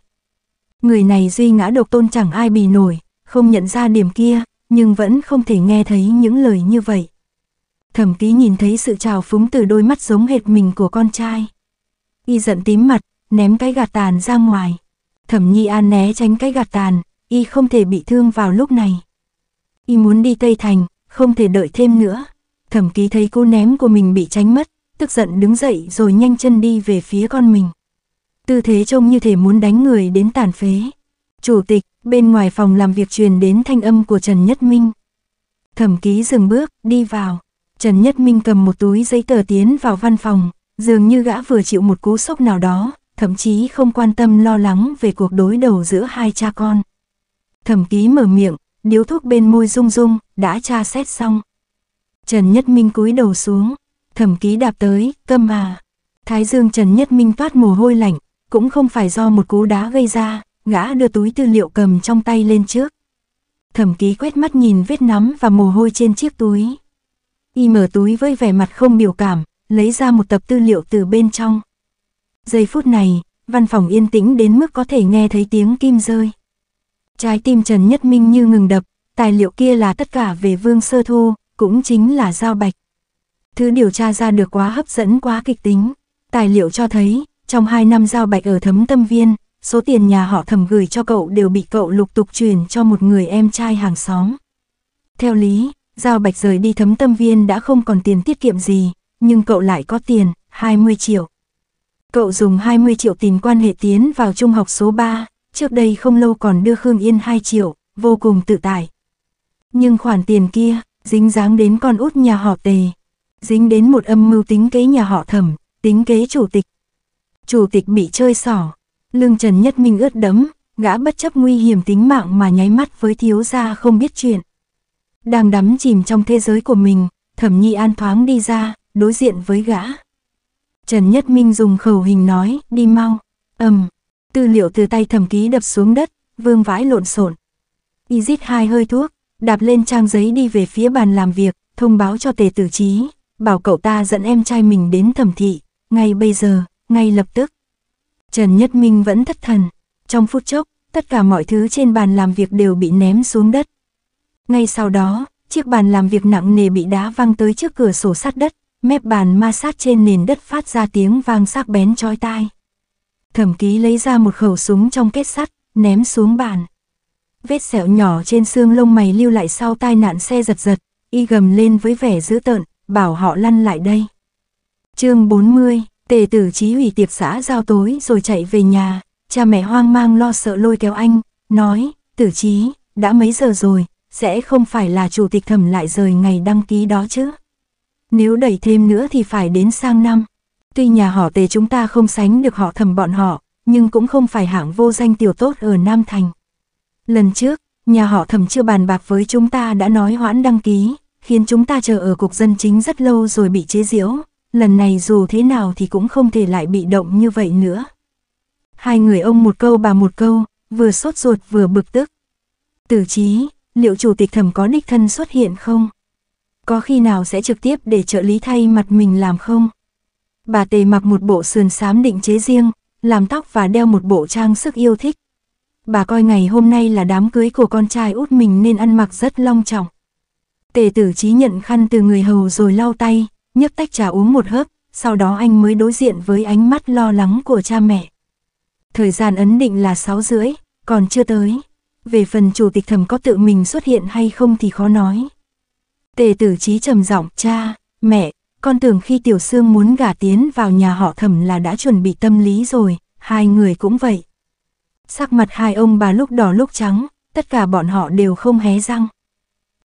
Người này duy ngã độc tôn chẳng ai bì nổi, không nhận ra điểm kia, nhưng vẫn không thể nghe thấy những lời như vậy. Thẩm ký nhìn thấy sự trào phúng từ đôi mắt giống hệt mình của con trai. Y giận tím mặt, ném cái gạt tàn ra ngoài. Thẩm Nhi An né tránh cái gạt tàn, y không thể bị thương vào lúc này. Y muốn đi Tây Thành, không thể đợi thêm nữa. Thẩm ký thấy cô ném của mình bị tránh mất, tức giận đứng dậy rồi nhanh chân đi về phía con mình. Tư thế trông như thể muốn đánh người đến tàn phế. Chủ tịch, bên ngoài phòng làm việc truyền đến thanh âm của Trần Nhất Minh. Thẩm ký dừng bước, đi vào. Trần Nhất Minh cầm một túi giấy tờ tiến vào văn phòng, dường như gã vừa chịu một cú sốc nào đó, thậm chí không quan tâm lo lắng về cuộc đối đầu giữa hai cha con. Thẩm ký mở miệng, điếu thuốc bên môi rung rung, đã tra xét xong. Trần Nhất Minh cúi đầu xuống, thẩm ký đạp tới, câm mà. Thái dương Trần Nhất Minh toát mồ hôi lạnh, cũng không phải do một cú đá gây ra, gã đưa túi tư liệu cầm trong tay lên trước. Thẩm ký quét mắt nhìn vết nắm và mồ hôi trên chiếc túi. Y mở túi với vẻ mặt không biểu cảm, lấy ra một tập tư liệu từ bên trong. Giây phút này, văn phòng yên tĩnh đến mức có thể nghe thấy tiếng kim rơi. Trái tim Trần Nhất Minh như ngừng đập, tài liệu kia là tất cả về Vương Sơ Thu, cũng chính là Giao Bạch. Thứ điều tra ra được quá hấp dẫn quá kịch tính. Tài liệu cho thấy, trong hai năm Giao Bạch ở thấm tâm viên, số tiền nhà họ thầm gửi cho cậu đều bị cậu lục tục chuyển cho một người em trai hàng xóm. Theo lý, Giao Bạch rời đi thấm tâm viên đã không còn tiền tiết kiệm gì, nhưng cậu lại có tiền, 20 triệu. Cậu dùng 20 triệu tiền quan hệ tiến vào trung học số 3, trước đây không lâu còn đưa Khương Yên 2 triệu, vô cùng tự tại. Nhưng khoản tiền kia, dính dáng đến con út nhà họ tề. Dính đến một âm mưu tính kế nhà họ thẩm, tính kế chủ tịch. Chủ tịch bị chơi xỏ, Lương Trần Nhất Minh ướt đấm, gã bất chấp nguy hiểm tính mạng mà nháy mắt với thiếu gia không biết chuyện. Đang đắm chìm trong thế giới của mình, thẩm nhi an thoáng đi ra, đối diện với gã. Trần Nhất Minh dùng khẩu hình nói, đi mau, ầm, tư liệu từ tay thẩm ký đập xuống đất, vương vãi lộn xộn. Y rít hai hơi thuốc, đạp lên trang giấy đi về phía bàn làm việc, thông báo cho tề tử trí, bảo cậu ta dẫn em trai mình đến thẩm thị, ngay bây giờ, ngay lập tức. Trần Nhất Minh vẫn thất thần. Trong phút chốc, tất cả mọi thứ trên bàn làm việc đều bị ném xuống đất. Ngay sau đó, chiếc bàn làm việc nặng nề bị đá văng tới trước cửa sổ sát đất, mép bàn ma sát trên nền đất phát ra tiếng vang sắc bén chói tai. Thẩm ký lấy ra một khẩu súng trong kết sắt, ném xuống bàn. Vết sẹo nhỏ trên xương lông mày lưu lại sau tai nạn xe giật giật, y gầm lên với vẻ dữ tợn, bảo họ lăn lại đây. chương 40, Tề tử chí hủy tiệc xã giao tối rồi chạy về nhà, cha mẹ hoang mang lo sợ lôi kéo anh, nói, tử chí, đã mấy giờ rồi, sẽ không phải là chủ tịch thẩm lại rời ngày đăng ký đó chứ. Nếu đẩy thêm nữa thì phải đến sang năm. Tuy nhà họ tề chúng ta không sánh được họ thẩm bọn họ, nhưng cũng không phải hạng vô danh tiểu tốt ở Nam Thành. Lần trước, nhà họ thẩm chưa bàn bạc với chúng ta đã nói hoãn đăng ký, khiến chúng ta chờ ở cục dân chính rất lâu rồi bị chế diễu lần này dù thế nào thì cũng không thể lại bị động như vậy nữa. Hai người ông một câu bà một câu, vừa sốt ruột vừa bực tức. Tử trí, liệu chủ tịch thẩm có đích thân xuất hiện không? Có khi nào sẽ trực tiếp để trợ lý thay mặt mình làm không? Bà tề mặc một bộ sườn xám định chế riêng, làm tóc và đeo một bộ trang sức yêu thích. Bà coi ngày hôm nay là đám cưới của con trai út mình nên ăn mặc rất long trọng. Tề tử trí nhận khăn từ người hầu rồi lau tay, Nhấp tách trà uống một hớp, sau đó anh mới đối diện với ánh mắt lo lắng của cha mẹ. Thời gian ấn định là 6 rưỡi, còn chưa tới. Về phần chủ tịch thẩm có tự mình xuất hiện hay không thì khó nói. Tề tử trí trầm giọng cha, mẹ, con tưởng khi tiểu sương muốn gả tiến vào nhà họ thẩm là đã chuẩn bị tâm lý rồi, hai người cũng vậy. Sắc mặt hai ông bà lúc đỏ lúc trắng, tất cả bọn họ đều không hé răng.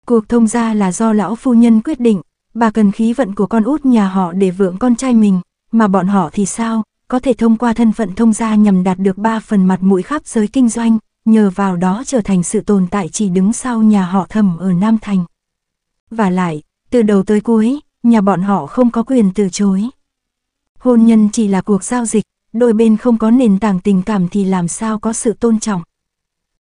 Cuộc thông gia là do lão phu nhân quyết định, Bà cần khí vận của con út nhà họ để vượng con trai mình, mà bọn họ thì sao, có thể thông qua thân phận thông gia nhằm đạt được ba phần mặt mũi khắp giới kinh doanh, nhờ vào đó trở thành sự tồn tại chỉ đứng sau nhà họ thẩm ở Nam Thành. Và lại, từ đầu tới cuối, nhà bọn họ không có quyền từ chối. Hôn nhân chỉ là cuộc giao dịch, đôi bên không có nền tảng tình cảm thì làm sao có sự tôn trọng.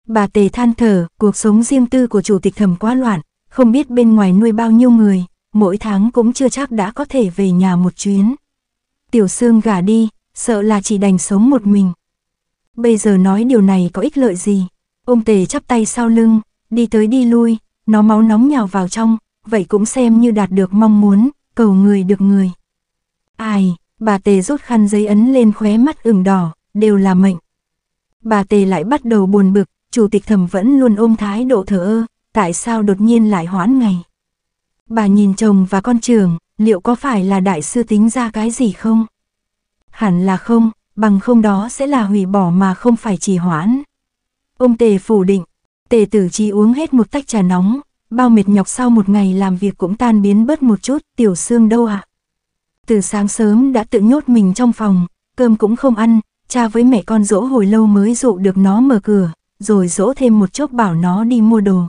Bà Tề than thở, cuộc sống riêng tư của chủ tịch thẩm quá loạn, không biết bên ngoài nuôi bao nhiêu người, mỗi tháng cũng chưa chắc đã có thể về nhà một chuyến. Tiểu Sương gả đi, sợ là chỉ đành sống một mình. Bây giờ nói điều này có ích lợi gì? Ông Tề chắp tay sau lưng, đi tới đi lui, nó máu nóng nhào vào trong, vậy cũng xem như đạt được mong muốn, cầu người được người. Ai, bà Tề rút khăn giấy ấn lên khóe mắt ửng đỏ, đều là mệnh. Bà Tề lại bắt đầu buồn bực, chủ tịch thẩm vẫn luôn ôm thái độ thờ ơ, tại sao đột nhiên lại hoãn ngày. Bà nhìn chồng và con trường liệu có phải là đại sư tính ra cái gì không? Hẳn là không, bằng không đó sẽ là hủy bỏ mà không phải trì hoãn. Ông Tề phủ định, Tề tử chi uống hết một tách trà nóng, bao mệt nhọc sau một ngày làm việc cũng tan biến bớt một chút, tiểu xương đâu ạ? À? Từ sáng sớm đã tự nhốt mình trong phòng, cơm cũng không ăn, cha với mẹ con dỗ hồi lâu mới dụ được nó mở cửa, rồi dỗ thêm một chốc bảo nó đi mua đồ.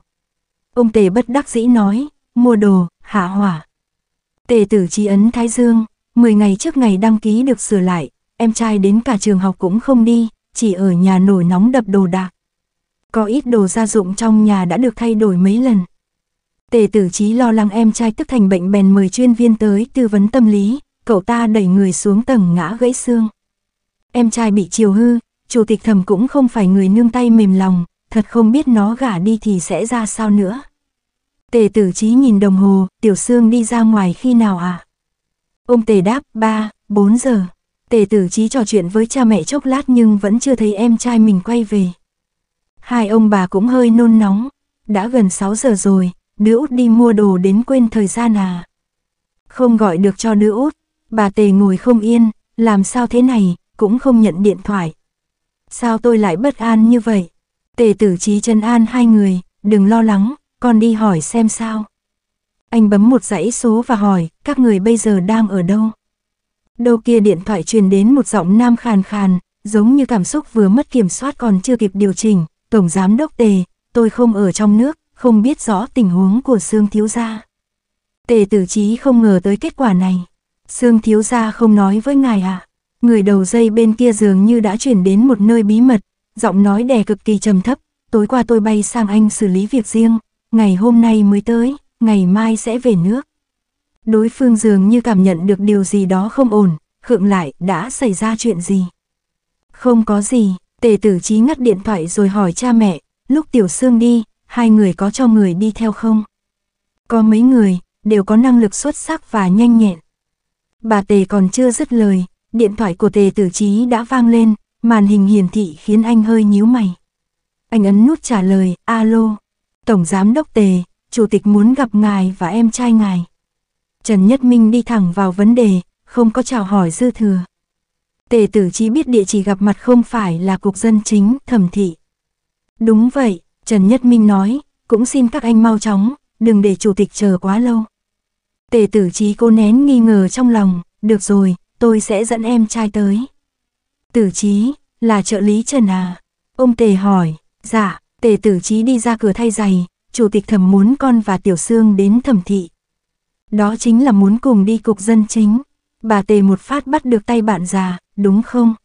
Ông Tề bất đắc dĩ nói, mua đồ, hạ hỏa. Tề tử trí ấn Thái Dương, 10 ngày trước ngày đăng ký được sửa lại, em trai đến cả trường học cũng không đi, chỉ ở nhà nổi nóng đập đồ đạc. Có ít đồ gia dụng trong nhà đã được thay đổi mấy lần. Tề tử trí lo lắng em trai tức thành bệnh bèn mời chuyên viên tới tư vấn tâm lý, cậu ta đẩy người xuống tầng ngã gãy xương. Em trai bị chiều hư, chủ tịch thầm cũng không phải người nương tay mềm lòng, thật không biết nó gả đi thì sẽ ra sao nữa. Tề tử trí nhìn đồng hồ, tiểu Sương đi ra ngoài khi nào à? Ông tề đáp, 3, 4 giờ. Tề tử trí trò chuyện với cha mẹ chốc lát nhưng vẫn chưa thấy em trai mình quay về. Hai ông bà cũng hơi nôn nóng. Đã gần 6 giờ rồi, đứa út đi mua đồ đến quên thời gian à. Không gọi được cho đứa út, bà tề ngồi không yên, làm sao thế này, cũng không nhận điện thoại. Sao tôi lại bất an như vậy? Tề tử trí chân an hai người, đừng lo lắng, con đi hỏi xem sao. Anh bấm một dãy số và hỏi, các người bây giờ đang ở đâu? Đâu kia điện thoại truyền đến một giọng nam khàn khàn, giống như cảm xúc vừa mất kiểm soát còn chưa kịp điều chỉnh. Tổng giám đốc tề, tôi không ở trong nước, không biết rõ tình huống của Sương Thiếu Gia. Tề tử trí không ngờ tới kết quả này. Sương Thiếu Gia không nói với ngài à? Người đầu dây bên kia dường như đã chuyển đến một nơi bí mật, giọng nói đè cực kỳ trầm thấp, tối qua tôi bay sang anh xử lý việc riêng, ngày hôm nay mới tới, ngày mai sẽ về nước. Đối phương dường như cảm nhận được điều gì đó không ổn, khựng lại, đã xảy ra chuyện gì? Không có gì, tề tử trí ngắt điện thoại rồi hỏi cha mẹ, lúc tiểu sương đi, hai người có cho người đi theo không? Có mấy người, đều có năng lực xuất sắc và nhanh nhẹn. Bà tề còn chưa dứt lời, điện thoại của tề tử trí đã vang lên, màn hình hiển thị khiến anh hơi nhíu mày. Anh ấn nút trả lời, alo. Tổng Giám Đốc Tề, Chủ tịch muốn gặp ngài và em trai ngài. Trần Nhất Minh đi thẳng vào vấn đề, không có chào hỏi dư thừa. Tề tử chỉ biết địa chỉ gặp mặt không phải là cục dân chính, thẩm thị. Đúng vậy, Trần Nhất Minh nói, cũng xin các anh mau chóng, đừng để chủ tịch chờ quá lâu. Tề tử trí cô nén nghi ngờ trong lòng, được rồi, tôi sẽ dẫn em trai tới. Tử trí, là trợ lý Trần à? Ông Tề hỏi, dạ, Tề tử trí đi ra cửa thay giày, chủ tịch thẩm muốn con và tiểu xương đến thẩm thị. Đó chính là muốn cùng đi cục dân chính. Bà tề một phát bắt được tay bạn già, đúng không?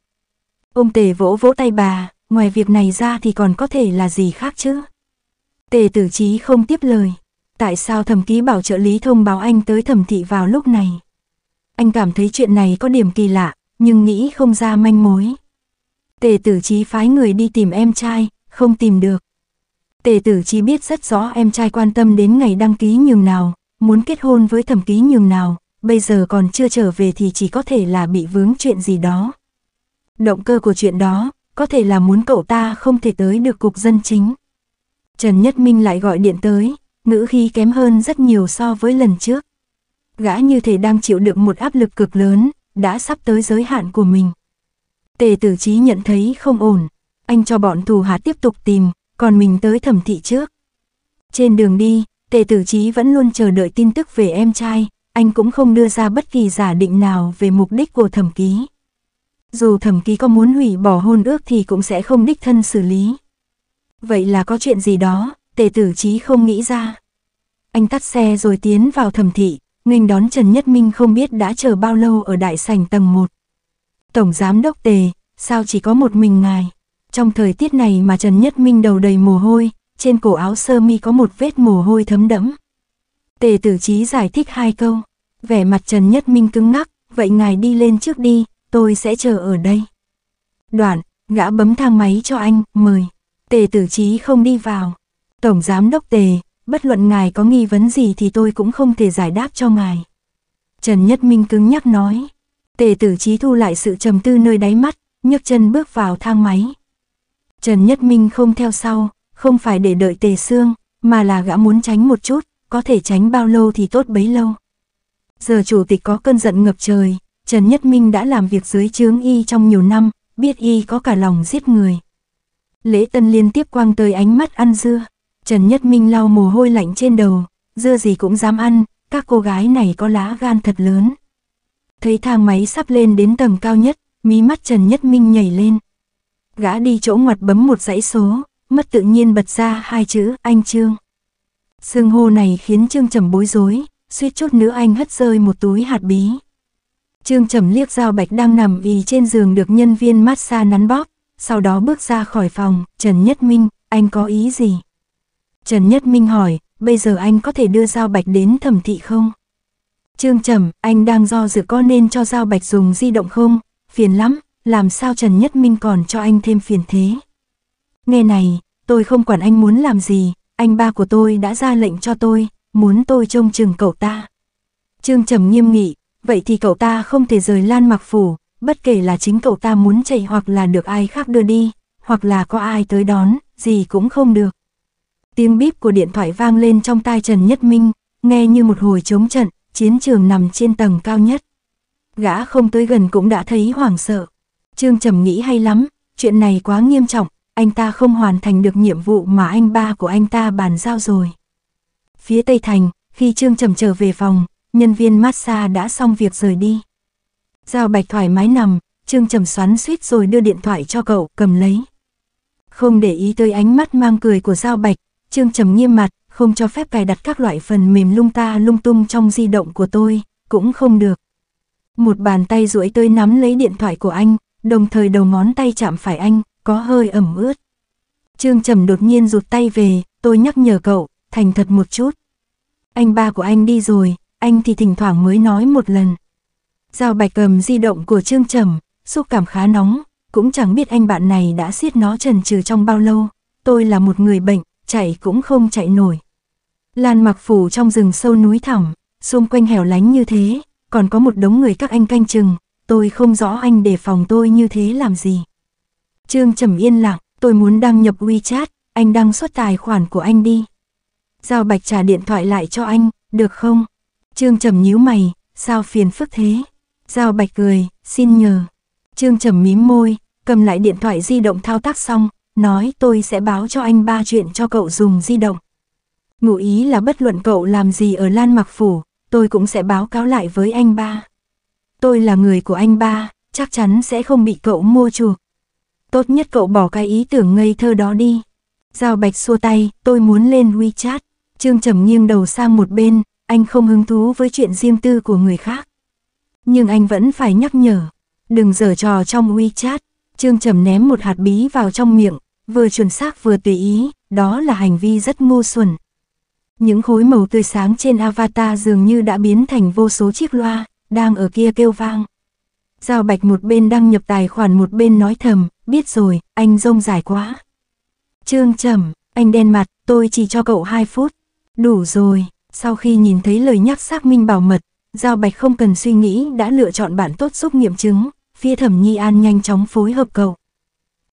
Ông tề vỗ vỗ tay bà, ngoài việc này ra thì còn có thể là gì khác chứ? Tề tử trí không tiếp lời. Tại sao thẩm ký bảo trợ lý thông báo anh tới thẩm thị vào lúc này? Anh cảm thấy chuyện này có điểm kỳ lạ, nhưng nghĩ không ra manh mối. Tề tử trí phái người đi tìm em trai, không tìm được. Tề tử chi biết rất rõ em trai quan tâm đến ngày đăng ký nhường nào, muốn kết hôn với thẩm ký nhường nào, bây giờ còn chưa trở về thì chỉ có thể là bị vướng chuyện gì đó. Động cơ của chuyện đó, có thể là muốn cậu ta không thể tới được cục dân chính. Trần Nhất Minh lại gọi điện tới, ngữ khí kém hơn rất nhiều so với lần trước. Gã như thể đang chịu đựng một áp lực cực lớn, đã sắp tới giới hạn của mình. Tề tử trí nhận thấy không ổn, anh cho bọn thù hạ tiếp tục tìm, còn mình tới thẩm thị trước. Trên đường đi, tề tử trí vẫn luôn chờ đợi tin tức về em trai, anh cũng không đưa ra bất kỳ giả định nào về mục đích của thẩm ký. Dù thẩm ký có muốn hủy bỏ hôn ước thì cũng sẽ không đích thân xử lý. Vậy là có chuyện gì đó, tề tử trí không nghĩ ra. Anh tắt xe rồi tiến vào thẩm thị, nghênh đón Trần Nhất Minh không biết đã chờ bao lâu ở đại sảnh tầng 1. Tổng giám đốc tề, sao chỉ có một mình ngài? Trong thời tiết này mà Trần Nhất Minh đầu đầy mồ hôi, trên cổ áo sơ mi có một vết mồ hôi thấm đẫm. Tề tử trí giải thích hai câu, vẻ mặt Trần Nhất Minh cứng ngắc, vậy ngài đi lên trước đi, tôi sẽ chờ ở đây. Đoạn, gã bấm thang máy cho anh, mời. Tề tử trí không đi vào. Tổng giám đốc tề, bất luận ngài có nghi vấn gì thì tôi cũng không thể giải đáp cho ngài. Trần Nhất Minh cứng nhắc nói. Tề tử trí thu lại sự trầm tư nơi đáy mắt, nhấc chân bước vào thang máy. Trần Nhất Minh không theo sau, không phải để đợi tề xương, mà là gã muốn tránh một chút, có thể tránh bao lâu thì tốt bấy lâu. Giờ chủ tịch có cơn giận ngập trời, Trần Nhất Minh đã làm việc dưới chướng y trong nhiều năm, biết y có cả lòng giết người. Lễ tân liên tiếp quang tới ánh mắt ăn dưa, Trần Nhất Minh lau mồ hôi lạnh trên đầu, dưa gì cũng dám ăn, các cô gái này có lá gan thật lớn. Thấy thang máy sắp lên đến tầng cao nhất, mí mắt Trần Nhất Minh nhảy lên gã đi chỗ ngoặt bấm một dãy số, mất tự nhiên bật ra hai chữ anh Trương. Sương hô này khiến Trương Trầm bối rối, suýt chút nữa anh hất rơi một túi hạt bí. Trương Trầm liếc dao bạch đang nằm y trên giường được nhân viên massage nắn bóp, sau đó bước ra khỏi phòng, Trần Nhất Minh, anh có ý gì? Trần Nhất Minh hỏi, bây giờ anh có thể đưa dao bạch đến thẩm thị không? Trương Trầm, anh đang do dự có nên cho dao bạch dùng di động không? Phiền lắm, làm sao Trần Nhất Minh còn cho anh thêm phiền thế. Nghe này, tôi không quản anh muốn làm gì, anh ba của tôi đã ra lệnh cho tôi, muốn tôi trông chừng cậu ta. Trương Trầm nghiêm nghị, vậy thì cậu ta không thể rời Lan Mặc Phủ, bất kể là chính cậu ta muốn chạy hoặc là được ai khác đưa đi, hoặc là có ai tới đón, gì cũng không được. Tiếng bíp của điện thoại vang lên trong tai Trần Nhất Minh, nghe như một hồi chống trận, chiến trường nằm trên tầng cao nhất. Gã không tới gần cũng đã thấy hoảng sợ. Trương Trầm nghĩ hay lắm, chuyện này quá nghiêm trọng, anh ta không hoàn thành được nhiệm vụ mà anh ba của anh ta bàn giao rồi. Phía Tây Thành, khi Trương Trầm trở về phòng, nhân viên massage đã xong việc rời đi. Giao Bạch thoải mái nằm, Trương Trầm xoắn suýt rồi đưa điện thoại cho cậu cầm lấy. Không để ý tới ánh mắt mang cười của Giao Bạch, Trương Trầm nghiêm mặt, không cho phép cài đặt các loại phần mềm lung ta lung tung trong di động của tôi, cũng không được. Một bàn tay duỗi tới nắm lấy điện thoại của anh, đồng thời đầu ngón tay chạm phải anh, có hơi ẩm ướt. Trương Trầm đột nhiên rụt tay về, tôi nhắc nhở cậu, thành thật một chút. Anh ba của anh đi rồi, anh thì thỉnh thoảng mới nói một lần. Giao bạch cầm di động của Trương Trầm, xúc cảm khá nóng, cũng chẳng biết anh bạn này đã siết nó trần trừ trong bao lâu. Tôi là một người bệnh, chạy cũng không chạy nổi. Lan mặc phủ trong rừng sâu núi thẳm, xung quanh hẻo lánh như thế, còn có một đống người các anh canh chừng, tôi không rõ anh đề phòng tôi như thế làm gì. Trương Trầm yên lặng, tôi muốn đăng nhập WeChat, anh đăng xuất tài khoản của anh đi. Giao Bạch trả điện thoại lại cho anh, được không? Trương Trầm nhíu mày, sao phiền phức thế? Giao Bạch cười, xin nhờ. Trương Trầm mím môi, cầm lại điện thoại di động thao tác xong, nói tôi sẽ báo cho anh ba chuyện cho cậu dùng di động. Ngụ ý là bất luận cậu làm gì ở Lan Mặc Phủ, tôi cũng sẽ báo cáo lại với anh ba tôi là người của anh ba, chắc chắn sẽ không bị cậu mua chuộc. Tốt nhất cậu bỏ cái ý tưởng ngây thơ đó đi. Giao Bạch xua tay, tôi muốn lên WeChat. Trương Trầm nghiêng đầu sang một bên, anh không hứng thú với chuyện riêng tư của người khác. Nhưng anh vẫn phải nhắc nhở, đừng dở trò trong WeChat. Trương Trầm ném một hạt bí vào trong miệng, vừa chuẩn xác vừa tùy ý, đó là hành vi rất ngu xuẩn. Những khối màu tươi sáng trên avatar dường như đã biến thành vô số chiếc loa, đang ở kia kêu vang. Giao Bạch một bên đăng nhập tài khoản một bên nói thầm, biết rồi, anh rông dài quá. Trương Trầm, anh đen mặt, tôi chỉ cho cậu 2 phút. Đủ rồi, sau khi nhìn thấy lời nhắc xác minh bảo mật, Giao Bạch không cần suy nghĩ đã lựa chọn bạn tốt giúp nghiệm chứng, phía thẩm nhi an nhanh chóng phối hợp cậu.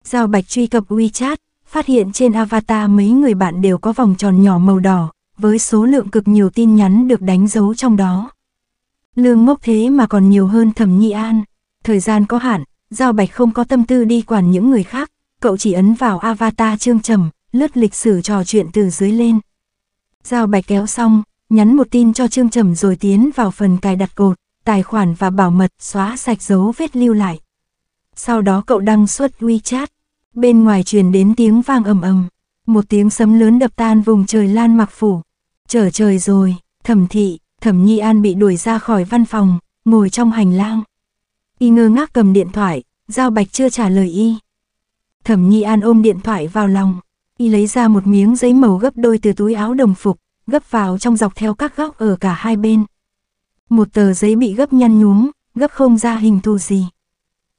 Giao Bạch truy cập WeChat, phát hiện trên avatar mấy người bạn đều có vòng tròn nhỏ màu đỏ, với số lượng cực nhiều tin nhắn được đánh dấu trong đó. Lương mốc thế mà còn nhiều hơn thẩm nhị an. Thời gian có hạn, Giao Bạch không có tâm tư đi quản những người khác. Cậu chỉ ấn vào avatar trương trầm, lướt lịch sử trò chuyện từ dưới lên. Giao Bạch kéo xong, nhắn một tin cho trương trầm rồi tiến vào phần cài đặt cột, tài khoản và bảo mật xóa sạch dấu vết lưu lại. Sau đó cậu đăng xuất WeChat. Bên ngoài truyền đến tiếng vang ầm ầm, một tiếng sấm lớn đập tan vùng trời lan mặc phủ. Trở trời rồi, thẩm thị, Thẩm Nhi An bị đuổi ra khỏi văn phòng, ngồi trong hành lang. Y ngơ ngác cầm điện thoại, Giao Bạch chưa trả lời y. Thẩm Nhi An ôm điện thoại vào lòng, y lấy ra một miếng giấy màu gấp đôi từ túi áo đồng phục, gấp vào trong dọc theo các góc ở cả hai bên. Một tờ giấy bị gấp nhăn nhúm, gấp không ra hình thù gì.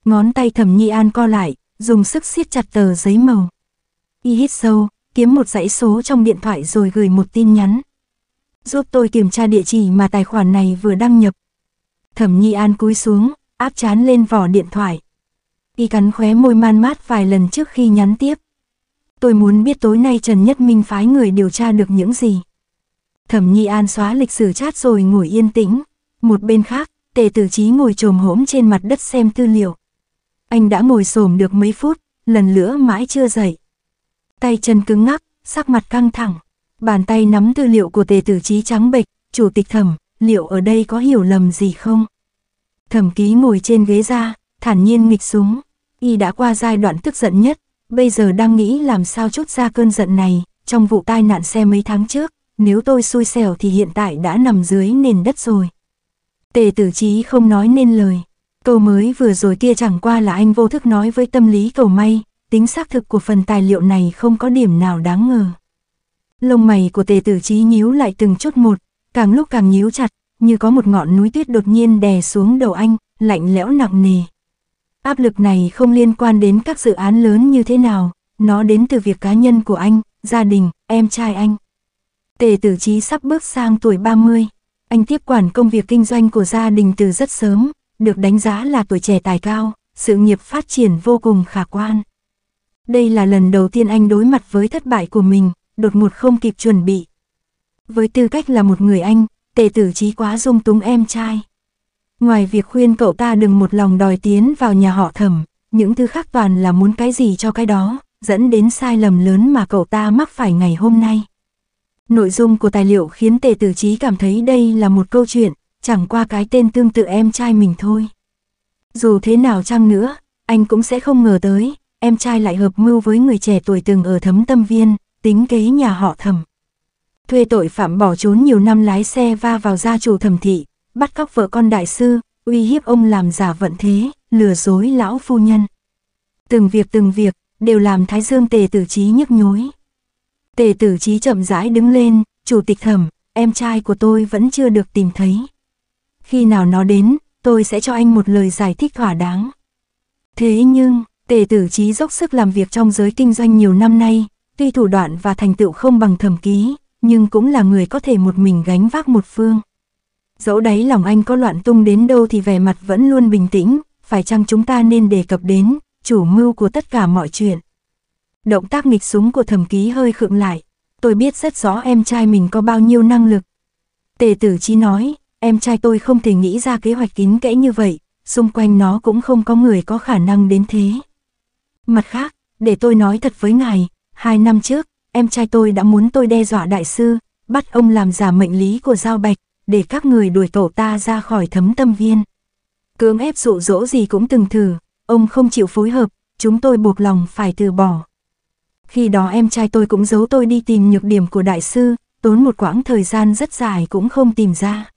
Ngón tay Thẩm Nhi An co lại, dùng sức siết chặt tờ giấy màu. Y hít sâu, kiếm một dãy số trong điện thoại rồi gửi một tin nhắn, giúp tôi kiểm tra địa chỉ mà tài khoản này vừa đăng nhập. Thẩm Nhi An cúi xuống, áp chán lên vỏ điện thoại. Y cắn khóe môi man mát vài lần trước khi nhắn tiếp. Tôi muốn biết tối nay Trần Nhất Minh phái người điều tra được những gì. Thẩm Nhi An xóa lịch sử chat rồi ngồi yên tĩnh. Một bên khác, Tề Tử Chí ngồi trồm hổm trên mặt đất xem tư liệu. Anh đã ngồi xổm được mấy phút, lần nữa mãi chưa dậy. Tay chân cứng ngắc, sắc mặt căng thẳng bàn tay nắm tư liệu của tề tử trí trắng bệch, chủ tịch thẩm, liệu ở đây có hiểu lầm gì không? Thẩm ký ngồi trên ghế ra, thản nhiên nghịch súng, y đã qua giai đoạn tức giận nhất, bây giờ đang nghĩ làm sao chút ra cơn giận này, trong vụ tai nạn xe mấy tháng trước, nếu tôi xui xẻo thì hiện tại đã nằm dưới nền đất rồi. Tề tử trí không nói nên lời, câu mới vừa rồi kia chẳng qua là anh vô thức nói với tâm lý cầu may, tính xác thực của phần tài liệu này không có điểm nào đáng ngờ lông mày của tề tử trí nhíu lại từng chút một, càng lúc càng nhíu chặt, như có một ngọn núi tuyết đột nhiên đè xuống đầu anh, lạnh lẽo nặng nề. Áp lực này không liên quan đến các dự án lớn như thế nào, nó đến từ việc cá nhân của anh, gia đình, em trai anh. Tề tử trí sắp bước sang tuổi 30, anh tiếp quản công việc kinh doanh của gia đình từ rất sớm, được đánh giá là tuổi trẻ tài cao, sự nghiệp phát triển vô cùng khả quan. Đây là lần đầu tiên anh đối mặt với thất bại của mình, đột ngột không kịp chuẩn bị. Với tư cách là một người anh, tề tử trí quá dung túng em trai. Ngoài việc khuyên cậu ta đừng một lòng đòi tiến vào nhà họ thẩm, những thứ khác toàn là muốn cái gì cho cái đó, dẫn đến sai lầm lớn mà cậu ta mắc phải ngày hôm nay. Nội dung của tài liệu khiến tề tử trí cảm thấy đây là một câu chuyện, chẳng qua cái tên tương tự em trai mình thôi. Dù thế nào chăng nữa, anh cũng sẽ không ngờ tới, em trai lại hợp mưu với người trẻ tuổi từng ở thấm tâm viên, tính kế nhà họ thẩm. Thuê tội phạm bỏ trốn nhiều năm lái xe va vào gia chủ thẩm thị, bắt cóc vợ con đại sư, uy hiếp ông làm giả vận thế, lừa dối lão phu nhân. Từng việc từng việc, đều làm thái dương tề tử trí nhức nhối. Tề tử trí chậm rãi đứng lên, chủ tịch thẩm, em trai của tôi vẫn chưa được tìm thấy. Khi nào nó đến, tôi sẽ cho anh một lời giải thích thỏa đáng. Thế nhưng, tề tử trí dốc sức làm việc trong giới kinh doanh nhiều năm nay, tuy thủ đoạn và thành tựu không bằng thẩm ký, nhưng cũng là người có thể một mình gánh vác một phương. Dẫu đáy lòng anh có loạn tung đến đâu thì vẻ mặt vẫn luôn bình tĩnh, phải chăng chúng ta nên đề cập đến, chủ mưu của tất cả mọi chuyện. Động tác nghịch súng của thẩm ký hơi khựng lại, tôi biết rất rõ em trai mình có bao nhiêu năng lực. Tề tử chi nói, em trai tôi không thể nghĩ ra kế hoạch kín kẽ như vậy, xung quanh nó cũng không có người có khả năng đến thế. Mặt khác, để tôi nói thật với ngài, Hai năm trước, em trai tôi đã muốn tôi đe dọa đại sư, bắt ông làm giả mệnh lý của Giao Bạch, để các người đuổi tổ ta ra khỏi thấm tâm viên. Cưỡng ép dụ dỗ gì cũng từng thử, ông không chịu phối hợp, chúng tôi buộc lòng phải từ bỏ. Khi đó em trai tôi cũng giấu tôi đi tìm nhược điểm của đại sư, tốn một quãng thời gian rất dài cũng không tìm ra.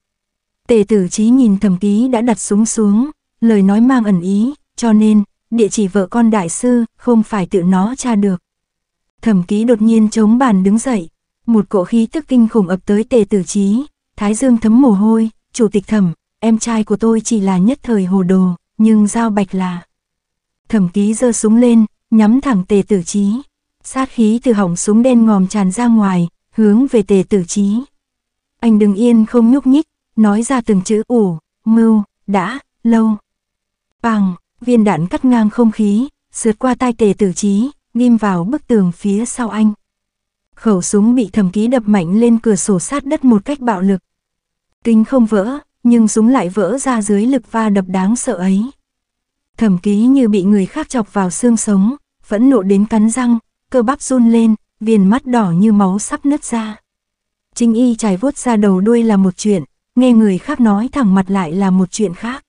Tề tử trí nhìn thầm ký đã đặt súng xuống, lời nói mang ẩn ý, cho nên, địa chỉ vợ con đại sư không phải tự nó tra được. Thẩm ký đột nhiên chống bàn đứng dậy, một cỗ khí tức kinh khủng ập tới tề tử trí, thái dương thấm mồ hôi, chủ tịch thẩm, em trai của tôi chỉ là nhất thời hồ đồ, nhưng giao bạch là. Thẩm ký giơ súng lên, nhắm thẳng tề tử trí, sát khí từ hỏng súng đen ngòm tràn ra ngoài, hướng về tề tử trí. Anh đừng yên không nhúc nhích, nói ra từng chữ ủ, mưu, đã, lâu. Bằng, viên đạn cắt ngang không khí, sượt qua tai tề tử trí, ghim vào bức tường phía sau anh. Khẩu súng bị thẩm ký đập mạnh lên cửa sổ sát đất một cách bạo lực. Kính không vỡ, nhưng súng lại vỡ ra dưới lực va đập đáng sợ ấy. Thẩm ký như bị người khác chọc vào xương sống, phẫn nộ đến cắn răng, cơ bắp run lên, viền mắt đỏ như máu sắp nứt ra. Chính y trải vuốt ra đầu đuôi là một chuyện, nghe người khác nói thẳng mặt lại là một chuyện khác.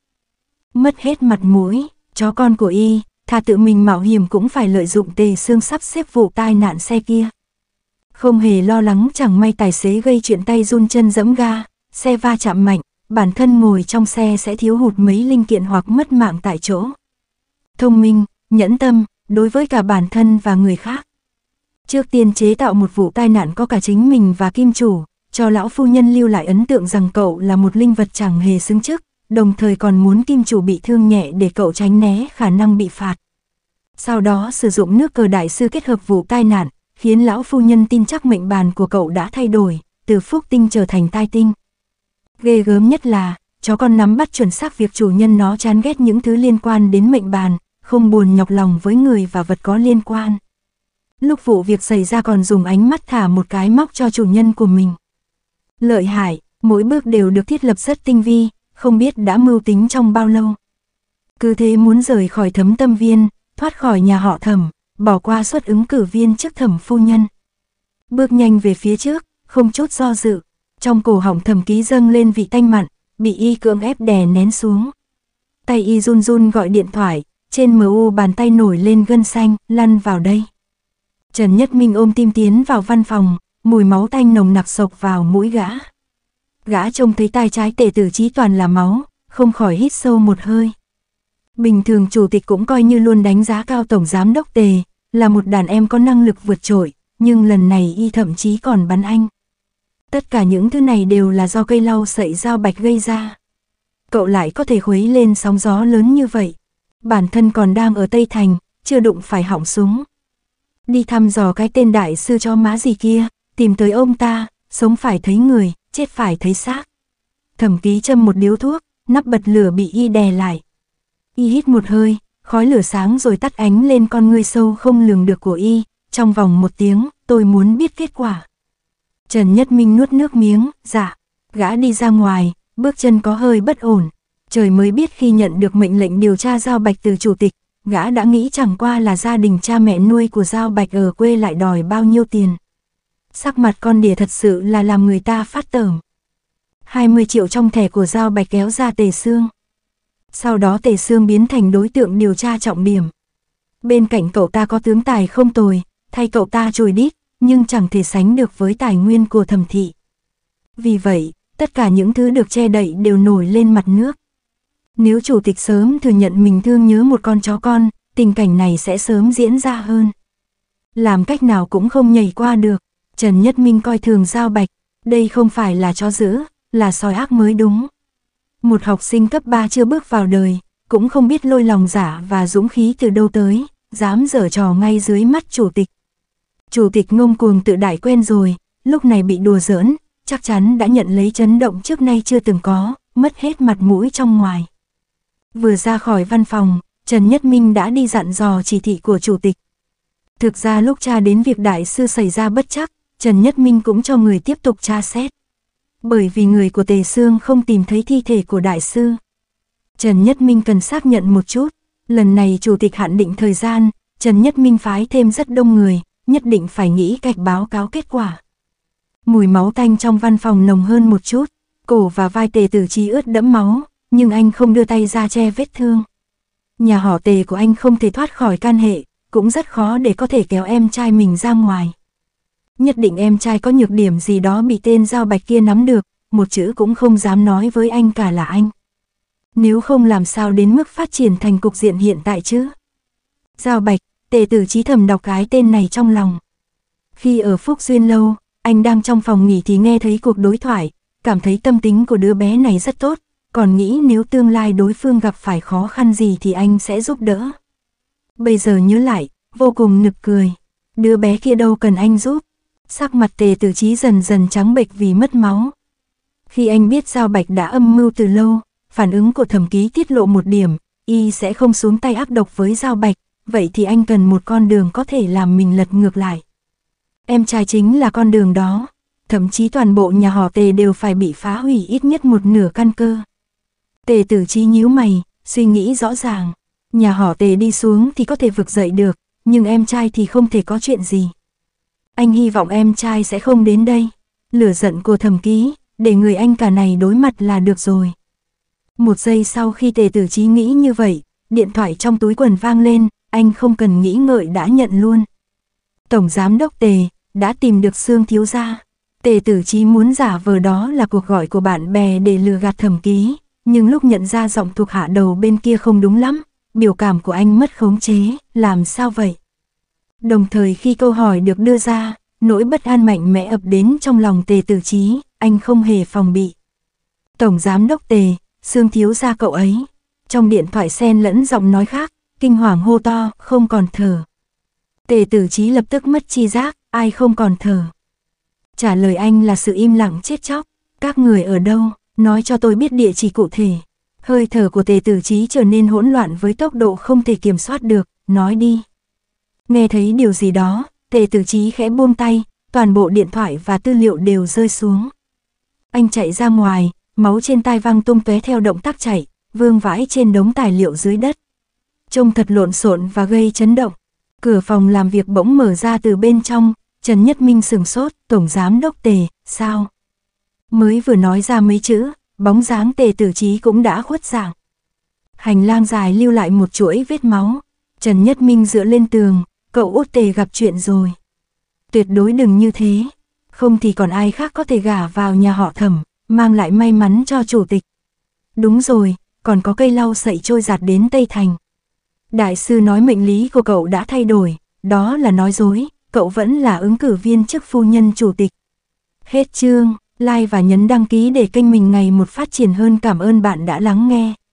Mất hết mặt mũi, chó con của y, thà tự mình mạo hiểm cũng phải lợi dụng tề xương sắp xếp vụ tai nạn xe kia. Không hề lo lắng chẳng may tài xế gây chuyện tay run chân dẫm ga, xe va chạm mạnh, bản thân ngồi trong xe sẽ thiếu hụt mấy linh kiện hoặc mất mạng tại chỗ. Thông minh, nhẫn tâm, đối với cả bản thân và người khác. Trước tiên chế tạo một vụ tai nạn có cả chính mình và kim chủ, cho lão phu nhân lưu lại ấn tượng rằng cậu là một linh vật chẳng hề xứng chức, đồng thời còn muốn kim chủ bị thương nhẹ để cậu tránh né khả năng bị phạt. Sau đó sử dụng nước cờ đại sư kết hợp vụ tai nạn, khiến lão phu nhân tin chắc mệnh bàn của cậu đã thay đổi, từ phúc tinh trở thành tai tinh. Ghê gớm nhất là, chó con nắm bắt chuẩn xác việc chủ nhân nó chán ghét những thứ liên quan đến mệnh bàn, không buồn nhọc lòng với người và vật có liên quan. Lúc vụ việc xảy ra còn dùng ánh mắt thả một cái móc cho chủ nhân của mình. Lợi hại, mỗi bước đều được thiết lập rất tinh vi, không biết đã mưu tính trong bao lâu. Cứ thế muốn rời khỏi thấm tâm viên, thoát khỏi nhà họ thẩm, bỏ qua suất ứng cử viên trước thẩm phu nhân. Bước nhanh về phía trước, không chút do dự, trong cổ họng thẩm ký dâng lên vị tanh mặn, bị y cưỡng ép đè nén xuống. Tay y run run gọi điện thoại, trên mu bàn tay nổi lên gân xanh, lăn vào đây. Trần Nhất Minh ôm tim tiến vào văn phòng, mùi máu tanh nồng nặc sộc vào mũi gã gã trông thấy tai trái tể tử trí toàn là máu, không khỏi hít sâu một hơi. Bình thường chủ tịch cũng coi như luôn đánh giá cao tổng giám đốc tề, là một đàn em có năng lực vượt trội, nhưng lần này y thậm chí còn bắn anh. Tất cả những thứ này đều là do cây lau sậy dao bạch gây ra. Cậu lại có thể khuấy lên sóng gió lớn như vậy. Bản thân còn đang ở Tây Thành, chưa đụng phải hỏng súng. Đi thăm dò cái tên đại sư cho má gì kia, tìm tới ông ta, sống phải thấy người, chết phải thấy xác. Thẩm ký châm một điếu thuốc, nắp bật lửa bị y đè lại. Y hít một hơi, khói lửa sáng rồi tắt ánh lên con ngươi sâu không lường được của y, trong vòng một tiếng, tôi muốn biết kết quả. Trần Nhất Minh nuốt nước miếng, dạ, gã đi ra ngoài, bước chân có hơi bất ổn. Trời mới biết khi nhận được mệnh lệnh điều tra Giao Bạch từ chủ tịch, gã đã nghĩ chẳng qua là gia đình cha mẹ nuôi của Giao Bạch ở quê lại đòi bao nhiêu tiền. Sắc mặt con đỉa thật sự là làm người ta phát tởm. 20 triệu trong thẻ của Giao Bạch kéo ra Tề Sương. Sau đó Tề Sương biến thành đối tượng điều tra trọng điểm. Bên cạnh cậu ta có tướng tài không tồi, thay cậu ta trồi đít, nhưng chẳng thể sánh được với tài nguyên của thẩm thị. Vì vậy, tất cả những thứ được che đậy đều nổi lên mặt nước. Nếu chủ tịch sớm thừa nhận mình thương nhớ một con chó con, tình cảnh này sẽ sớm diễn ra hơn. Làm cách nào cũng không nhảy qua được. Trần Nhất Minh coi thường Giao Bạch, đây không phải là chó dữ, là sói ác mới đúng. Một học sinh cấp 3 chưa bước vào đời, cũng không biết lôi lòng giả và dũng khí từ đâu tới, dám dở trò ngay dưới mắt chủ tịch. Chủ tịch ngông cuồng tự đại quen rồi, lúc này bị đùa giỡn, chắc chắn đã nhận lấy chấn động trước nay chưa từng có, mất hết mặt mũi trong ngoài. Vừa ra khỏi văn phòng, Trần Nhất Minh đã đi dặn dò chỉ thị của chủ tịch. Thực ra lúc cha đến việc đại sư xảy ra bất chắc, Trần Nhất Minh cũng cho người tiếp tục tra xét. Bởi vì người của Tề Sương không tìm thấy thi thể của đại sư. Trần Nhất Minh cần xác nhận một chút, lần này chủ tịch hạn định thời gian, Trần Nhất Minh phái thêm rất đông người, nhất định phải nghĩ cách báo cáo kết quả. Mùi máu tanh trong văn phòng nồng hơn một chút, cổ và vai tề tử Chi ướt đẫm máu, nhưng anh không đưa tay ra che vết thương. Nhà họ tề của anh không thể thoát khỏi can hệ, cũng rất khó để có thể kéo em trai mình ra ngoài nhất định em trai có nhược điểm gì đó bị tên giao bạch kia nắm được, một chữ cũng không dám nói với anh cả là anh. Nếu không làm sao đến mức phát triển thành cục diện hiện tại chứ? Giao bạch, tề tử trí thầm đọc cái tên này trong lòng. Khi ở Phúc Duyên Lâu, anh đang trong phòng nghỉ thì nghe thấy cuộc đối thoại, cảm thấy tâm tính của đứa bé này rất tốt, còn nghĩ nếu tương lai đối phương gặp phải khó khăn gì thì anh sẽ giúp đỡ. Bây giờ nhớ lại, vô cùng nực cười. Đứa bé kia đâu cần anh giúp, sắc mặt tề tử trí dần dần trắng bệch vì mất máu. Khi anh biết Giao Bạch đã âm mưu từ lâu, phản ứng của thẩm ký tiết lộ một điểm, y sẽ không xuống tay ác độc với Giao Bạch, vậy thì anh cần một con đường có thể làm mình lật ngược lại. Em trai chính là con đường đó, thậm chí toàn bộ nhà họ tề đều phải bị phá hủy ít nhất một nửa căn cơ. Tề tử trí nhíu mày, suy nghĩ rõ ràng, nhà họ tề đi xuống thì có thể vực dậy được, nhưng em trai thì không thể có chuyện gì anh hy vọng em trai sẽ không đến đây. Lửa giận của thẩm ký, để người anh cả này đối mặt là được rồi. Một giây sau khi tề tử trí nghĩ như vậy, điện thoại trong túi quần vang lên, anh không cần nghĩ ngợi đã nhận luôn. Tổng giám đốc tề, đã tìm được xương thiếu gia. Tề tử trí muốn giả vờ đó là cuộc gọi của bạn bè để lừa gạt thẩm ký, nhưng lúc nhận ra giọng thuộc hạ đầu bên kia không đúng lắm, biểu cảm của anh mất khống chế, làm sao vậy? Đồng thời khi câu hỏi được đưa ra, nỗi bất an mạnh mẽ ập đến trong lòng tề tử trí, anh không hề phòng bị. Tổng giám đốc tề, xương thiếu ra cậu ấy. Trong điện thoại xen lẫn giọng nói khác, kinh hoàng hô to, không còn thở. Tề tử trí lập tức mất chi giác, ai không còn thở. Trả lời anh là sự im lặng chết chóc, các người ở đâu, nói cho tôi biết địa chỉ cụ thể. Hơi thở của tề tử trí trở nên hỗn loạn với tốc độ không thể kiểm soát được, nói đi. Nghe thấy điều gì đó, tề tử trí khẽ buông tay, toàn bộ điện thoại và tư liệu đều rơi xuống. Anh chạy ra ngoài, máu trên tai văng tung tóe theo động tác chảy, vương vãi trên đống tài liệu dưới đất. Trông thật lộn xộn và gây chấn động. Cửa phòng làm việc bỗng mở ra từ bên trong, Trần Nhất Minh sừng sốt, Tổng Giám Đốc Tề, sao? Mới vừa nói ra mấy chữ, bóng dáng Tề Tử Trí cũng đã khuất dạng. Hành lang dài lưu lại một chuỗi vết máu, Trần Nhất Minh dựa lên tường, cậu út tề gặp chuyện rồi. Tuyệt đối đừng như thế, không thì còn ai khác có thể gả vào nhà họ thẩm, mang lại may mắn cho chủ tịch. Đúng rồi, còn có cây lau sậy trôi giạt đến Tây Thành. Đại sư nói mệnh lý của cậu đã thay đổi, đó là nói dối, cậu vẫn là ứng cử viên chức phu nhân chủ tịch. Hết chương, like và nhấn đăng ký để kênh mình ngày một phát triển hơn cảm ơn bạn đã lắng nghe.